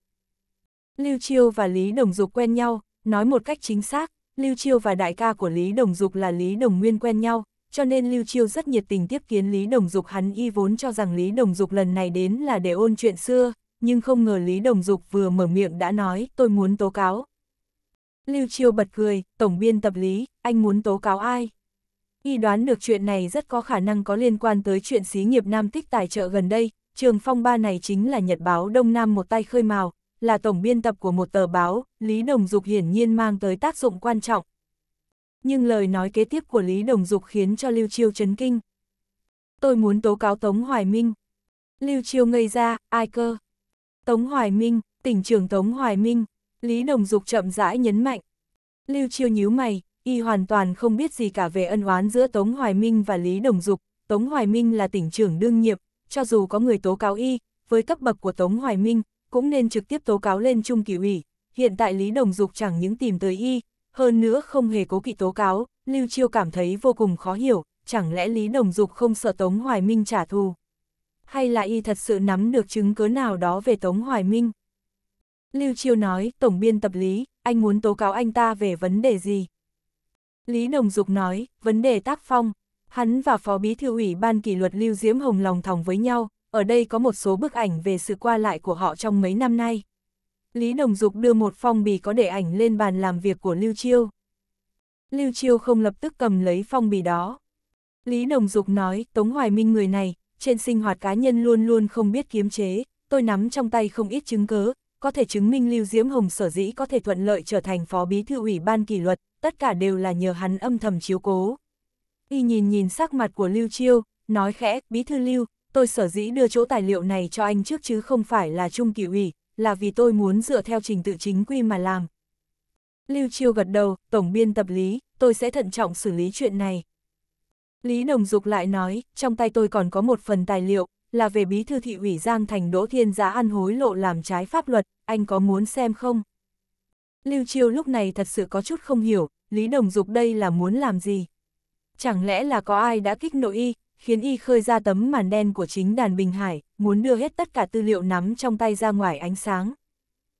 Lưu Chiêu và Lý Đồng Dục quen nhau, Nói một cách chính xác, Lưu Chiêu và đại ca của Lý Đồng Dục là Lý Đồng Nguyên quen nhau, cho nên Lưu Chiêu rất nhiệt tình tiếp kiến Lý Đồng Dục hắn y vốn cho rằng Lý Đồng Dục lần này đến là để ôn chuyện xưa, nhưng không ngờ Lý Đồng Dục vừa mở miệng đã nói tôi muốn tố cáo. Lưu Chiêu bật cười, tổng biên tập Lý, anh muốn tố cáo ai? Y đoán được chuyện này rất có khả năng có liên quan tới chuyện xí nghiệp Nam Tích tài trợ gần đây, trường phong ba này chính là Nhật báo Đông Nam một tay khơi mào, là tổng biên tập của một tờ báo, Lý Đồng Dục hiển nhiên mang tới tác dụng quan trọng. Nhưng lời nói kế tiếp của Lý Đồng Dục khiến cho Lưu Chiêu chấn kinh. Tôi muốn tố cáo Tống Hoài Minh. Lưu Chiêu ngây ra, ai cơ? Tống Hoài Minh, tỉnh trưởng Tống Hoài Minh, Lý Đồng Dục chậm rãi nhấn mạnh. Lưu Chiêu nhíu mày, y hoàn toàn không biết gì cả về ân oán giữa Tống Hoài Minh và Lý Đồng Dục. Tống Hoài Minh là tỉnh trưởng đương nhiệm, cho dù có người tố cáo y, với cấp bậc của Tống Hoài Minh, cũng nên trực tiếp tố cáo lên Trung Kỳ ủy. Hiện tại Lý Đồng Dục chẳng những tìm tới y, hơn nữa không hề cố kỵ tố cáo, Lưu Chiêu cảm thấy vô cùng khó hiểu, chẳng lẽ Lý Đồng Dục không sợ Tống Hoài Minh trả thù? Hay là y thật sự nắm được chứng cứ nào đó về Tống Hoài Minh? Lưu Chiêu nói, Tổng biên tập Lý, anh muốn tố cáo anh ta về vấn đề gì? Lý Đồng Dục nói, vấn đề tác phong. Hắn và Phó Bí Thư ủy Ban Kỷ luật Lưu Diễm Hồng lòng thòng với nhau, ở đây có một số bức ảnh về sự qua lại của họ trong mấy năm nay. Lý Đồng Dục đưa một phong bì có để ảnh lên bàn làm việc của Lưu Chiêu. Lưu Chiêu không lập tức cầm lấy phong bì đó. Lý Đồng Dục nói, Tống Hoài Minh người này, trên sinh hoạt cá nhân luôn luôn không biết kiếm chế, tôi nắm trong tay không ít chứng cớ, có thể chứng minh Lưu Diễm Hồng sở dĩ có thể thuận lợi trở thành phó bí thư ủy ban kỷ luật, tất cả đều là nhờ hắn âm thầm chiếu cố. Y nhìn nhìn sắc mặt của Lưu Chiêu, nói khẽ, bí thư Lưu, tôi sở dĩ đưa chỗ tài liệu này cho anh trước chứ không phải là Trung Kỳ ủy, là vì tôi muốn dựa theo trình tự chính quy mà làm. Lưu Chiêu gật đầu, tổng biên tập lý, tôi sẽ thận trọng xử lý chuyện này. Lý Đồng Dục lại nói, trong tay tôi còn có một phần tài liệu, là về bí thư thị ủy Giang Thành Đỗ Thiên Giá ăn hối lộ làm trái pháp luật, anh có muốn xem không? Lưu Chiêu lúc này thật sự có chút không hiểu, Lý Đồng Dục đây là muốn làm gì? Chẳng lẽ là có ai đã kích nội y, khiến y khơi ra tấm màn đen của chính đàn Bình Hải, muốn đưa hết tất cả tư liệu nắm trong tay ra ngoài ánh sáng.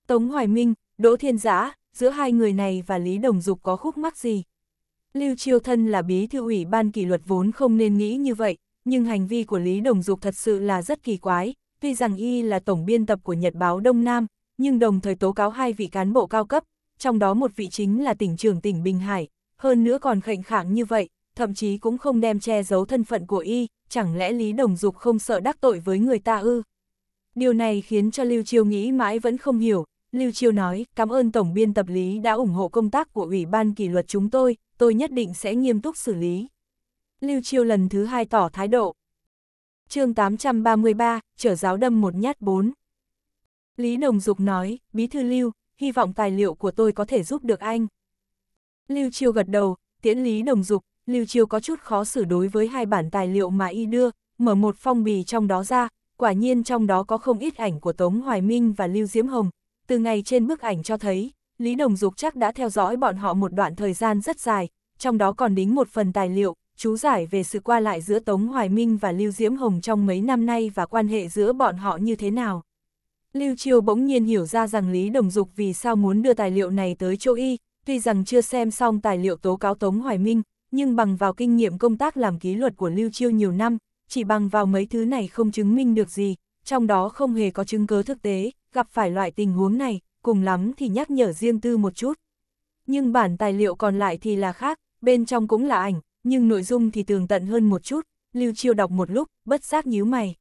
Tống Hoài Minh, Đỗ Thiên Giã, giữa hai người này và Lý Đồng Dục có khúc mắc gì? Lưu Chiêu Thân là bí thư ủy ban kỷ luật vốn không nên nghĩ như vậy, nhưng hành vi của Lý Đồng Dục thật sự là rất kỳ quái, tuy rằng y là tổng biên tập của Nhật báo Đông Nam, nhưng đồng thời tố cáo hai vị cán bộ cao cấp, trong đó một vị chính là tỉnh trưởng tỉnh Bình Hải, hơn nữa còn khệnh khẳng như vậy, thậm chí cũng không đem che giấu thân phận của y, chẳng lẽ Lý Đồng Dục không sợ đắc tội với người ta ư? Điều này khiến cho Lưu Chiêu nghĩ mãi vẫn không hiểu, Lưu Chiêu nói, cảm ơn Tổng biên tập Lý đã ủng hộ công tác của Ủy ban kỷ luật chúng tôi, tôi nhất định sẽ nghiêm túc xử lý. Lưu Chiêu lần thứ hai tỏ thái độ. chương 833, trở giáo đâm một nhát bốn. Lý Đồng Dục nói, Bí thư Lưu, hy vọng tài liệu của tôi có thể giúp được anh. Lưu Chiêu gật đầu, tiễn Lý Đồng Dục, Lưu Chiêu có chút khó xử đối với hai bản tài liệu mà y đưa, mở một phong bì trong đó ra, quả nhiên trong đó có không ít ảnh của Tống Hoài Minh và Lưu Diễm Hồng. Từ ngày trên bức ảnh cho thấy, Lý Đồng Dục chắc đã theo dõi bọn họ một đoạn thời gian rất dài, trong đó còn đính một phần tài liệu, chú giải về sự qua lại giữa Tống Hoài Minh và Lưu Diễm Hồng trong mấy năm nay và quan hệ giữa bọn họ như thế nào. Lưu Chiêu bỗng nhiên hiểu ra rằng Lý Đồng Dục vì sao muốn đưa tài liệu này tới chỗ y, tuy rằng chưa xem xong tài liệu tố cáo Tống Hoài Minh, nhưng bằng vào kinh nghiệm công tác làm ký luật của Lưu Chiêu nhiều năm, chỉ bằng vào mấy thứ này không chứng minh được gì, trong đó không hề có chứng cứ thực tế, gặp phải loại tình huống này, cùng lắm thì nhắc nhở riêng tư một chút. Nhưng bản tài liệu còn lại thì là khác, bên trong cũng là ảnh, nhưng nội dung thì tường tận hơn một chút, Lưu Chiêu đọc một lúc, bất giác nhíu mày.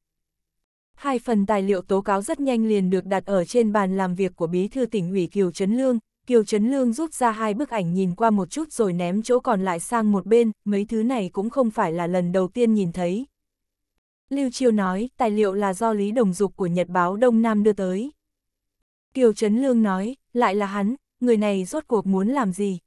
Hai phần tài liệu tố cáo rất nhanh liền được đặt ở trên bàn làm việc của bí thư tỉnh ủy Kiều Trấn Lương, Kiều Trấn Lương rút ra hai bức ảnh nhìn qua một chút rồi ném chỗ còn lại sang một bên, mấy thứ này cũng không phải là lần đầu tiên nhìn thấy. Lưu Chiêu nói, tài liệu là do Lý Đồng Dục của Nhật báo Đông Nam đưa tới. Kiều Trấn Lương nói, lại là hắn, người này rốt cuộc muốn làm gì?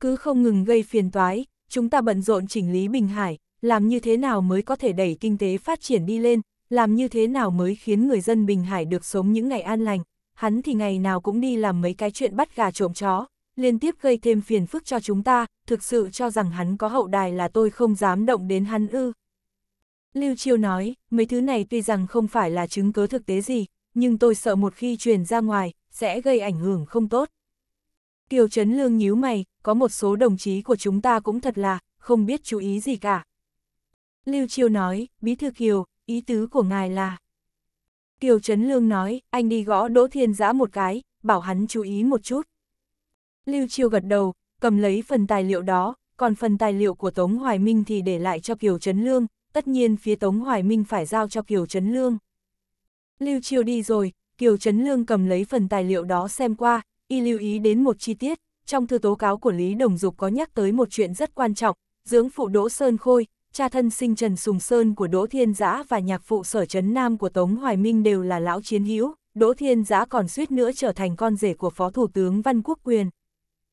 Cứ không ngừng gây phiền toái, chúng ta bận rộn chỉnh lý Bình Hải, làm như thế nào mới có thể đẩy kinh tế phát triển đi lên, làm như thế nào mới khiến người dân Bình Hải được sống những ngày an lành, hắn thì ngày nào cũng đi làm mấy cái chuyện bắt gà trộm chó, liên tiếp gây thêm phiền phức cho chúng ta, thực sự cho rằng hắn có hậu đài là tôi không dám động đến hắn ư. Lưu Chiêu nói, mấy thứ này tuy rằng không phải là chứng cứ thực tế gì, nhưng tôi sợ một khi truyền ra ngoài, sẽ gây ảnh hưởng không tốt. Kiều Trấn Lương nhíu mày, có một số đồng chí của chúng ta cũng thật là, không biết chú ý gì cả. Lưu Chiêu nói, Bí Thư Kiều, ý tứ của ngài là... Kiều Trấn Lương nói, anh đi gõ Đỗ Thiên Giã một cái, bảo hắn chú ý một chút. Lưu Chiêu gật đầu, cầm lấy phần tài liệu đó, còn phần tài liệu của Tống Hoài Minh thì để lại cho Kiều Trấn Lương, tất nhiên phía Tống Hoài Minh phải giao cho Kiều Trấn Lương. Lưu Chiêu đi rồi, Kiều Trấn Lương cầm lấy phần tài liệu đó xem qua, y lưu ý đến một chi tiết, trong thư tố cáo của Lý Đồng Dục có nhắc tới một chuyện rất quan trọng, dưỡng phụ Đỗ Sơn Khôi, cha thân sinh Trần Sùng Sơn của Đỗ Thiên Giã và nhạc phụ sở Trấn nam của Tống Hoài Minh đều là lão chiến hữu, Đỗ Thiên Giã còn suýt nữa trở thành con rể của Phó Thủ tướng Văn Quốc Quyền.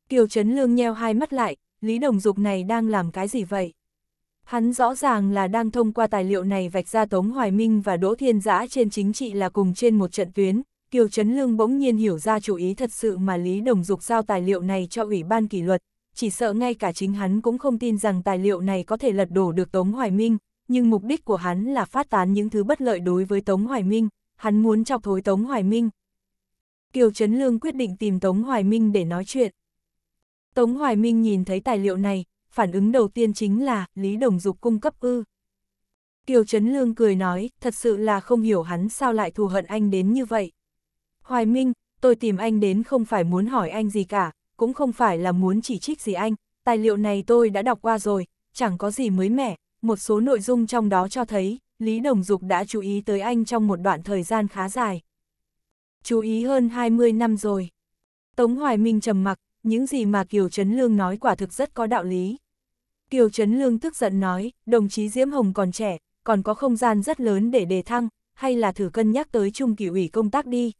Kiều Trấn Lương nheo hai mắt lại, Lý Đồng Dục này đang làm cái gì vậy? Hắn rõ ràng là đang thông qua tài liệu này vạch ra Tống Hoài Minh và Đỗ Thiên Giã trên chính trị là cùng trên một trận tuyến. Kiều Trấn Lương bỗng nhiên hiểu ra chủ ý thật sự mà Lý Đồng Dục giao tài liệu này cho Ủy ban kỷ luật, chỉ sợ ngay cả chính hắn cũng không tin rằng tài liệu này có thể lật đổ được Tống Hoài Minh, nhưng mục đích của hắn là phát tán những thứ bất lợi đối với Tống Hoài Minh, hắn muốn chọc thối Tống Hoài Minh. Kiều Trấn Lương quyết định tìm Tống Hoài Minh để nói chuyện. Tống Hoài Minh nhìn thấy tài liệu này, phản ứng đầu tiên chính là Lý Đồng Dục cung cấp ư. Kiều Trấn Lương cười nói, thật sự là không hiểu hắn sao lại thù hận anh đến như vậy. Hoài Minh, tôi tìm anh đến không phải muốn hỏi anh gì cả, cũng không phải là muốn chỉ trích gì anh, tài liệu này tôi đã đọc qua rồi, chẳng có gì mới mẻ, một số nội dung trong đó cho thấy, Lý Đồng Dục đã chú ý tới anh trong một đoạn thời gian khá dài. Chú ý hơn 20 năm rồi. Tống Hoài Minh trầm mặc, những gì mà Kiều Trấn Lương nói quả thực rất có đạo lý. Kiều Trấn Lương tức giận nói, đồng chí Diễm Hồng còn trẻ, còn có không gian rất lớn để đề thăng, hay là thử cân nhắc tới Chung Kỷ ủy công tác đi.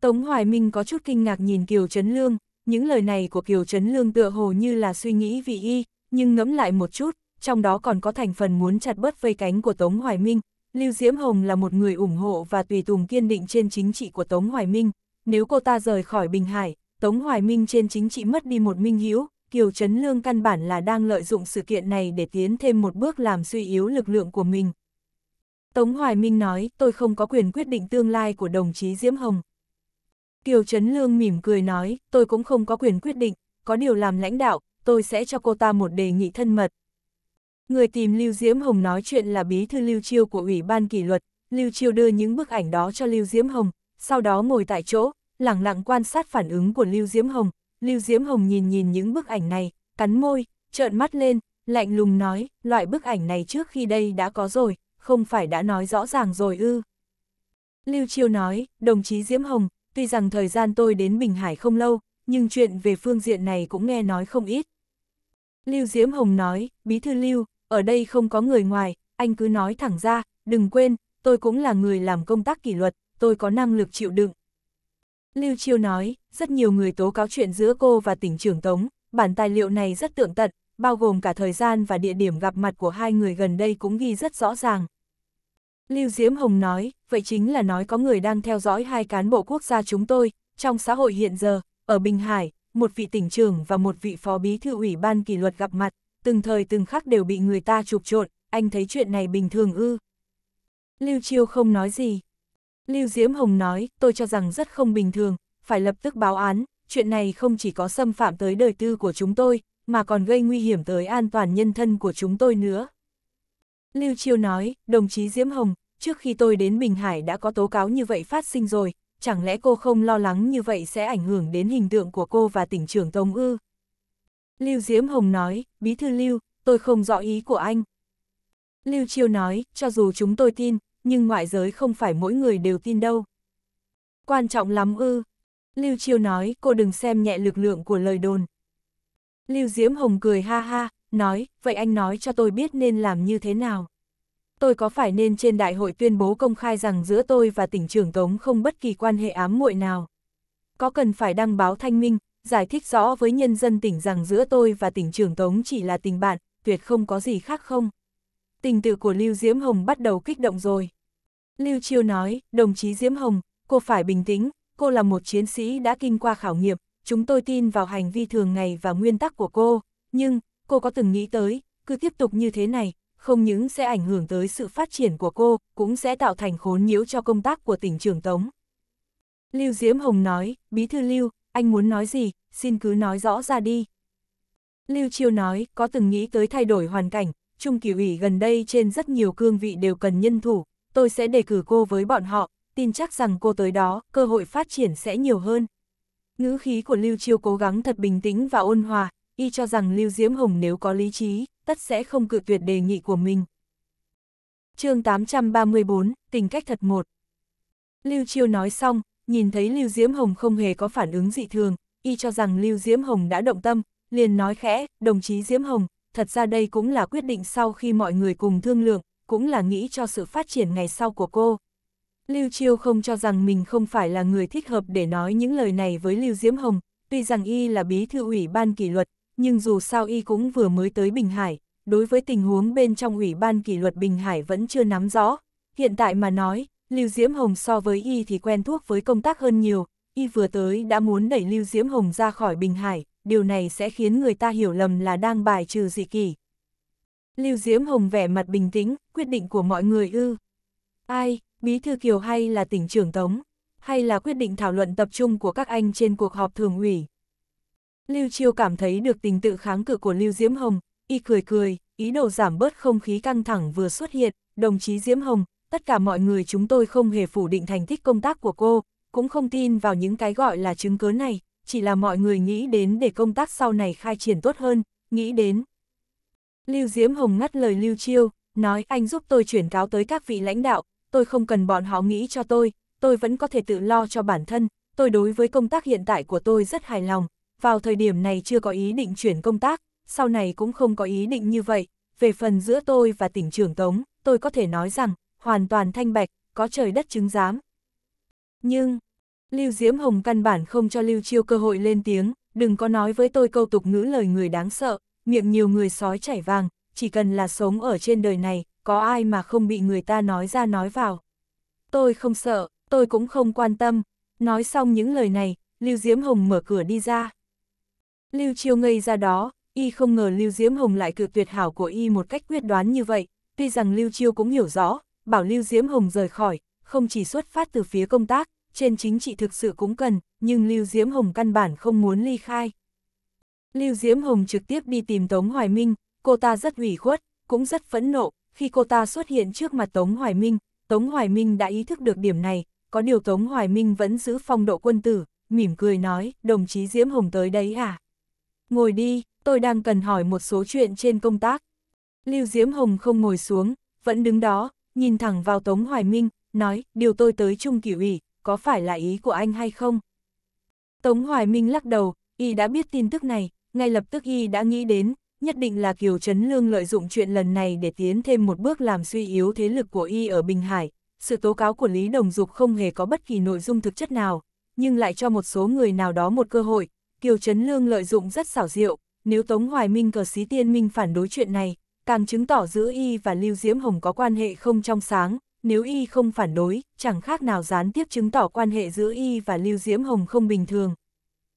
Tống Hoài Minh có chút kinh ngạc nhìn Kiều Trấn Lương, những lời này của Kiều Trấn Lương tựa hồ như là suy nghĩ vị y, nhưng ngẫm lại một chút, trong đó còn có thành phần muốn chặt bớt vây cánh của Tống Hoài Minh. Lưu Diễm Hồng là một người ủng hộ và tùy tùng kiên định trên chính trị của Tống Hoài Minh. Nếu cô ta rời khỏi Bình Hải, Tống Hoài Minh trên chính trị mất đi một minh hiếu, Kiều Trấn Lương căn bản là đang lợi dụng sự kiện này để tiến thêm một bước làm suy yếu lực lượng của mình. Tống Hoài Minh nói, tôi không có quyền quyết định tương lai của đồng chí Diễm Hồng, Kiều Trấn Lương mỉm cười nói, tôi cũng không có quyền quyết định, có điều làm lãnh đạo, tôi sẽ cho cô ta một đề nghị thân mật. Người tìm Lưu Diễm Hồng nói chuyện là bí thư Lưu Chiêu của Ủy ban kỷ luật, Lưu Chiêu đưa những bức ảnh đó cho Lưu Diễm Hồng, sau đó ngồi tại chỗ, lẳng lặng quan sát phản ứng của Lưu Diễm Hồng. Lưu Diễm Hồng nhìn nhìn những bức ảnh này, cắn môi, trợn mắt lên, lạnh lùng nói, loại bức ảnh này trước khi đây đã có rồi, không phải đã nói rõ ràng rồi ư. Lưu Chiêu nói, đồng chí Diễm Hồng, tuy rằng thời gian tôi đến Bình Hải không lâu, nhưng chuyện về phương diện này cũng nghe nói không ít. Lưu Diễm Hồng nói, Bí thư Lưu, ở đây không có người ngoài, anh cứ nói thẳng ra, đừng quên, tôi cũng là người làm công tác kỷ luật, tôi có năng lực chịu đựng. Lưu Chiêu nói, rất nhiều người tố cáo chuyện giữa cô và tỉnh trưởng Tống, bản tài liệu này rất tượng tận, bao gồm cả thời gian và địa điểm gặp mặt của hai người gần đây cũng ghi rất rõ ràng. Lưu Diễm Hồng nói, vậy chính là nói có người đang theo dõi hai cán bộ quốc gia chúng tôi, trong xã hội hiện giờ, ở Bình Hải, một vị tỉnh trưởng và một vị phó bí thư ủy ban kỷ luật gặp mặt, từng thời từng khắc đều bị người ta chụp trộn, anh thấy chuyện này bình thường ư. Lưu Chiêu không nói gì. Lưu Diễm Hồng nói, tôi cho rằng rất không bình thường, phải lập tức báo án, chuyện này không chỉ có xâm phạm tới đời tư của chúng tôi, mà còn gây nguy hiểm tới an toàn nhân thân của chúng tôi nữa. Lưu Chiêu nói, đồng chí Diễm Hồng, trước khi tôi đến Bình Hải đã có tố cáo như vậy phát sinh rồi, chẳng lẽ cô không lo lắng như vậy sẽ ảnh hưởng đến hình tượng của cô và tỉnh trưởng Tông ư? Lưu Diễm Hồng nói, bí thư Lưu, tôi không rõ ý của anh. Lưu Chiêu nói, cho dù chúng tôi tin, nhưng ngoại giới không phải mỗi người đều tin đâu. Quan trọng lắm ư. Lưu Chiêu nói, cô đừng xem nhẹ lực lượng của lời đồn. Lưu Diễm Hồng cười ha ha, nói, vậy anh nói cho tôi biết nên làm như thế nào. Tôi có phải nên trên đại hội tuyên bố công khai rằng giữa tôi và tỉnh trưởng Tống không bất kỳ quan hệ ám muội nào? Có cần phải đăng báo thanh minh, giải thích rõ với nhân dân tỉnh rằng giữa tôi và tỉnh trưởng Tống chỉ là tình bạn, tuyệt không có gì khác không? Tình tự của Lưu Diễm Hồng bắt đầu kích động rồi. Lưu Chiêu nói, đồng chí Diễm Hồng, cô phải bình tĩnh, cô là một chiến sĩ đã kinh qua khảo nghiệm, chúng tôi tin vào hành vi thường ngày và nguyên tắc của cô, nhưng, cô có từng nghĩ tới, cứ tiếp tục như thế này, không những sẽ ảnh hưởng tới sự phát triển của cô, cũng sẽ tạo thành khốn nhiễu cho công tác của tỉnh trưởng Tống. Lưu Diễm Hồng nói, Bí thư Lưu, anh muốn nói gì, xin cứ nói rõ ra đi. Lưu Chiêu nói, có từng nghĩ tới thay đổi hoàn cảnh, Trung kỳ ủy gần đây trên rất nhiều cương vị đều cần nhân thủ, tôi sẽ đề cử cô với bọn họ, tin chắc rằng cô tới đó, cơ hội phát triển sẽ nhiều hơn. Ngữ khí của Lưu Chiêu cố gắng thật bình tĩnh và ôn hòa, y cho rằng Lưu Diễm Hồng nếu có lý trí, tất sẽ không cự tuyệt đề nghị của mình. chương 834, tình cách thật một. Lưu Chiêu nói xong, nhìn thấy Lưu Diễm Hồng không hề có phản ứng dị thường, y cho rằng Lưu Diễm Hồng đã động tâm, liền nói khẽ, đồng chí Diễm Hồng, thật ra đây cũng là quyết định sau khi mọi người cùng thương lượng, cũng là nghĩ cho sự phát triển ngày sau của cô. Lưu Chiêu không cho rằng mình không phải là người thích hợp để nói những lời này với Lưu Diễm Hồng, tuy rằng y là bí thư ủy ban kỷ luật, nhưng dù sao y cũng vừa mới tới Bình Hải, đối với tình huống bên trong Ủy ban kỷ luật Bình Hải vẫn chưa nắm rõ. Hiện tại mà nói, Lưu Diễm Hồng so với y thì quen thuốc với công tác hơn nhiều, y vừa tới đã muốn đẩy Lưu Diễm Hồng ra khỏi Bình Hải, điều này sẽ khiến người ta hiểu lầm là đang bài trừ dị kỷ. Lưu Diễm Hồng vẻ mặt bình tĩnh, quyết định của mọi người ư. Ai, Bí Thư Kiều hay là tỉnh trưởng Tống, hay là quyết định thảo luận tập trung của các anh trên cuộc họp thường ủy. Lưu Chiêu cảm thấy được tình tự kháng cự của Lưu Diễm Hồng, y cười cười, ý đồ giảm bớt không khí căng thẳng vừa xuất hiện, đồng chí Diễm Hồng, tất cả mọi người chúng tôi không hề phủ định thành tích công tác của cô, cũng không tin vào những cái gọi là chứng cứ này, chỉ là mọi người nghĩ đến để công tác sau này khai triển tốt hơn, nghĩ đến. Lưu Diễm Hồng ngắt lời Lưu Chiêu, nói anh giúp tôi chuyển cáo tới các vị lãnh đạo, tôi không cần bọn họ nghĩ cho tôi, tôi vẫn có thể tự lo cho bản thân, tôi đối với công tác hiện tại của tôi rất hài lòng, vào thời điểm này chưa có ý định chuyển công tác, sau này cũng không có ý định như vậy. Về phần giữa tôi và tỉnh trưởng Tống, tôi có thể nói rằng, hoàn toàn thanh bạch, có trời đất chứng giám. Nhưng, Lưu Diễm Hồng căn bản không cho Lưu Chiêu cơ hội lên tiếng, đừng có nói với tôi câu tục ngữ lời người đáng sợ, miệng nhiều người sói chảy vàng, chỉ cần là sống ở trên đời này, có ai mà không bị người ta nói ra nói vào. Tôi không sợ, tôi cũng không quan tâm. Nói xong những lời này, Lưu Diễm Hồng mở cửa đi ra. Lưu Chiêu ngây ra đó, y không ngờ Lưu Diễm Hồng lại cự tuyệt hảo của y một cách quyết đoán như vậy, tuy rằng Lưu Chiêu cũng hiểu rõ, bảo Lưu Diễm Hồng rời khỏi, không chỉ xuất phát từ phía công tác, trên chính trị thực sự cũng cần, nhưng Lưu Diễm Hồng căn bản không muốn ly khai. Lưu Diễm Hồng trực tiếp đi tìm Tống Hoài Minh, cô ta rất ủy khuất, cũng rất phẫn nộ, khi cô ta xuất hiện trước mặt Tống Hoài Minh, Tống Hoài Minh đã ý thức được điểm này, có điều Tống Hoài Minh vẫn giữ phong độ quân tử, mỉm cười nói, đồng chí Diễm Hồng tới đấy à? Ngồi đi, tôi đang cần hỏi một số chuyện trên công tác. Lưu Diễm Hồng không ngồi xuống, vẫn đứng đó, nhìn thẳng vào Tống Hoài Minh, nói, điều tôi tới Trung Kỷ ủy, có phải là ý của anh hay không? Tống Hoài Minh lắc đầu, y đã biết tin tức này, ngay lập tức y đã nghĩ đến, nhất định là Kiều Trấn Lương lợi dụng chuyện lần này để tiến thêm một bước làm suy yếu thế lực của y ở Bình Hải. Sự tố cáo của Lý Đồng Dục không hề có bất kỳ nội dung thực chất nào, nhưng lại cho một số người nào đó một cơ hội, Kiều Trấn Lương lợi dụng rất xảo diệu, nếu Tống Hoài Minh cờ xí tiên minh phản đối chuyện này, càng chứng tỏ giữa y và Lưu Diễm Hồng có quan hệ không trong sáng, nếu y không phản đối, chẳng khác nào gián tiếp chứng tỏ quan hệ giữa y và Lưu Diễm Hồng không bình thường.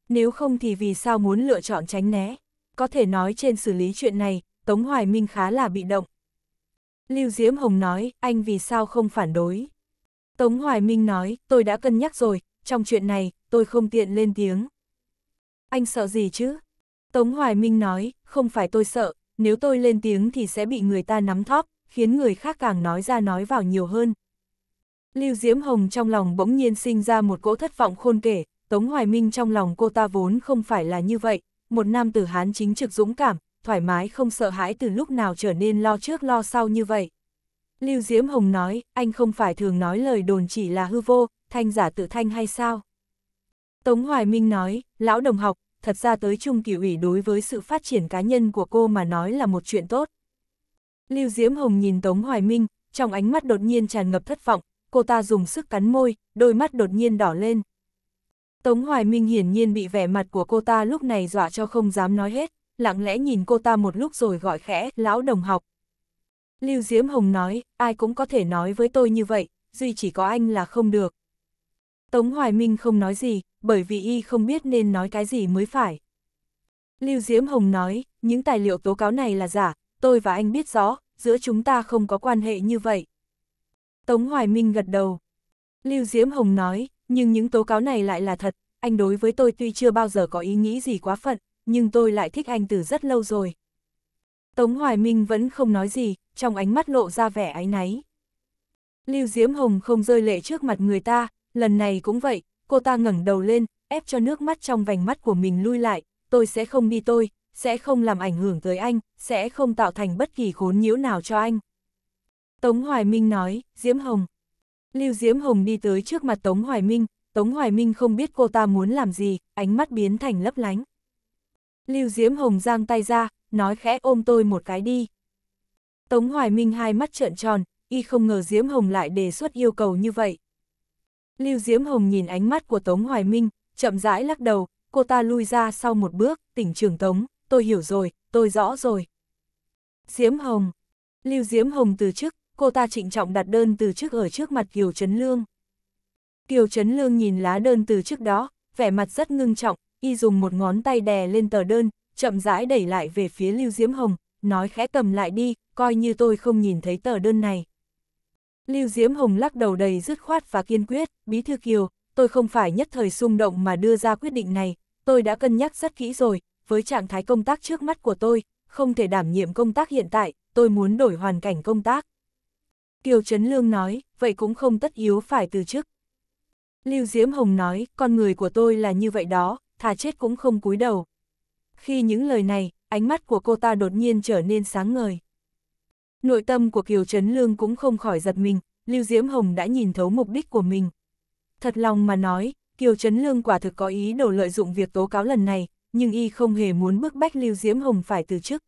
Nếu không thì vì sao muốn lựa chọn tránh né? Có thể nói trên xử lý chuyện này, Tống Hoài Minh khá là bị động. Lưu Diễm Hồng nói, anh vì sao không phản đối? Tống Hoài Minh nói, tôi đã cân nhắc rồi, trong chuyện này, tôi không tiện lên tiếng anh sợ gì chứ? Tống Hoài Minh nói, không phải tôi sợ, nếu tôi lên tiếng thì sẽ bị người ta nắm thóp, khiến người khác càng nói ra nói vào nhiều hơn. Lưu Diễm Hồng trong lòng bỗng nhiên sinh ra một cỗ thất vọng khôn kể, Tống Hoài Minh trong lòng cô ta vốn không phải là như vậy, một nam tử hán chính trực dũng cảm, thoải mái không sợ hãi từ lúc nào trở nên lo trước lo sau như vậy. Lưu Diễm Hồng nói, anh không phải thường nói lời đồn chỉ là hư vô, thanh giả tự thanh hay sao? Tống Hoài Minh nói, lão đồng học, thật ra tới Chung Kỳ ủy đối với sự phát triển cá nhân của cô mà nói là một chuyện tốt. Lưu Diễm Hồng nhìn Tống Hoài Minh, trong ánh mắt đột nhiên tràn ngập thất vọng, cô ta dùng sức cắn môi, đôi mắt đột nhiên đỏ lên. Tống Hoài Minh hiển nhiên bị vẻ mặt của cô ta lúc này dọa cho không dám nói hết, lặng lẽ nhìn cô ta một lúc rồi gọi khẽ, lão đồng học. Lưu Diễm Hồng nói, ai cũng có thể nói với tôi như vậy, duy chỉ có anh là không được. Tống Hoài Minh không nói gì, bởi vì y không biết nên nói cái gì mới phải. Lưu Diễm Hồng nói, những tài liệu tố cáo này là giả, tôi và anh biết rõ, giữa chúng ta không có quan hệ như vậy. Tống Hoài Minh gật đầu. Lưu Diễm Hồng nói, nhưng những tố cáo này lại là thật, anh đối với tôi tuy chưa bao giờ có ý nghĩ gì quá phận, nhưng tôi lại thích anh từ rất lâu rồi. Tống Hoài Minh vẫn không nói gì, trong ánh mắt lộ ra vẻ áy náy. Lưu Diễm Hồng không rơi lệ trước mặt người ta, lần này cũng vậy, cô ta ngẩng đầu lên, ép cho nước mắt trong vành mắt của mình lui lại, tôi sẽ không đi tôi, sẽ không làm ảnh hưởng tới anh, sẽ không tạo thành bất kỳ khốn nhiễu nào cho anh. Tống Hoài Minh nói, Diễm Hồng. Lưu Diễm Hồng đi tới trước mặt Tống Hoài Minh, Tống Hoài Minh không biết cô ta muốn làm gì, ánh mắt biến thành lấp lánh. Lưu Diễm Hồng giang tay ra, nói khẽ ôm tôi một cái đi. Tống Hoài Minh hai mắt trợn tròn, y không ngờ Diễm Hồng lại đề xuất yêu cầu như vậy. Lưu Diễm Hồng nhìn ánh mắt của Tống Hoài Minh, chậm rãi lắc đầu, cô ta lui ra sau một bước, tỉnh trường Tống, tôi hiểu rồi, tôi rõ rồi. Diễm Hồng Lưu Diễm Hồng từ chức, cô ta trịnh trọng đặt đơn từ chức ở trước mặt Kiều Trấn Lương. Kiều Trấn Lương nhìn lá đơn từ chức đó, vẻ mặt rất ngưng trọng, y dùng một ngón tay đè lên tờ đơn, chậm rãi đẩy lại về phía Lưu Diễm Hồng, nói khẽ cầm lại đi, coi như tôi không nhìn thấy tờ đơn này. Lưu Diễm Hồng lắc đầu đầy dứt khoát và kiên quyết, Bí Thư Kiều, tôi không phải nhất thời xung động mà đưa ra quyết định này, tôi đã cân nhắc rất kỹ rồi, với trạng thái công tác trước mắt của tôi, không thể đảm nhiệm công tác hiện tại, tôi muốn đổi hoàn cảnh công tác. Kiều Trấn Lương nói, vậy cũng không tất yếu phải từ chức. Lưu Diễm Hồng nói, con người của tôi là như vậy đó, thà chết cũng không cúi đầu. Khi những lời này, ánh mắt của cô ta đột nhiên trở nên sáng ngời. Nội tâm của Kiều Trấn Lương cũng không khỏi giật mình, Lưu Diễm Hồng đã nhìn thấu mục đích của mình. Thật lòng mà nói, Kiều Trấn Lương quả thực có ý đồ lợi dụng việc tố cáo lần này, nhưng y không hề muốn bức bách Lưu Diễm Hồng phải từ chức.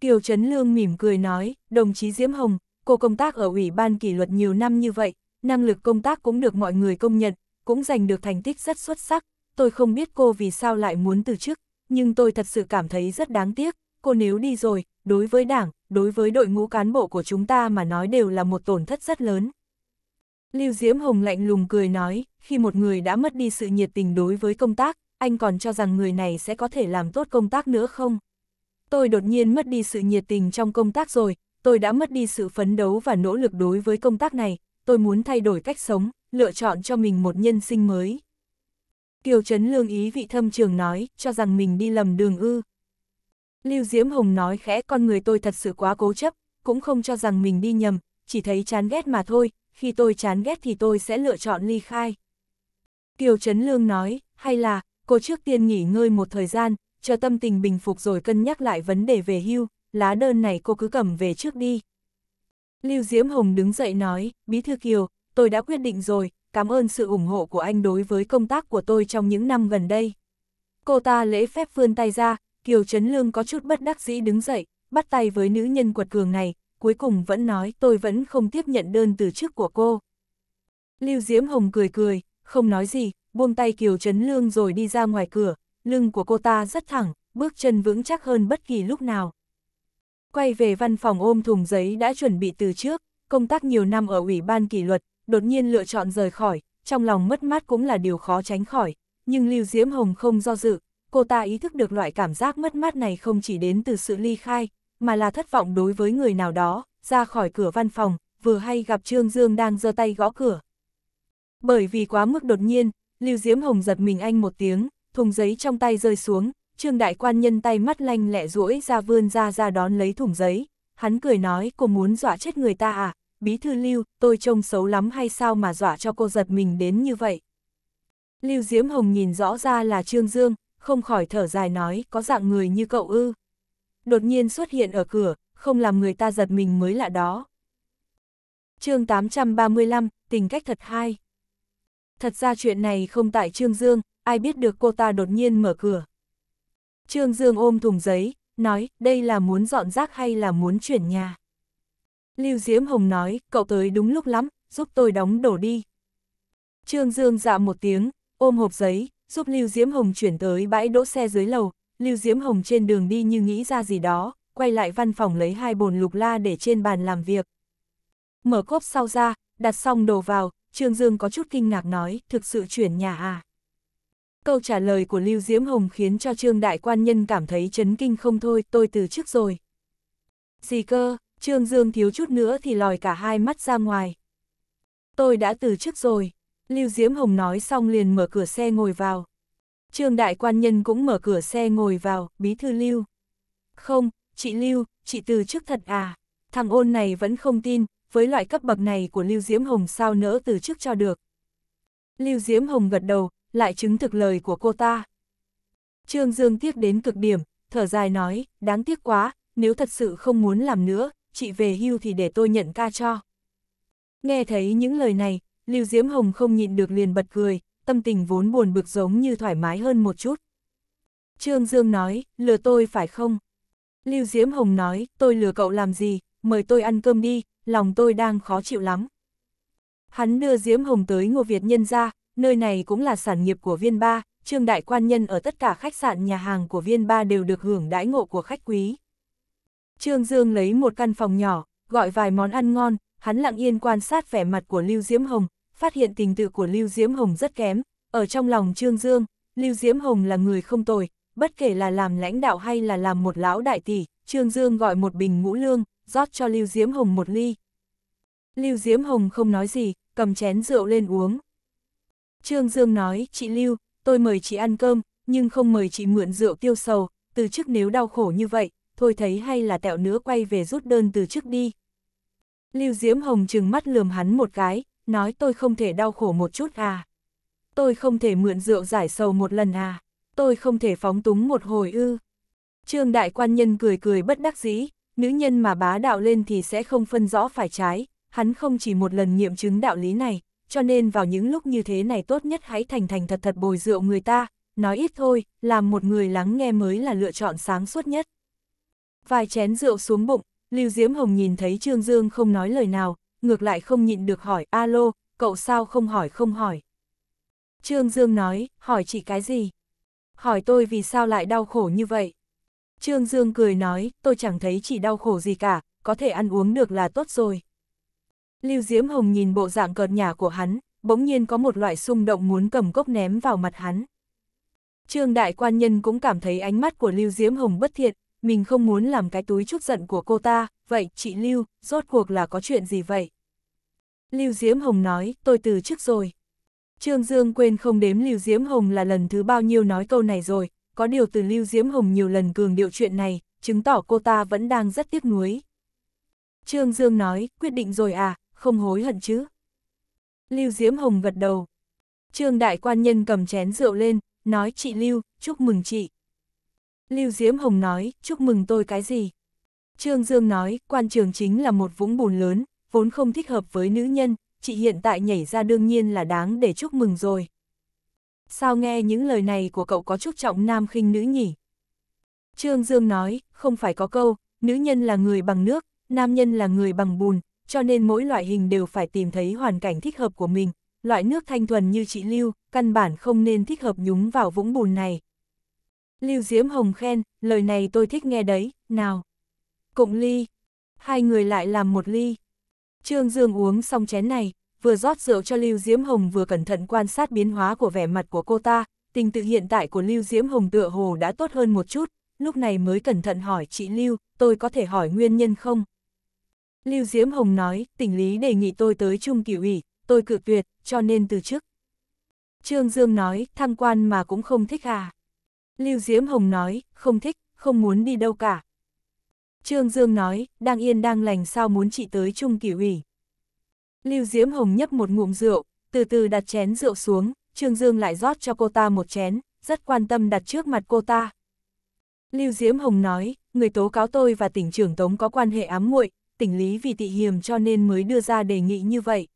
Kiều Trấn Lương mỉm cười nói, đồng chí Diễm Hồng, cô công tác ở Ủy ban kỷ luật nhiều năm như vậy, năng lực công tác cũng được mọi người công nhận, cũng giành được thành tích rất xuất sắc, tôi không biết cô vì sao lại muốn từ chức, nhưng tôi thật sự cảm thấy rất đáng tiếc, cô nếu đi rồi, đối với đảng, đối với đội ngũ cán bộ của chúng ta mà nói đều là một tổn thất rất lớn. Lưu Diễm Hồng lạnh lùng cười nói, khi một người đã mất đi sự nhiệt tình đối với công tác, anh còn cho rằng người này sẽ có thể làm tốt công tác nữa không? Tôi đột nhiên mất đi sự nhiệt tình trong công tác rồi, tôi đã mất đi sự phấn đấu và nỗ lực đối với công tác này, tôi muốn thay đổi cách sống, lựa chọn cho mình một nhân sinh mới. Kiều Trấn Lương ý vị thâm trường nói, cho rằng mình đi lầm đường ư, Lưu Diễm Hồng nói khẽ con người tôi thật sự quá cố chấp, cũng không cho rằng mình đi nhầm, chỉ thấy chán ghét mà thôi, khi tôi chán ghét thì tôi sẽ lựa chọn ly khai. Kiều Trấn Lương nói, hay là, cô trước tiên nghỉ ngơi một thời gian, cho tâm tình bình phục rồi cân nhắc lại vấn đề về hưu, lá đơn này cô cứ cầm về trước đi. Lưu Diễm Hồng đứng dậy nói, Bí Thư Kiều, tôi đã quyết định rồi, cảm ơn sự ủng hộ của anh đối với công tác của tôi trong những năm gần đây. Cô ta lễ phép vươn tay ra, Kiều Trấn Lương có chút bất đắc dĩ đứng dậy, bắt tay với nữ nhân quật cường này, cuối cùng vẫn nói tôi vẫn không tiếp nhận đơn từ chức của cô. Lưu Diễm Hồng cười cười, không nói gì, buông tay Kiều Trấn Lương rồi đi ra ngoài cửa, lưng của cô ta rất thẳng, bước chân vững chắc hơn bất kỳ lúc nào. Quay về văn phòng ôm thùng giấy đã chuẩn bị từ trước, công tác nhiều năm ở Ủy ban kỷ luật, đột nhiên lựa chọn rời khỏi, trong lòng mất mát cũng là điều khó tránh khỏi, nhưng Lưu Diễm Hồng không do dự, cô ta ý thức được loại cảm giác mất mát này không chỉ đến từ sự ly khai, mà là thất vọng đối với người nào đó, ra khỏi cửa văn phòng, vừa hay gặp Trương Dương đang giơ tay gõ cửa. Bởi vì quá mức đột nhiên, Lưu Diễm Hồng giật mình anh một tiếng, thùng giấy trong tay rơi xuống, Trương Đại Quan nhân tay mắt lanh lẹ rũi ra vươn ra ra đón lấy thùng giấy, hắn cười nói cô muốn dọa chết người ta à, bí thư Lưu, tôi trông xấu lắm hay sao mà dọa cho cô giật mình đến như vậy. Lưu Diễm Hồng nhìn rõ ra là Trương Dương, không khỏi thở dài nói có dạng người như cậu ư. Đột nhiên xuất hiện ở cửa, không làm người ta giật mình mới lạ đó. chương 835, tình cách thật hay. Thật ra chuyện này không tại Trương Dương, ai biết được cô ta đột nhiên mở cửa. Trương Dương ôm thùng giấy, nói đây là muốn dọn rác hay là muốn chuyển nhà. Lưu Diễm Hồng nói, cậu tới đúng lúc lắm, giúp tôi đóng đổ đi. Trương Dương dạ một tiếng, ôm hộp giấy, giúp Lưu Diễm Hồng chuyển tới bãi đỗ xe dưới lầu, Lưu Diễm Hồng trên đường đi như nghĩ ra gì đó, quay lại văn phòng lấy hai bồn lục la để trên bàn làm việc. Mở cốp sau ra, đặt xong đồ vào, Trương Dương có chút kinh ngạc nói, thực sự chuyển nhà à? Câu trả lời của Lưu Diễm Hồng khiến cho Trương Đại Quan Nhân cảm thấy chấn kinh không thôi, tôi từ trước rồi. Gì cơ, Trương Dương thiếu chút nữa thì lòi cả hai mắt ra ngoài. Tôi đã từ trước rồi. Lưu Diễm Hồng nói xong liền mở cửa xe ngồi vào. Trương Đại Quan Nhân cũng mở cửa xe ngồi vào, bí thư Lưu. Không, chị Lưu, chị từ chức thật à. Thằng ôn này vẫn không tin, với loại cấp bậc này của Lưu Diễm Hồng sao nỡ từ chức cho được. Lưu Diễm Hồng gật đầu, lại chứng thực lời của cô ta. Trương Dương tiếc đến cực điểm, thở dài nói, đáng tiếc quá, nếu thật sự không muốn làm nữa, chị về hưu thì để tôi nhận ca cho. Nghe thấy những lời này, Lưu Diễm Hồng không nhịn được liền bật cười, tâm tình vốn buồn bực giống như thoải mái hơn một chút. Trương Dương nói, lừa tôi phải không? Lưu Diễm Hồng nói, tôi lừa cậu làm gì, mời tôi ăn cơm đi, lòng tôi đang khó chịu lắm. Hắn đưa Diễm Hồng tới Ngô Việt Nhân ra, nơi này cũng là sản nghiệp của viên ba, trương đại quan nhân ở tất cả khách sạn nhà hàng của viên ba đều được hưởng đãi ngộ của khách quý. Trương Dương lấy một căn phòng nhỏ, gọi vài món ăn ngon, hắn lặng yên quan sát vẻ mặt của Lưu Diễm Hồng, phát hiện tình tự của Lưu Diễm Hồng rất kém, ở trong lòng Trương Dương, Lưu Diễm Hồng là người không tồi, bất kể là làm lãnh đạo hay là làm một lão đại tỷ, Trương Dương gọi một bình ngũ lương, rót cho Lưu Diễm Hồng một ly. Lưu Diễm Hồng không nói gì, cầm chén rượu lên uống. Trương Dương nói, chị Lưu, tôi mời chị ăn cơm, nhưng không mời chị mượn rượu tiêu sầu, từ chức nếu đau khổ như vậy, thôi thấy hay là tẹo nữa quay về rút đơn từ chức đi. Lưu Diễm Hồng trừng mắt lườm hắn một cái, nói tôi không thể đau khổ một chút à. Tôi không thể mượn rượu giải sầu một lần à. Tôi không thể phóng túng một hồi ư. Trương đại quan nhân cười cười bất đắc dĩ, nữ nhân mà bá đạo lên thì sẽ không phân rõ phải trái, hắn không chỉ một lần nghiệm chứng đạo lý này, cho nên vào những lúc như thế này tốt nhất hãy thành thành thật thật bồi rượu người ta, nói ít thôi, làm một người lắng nghe mới là lựa chọn sáng suốt nhất. Vài chén rượu xuống bụng, Lưu Diễm Hồng nhìn thấy Trương Dương không nói lời nào, ngược lại không nhịn được hỏi, alo, cậu sao không hỏi không hỏi. Trương Dương nói, hỏi chị cái gì? Hỏi tôi vì sao lại đau khổ như vậy? Trương Dương cười nói, tôi chẳng thấy chị đau khổ gì cả, có thể ăn uống được là tốt rồi. Lưu Diễm Hồng nhìn bộ dạng cợt nhà của hắn, bỗng nhiên có một loại xung động muốn cầm cốc ném vào mặt hắn. Trương Đại Quan Nhân cũng cảm thấy ánh mắt của Lưu Diễm Hồng bất thiện, mình không muốn làm cái túi chút giận của cô ta, vậy chị Lưu, rốt cuộc là có chuyện gì vậy? Lưu Diễm Hồng nói, tôi từ trước rồi. Trương Dương quên không đếm Lưu Diễm Hồng là lần thứ bao nhiêu nói câu này rồi, có điều từ Lưu Diễm Hồng nhiều lần cường điệu chuyện này, chứng tỏ cô ta vẫn đang rất tiếc nuối. Trương Dương nói, quyết định rồi à, không hối hận chứ. Lưu Diễm Hồng gật đầu. Trương Đại Quan Nhân cầm chén rượu lên, nói chị Lưu, chúc mừng chị. Lưu Diễm Hồng nói, chúc mừng tôi cái gì? Trương Dương nói, quan trường chính là một vũng bùn lớn, vốn không thích hợp với nữ nhân, chị hiện tại nhảy ra đương nhiên là đáng để chúc mừng rồi. Sao nghe những lời này của cậu có chút trọng nam khinh nữ nhỉ? Trương Dương nói, không phải có câu, nữ nhân là người bằng nước, nam nhân là người bằng bùn, cho nên mỗi loại hình đều phải tìm thấy hoàn cảnh thích hợp của mình. Loại nước thanh thuần như chị Lưu, căn bản không nên thích hợp nhúng vào vũng bùn này. Lưu Diễm Hồng khen, lời này tôi thích nghe đấy, nào. Cụng ly. Hai người lại làm một ly. Trương Dương uống xong chén này, vừa rót rượu cho Lưu Diễm Hồng vừa cẩn thận quan sát biến hóa của vẻ mặt của cô ta, tình tự hiện tại của Lưu Diễm Hồng tựa hồ đã tốt hơn một chút, lúc này mới cẩn thận hỏi chị Lưu, tôi có thể hỏi nguyên nhân không? Lưu Diễm Hồng nói, tỉnh lý đề nghị tôi tới Trung Cửu ủy, tôi cự tuyệt, cho nên từ chức. Trương Dương nói, thăng quan mà cũng không thích à? Lưu Diễm Hồng nói, không thích, không muốn đi đâu cả, Trương Dương nói, đang yên đang lành sao muốn chị tới Chung Kỷ ủy. Lưu Diễm Hồng nhấp một ngụm rượu, từ từ đặt chén rượu xuống, Trương Dương lại rót cho cô ta một chén, rất quan tâm đặt trước mặt cô ta. Lưu Diễm Hồng nói, người tố cáo tôi và tỉnh trưởng Tống có quan hệ ám muội, tỉnh lý vì tị hiềm cho nên mới đưa ra đề nghị như vậy.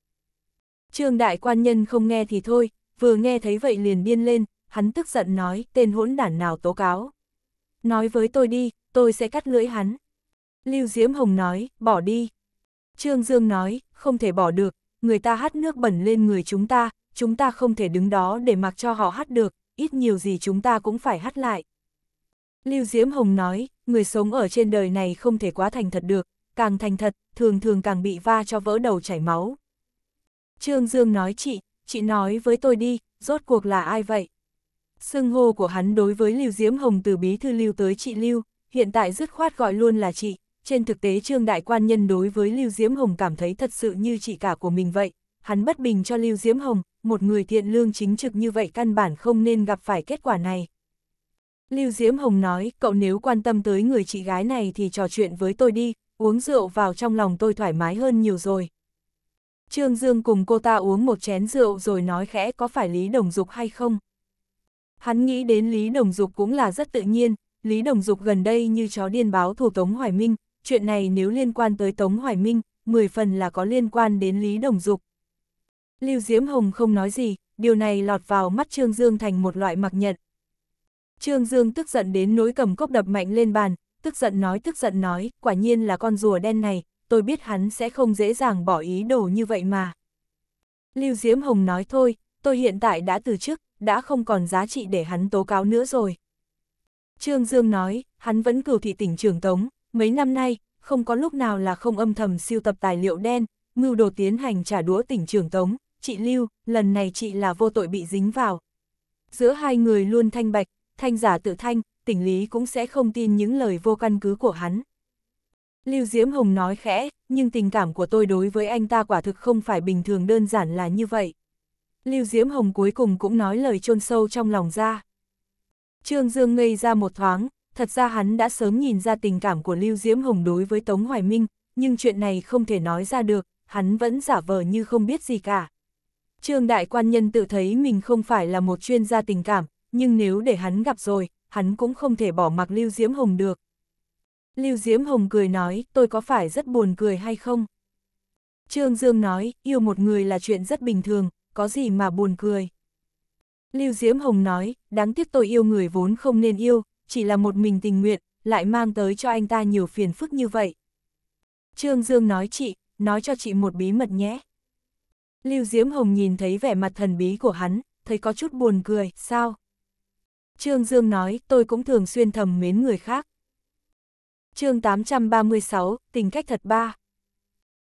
Trương đại quan nhân không nghe thì thôi, vừa nghe thấy vậy liền điên lên, hắn tức giận nói, tên hỗn đản nào tố cáo. Nói với tôi đi, tôi sẽ cắt lưỡi hắn. Lưu Diễm Hồng nói, bỏ đi. Trương Dương nói, không thể bỏ được, người ta hát nước bẩn lên người chúng ta, chúng ta không thể đứng đó để mặc cho họ hát được, ít nhiều gì chúng ta cũng phải hát lại. Lưu Diễm Hồng nói, người sống ở trên đời này không thể quá thành thật được, càng thành thật, thường thường càng bị va cho vỡ đầu chảy máu. Trương Dương nói chị, chị nói với tôi đi, rốt cuộc là ai vậy? Sưng hô của hắn đối với Lưu Diễm Hồng từ bí thư Lưu tới chị Lưu, hiện tại dứt khoát gọi luôn là chị, trên thực tế Trương Đại Quan Nhân đối với Lưu Diễm Hồng cảm thấy thật sự như chị cả của mình vậy, hắn bất bình cho Lưu Diễm Hồng, một người thiện lương chính trực như vậy căn bản không nên gặp phải kết quả này. Lưu Diễm Hồng nói, cậu nếu quan tâm tới người chị gái này thì trò chuyện với tôi đi, uống rượu vào trong lòng tôi thoải mái hơn nhiều rồi. Trương Dương cùng cô ta uống một chén rượu rồi nói khẽ có phải Lý Đồng Dục hay không. Hắn nghĩ đến Lý Đồng Dục cũng là rất tự nhiên, Lý Đồng Dục gần đây như chó điên báo thủ Tống Hoài Minh, chuyện này nếu liên quan tới Tống Hoài Minh, 10 phần là có liên quan đến Lý Đồng Dục. Lưu Diễm Hồng không nói gì, điều này lọt vào mắt Trương Dương thành một loại mặc nhận. Trương Dương tức giận đến nỗi cầm cốc đập mạnh lên bàn, tức giận nói tức giận nói, quả nhiên là con rùa đen này, tôi biết hắn sẽ không dễ dàng bỏ ý đồ như vậy mà. Lưu Diễm Hồng nói thôi, tôi hiện tại đã từ chức, đã không còn giá trị để hắn tố cáo nữa rồi. Trương Dương nói, hắn vẫn cửu thị tỉnh trưởng Tống, mấy năm nay, không có lúc nào là không âm thầm siêu tập tài liệu đen, mưu đồ tiến hành trả đũa tỉnh trưởng Tống, chị Lưu, lần này chị là vô tội bị dính vào. Giữa hai người luôn thanh bạch, thanh giả tự thanh, tỉnh lý cũng sẽ không tin những lời vô căn cứ của hắn. Lưu Diễm Hồng nói khẽ, nhưng tình cảm của tôi đối với anh ta quả thực không phải bình thường đơn giản là như vậy. Lưu Diễm Hồng cuối cùng cũng nói lời chôn sâu trong lòng ra. Trương Dương ngây ra một thoáng, thật ra hắn đã sớm nhìn ra tình cảm của Lưu Diễm Hồng đối với Tống Hoài Minh, nhưng chuyện này không thể nói ra được, hắn vẫn giả vờ như không biết gì cả. Trương Đại Quan Nhân tự thấy mình không phải là một chuyên gia tình cảm, nhưng nếu để hắn gặp rồi, hắn cũng không thể bỏ mặc Lưu Diễm Hồng được. Lưu Diễm Hồng cười nói, tôi có phải rất buồn cười hay không? Trương Dương nói, yêu một người là chuyện rất bình thường, có gì mà buồn cười. Lưu Diễm Hồng nói, đáng tiếc tôi yêu người vốn không nên yêu, chỉ là một mình tình nguyện, lại mang tới cho anh ta nhiều phiền phức như vậy. Trương Dương nói chị, nói cho chị một bí mật nhé. Lưu Diễm Hồng nhìn thấy vẻ mặt thần bí của hắn, thấy có chút buồn cười, sao? Trương Dương nói, tôi cũng thường xuyên thầm mến người khác. chương 836, tình cách thật ba.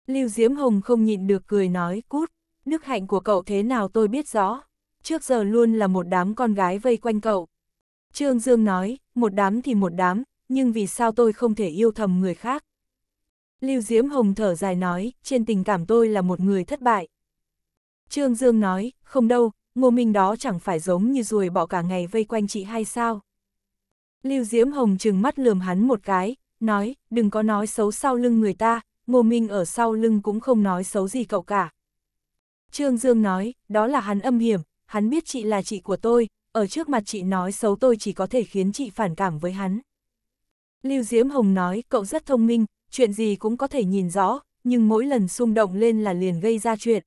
Lưu Diễm Hồng không nhịn được cười nói, cút, Nước hạnh của cậu thế nào tôi biết rõ. Trước giờ luôn là một đám con gái vây quanh cậu, Trương Dương nói, một đám thì một đám, nhưng vì sao tôi không thể yêu thầm người khác? Lưu Diễm Hồng thở dài nói, trên tình cảm tôi là một người thất bại. Trương Dương nói, không đâu, ngô minh đó chẳng phải giống như ruồi bọ cả ngày vây quanh chị hay sao? Lưu Diễm Hồng trừng mắt lườm hắn một cái, nói, đừng có nói xấu sau lưng người ta, ngô minh ở sau lưng cũng không nói xấu gì cậu cả. Trương Dương nói, đó là hắn âm hiểm, hắn biết chị là chị của tôi, ở trước mặt chị nói xấu tôi chỉ có thể khiến chị phản cảm với hắn. Lưu Diễm Hồng nói, cậu rất thông minh, chuyện gì cũng có thể nhìn rõ, nhưng mỗi lần xung động lên là liền gây ra chuyện.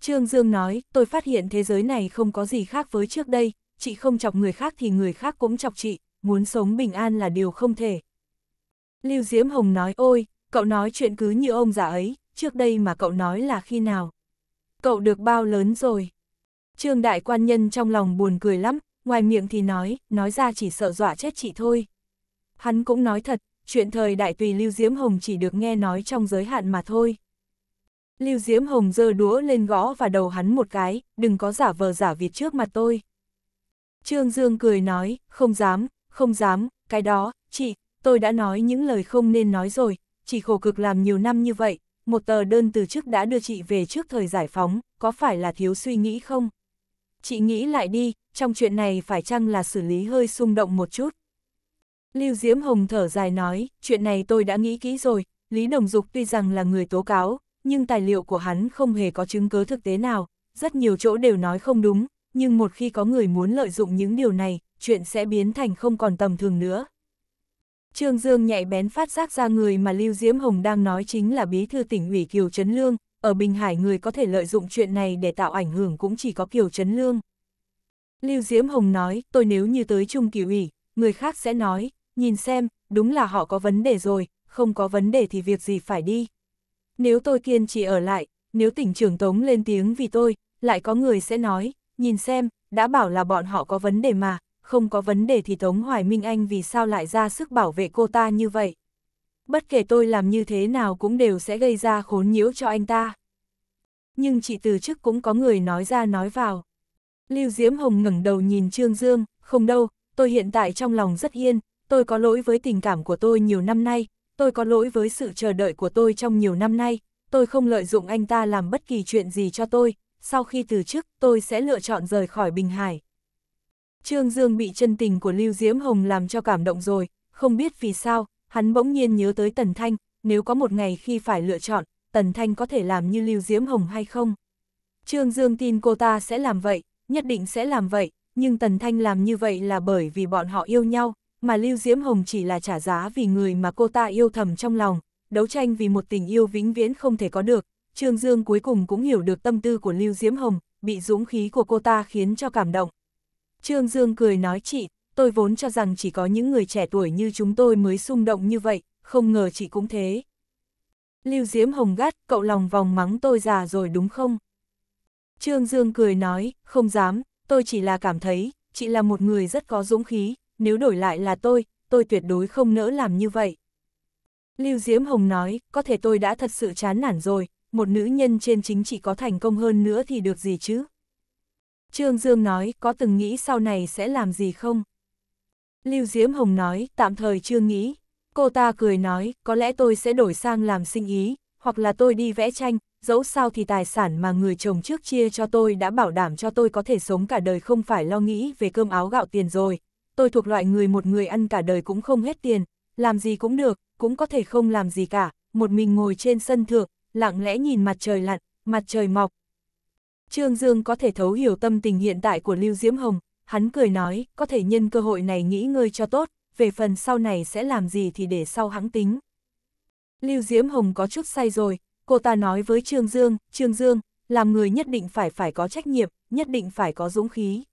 Trương Dương nói, tôi phát hiện thế giới này không có gì khác với trước đây, chị không chọc người khác thì người khác cũng chọc chị, muốn sống bình an là điều không thể. Lưu Diễm Hồng nói, ôi, cậu nói chuyện cứ như ông già ấy, trước đây mà cậu nói là khi nào? Cậu được bao lớn rồi? Trương đại quan nhân trong lòng buồn cười lắm, ngoài miệng thì nói, nói ra chỉ sợ dọa chết chị thôi. Hắn cũng nói thật, chuyện thời đại tùy Lưu Diễm Hồng chỉ được nghe nói trong giới hạn mà thôi. Lưu Diễm Hồng giơ đũa lên gõ và đầu hắn một cái, đừng có giả vờ giả việt trước mặt tôi. Trương Dương cười nói, không dám, không dám, cái đó, chị, tôi đã nói những lời không nên nói rồi, chị khổ cực làm nhiều năm như vậy, một tờ đơn từ chức đã đưa chị về trước thời giải phóng, có phải là thiếu suy nghĩ không? chị nghĩ lại đi, trong chuyện này phải chăng là xử lý hơi xung động một chút. Lưu Diễm Hồng thở dài nói, chuyện này tôi đã nghĩ kỹ rồi, Lý Đồng Dục tuy rằng là người tố cáo, nhưng tài liệu của hắn không hề có chứng cứ thực tế nào, rất nhiều chỗ đều nói không đúng, nhưng một khi có người muốn lợi dụng những điều này, chuyện sẽ biến thành không còn tầm thường nữa. Trương Dương nhạy bén phát giác ra người mà Lưu Diễm Hồng đang nói chính là bí thư tỉnh ủy Kiều Trấn Lương, ở Bình Hải người có thể lợi dụng chuyện này để tạo ảnh hưởng cũng chỉ có Kiều Trấn Lương. Lưu Diễm Hồng nói, tôi nếu như tới Trung Kỳ ủy, người khác sẽ nói, nhìn xem, đúng là họ có vấn đề rồi, không có vấn đề thì việc gì phải đi. Nếu tôi kiên trì ở lại, nếu tỉnh trưởng Tống lên tiếng vì tôi, lại có người sẽ nói, nhìn xem, đã bảo là bọn họ có vấn đề mà, không có vấn đề thì Tống Hoài Minh Anh vì sao lại ra sức bảo vệ cô ta như vậy bất kể tôi làm như thế nào cũng đều sẽ gây ra khốn nhiễu cho anh ta. Nhưng chị từ chức cũng có người nói ra nói vào. Lưu Diễm Hồng ngẩng đầu nhìn Trương Dương, không đâu, tôi hiện tại trong lòng rất yên, tôi có lỗi với tình cảm của tôi nhiều năm nay, tôi có lỗi với sự chờ đợi của tôi trong nhiều năm nay, tôi không lợi dụng anh ta làm bất kỳ chuyện gì cho tôi, sau khi từ chức tôi sẽ lựa chọn rời khỏi Bình Hải. Trương Dương bị chân tình của Lưu Diễm Hồng làm cho cảm động rồi, không biết vì sao, Hắn bỗng nhiên nhớ tới Tần Thanh, nếu có một ngày khi phải lựa chọn, Tần Thanh có thể làm như Lưu Diễm Hồng hay không? Trương Dương tin cô ta sẽ làm vậy, nhất định sẽ làm vậy, nhưng Tần Thanh làm như vậy là bởi vì bọn họ yêu nhau, mà Lưu Diễm Hồng chỉ là trả giá vì người mà cô ta yêu thầm trong lòng, đấu tranh vì một tình yêu vĩnh viễn không thể có được. Trương Dương cuối cùng cũng hiểu được tâm tư của Lưu Diễm Hồng, bị dũng khí của cô ta khiến cho cảm động. Trương Dương cười nói chị, tôi vốn cho rằng chỉ có những người trẻ tuổi như chúng tôi mới xung động như vậy, không ngờ chị cũng thế. Lưu Diễm Hồng gắt, cậu lòng vòng mắng tôi già rồi đúng không? Trương Dương cười nói, không dám, tôi chỉ là cảm thấy, chị là một người rất có dũng khí, nếu đổi lại là tôi, tôi tuyệt đối không nỡ làm như vậy. Lưu Diễm Hồng nói, có thể tôi đã thật sự chán nản rồi, một nữ nhân trên chính trị có thành công hơn nữa thì được gì chứ? Trương Dương nói, có từng nghĩ sau này sẽ làm gì không? Lưu Diễm Hồng nói, tạm thời chưa nghĩ. Cô ta cười nói, có lẽ tôi sẽ đổi sang làm sinh ý, hoặc là tôi đi vẽ tranh, dẫu sao thì tài sản mà người chồng trước chia cho tôi đã bảo đảm cho tôi có thể sống cả đời không phải lo nghĩ về cơm áo gạo tiền rồi. Tôi thuộc loại người một người ăn cả đời cũng không hết tiền, làm gì cũng được, cũng có thể không làm gì cả, một mình ngồi trên sân thượng, lặng lẽ nhìn mặt trời lặn, mặt trời mọc. Trương Dương có thể thấu hiểu tâm tình hiện tại của Lưu Diễm Hồng, hắn cười nói, có thể nhân cơ hội này nghĩ ngươi cho tốt, về phần sau này sẽ làm gì thì để sau hãng tính. Lưu Diễm Hồng có chút say rồi, cô ta nói với Trương Dương, Trương Dương, làm người nhất định phải phải có trách nhiệm, nhất định phải có dũng khí.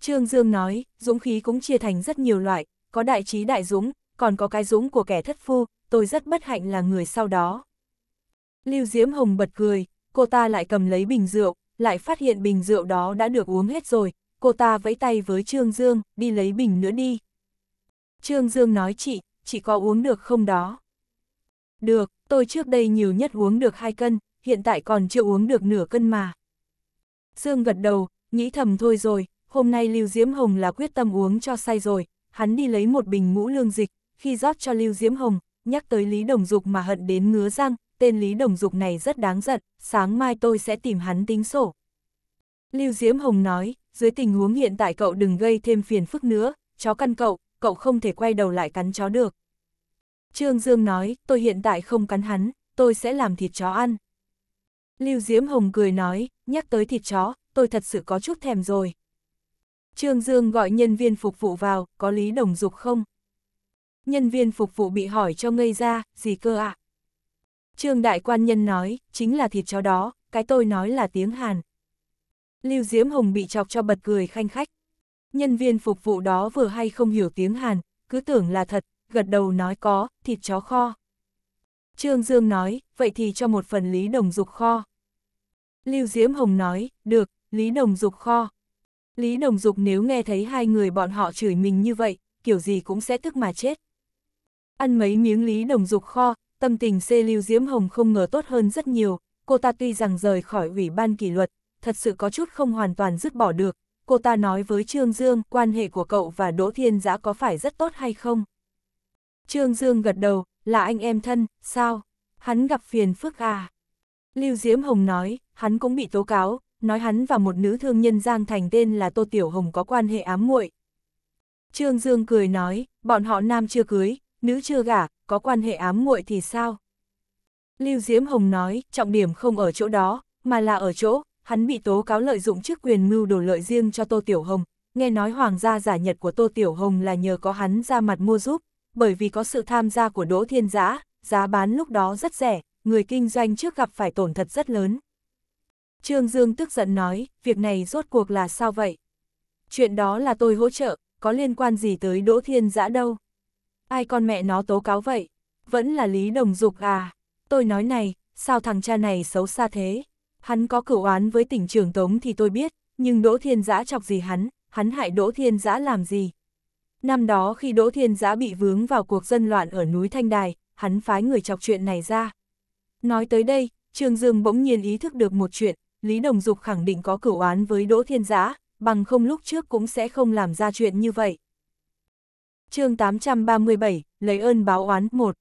Trương Dương nói, dũng khí cũng chia thành rất nhiều loại, có đại trí đại dũng, còn có cái dũng của kẻ thất phu, tôi rất bất hạnh là người sau đó. Lưu Diễm Hồng bật cười, cô ta lại cầm lấy bình rượu, lại phát hiện bình rượu đó đã được uống hết rồi, cô ta vẫy tay với Trương Dương, đi lấy bình nữa đi. Trương Dương nói chị, chị có uống được không đó? Được, tôi trước đây nhiều nhất uống được 2 cân, hiện tại còn chưa uống được nửa cân mà. Dương gật đầu, nghĩ thầm thôi rồi, hôm nay Lưu Diễm Hồng là quyết tâm uống cho say rồi, hắn đi lấy một bình ngũ lương dịch, khi rót cho Lưu Diễm Hồng, nhắc tới Lý Đồng Dục mà hận đến ngứa răng, tên Lý Đồng Dục này rất đáng giận, sáng mai tôi sẽ tìm hắn tính sổ. Lưu Diễm Hồng nói, dưới tình huống hiện tại cậu đừng gây thêm phiền phức nữa, chó căn cậu, cậu không thể quay đầu lại cắn chó được. Trương Dương nói, tôi hiện tại không cắn hắn, tôi sẽ làm thịt chó ăn. Lưu Diễm Hồng cười nói, nhắc tới thịt chó, tôi thật sự có chút thèm rồi. Trương Dương gọi nhân viên phục vụ vào, có lý đồng dục không? Nhân viên phục vụ bị hỏi cho ngây ra, gì cơ ạ? À? Trương Đại Quan Nhân nói, chính là thịt chó đó, cái tôi nói là tiếng Hàn. Lưu Diễm Hồng bị chọc cho bật cười khanh khách. Nhân viên phục vụ đó vừa hay không hiểu tiếng Hàn, cứ tưởng là thật, gật đầu nói có, thịt chó kho. Trương Dương nói, vậy thì cho một phần Lý Đồng Dục kho. Lưu Diễm Hồng nói, được, Lý Đồng Dục kho. Lý Đồng Dục nếu nghe thấy hai người bọn họ chửi mình như vậy, kiểu gì cũng sẽ tức mà chết. Ăn mấy miếng Lý Đồng Dục kho, tâm tình xê Lưu Diễm Hồng không ngờ tốt hơn rất nhiều, cô ta tuy rằng rời khỏi ủy ban kỷ luật, thật sự có chút không hoàn toàn dứt bỏ được. Cô ta nói với Trương Dương, quan hệ của cậu và Đỗ Thiên Giã có phải rất tốt hay không? Trương Dương gật đầu, là anh em thân, sao? Hắn gặp phiền phức à? Lưu Diễm Hồng nói, hắn cũng bị tố cáo, nói hắn và một nữ thương nhân Giang Thành tên là Tô Tiểu Hồng có quan hệ ám muội. Trương Dương cười nói, bọn họ nam chưa cưới, nữ chưa gả, có quan hệ ám muội thì sao? Lưu Diễm Hồng nói, trọng điểm không ở chỗ đó, mà là ở chỗ, hắn bị tố cáo lợi dụng chức quyền mưu đồ lợi riêng cho Tô Tiểu Hồng, nghe nói hoàng gia giả nhật của Tô Tiểu Hồng là nhờ có hắn ra mặt mua giúp, bởi vì có sự tham gia của Đỗ Thiên Giã, giá bán lúc đó rất rẻ, người kinh doanh trước gặp phải tổn thật rất lớn. Trương Dương tức giận nói, việc này rốt cuộc là sao vậy? Chuyện đó là tôi hỗ trợ, có liên quan gì tới Đỗ Thiên Giã đâu? Ai con mẹ nó tố cáo vậy? Vẫn là Lý Đồng Dục à? Tôi nói này, sao thằng cha này xấu xa thế? hắn có cửu oán với tỉnh trưởng Tống thì tôi biết, nhưng Đỗ Thiên Giã chọc gì hắn, hắn hại Đỗ Thiên Giã làm gì. Năm đó khi Đỗ Thiên Giã bị vướng vào cuộc dân loạn ở núi Thanh Đài, hắn phái người chọc chuyện này ra. Nói tới đây, Trương Dương bỗng nhiên ý thức được một chuyện, Lý Đồng Dục khẳng định có cửu oán với Đỗ Thiên Giã, bằng không lúc trước cũng sẽ không làm ra chuyện như vậy. chương 837, Lấy ơn báo oán 1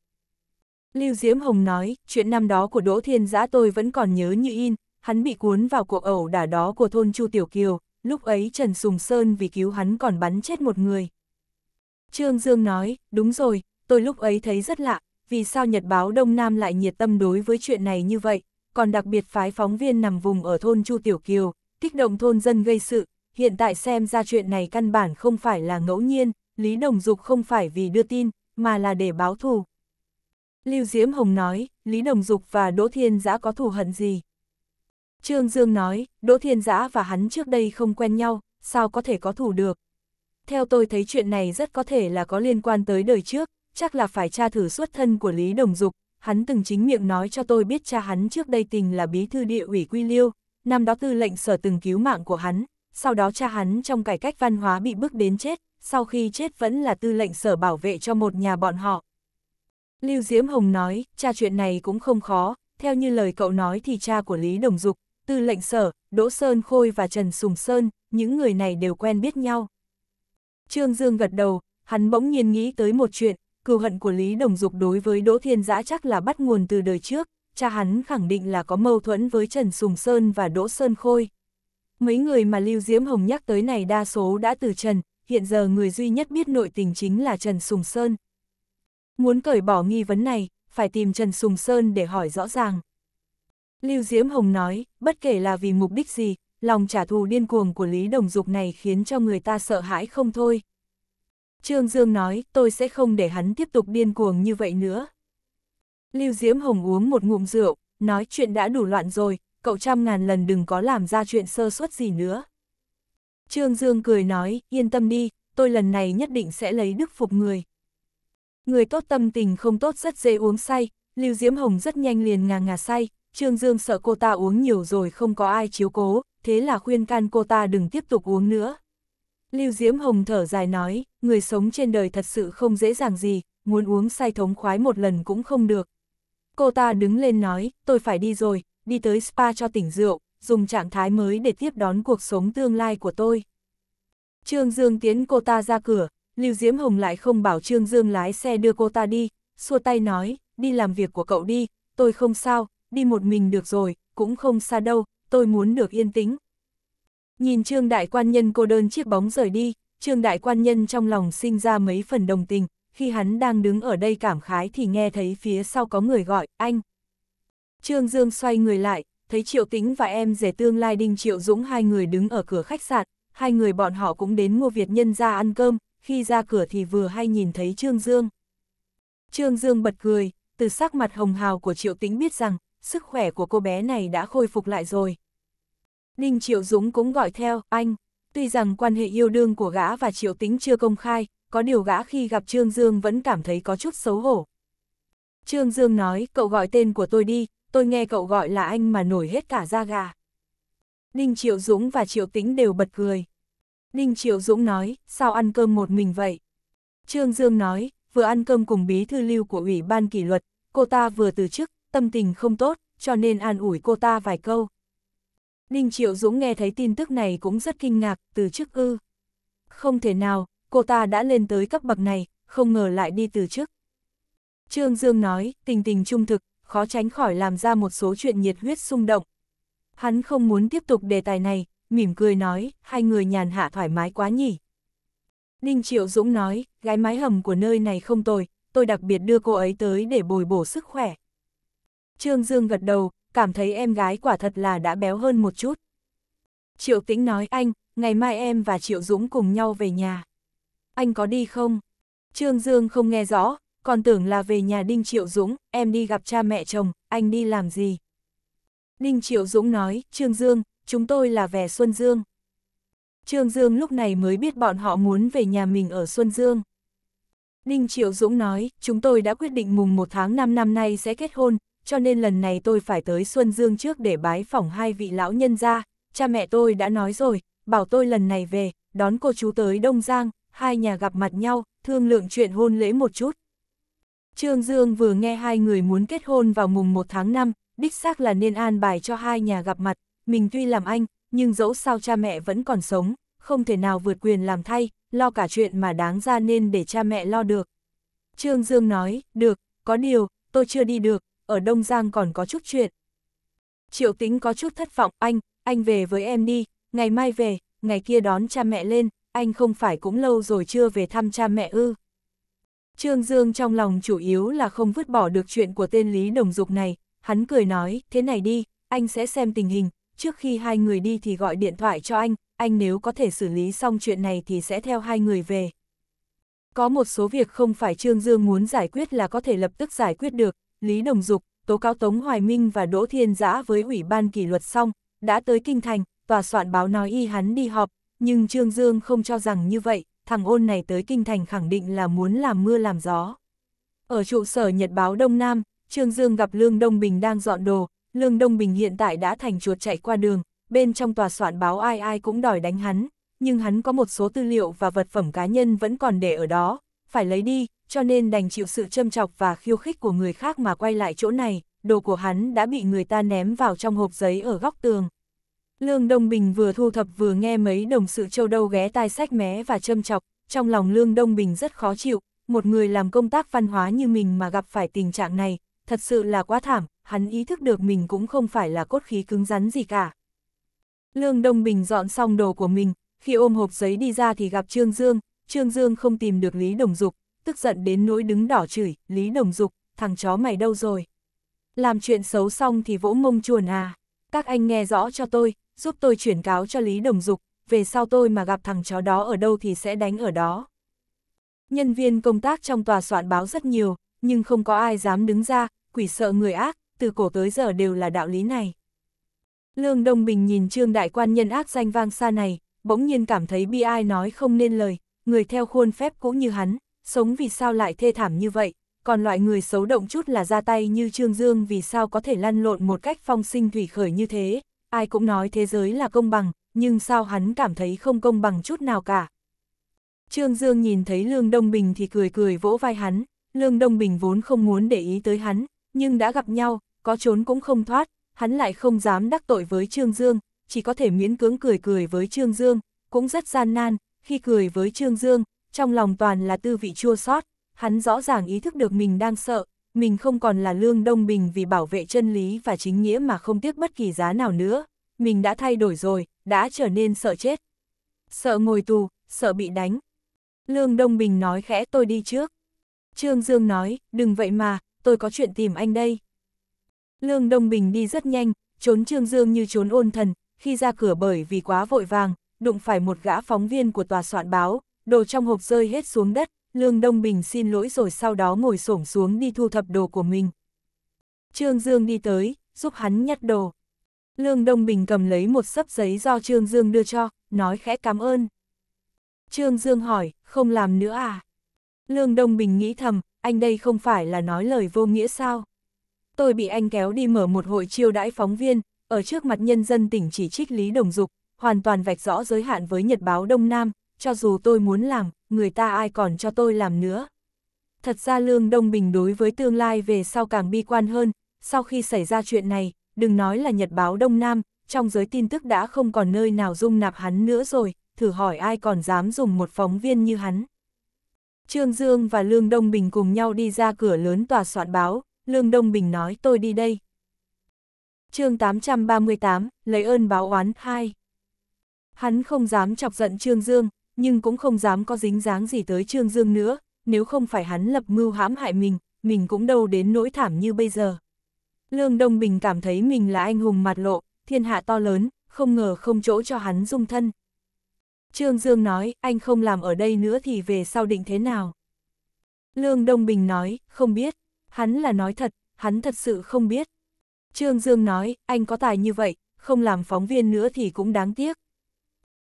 Lưu Diễm Hồng nói, chuyện năm đó của Đỗ Thiên Giã tôi vẫn còn nhớ như in, hắn bị cuốn vào cuộc ẩu đả đó của thôn Chu Tiểu Kiều, lúc ấy Trần Sùng Sơn vì cứu hắn còn bắn chết một người. Trương Dương nói, đúng rồi, tôi lúc ấy thấy rất lạ, vì sao Nhật báo Đông Nam lại nhiệt tâm đối với chuyện này như vậy, còn đặc biệt phái phóng viên nằm vùng ở thôn Chu Tiểu Kiều, kích động thôn dân gây sự, hiện tại xem ra chuyện này căn bản không phải là ngẫu nhiên, Lý Đồng Dục không phải vì đưa tin, mà là để báo thù. Lưu Diễm Hồng nói, Lý Đồng Dục và Đỗ Thiên Giã có thù hận gì? Trương Dương nói, Đỗ Thiên Giã và hắn trước đây không quen nhau, sao có thể có thủ được. Theo tôi thấy chuyện này rất có thể là có liên quan tới đời trước, chắc là phải tra thử xuất thân của Lý Đồng Dục, hắn từng chính miệng nói cho tôi biết cha hắn trước đây tình là bí thư địa ủy Quy Liêu, năm đó tư lệnh sở từng cứu mạng của hắn, sau đó cha hắn trong cải cách văn hóa bị bức đến chết, sau khi chết vẫn là tư lệnh sở bảo vệ cho một nhà bọn họ. Lưu Diễm Hồng nói, cha chuyện này cũng không khó, theo như lời cậu nói thì cha của Lý Đồng Dục, Tư lệnh sở, Đỗ Sơn Khôi và Trần Sùng Sơn, những người này đều quen biết nhau. Trương Dương gật đầu, hắn bỗng nhiên nghĩ tới một chuyện, cừu hận của Lý Đồng Dục đối với Đỗ Thiên Giã chắc là bắt nguồn từ đời trước, cha hắn khẳng định là có mâu thuẫn với Trần Sùng Sơn và Đỗ Sơn Khôi. Mấy người mà Lưu Diễm Hồng nhắc tới này đa số đã từ Trần, hiện giờ người duy nhất biết nội tình chính là Trần Sùng Sơn. Muốn cởi bỏ nghi vấn này, phải tìm Trần Sùng Sơn để hỏi rõ ràng. Lưu Diễm Hồng nói, bất kể là vì mục đích gì, lòng trả thù điên cuồng của Lý Đồng Dục này khiến cho người ta sợ hãi không thôi. Trương Dương nói, tôi sẽ không để hắn tiếp tục điên cuồng như vậy nữa. Lưu Diễm Hồng uống một ngụm rượu, nói chuyện đã đủ loạn rồi, cậu trăm ngàn lần đừng có làm ra chuyện sơ suất gì nữa. Trương Dương cười nói, yên tâm đi, tôi lần này nhất định sẽ lấy đức phục người. Người tốt tâm tình không tốt rất dễ uống say, Lưu Diễm Hồng rất nhanh liền ngà ngà say, Trương Dương sợ cô ta uống nhiều rồi không có ai chiếu cố, thế là khuyên can cô ta đừng tiếp tục uống nữa. Lưu Diễm Hồng thở dài nói, người sống trên đời thật sự không dễ dàng gì, muốn uống say thống khoái một lần cũng không được. Cô ta đứng lên nói, tôi phải đi rồi, đi tới spa cho tỉnh rượu, dùng trạng thái mới để tiếp đón cuộc sống tương lai của tôi. Trương Dương tiến cô ta ra cửa, Lưu Diễm Hồng lại không bảo Trương Dương lái xe đưa cô ta đi, xua tay nói, đi làm việc của cậu đi, tôi không sao, đi một mình được rồi, cũng không xa đâu, tôi muốn được yên tĩnh. Nhìn Trương Đại Quan Nhân cô đơn chiếc bóng rời đi, Trương Đại Quan Nhân trong lòng sinh ra mấy phần đồng tình, khi hắn đang đứng ở đây cảm khái thì nghe thấy phía sau có người gọi, anh. Trương Dương xoay người lại, thấy Triệu Tĩnh và em rể tương lai Đinh Triệu Dũng hai người đứng ở cửa khách sạn, hai người bọn họ cũng đến mua Việt Nhân ra ăn cơm, khi ra cửa thì vừa hay nhìn thấy Trương Dương. Trương Dương bật cười, từ sắc mặt hồng hào của Triệu Tĩnh biết rằng, sức khỏe của cô bé này đã khôi phục lại rồi. Ninh Triệu Dũng cũng gọi theo, anh, tuy rằng quan hệ yêu đương của gã và Triệu Tính chưa công khai, có điều gã khi gặp Trương Dương vẫn cảm thấy có chút xấu hổ. Trương Dương nói, cậu gọi tên của tôi đi, tôi nghe cậu gọi là anh mà nổi hết cả da gà. Ninh Triệu Dũng và Triệu Tính đều bật cười. Ninh Triệu Dũng nói, sao ăn cơm một mình vậy? Trương Dương nói, vừa ăn cơm cùng bí thư lưu của Ủy ban kỷ luật, cô ta vừa từ chức, tâm tình không tốt, cho nên an ủi cô ta vài câu. Ninh Triệu Dũng nghe thấy tin tức này cũng rất kinh ngạc, từ chức ư. Không thể nào, cô ta đã lên tới cấp bậc này, không ngờ lại đi từ chức. Trương Dương nói, tình tình trung thực, khó tránh khỏi làm ra một số chuyện nhiệt huyết xung động. Hắn không muốn tiếp tục đề tài này, mỉm cười nói, hai người nhàn hạ thoải mái quá nhỉ. Ninh Triệu Dũng nói, gái mái hầm của nơi này không tồi, tôi đặc biệt đưa cô ấy tới để bồi bổ sức khỏe. Trương Dương gật đầu, cảm thấy em gái quả thật là đã béo hơn một chút. Triệu Tĩnh nói anh, ngày mai em và Triệu Dũng cùng nhau về nhà. Anh có đi không? Trương Dương không nghe rõ, còn tưởng là về nhà Đinh Triệu Dũng, em đi gặp cha mẹ chồng, anh đi làm gì? Đinh Triệu Dũng nói, Trương Dương, chúng tôi là về Xuân Dương. Trương Dương lúc này mới biết bọn họ muốn về nhà mình ở Xuân Dương. Đinh Triệu Dũng nói, chúng tôi đã quyết định mùng 1 tháng 5 năm nay sẽ kết hôn, cho nên lần này tôi phải tới Xuân Dương trước để bái phỏng hai vị lão nhân ra, cha mẹ tôi đã nói rồi, bảo tôi lần này về, đón cô chú tới Đông Giang, hai nhà gặp mặt nhau, thương lượng chuyện hôn lễ một chút. Trương Dương vừa nghe hai người muốn kết hôn vào mùng 1 tháng 5, đích xác là nên an bài cho hai nhà gặp mặt, mình tuy làm anh, nhưng dẫu sao cha mẹ vẫn còn sống, không thể nào vượt quyền làm thay, lo cả chuyện mà đáng ra nên để cha mẹ lo được. Trương Dương nói, được, có điều, tôi chưa đi được, ở Đông Giang còn có chút chuyện. Triệu tính có chút thất vọng, anh, anh về với em đi, ngày mai về, ngày kia đón cha mẹ lên, anh không phải cũng lâu rồi chưa về thăm cha mẹ ư. Trương Dương trong lòng chủ yếu là không vứt bỏ được chuyện của tên Lý Đồng Dục này, hắn cười nói, thế này đi, anh sẽ xem tình hình, trước khi hai người đi thì gọi điện thoại cho anh, anh nếu có thể xử lý xong chuyện này thì sẽ theo hai người về. Có một số việc không phải Trương Dương muốn giải quyết là có thể lập tức giải quyết được, Lý Đồng Dục, tố cáo Tống Hoài Minh và Đỗ Thiên Giã với Ủy ban kỷ luật xong, đã tới Kinh Thành, tòa soạn báo nói y hắn đi họp, nhưng Trương Dương không cho rằng như vậy, thằng ôn này tới Kinh Thành khẳng định là muốn làm mưa làm gió. Ở trụ sở Nhật báo Đông Nam, Trương Dương gặp Lương Đông Bình đang dọn đồ, Lương Đông Bình hiện tại đã thành chuột chạy qua đường, bên trong tòa soạn báo ai ai cũng đòi đánh hắn, nhưng hắn có một số tư liệu và vật phẩm cá nhân vẫn còn để ở đó, phải lấy đi, cho nên đành chịu sự châm chọc và khiêu khích của người khác mà quay lại chỗ này, đồ của hắn đã bị người ta ném vào trong hộp giấy ở góc tường. Lương Đông Bình vừa thu thập vừa nghe mấy đồng sự châu đâu ghé tai sách mé và châm chọc, trong lòng Lương Đông Bình rất khó chịu, một người làm công tác văn hóa như mình mà gặp phải tình trạng này, thật sự là quá thảm, hắn ý thức được mình cũng không phải là cốt khí cứng rắn gì cả. Lương Đông Bình dọn xong đồ của mình, khi ôm hộp giấy đi ra thì gặp Trương Dương, Trương Dương không tìm được Lý Đồng Dục, tức giận đến nỗi đứng đỏ chửi, Lý Đồng Dục, thằng chó mày đâu rồi? Làm chuyện xấu xong thì vỗ mông chuồn à? Các anh nghe rõ cho tôi, giúp tôi chuyển cáo cho Lý Đồng Dục, về sau tôi mà gặp thằng chó đó ở đâu thì sẽ đánh ở đó. Nhân viên công tác trong tòa soạn báo rất nhiều, nhưng không có ai dám đứng ra, quỷ sợ người ác, từ cổ tới giờ đều là đạo lý này. Lương Đông Bình nhìn trương đại quan nhân ác danh vang xa này, bỗng nhiên cảm thấy bi ai nói không nên lời, người theo khuôn phép cũng như hắn, sống vì sao lại thê thảm như vậy, còn loại người xấu động chút là ra tay như Trương Dương vì sao có thể lăn lộn một cách phong sinh thủy khởi như thế, ai cũng nói thế giới là công bằng, nhưng sao hắn cảm thấy không công bằng chút nào cả. Trương Dương nhìn thấy Lương Đông Bình thì cười cười vỗ vai hắn, Lương Đông Bình vốn không muốn để ý tới hắn, nhưng đã gặp nhau, có trốn cũng không thoát, hắn lại không dám đắc tội với Trương Dương, chỉ có thể miễn cưỡng cười cười với Trương Dương, cũng rất gian nan, khi cười với Trương Dương, trong lòng toàn là tư vị chua xót hắn rõ ràng ý thức được mình đang sợ, mình không còn là Lương Đông Bình vì bảo vệ chân lý và chính nghĩa mà không tiếc bất kỳ giá nào nữa, mình đã thay đổi rồi, đã trở nên sợ chết. Sợ ngồi tù, sợ bị đánh. Lương Đông Bình nói khẽ tôi đi trước. Trương Dương nói, đừng vậy mà, tôi có chuyện tìm anh đây. Lương Đông Bình đi rất nhanh, trốn Trương Dương như trốn ôn thần, khi ra cửa bởi vì quá vội vàng, đụng phải một gã phóng viên của tòa soạn báo, đồ trong hộp rơi hết xuống đất, Lương Đông Bình xin lỗi rồi sau đó ngồi xổm xuống đi thu thập đồ của mình. Trương Dương đi tới, giúp hắn nhặt đồ. Lương Đông Bình cầm lấy một sấp giấy do Trương Dương đưa cho, nói khẽ cảm ơn. Trương Dương hỏi, không làm nữa à? Lương Đông Bình nghĩ thầm, anh đây không phải là nói lời vô nghĩa sao? Tôi bị anh kéo đi mở một hội chiêu đãi phóng viên, ở trước mặt nhân dân tỉnh chỉ trích Lý Đồng Dục, hoàn toàn vạch rõ giới hạn với Nhật báo Đông Nam, cho dù tôi muốn làm, người ta ai còn cho tôi làm nữa. Thật ra Lương Đông Bình đối với tương lai về sau càng bi quan hơn, sau khi xảy ra chuyện này, đừng nói là Nhật báo Đông Nam, trong giới tin tức đã không còn nơi nào dung nạp hắn nữa rồi, thử hỏi ai còn dám dùng một phóng viên như hắn. Trương Dương và Lương Đông Bình cùng nhau đi ra cửa lớn tòa soạn báo, Lương Đông Bình nói tôi đi đây. chương 838, lấy ơn báo oán 2. Hắn không dám chọc giận Trương Dương, nhưng cũng không dám có dính dáng gì tới Trương Dương nữa, nếu không phải hắn lập mưu hãm hại mình, mình cũng đâu đến nỗi thảm như bây giờ. Lương Đông Bình cảm thấy mình là anh hùng mặt lộ, thiên hạ to lớn, không ngờ không chỗ cho hắn dung thân. Trương Dương nói, anh không làm ở đây nữa thì về sau định thế nào? Lương Đông Bình nói, không biết, hắn là nói thật, hắn thật sự không biết. Trương Dương nói, anh có tài như vậy, không làm phóng viên nữa thì cũng đáng tiếc.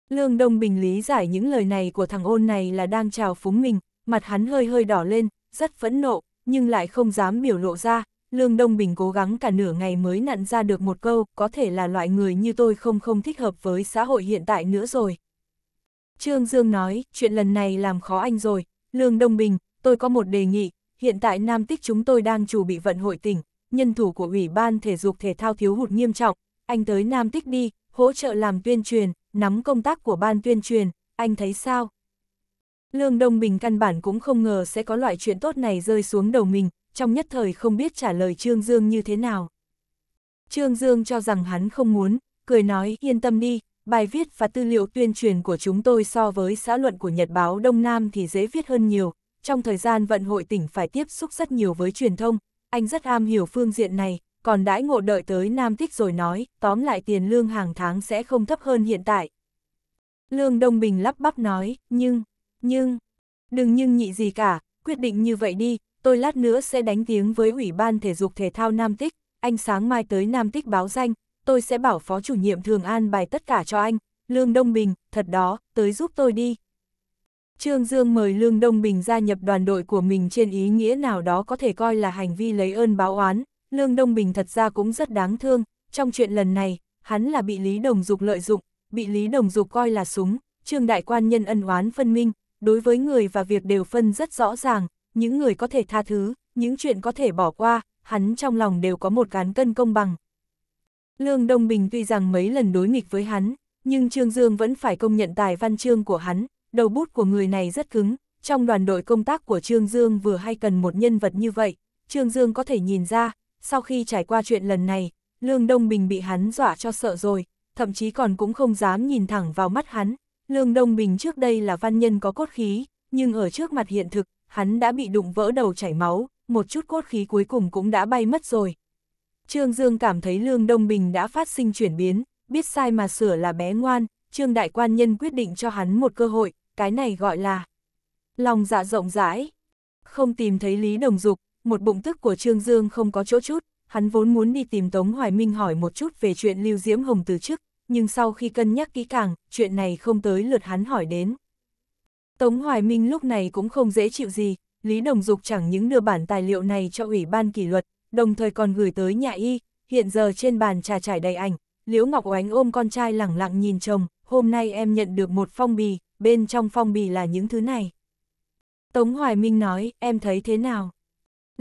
Lương Đông Bình lý giải những lời này của thằng ôn này là đang trào phúng mình, mặt hắn hơi hơi đỏ lên, rất phẫn nộ, nhưng lại không dám biểu lộ ra. Lương Đông Bình cố gắng cả nửa ngày mới nặn ra được một câu, có thể là loại người như tôi không không thích hợp với xã hội hiện tại nữa rồi. Trương Dương nói, chuyện lần này làm khó anh rồi. Lương Đông Bình, tôi có một đề nghị, hiện tại Nam Tích chúng tôi đang chủ bị vận hội tỉnh, nhân thủ của Ủy ban Thể dục Thể thao thiếu hụt nghiêm trọng, anh tới Nam Tích đi, hỗ trợ làm tuyên truyền, nắm công tác của ban tuyên truyền, anh thấy sao? Lương Đông Bình căn bản cũng không ngờ sẽ có loại chuyện tốt này rơi xuống đầu mình, trong nhất thời không biết trả lời Trương Dương như thế nào. Trương Dương cho rằng hắn không muốn, cười nói yên tâm đi, bài viết và tư liệu tuyên truyền của chúng tôi so với xã luận của Nhật báo Đông Nam thì dễ viết hơn nhiều. Trong thời gian vận hội tỉnh phải tiếp xúc rất nhiều với truyền thông, anh rất am hiểu phương diện này, còn đãi ngộ đợi tới Nam Thích rồi nói, tóm lại tiền lương hàng tháng sẽ không thấp hơn hiện tại. Lương Đông Bình lắp bắp nói, nhưng, nhưng, đừng nhưng nhị gì cả, quyết định như vậy đi, tôi lát nữa sẽ đánh tiếng với Ủy ban Thể dục Thể thao Nam Tích, anh sáng mai tới Nam Tích báo danh, tôi sẽ bảo phó chủ nhiệm thường an bài tất cả cho anh, Lương Đông Bình, thật đó, tới giúp tôi đi. Trương Dương mời Lương Đông Bình gia nhập đoàn đội của mình trên ý nghĩa nào đó có thể coi là hành vi lấy ơn báo oán, Lương Đông Bình thật ra cũng rất đáng thương, trong chuyện lần này, hắn là bị Lý Đồng Dục lợi dụng, bị Lý Đồng Dục coi là súng, trương đại quan nhân ân oán phân minh, đối với người và việc đều phân rất rõ ràng, những người có thể tha thứ, những chuyện có thể bỏ qua, hắn trong lòng đều có một cán cân công bằng. Lương Đông Bình tuy rằng mấy lần đối nghịch với hắn, nhưng Trương Dương vẫn phải công nhận tài văn chương của hắn, đầu bút của người này rất cứng, trong đoàn đội công tác của Trương Dương vừa hay cần một nhân vật như vậy, Trương Dương có thể nhìn ra, sau khi trải qua chuyện lần này, Lương Đông Bình bị hắn dọa cho sợ rồi, thậm chí còn cũng không dám nhìn thẳng vào mắt hắn. Lương Đông Bình trước đây là văn nhân có cốt khí, nhưng ở trước mặt hiện thực, hắn đã bị đụng vỡ đầu chảy máu, một chút cốt khí cuối cùng cũng đã bay mất rồi. Trương Dương cảm thấy Lương Đông Bình đã phát sinh chuyển biến, biết sai mà sửa là bé ngoan, Trương Đại Quan Nhân quyết định cho hắn một cơ hội, cái này gọi là lòng dạ rộng rãi. Không tìm thấy Lý Đồng Dục, một bụng tức của Trương Dương không có chỗ chút, hắn vốn muốn đi tìm Tống Hoài Minh hỏi một chút về chuyện Lưu Diễm Hồng từ chức, nhưng sau khi cân nhắc kỹ càng, chuyện này không tới lượt hắn hỏi đến. Tống Hoài Minh lúc này cũng không dễ chịu gì, Lý Đồng Dục chẳng những đưa bản tài liệu này cho Ủy ban kỷ luật, đồng thời còn gửi tới nhà y, hiện giờ trên bàn trà trải đầy ảnh, Liễu Ngọc Oánh ôm con trai lẳng lặng nhìn chồng, hôm nay em nhận được một phong bì, bên trong phong bì là những thứ này. Tống Hoài Minh nói, em thấy thế nào?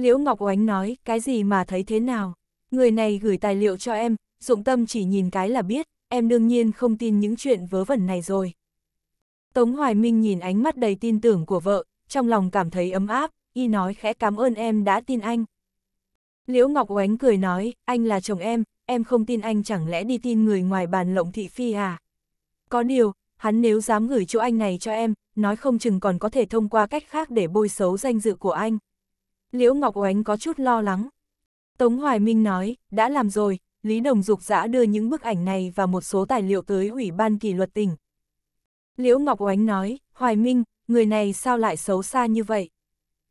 Liễu Ngọc Oánh nói, cái gì mà thấy thế nào? Người này gửi tài liệu cho em, dụng tâm chỉ nhìn cái là biết, em đương nhiên không tin những chuyện vớ vẩn này rồi. Tống Hoài Minh nhìn ánh mắt đầy tin tưởng của vợ, trong lòng cảm thấy ấm áp, y nói khẽ cảm ơn em đã tin anh. Liễu Ngọc Oánh cười nói, anh là chồng em, em không tin anh chẳng lẽ đi tin người ngoài bàn lộng thị phi à? Có điều, hắn nếu dám gửi chỗ anh này cho em, nói không chừng còn có thể thông qua cách khác để bôi xấu danh dự của anh. Liễu Ngọc Oánh có chút lo lắng. Tống Hoài Minh nói, đã làm rồi, Lý Đồng Dục giã đưa những bức ảnh này và một số tài liệu tới Ủy ban kỷ luật tỉnh. Liễu Ngọc Oánh nói, Hoài Minh, người này sao lại xấu xa như vậy?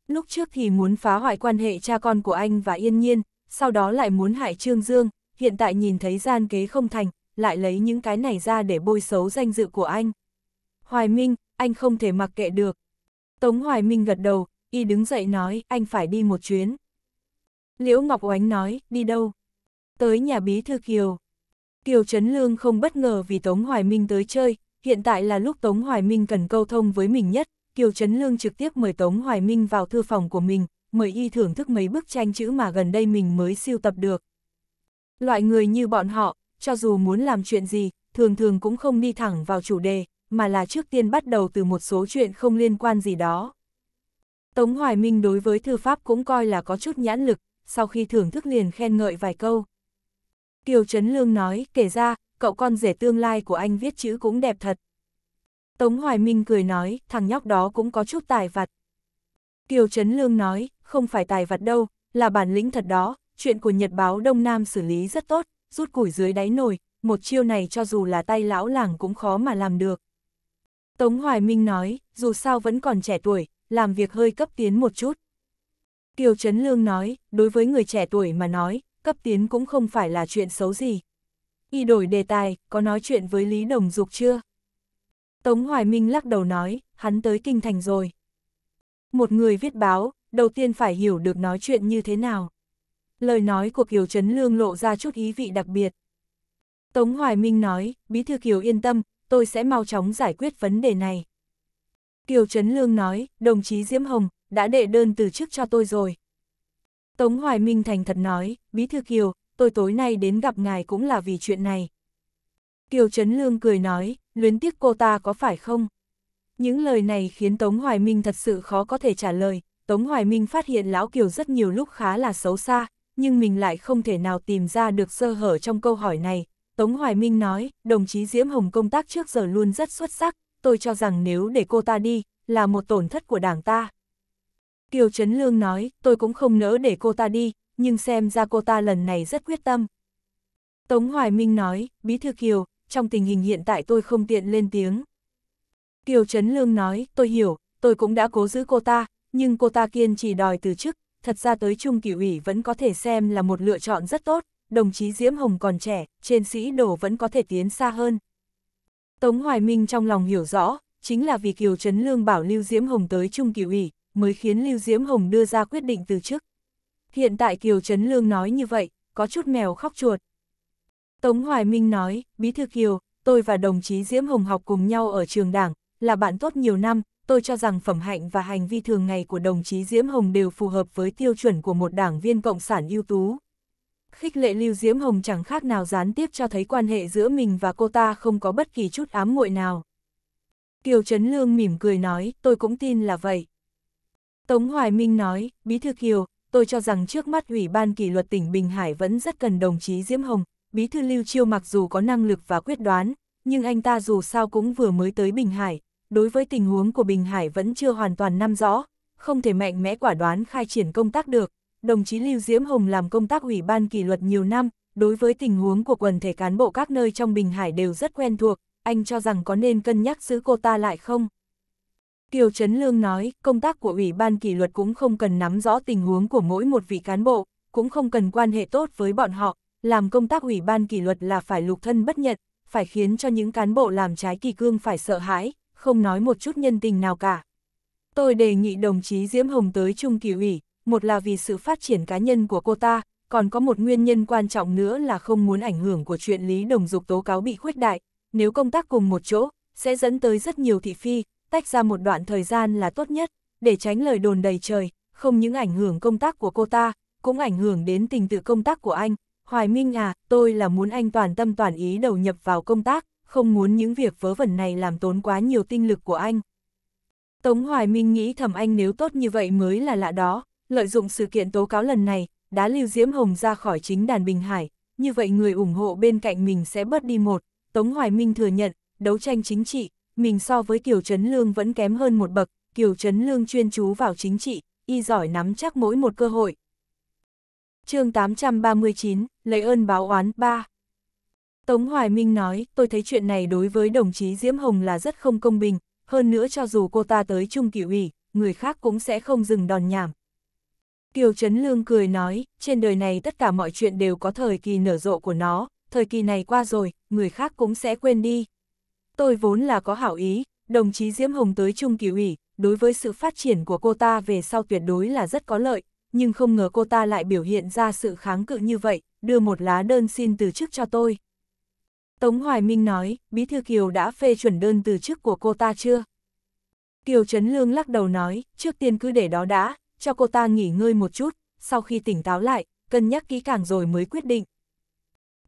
Lúc trước thì muốn phá hoại quan hệ cha con của anh và Yên Nhiên, sau đó lại muốn hại Trương Dương, hiện tại nhìn thấy gian kế không thành, lại lấy những cái này ra để bôi xấu danh dự của anh. Hoài Minh, anh không thể mặc kệ được. Tống Hoài Minh gật đầu, y đứng dậy nói, anh phải đi một chuyến. Liễu Ngọc Oánh nói, đi đâu? Tới nhà bí thư Kiều. Kiều Trấn Lương không bất ngờ vì Tống Hoài Minh tới chơi, hiện tại là lúc Tống Hoài Minh cần câu thông với mình nhất, Kiều Trấn Lương trực tiếp mời Tống Hoài Minh vào thư phòng của mình, mời y thưởng thức mấy bức tranh chữ mà gần đây mình mới siêu tập được. Loại người như bọn họ, cho dù muốn làm chuyện gì, thường thường cũng không đi thẳng vào chủ đề, mà là trước tiên bắt đầu từ một số chuyện không liên quan gì đó. Tống Hoài Minh đối với thư pháp cũng coi là có chút nhãn lực, sau khi thưởng thức liền khen ngợi vài câu. Kiều Trấn Lương nói, kể ra, cậu con rể tương lai của anh viết chữ cũng đẹp thật. Tống Hoài Minh cười nói, thằng nhóc đó cũng có chút tài vặt. Kiều Trấn Lương nói, không phải tài vặt đâu, là bản lĩnh thật đó, chuyện của Nhật báo Đông Nam xử lý rất tốt, rút củi dưới đáy nồi, một chiêu này cho dù là tay lão làng cũng khó mà làm được. Tống Hoài Minh nói, dù sao vẫn còn trẻ tuổi, làm việc hơi cấp tiến một chút. Kiều Trấn Lương nói, đối với người trẻ tuổi mà nói, cấp tiến cũng không phải là chuyện xấu gì. Y đổi đề tài, có nói chuyện với Lý Đồng Dục chưa? Tống Hoài Minh lắc đầu nói, hắn tới Kinh Thành rồi. Một người viết báo, đầu tiên phải hiểu được nói chuyện như thế nào. Lời nói của Kiều Trấn Lương lộ ra chút ý vị đặc biệt. Tống Hoài Minh nói, Bí Thư Kiều yên tâm, tôi sẽ mau chóng giải quyết vấn đề này. Kiều Trấn Lương nói, đồng chí Diễm Hồng, đã đệ đơn từ chức cho tôi rồi. Tống Hoài Minh thành thật nói, Bí Thư Kiều, tôi tối nay đến gặp ngài cũng là vì chuyện này. Kiều Trấn Lương cười nói, luyến tiếc cô ta có phải không? Những lời này khiến Tống Hoài Minh thật sự khó có thể trả lời. Tống Hoài Minh phát hiện Lão Kiều rất nhiều lúc khá là xấu xa, nhưng mình lại không thể nào tìm ra được sơ hở trong câu hỏi này. Tống Hoài Minh nói, đồng chí Diễm Hồng công tác trước giờ luôn rất xuất sắc, tôi cho rằng nếu để cô ta đi, là một tổn thất của đảng ta. Kiều Trấn Lương nói, tôi cũng không nỡ để cô ta đi, nhưng xem ra cô ta lần này rất quyết tâm. Tống Hoài Minh nói, Bí Thư Kiều, trong tình hình hiện tại tôi không tiện lên tiếng. Kiều Trấn Lương nói, tôi hiểu, tôi cũng đã cố giữ cô ta, nhưng cô ta kiên trì đòi từ chức, thật ra tới Trung kỳ ủy vẫn có thể xem là một lựa chọn rất tốt, đồng chí Diễm Hồng còn trẻ, trên sĩ đồ vẫn có thể tiến xa hơn. Tống Hoài Minh trong lòng hiểu rõ, chính là vì Kiều Trấn Lương bảo Lưu Diễm Hồng tới Trung Kỳ ủy, mới khiến Lưu Diễm Hồng đưa ra quyết định từ chức. Hiện tại Kiều Trấn Lương nói như vậy, có chút mèo khóc chuột. Tống Hoài Minh nói, Bí thư Kiều, tôi và đồng chí Diễm Hồng học cùng nhau ở trường đảng, là bạn tốt nhiều năm, tôi cho rằng phẩm hạnh và hành vi thường ngày của đồng chí Diễm Hồng đều phù hợp với tiêu chuẩn của một đảng viên cộng sản ưu tú, khích lệ Lưu Diễm Hồng chẳng khác nào gián tiếp cho thấy quan hệ giữa mình và cô ta không có bất kỳ chút ám muội nào. Kiều Trấn Lương mỉm cười nói, tôi cũng tin là vậy. Tống Hoài Minh nói, Bí thư Kiều, tôi cho rằng trước mắt Ủy ban kỷ luật tỉnh Bình Hải vẫn rất cần đồng chí Diễm Hồng, Bí thư Lưu Chiêu mặc dù có năng lực và quyết đoán, nhưng anh ta dù sao cũng vừa mới tới Bình Hải, đối với tình huống của Bình Hải vẫn chưa hoàn toàn nắm rõ, không thể mạnh mẽ quả đoán khai triển công tác được, đồng chí Lưu Diễm Hồng làm công tác ủy ban kỷ luật nhiều năm, đối với tình huống của quần thể cán bộ các nơi trong Bình Hải đều rất quen thuộc, anh cho rằng có nên cân nhắc giữ cô ta lại không? Kiều Trấn Lương nói, công tác của Ủy ban kỷ luật cũng không cần nắm rõ tình huống của mỗi một vị cán bộ, cũng không cần quan hệ tốt với bọn họ, làm công tác Ủy ban kỷ luật là phải lục thân bất nhật, phải khiến cho những cán bộ làm trái kỳ cương phải sợ hãi, không nói một chút nhân tình nào cả. Tôi đề nghị đồng chí Diễm Hồng tới Trung kỳ ủy, một là vì sự phát triển cá nhân của cô ta, còn có một nguyên nhân quan trọng nữa là không muốn ảnh hưởng của chuyện Lý Đồng Dục tố cáo bị khuếch đại, nếu công tác cùng một chỗ, sẽ dẫn tới rất nhiều thị phi, tách ra một đoạn thời gian là tốt nhất, để tránh lời đồn đầy trời, không những ảnh hưởng công tác của cô ta, cũng ảnh hưởng đến tình tự công tác của anh. Hoài Minh à, tôi là muốn anh toàn tâm toàn ý đầu nhập vào công tác, không muốn những việc vớ vẩn này làm tốn quá nhiều tinh lực của anh. Tống Hoài Minh nghĩ thầm anh nếu tốt như vậy mới là lạ đó, Lợi dụng sự kiện tố cáo lần này, đá Lưu Diễm Hồng ra khỏi chính đàn Bình Hải, như vậy người ủng hộ bên cạnh mình sẽ bớt đi một. Tống Hoài Minh thừa nhận, đấu tranh chính trị, mình so với Kiều Trấn Lương vẫn kém hơn một bậc, Kiều Trấn Lương chuyên chú vào chính trị, y giỏi nắm chắc mỗi một cơ hội. chương 839, Lấy ơn báo oán 3 Tống Hoài Minh nói, tôi thấy chuyện này đối với đồng chí Diễm Hồng là rất không công bình, hơn nữa cho dù cô ta tới Chung Cựu ủy, người khác cũng sẽ không dừng đòn nhảm, Kiều Trấn Lương cười nói, trên đời này tất cả mọi chuyện đều có thời kỳ nở rộ của nó, thời kỳ này qua rồi, người khác cũng sẽ quên đi. Tôi vốn là có hảo ý, đồng chí Diễm Hồng tới Trung Kỳ ủy, đối với sự phát triển của cô ta về sau tuyệt đối là rất có lợi, nhưng không ngờ cô ta lại biểu hiện ra sự kháng cự như vậy, đưa một lá đơn xin từ chức cho tôi. Tống Hoài Minh nói, Bí Thư Kiều đã phê chuẩn đơn từ chức của cô ta chưa? Kiều Trấn Lương lắc đầu nói, trước tiên cứ để đó đã, cho cô ta nghỉ ngơi một chút, sau khi tỉnh táo lại, cân nhắc kỹ càng rồi mới quyết định.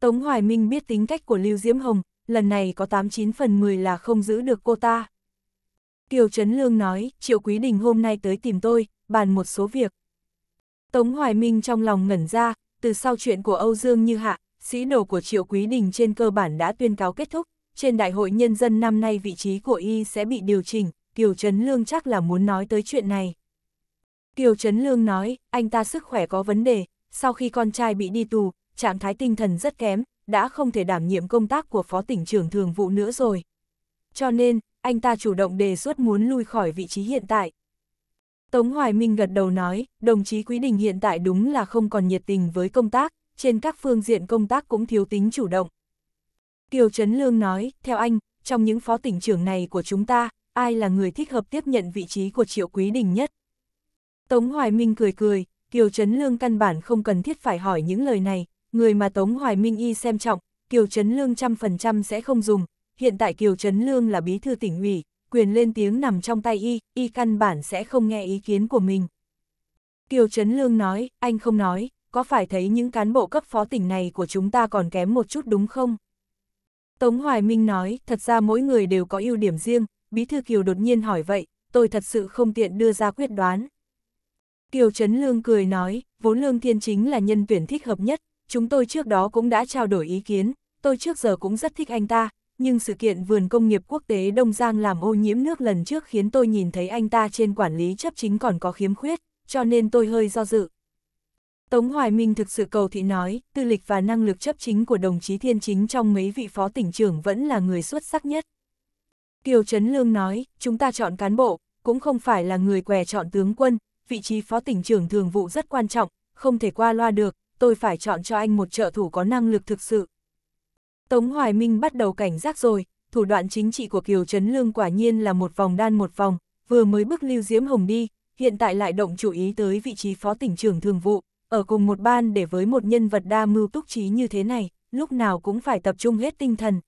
Tống Hoài Minh biết tính cách của Lưu Diễm Hồng, lần này có 89 phần 10 là không giữ được cô ta. Kiều Trấn Lương nói, Triệu Quý Đình hôm nay tới tìm tôi, bàn một số việc. Tống Hoài Minh trong lòng ngẩn ra, từ sau chuyện của Âu Dương Như Hạ, sĩ đồ của Triệu Quý Đình trên cơ bản đã tuyên cáo kết thúc, trên Đại hội Nhân dân năm nay vị trí của y sẽ bị điều chỉnh, Kiều Trấn Lương chắc là muốn nói tới chuyện này. Kiều Trấn Lương nói, anh ta sức khỏe có vấn đề, sau khi con trai bị đi tù, trạng thái tinh thần rất kém, đã không thể đảm nhiệm công tác của phó tỉnh trưởng thường vụ nữa rồi. Cho nên, anh ta chủ động đề xuất muốn lui khỏi vị trí hiện tại. Tống Hoài Minh gật đầu nói, đồng chí Quý Đình hiện tại đúng là không còn nhiệt tình với công tác, trên các phương diện công tác cũng thiếu tính chủ động. Kiều Trấn Lương nói, theo anh, trong những phó tỉnh trưởng này của chúng ta, ai là người thích hợp tiếp nhận vị trí của Triệu Quý Đình nhất? Tống Hoài Minh cười cười, Kiều Trấn Lương căn bản không cần thiết phải hỏi những lời này, người mà Tống Hoài Minh y xem trọng, Kiều Trấn Lương trăm phần trăm sẽ không dùng, hiện tại Kiều Trấn Lương là bí thư tỉnh ủy, quyền lên tiếng nằm trong tay y, y căn bản sẽ không nghe ý kiến của mình. Kiều Trấn Lương nói, anh không nói, có phải thấy những cán bộ cấp phó tỉnh này của chúng ta còn kém một chút đúng không? Tống Hoài Minh nói, thật ra mỗi người đều có ưu điểm riêng, Bí Thư Kiều đột nhiên hỏi vậy, tôi thật sự không tiện đưa ra quyết đoán. Kiều Trấn Lương cười nói, vốn Lương Thiên chính là nhân tuyển thích hợp nhất, chúng tôi trước đó cũng đã trao đổi ý kiến, tôi trước giờ cũng rất thích anh ta, nhưng sự kiện vườn công nghiệp quốc tế Đông Giang làm ô nhiễm nước lần trước khiến tôi nhìn thấy anh ta trên quản lý chấp chính còn có khiếm khuyết, cho nên tôi hơi do dự. Tống Hoài Minh thực sự cầu thị nói, tư lịch và năng lực chấp chính của đồng chí Thiên Chính trong mấy vị phó tỉnh trưởng vẫn là người xuất sắc nhất. Kiều Trấn Lương nói, chúng ta chọn cán bộ, cũng không phải là người què chọn tướng quân, vị trí phó tỉnh trưởng thường vụ rất quan trọng, không thể qua loa được, tôi phải chọn cho anh một trợ thủ có năng lực thực sự. Tống Hoài Minh bắt đầu cảnh giác rồi, thủ đoạn chính trị của Kiều Trấn Lương quả nhiên là một vòng đan một vòng, vừa mới bước Lưu Diễm Hồng đi, hiện tại lại động chú ý tới vị trí phó tỉnh trưởng thường vụ, ở cùng một ban để với một nhân vật đa mưu túc trí như thế này, lúc nào cũng phải tập trung hết tinh thần.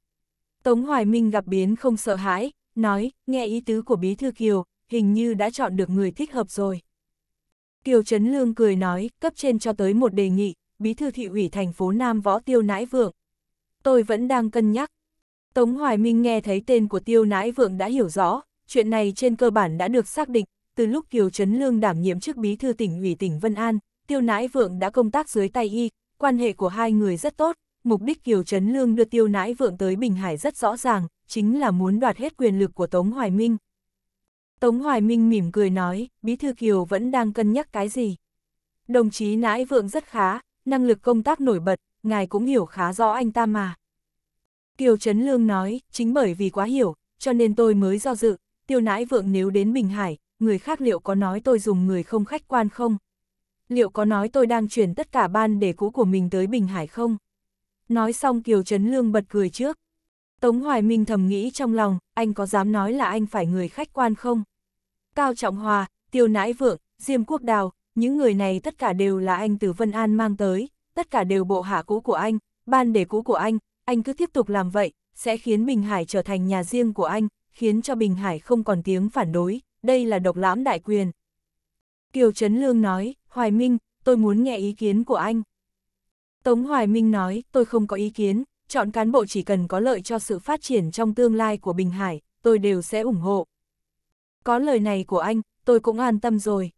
Tống Hoài Minh gặp biến không sợ hãi, nói, nghe ý tứ của Bí Thư Kiều, hình như đã chọn được người thích hợp rồi. Kiều Trấn Lương cười nói, cấp trên cho tới một đề nghị, bí thư thị ủy thành phố Nam Võ Tiêu Nãi Vượng. Tôi vẫn đang cân nhắc. Tống Hoài Minh nghe thấy tên của Tiêu Nãi Vượng đã hiểu rõ, chuyện này trên cơ bản đã được xác định, từ lúc Kiều Trấn Lương đảm nhiệm chức bí thư tỉnh ủy tỉnh Vân An, Tiêu Nãi Vượng đã công tác dưới tay y, quan hệ của hai người rất tốt, mục đích Kiều Trấn Lương đưa Tiêu Nãi Vượng tới Bình Hải rất rõ ràng, chính là muốn đoạt hết quyền lực của Tống Hoài Minh. Tống Hoài Minh mỉm cười nói, Bí Thư Kiều vẫn đang cân nhắc cái gì. Đồng chí nãi vượng rất khá, năng lực công tác nổi bật, ngài cũng hiểu khá rõ anh ta mà. Kiều Trấn Lương nói, chính bởi vì quá hiểu, cho nên tôi mới do dự, tiêu nãi vượng nếu đến Bình Hải, người khác liệu có nói tôi dùng người không khách quan không? Liệu có nói tôi đang chuyển tất cả ban đề cũ của mình tới Bình Hải không? Nói xong Kiều Trấn Lương bật cười trước. Tống Hoài Minh thầm nghĩ trong lòng, anh có dám nói là anh phải người khách quan không? Cao Trọng Hòa, Tiêu Nãi Vượng, Diêm Quốc Đào, những người này tất cả đều là anh từ Vân An mang tới, tất cả đều bộ hạ cũ của anh, ban đề cũ của anh, anh cứ tiếp tục làm vậy, sẽ khiến Bình Hải trở thành nhà riêng của anh, khiến cho Bình Hải không còn tiếng phản đối, đây là độc lãm đại quyền. Kiều Trấn Lương nói, Hoài Minh, tôi muốn nghe ý kiến của anh. Tống Hoài Minh nói, tôi không có ý kiến, chọn cán bộ chỉ cần có lợi cho sự phát triển trong tương lai của Bình Hải, tôi đều sẽ ủng hộ. Có lời này của anh, tôi cũng an tâm rồi.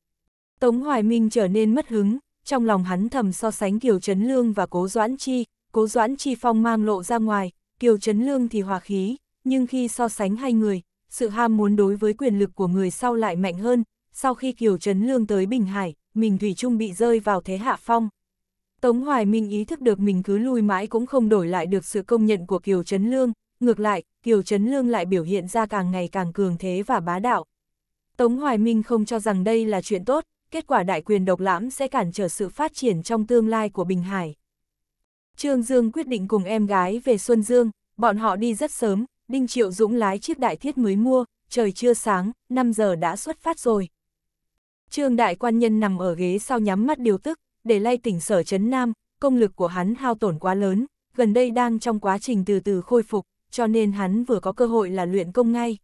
Tống Hoài Minh trở nên mất hứng, trong lòng hắn thầm so sánh Kiều Trấn Lương và Cố Doãn Chi, Cố Doãn Chi phong mang lộ ra ngoài, Kiều Trấn Lương thì hòa khí, nhưng khi so sánh hai người, sự ham muốn đối với quyền lực của người sau lại mạnh hơn, sau khi Kiều Trấn Lương tới Bình Hải, mình Thủy Trung bị rơi vào thế hạ phong. Tống Hoài Minh ý thức được mình cứ lui mãi cũng không đổi lại được sự công nhận của Kiều Trấn Lương, ngược lại, Kiều Trấn Lương lại biểu hiện ra càng ngày càng cường thế và bá đạo. Tống Hoài Minh không cho rằng đây là chuyện tốt, kết quả đại quyền độc lãm sẽ cản trở sự phát triển trong tương lai của Bình Hải. Trương Dương quyết định cùng em gái về Xuân Dương, bọn họ đi rất sớm, Đinh Triệu Dũng lái chiếc đại thiết mới mua, trời chưa sáng, 5 giờ đã xuất phát rồi. Trương Đại Quan Nhân nằm ở ghế sau nhắm mắt điều tức, để lay tỉnh sở chấn Nam, công lực của hắn hao tổn quá lớn, gần đây đang trong quá trình từ từ khôi phục, cho nên hắn vừa có cơ hội là luyện công ngay.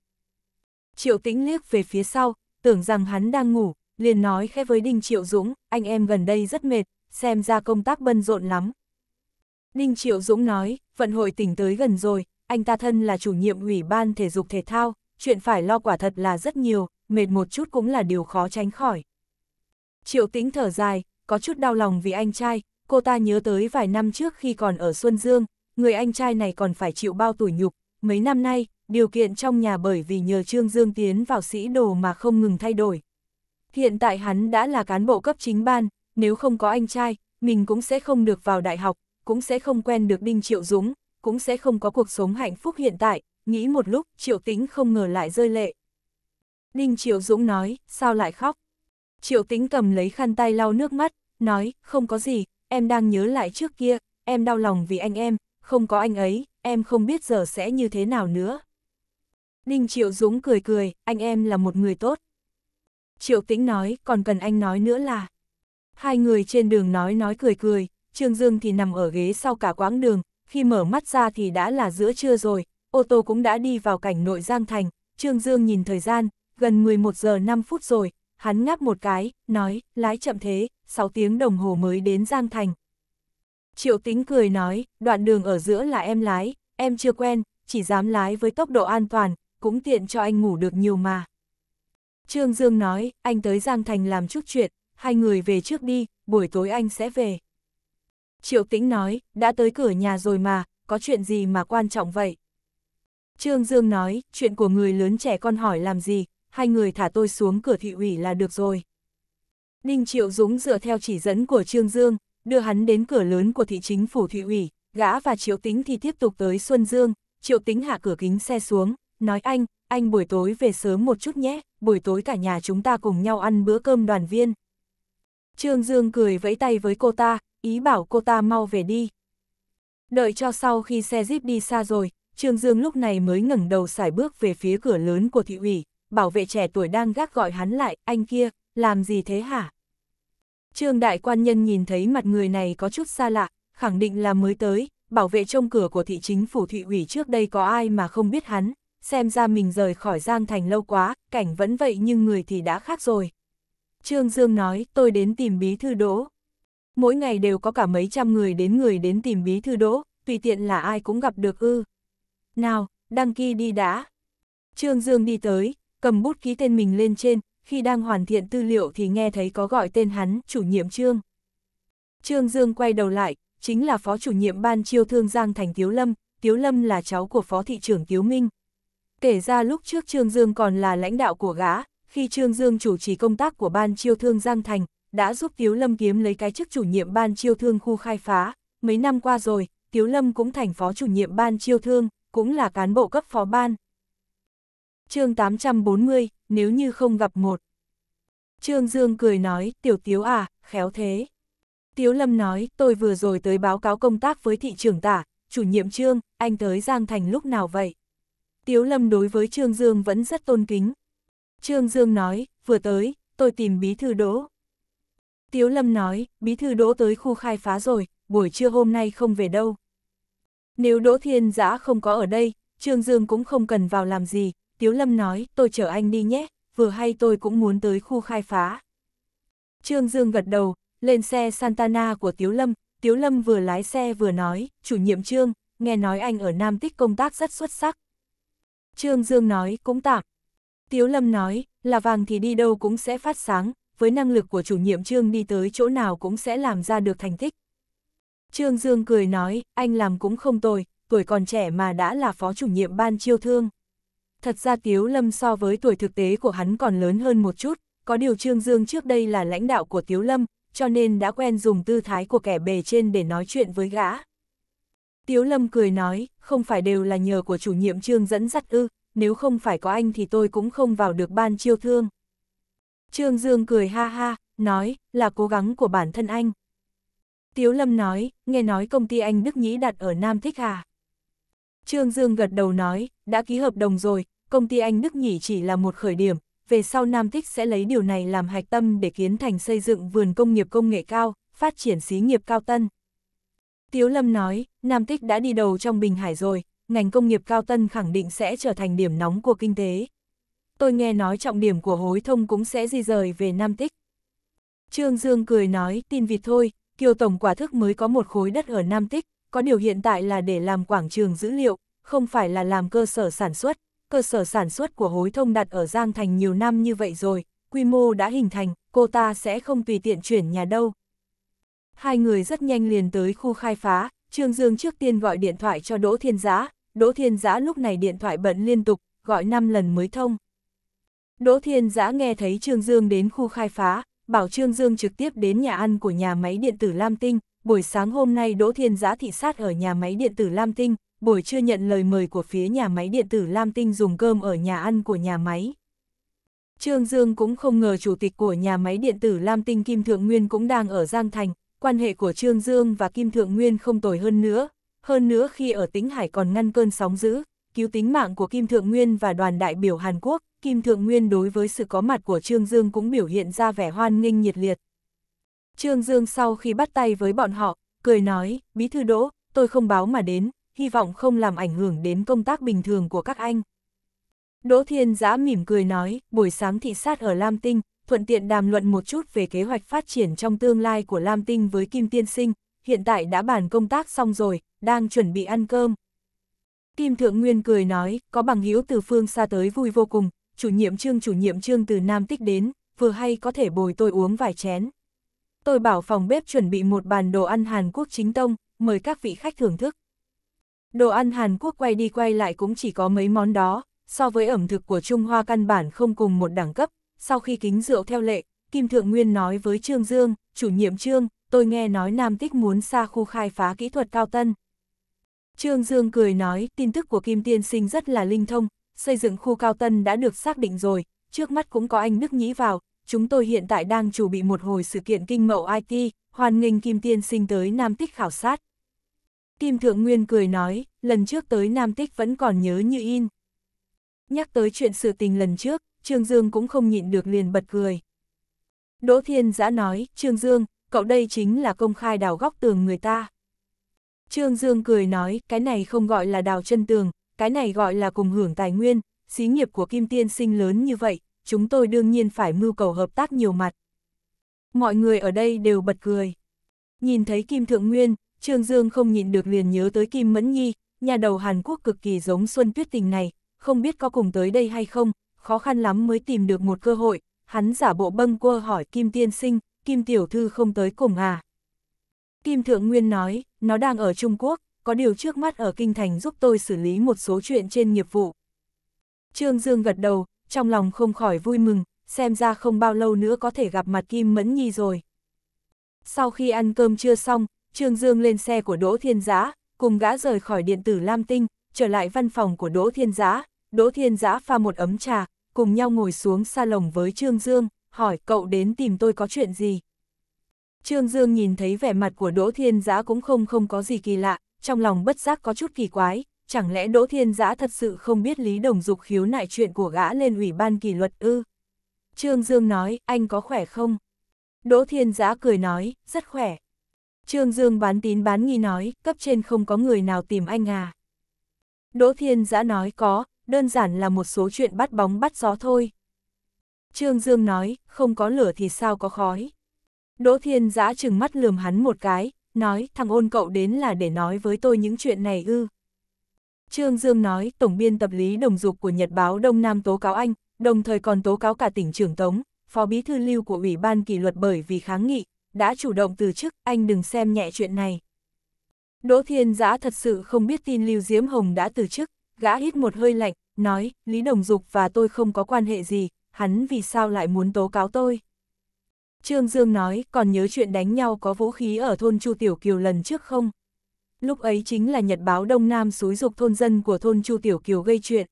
Triệu Tĩnh liếc về phía sau, tưởng rằng hắn đang ngủ, liền nói khẽ với Đinh Triệu Dũng, anh em gần đây rất mệt, xem ra công tác bận rộn lắm. Đinh Triệu Dũng nói, vận hội tỉnh tới gần rồi, anh ta thân là chủ nhiệm ủy ban thể dục thể thao, chuyện phải lo quả thật là rất nhiều, mệt một chút cũng là điều khó tránh khỏi. Triệu Tĩnh thở dài, có chút đau lòng vì anh trai, cô ta nhớ tới vài năm trước khi còn ở Xuân Dương, người anh trai này còn phải chịu bao tủi nhục, mấy năm nay, điều kiện trong nhà bởi vì nhờ Trương Dương tiến vào sĩ đồ mà không ngừng thay đổi. Hiện tại hắn đã là cán bộ cấp chính ban, nếu không có anh trai, mình cũng sẽ không được vào đại học, cũng sẽ không quen được Đinh Triệu Dũng, cũng sẽ không có cuộc sống hạnh phúc hiện tại, nghĩ một lúc Triệu Tĩnh không ngờ lại rơi lệ. Đinh Triệu Dũng nói, sao lại khóc? Triệu Tĩnh cầm lấy khăn tay lau nước mắt, nói, không có gì, em đang nhớ lại trước kia, em đau lòng vì anh em, không có anh ấy, em không biết giờ sẽ như thế nào nữa. Ninh Triệu Dũng cười cười, anh em là một người tốt. Triệu Tĩnh nói, còn cần anh nói nữa là. Hai người trên đường nói nói cười cười, Trương Dương thì nằm ở ghế sau cả quãng đường, khi mở mắt ra thì đã là giữa trưa rồi, ô tô cũng đã đi vào cảnh nội Giang Thành, Trương Dương nhìn thời gian, gần 11 giờ 5 phút rồi, hắn ngáp một cái, nói, lái chậm thế, 6 tiếng đồng hồ mới đến Giang Thành. Triệu tính cười nói, đoạn đường ở giữa là em lái, em chưa quen, chỉ dám lái với tốc độ an toàn, cũng tiện cho anh ngủ được nhiều mà. Trương Dương nói, anh tới Giang Thành làm chút chuyện, hai người về trước đi, buổi tối anh sẽ về. Triệu Tĩnh nói, đã tới cửa nhà rồi mà, có chuyện gì mà quan trọng vậy? Trương Dương nói, chuyện của người lớn trẻ con hỏi làm gì, hai người thả tôi xuống cửa thị ủy là được rồi. Ninh Triệu Dũng dựa theo chỉ dẫn của Trương Dương, đưa hắn đến cửa lớn của thị chính phủ thị ủy, gã và Triệu Tính thì tiếp tục tới Xuân Dương, Triệu Tính hạ cửa kính xe xuống, nói anh, anh buổi tối về sớm một chút nhé, buổi tối cả nhà chúng ta cùng nhau ăn bữa cơm đoàn viên. Trương Dương cười vẫy tay với cô ta, ý bảo cô ta mau về đi. Đợi cho sau khi xe jeep đi xa rồi, Trương Dương lúc này mới ngẩng đầu xài bước về phía cửa lớn của thị ủy, bảo vệ trẻ tuổi đang gác gọi hắn lại, anh kia, làm gì thế hả? Trương đại quan nhân nhìn thấy mặt người này có chút xa lạ, khẳng định là mới tới, bảo vệ trông cửa của thị chính phủ thị ủy trước đây có ai mà không biết hắn, xem ra mình rời khỏi Giang Thành lâu quá, cảnh vẫn vậy nhưng người thì đã khác rồi. Trương Dương nói, tôi đến tìm bí thư đỗ. Mỗi ngày đều có cả mấy trăm người đến người đến tìm bí thư đỗ, tùy tiện là ai cũng gặp được ư. Nào, đăng ký đi đã. Trương Dương đi tới, cầm bút ký tên mình lên trên, khi đang hoàn thiện tư liệu thì nghe thấy có gọi tên hắn, chủ nhiệm Trương. Trương Dương quay đầu lại, chính là phó chủ nhiệm ban chiêu thương Giang Thành Tiếu Lâm, Tiếu Lâm là cháu của phó thị trưởng Tiếu Minh. Kể ra lúc trước Trương Dương còn là lãnh đạo của gã, khi Trương Dương chủ trì công tác của ban chiêu thương Giang Thành, đã giúp Tiếu Lâm kiếm lấy cái chức chủ nhiệm ban chiêu thương khu khai phá. Mấy năm qua rồi, Tiếu Lâm cũng thành phó chủ nhiệm ban chiêu thương, cũng là cán bộ cấp phó ban chương 840, nếu như không gặp một. Trương Dương cười nói, tiểu tiếu à, khéo thế. Tiếu Lâm nói, tôi vừa rồi tới báo cáo công tác với thị trưởng tả, chủ nhiệm Trương, anh tới Giang Thành lúc nào vậy? Tiếu Lâm đối với Trương Dương vẫn rất tôn kính. Trương Dương nói, vừa tới, tôi tìm bí thư đỗ. Tiếu Lâm nói, bí thư đỗ tới khu khai phá rồi, buổi trưa hôm nay không về đâu. Nếu Đỗ Thiên Giã không có ở đây, Trương Dương cũng không cần vào làm gì, Tiếu Lâm nói, tôi chở anh đi nhé, vừa hay tôi cũng muốn tới khu khai phá. Trương Dương gật đầu, lên xe Santana của Tiếu Lâm, Tiếu Lâm vừa lái xe vừa nói, chủ nhiệm Trương, nghe nói anh ở Nam Tích công tác rất xuất sắc. Trương Dương nói, cũng tạm. Tiếu Lâm nói, là vàng thì đi đâu cũng sẽ phát sáng, với năng lực của chủ nhiệm Trương đi tới chỗ nào cũng sẽ làm ra được thành tích. Trương Dương cười nói, anh làm cũng không tồi, tuổi còn trẻ mà đã là phó chủ nhiệm ban chiêu thương. Thật ra Tiếu Lâm so với tuổi thực tế của hắn còn lớn hơn một chút, có điều Trương Dương trước đây là lãnh đạo của Tiếu Lâm, cho nên đã quen dùng tư thái của kẻ bề trên để nói chuyện với gã. Tiếu Lâm cười nói, không phải đều là nhờ của chủ nhiệm Trương dẫn dắt ư, nếu không phải có anh thì tôi cũng không vào được ban chiêu thương. Trương Dương cười ha ha, nói, là cố gắng của bản thân anh. Tiếu Lâm nói, nghe nói công ty anh Đức Nhĩ đặt ở Nam Thích hà Trương Dương gật đầu nói, đã ký hợp đồng rồi, công ty Anh Đức Nhỉ chỉ là một khởi điểm, về sau Nam Tích sẽ lấy điều này làm hạch tâm để kiến thành xây dựng vườn công nghiệp công nghệ cao, phát triển xí nghiệp cao tân. Tiếu Lâm nói, Nam Tích đã đi đầu trong Bình Hải rồi, ngành công nghiệp cao tân khẳng định sẽ trở thành điểm nóng của kinh tế. Tôi nghe nói trọng điểm của hối thông cũng sẽ di rời về Nam Tích. Trương Dương cười nói, tin vịt thôi, Kiều Tổng quả thức mới có một khối đất ở Nam Tích, có điều hiện tại là để làm quảng trường dữ liệu, không phải là làm cơ sở sản xuất, cơ sở sản xuất của hối thông đặt ở Giang Thành nhiều năm như vậy rồi, quy mô đã hình thành, cô ta sẽ không tùy tiện chuyển nhà đâu. Hai người rất nhanh liền tới khu khai phá, Trương Dương trước tiên gọi điện thoại cho Đỗ Thiên Giã, Đỗ Thiên Giã lúc này điện thoại bận liên tục, gọi 5 lần mới thông. Đỗ Thiên Giã nghe thấy Trương Dương đến khu khai phá, bảo Trương Dương trực tiếp đến nhà ăn của nhà máy điện tử Lam Tinh, buổi sáng hôm nay Đỗ Thiên Giã thị sát ở nhà máy điện tử Lam Tinh, buổi trưa nhận lời mời của phía nhà máy điện tử Lam Tinh dùng cơm ở nhà ăn của nhà máy. Trương Dương cũng không ngờ chủ tịch của nhà máy điện tử Lam Tinh Kim Thượng Nguyên cũng đang ở Giang Thành, quan hệ của Trương Dương và Kim Thượng Nguyên không tồi hơn nữa, hơn nữa khi ở tính Hải còn ngăn cơn sóng dữ, cứu tính mạng của Kim Thượng Nguyên và đoàn đại biểu Hàn Quốc, Kim Thượng Nguyên đối với sự có mặt của Trương Dương cũng biểu hiện ra vẻ hoan nghênh nhiệt liệt. Trương Dương sau khi bắt tay với bọn họ, cười nói, Bí thư Đỗ, tôi không báo mà đến, hy vọng không làm ảnh hưởng đến công tác bình thường của các anh. Đỗ Thiên Giã mỉm cười nói, buổi sáng thị sát ở Lam Tinh, thuận tiện đàm luận một chút về kế hoạch phát triển trong tương lai của Lam Tinh với Kim Tiên Sinh, hiện tại đã bàn công tác xong rồi, đang chuẩn bị ăn cơm. Kim Thượng Nguyên cười nói, có bằng hữu từ phương xa tới vui vô cùng, chủ nhiệm trương chủ nhiệm trương từ Nam Tích đến, vừa hay có thể bồi tôi uống vài chén. Tôi bảo phòng bếp chuẩn bị một bàn đồ ăn Hàn Quốc chính tông, mời các vị khách thưởng thức. Đồ ăn Hàn Quốc quay đi quay lại cũng chỉ có mấy món đó, so với ẩm thực của Trung Hoa căn bản không cùng một đẳng cấp. Sau khi kính rượu theo lệ, Kim Thượng Nguyên nói với Trương Dương, chủ nhiệm Trương, tôi nghe nói Nam Tích muốn xa khu khai phá kỹ thuật cao tân. Trương Dương cười nói, tin tức của Kim Tiên Sinh rất là linh thông, xây dựng khu cao tân đã được xác định rồi, trước mắt cũng có anh Đức Nhĩ vào, chúng tôi hiện tại đang chuẩn bị một hồi sự kiện kinh mậu IT, hoàn nghênh Kim Tiên Sinh tới Nam Tích khảo sát. Kim Thượng Nguyên cười nói, lần trước tới Nam Tích vẫn còn nhớ như in. Nhắc tới chuyện sự tình lần trước, Trương Dương cũng không nhịn được liền bật cười. Đỗ Thiên Giã nói, Trương Dương, cậu đây chính là công khai đào góc tường người ta. Trương Dương cười nói, cái này không gọi là đào chân tường, cái này gọi là cùng hưởng tài nguyên, xí nghiệp của Kim Tiên sinh lớn như vậy, chúng tôi đương nhiên phải mưu cầu hợp tác nhiều mặt. Mọi người ở đây đều bật cười. Nhìn thấy Kim Thượng Nguyên, Trương Dương không nhịn được liền nhớ tới Kim Mẫn Nhi, nhà đầu Hàn Quốc cực kỳ giống Xuân Tuyết Tình này, không biết có cùng tới đây hay không, khó khăn lắm mới tìm được một cơ hội, hắn giả bộ bâng quơ hỏi Kim Tiên Sinh, Kim Tiểu Thư không tới cùng à. Kim Thượng Nguyên nói, nó đang ở Trung Quốc, có điều trước mắt ở Kinh Thành giúp tôi xử lý một số chuyện trên nghiệp vụ. Trương Dương gật đầu, trong lòng không khỏi vui mừng, xem ra không bao lâu nữa có thể gặp mặt Kim Mẫn Nhi rồi. Sau khi ăn cơm trưa xong, Trương Dương lên xe của Đỗ Thiên Giá, cùng gã rời khỏi điện tử Lam Tinh, trở lại văn phòng của Đỗ Thiên Giá. Đỗ Thiên Giá pha một ấm trà, cùng nhau ngồi xuống sa lồng với Trương Dương, hỏi cậu đến tìm tôi có chuyện gì. Trương Dương nhìn thấy vẻ mặt của Đỗ Thiên Giá cũng không không có gì kỳ lạ, trong lòng bất giác có chút kỳ quái, chẳng lẽ Đỗ Thiên Giã thật sự không biết Lý Đồng Dục khiếu nại chuyện của gã lên ủy ban kỷ luật ư? Trương Dương nói, anh có khỏe không? Đỗ Thiên Giã cười nói, rất khỏe. Trương Dương bán tín bán nghi nói, cấp trên không có người nào tìm anh à. Đỗ Thiên Giã nói có, đơn giản là một số chuyện bắt bóng bắt gió thôi. Trương Dương nói, không có lửa thì sao có khói. Đỗ Thiên Giã chừng mắt lườm hắn một cái, nói, thằng ôn cậu đến là để nói với tôi những chuyện này ư. Trương Dương nói, tổng biên tập lý đồng dục của Nhật báo Đông Nam tố cáo anh, đồng thời còn tố cáo cả tỉnh trưởng Tống, phó bí thư lưu của Ủy ban kỷ luật bởi vì kháng nghị, đã chủ động từ chức, anh đừng xem nhẹ chuyện này. Đỗ Thiên Giã thật sự không biết tin Lưu Diễm Hồng đã từ chức, gã hít một hơi lạnh, nói, Lý Đồng Dục và tôi không có quan hệ gì, hắn vì sao lại muốn tố cáo tôi. Trương Dương nói, còn nhớ chuyện đánh nhau có vũ khí ở thôn Chu Tiểu Kiều lần trước không? Lúc ấy chính là Nhật báo Đông Nam xúi dục thôn dân của thôn Chu Tiểu Kiều gây chuyện.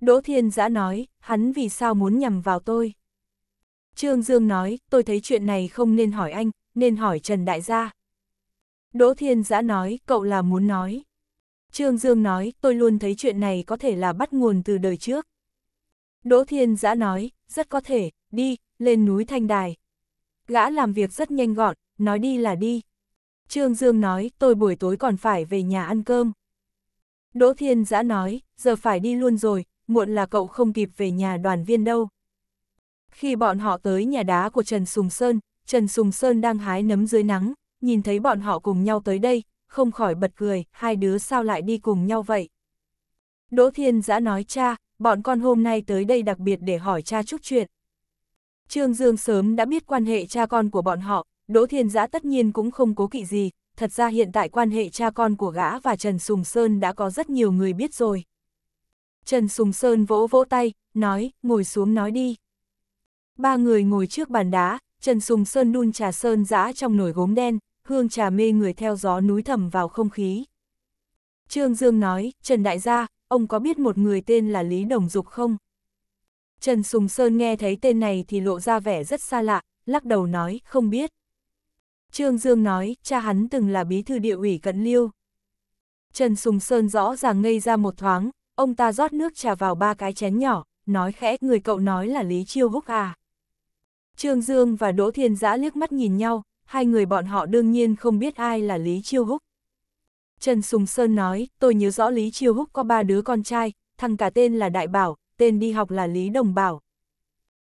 Đỗ Thiên Giã nói, hắn vì sao muốn nhằm vào tôi? Trương Dương nói, tôi thấy chuyện này không nên hỏi anh, nên hỏi Trần Đại Gia. Đỗ Thiên Giã nói, cậu là muốn nói. Trương Dương nói, tôi luôn thấy chuyện này có thể là bắt nguồn từ đời trước. Đỗ Thiên Giã nói, rất có thể, đi, lên núi Thanh Đài. Gã làm việc rất nhanh gọn, nói đi là đi. Trương Dương nói, tôi buổi tối còn phải về nhà ăn cơm. Đỗ Thiên Giã nói, giờ phải đi luôn rồi, muộn là cậu không kịp về nhà đoàn viên đâu. Khi bọn họ tới nhà đá của Trần Sùng Sơn, Trần Sùng Sơn đang hái nấm dưới nắng, nhìn thấy bọn họ cùng nhau tới đây, không khỏi bật cười, hai đứa sao lại đi cùng nhau vậy? Đỗ Thiên Giã nói cha, bọn con hôm nay tới đây đặc biệt để hỏi cha chút chuyện. Trương Dương sớm đã biết quan hệ cha con của bọn họ, Đỗ Thiên Giã tất nhiên cũng không cố kỵ gì, thật ra hiện tại quan hệ cha con của gã và Trần Sùng Sơn đã có rất nhiều người biết rồi. Trần Sùng Sơn vỗ vỗ tay, nói, ngồi xuống nói đi. Ba người ngồi trước bàn đá, Trần Sùng Sơn đun trà sơn giã trong nồi gốm đen, hương trà mê người theo gió núi thầm vào không khí. Trương Dương nói, Trần Đại gia, ông có biết một người tên là Lý Đồng Dục không? Trần Sùng Sơn nghe thấy tên này thì lộ ra vẻ rất xa lạ, lắc đầu nói, không biết. Trương Dương nói, cha hắn từng là bí thư địa ủy cận liêu. Trần Sùng Sơn rõ ràng ngây ra một thoáng, ông ta rót nước trà vào ba cái chén nhỏ, nói khẽ người cậu nói là Lý Chiêu Húc à. Trương Dương và Đỗ Thiên Giã liếc mắt nhìn nhau, hai người bọn họ đương nhiên không biết ai là Lý Chiêu Húc. Trần Sùng Sơn nói, tôi nhớ rõ Lý Chiêu Húc có ba đứa con trai, thằng cả tên là Đại Bảo, tên đi học là Lý Đồng Bảo.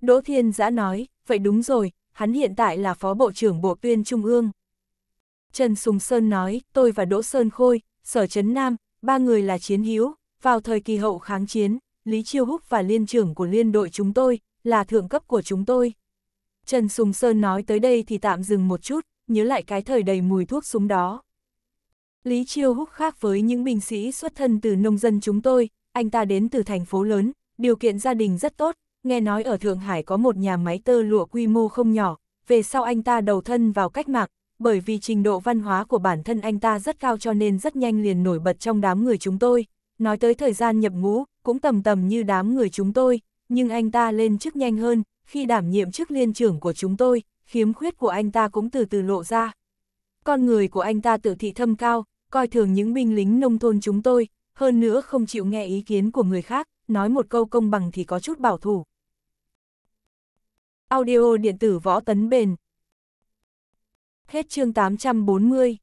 Đỗ Thiên Giã nói, vậy đúng rồi, hắn hiện tại là Phó Bộ trưởng Bộ Tuyên Trung ương. Trần Sùng Sơn nói, tôi và Đỗ Sơn Khôi, Sở Trấn Nam, ba người là chiến hữu, vào thời kỳ hậu kháng chiến, Lý Chiêu Húc và liên trưởng của liên đội chúng tôi, là thượng cấp của chúng tôi. Trần Sùng Sơn nói tới đây thì tạm dừng một chút, nhớ lại cái thời đầy mùi thuốc súng đó. Lý Chiêu Húc khác với những binh sĩ xuất thân từ nông dân chúng tôi, anh ta đến từ thành phố lớn, điều kiện gia đình rất tốt, nghe nói ở Thượng Hải có một nhà máy tơ lụa quy mô không nhỏ, về sau anh ta đầu thân vào cách mạng, bởi vì trình độ văn hóa của bản thân anh ta rất cao cho nên rất nhanh liền nổi bật trong đám người chúng tôi. Nói tới thời gian nhập ngũ, cũng tầm tầm như đám người chúng tôi, nhưng anh ta lên chức nhanh hơn, khi đảm nhiệm chức liên trưởng của chúng tôi, khiếm khuyết của anh ta cũng từ từ lộ ra. Con người của anh ta tự thị thâm cao, coi thường những binh lính nông thôn chúng tôi, hơn nữa không chịu nghe ý kiến của người khác, nói một câu công bằng thì có chút bảo thủ. Audio điện tử võ tấn bền Hết chương 840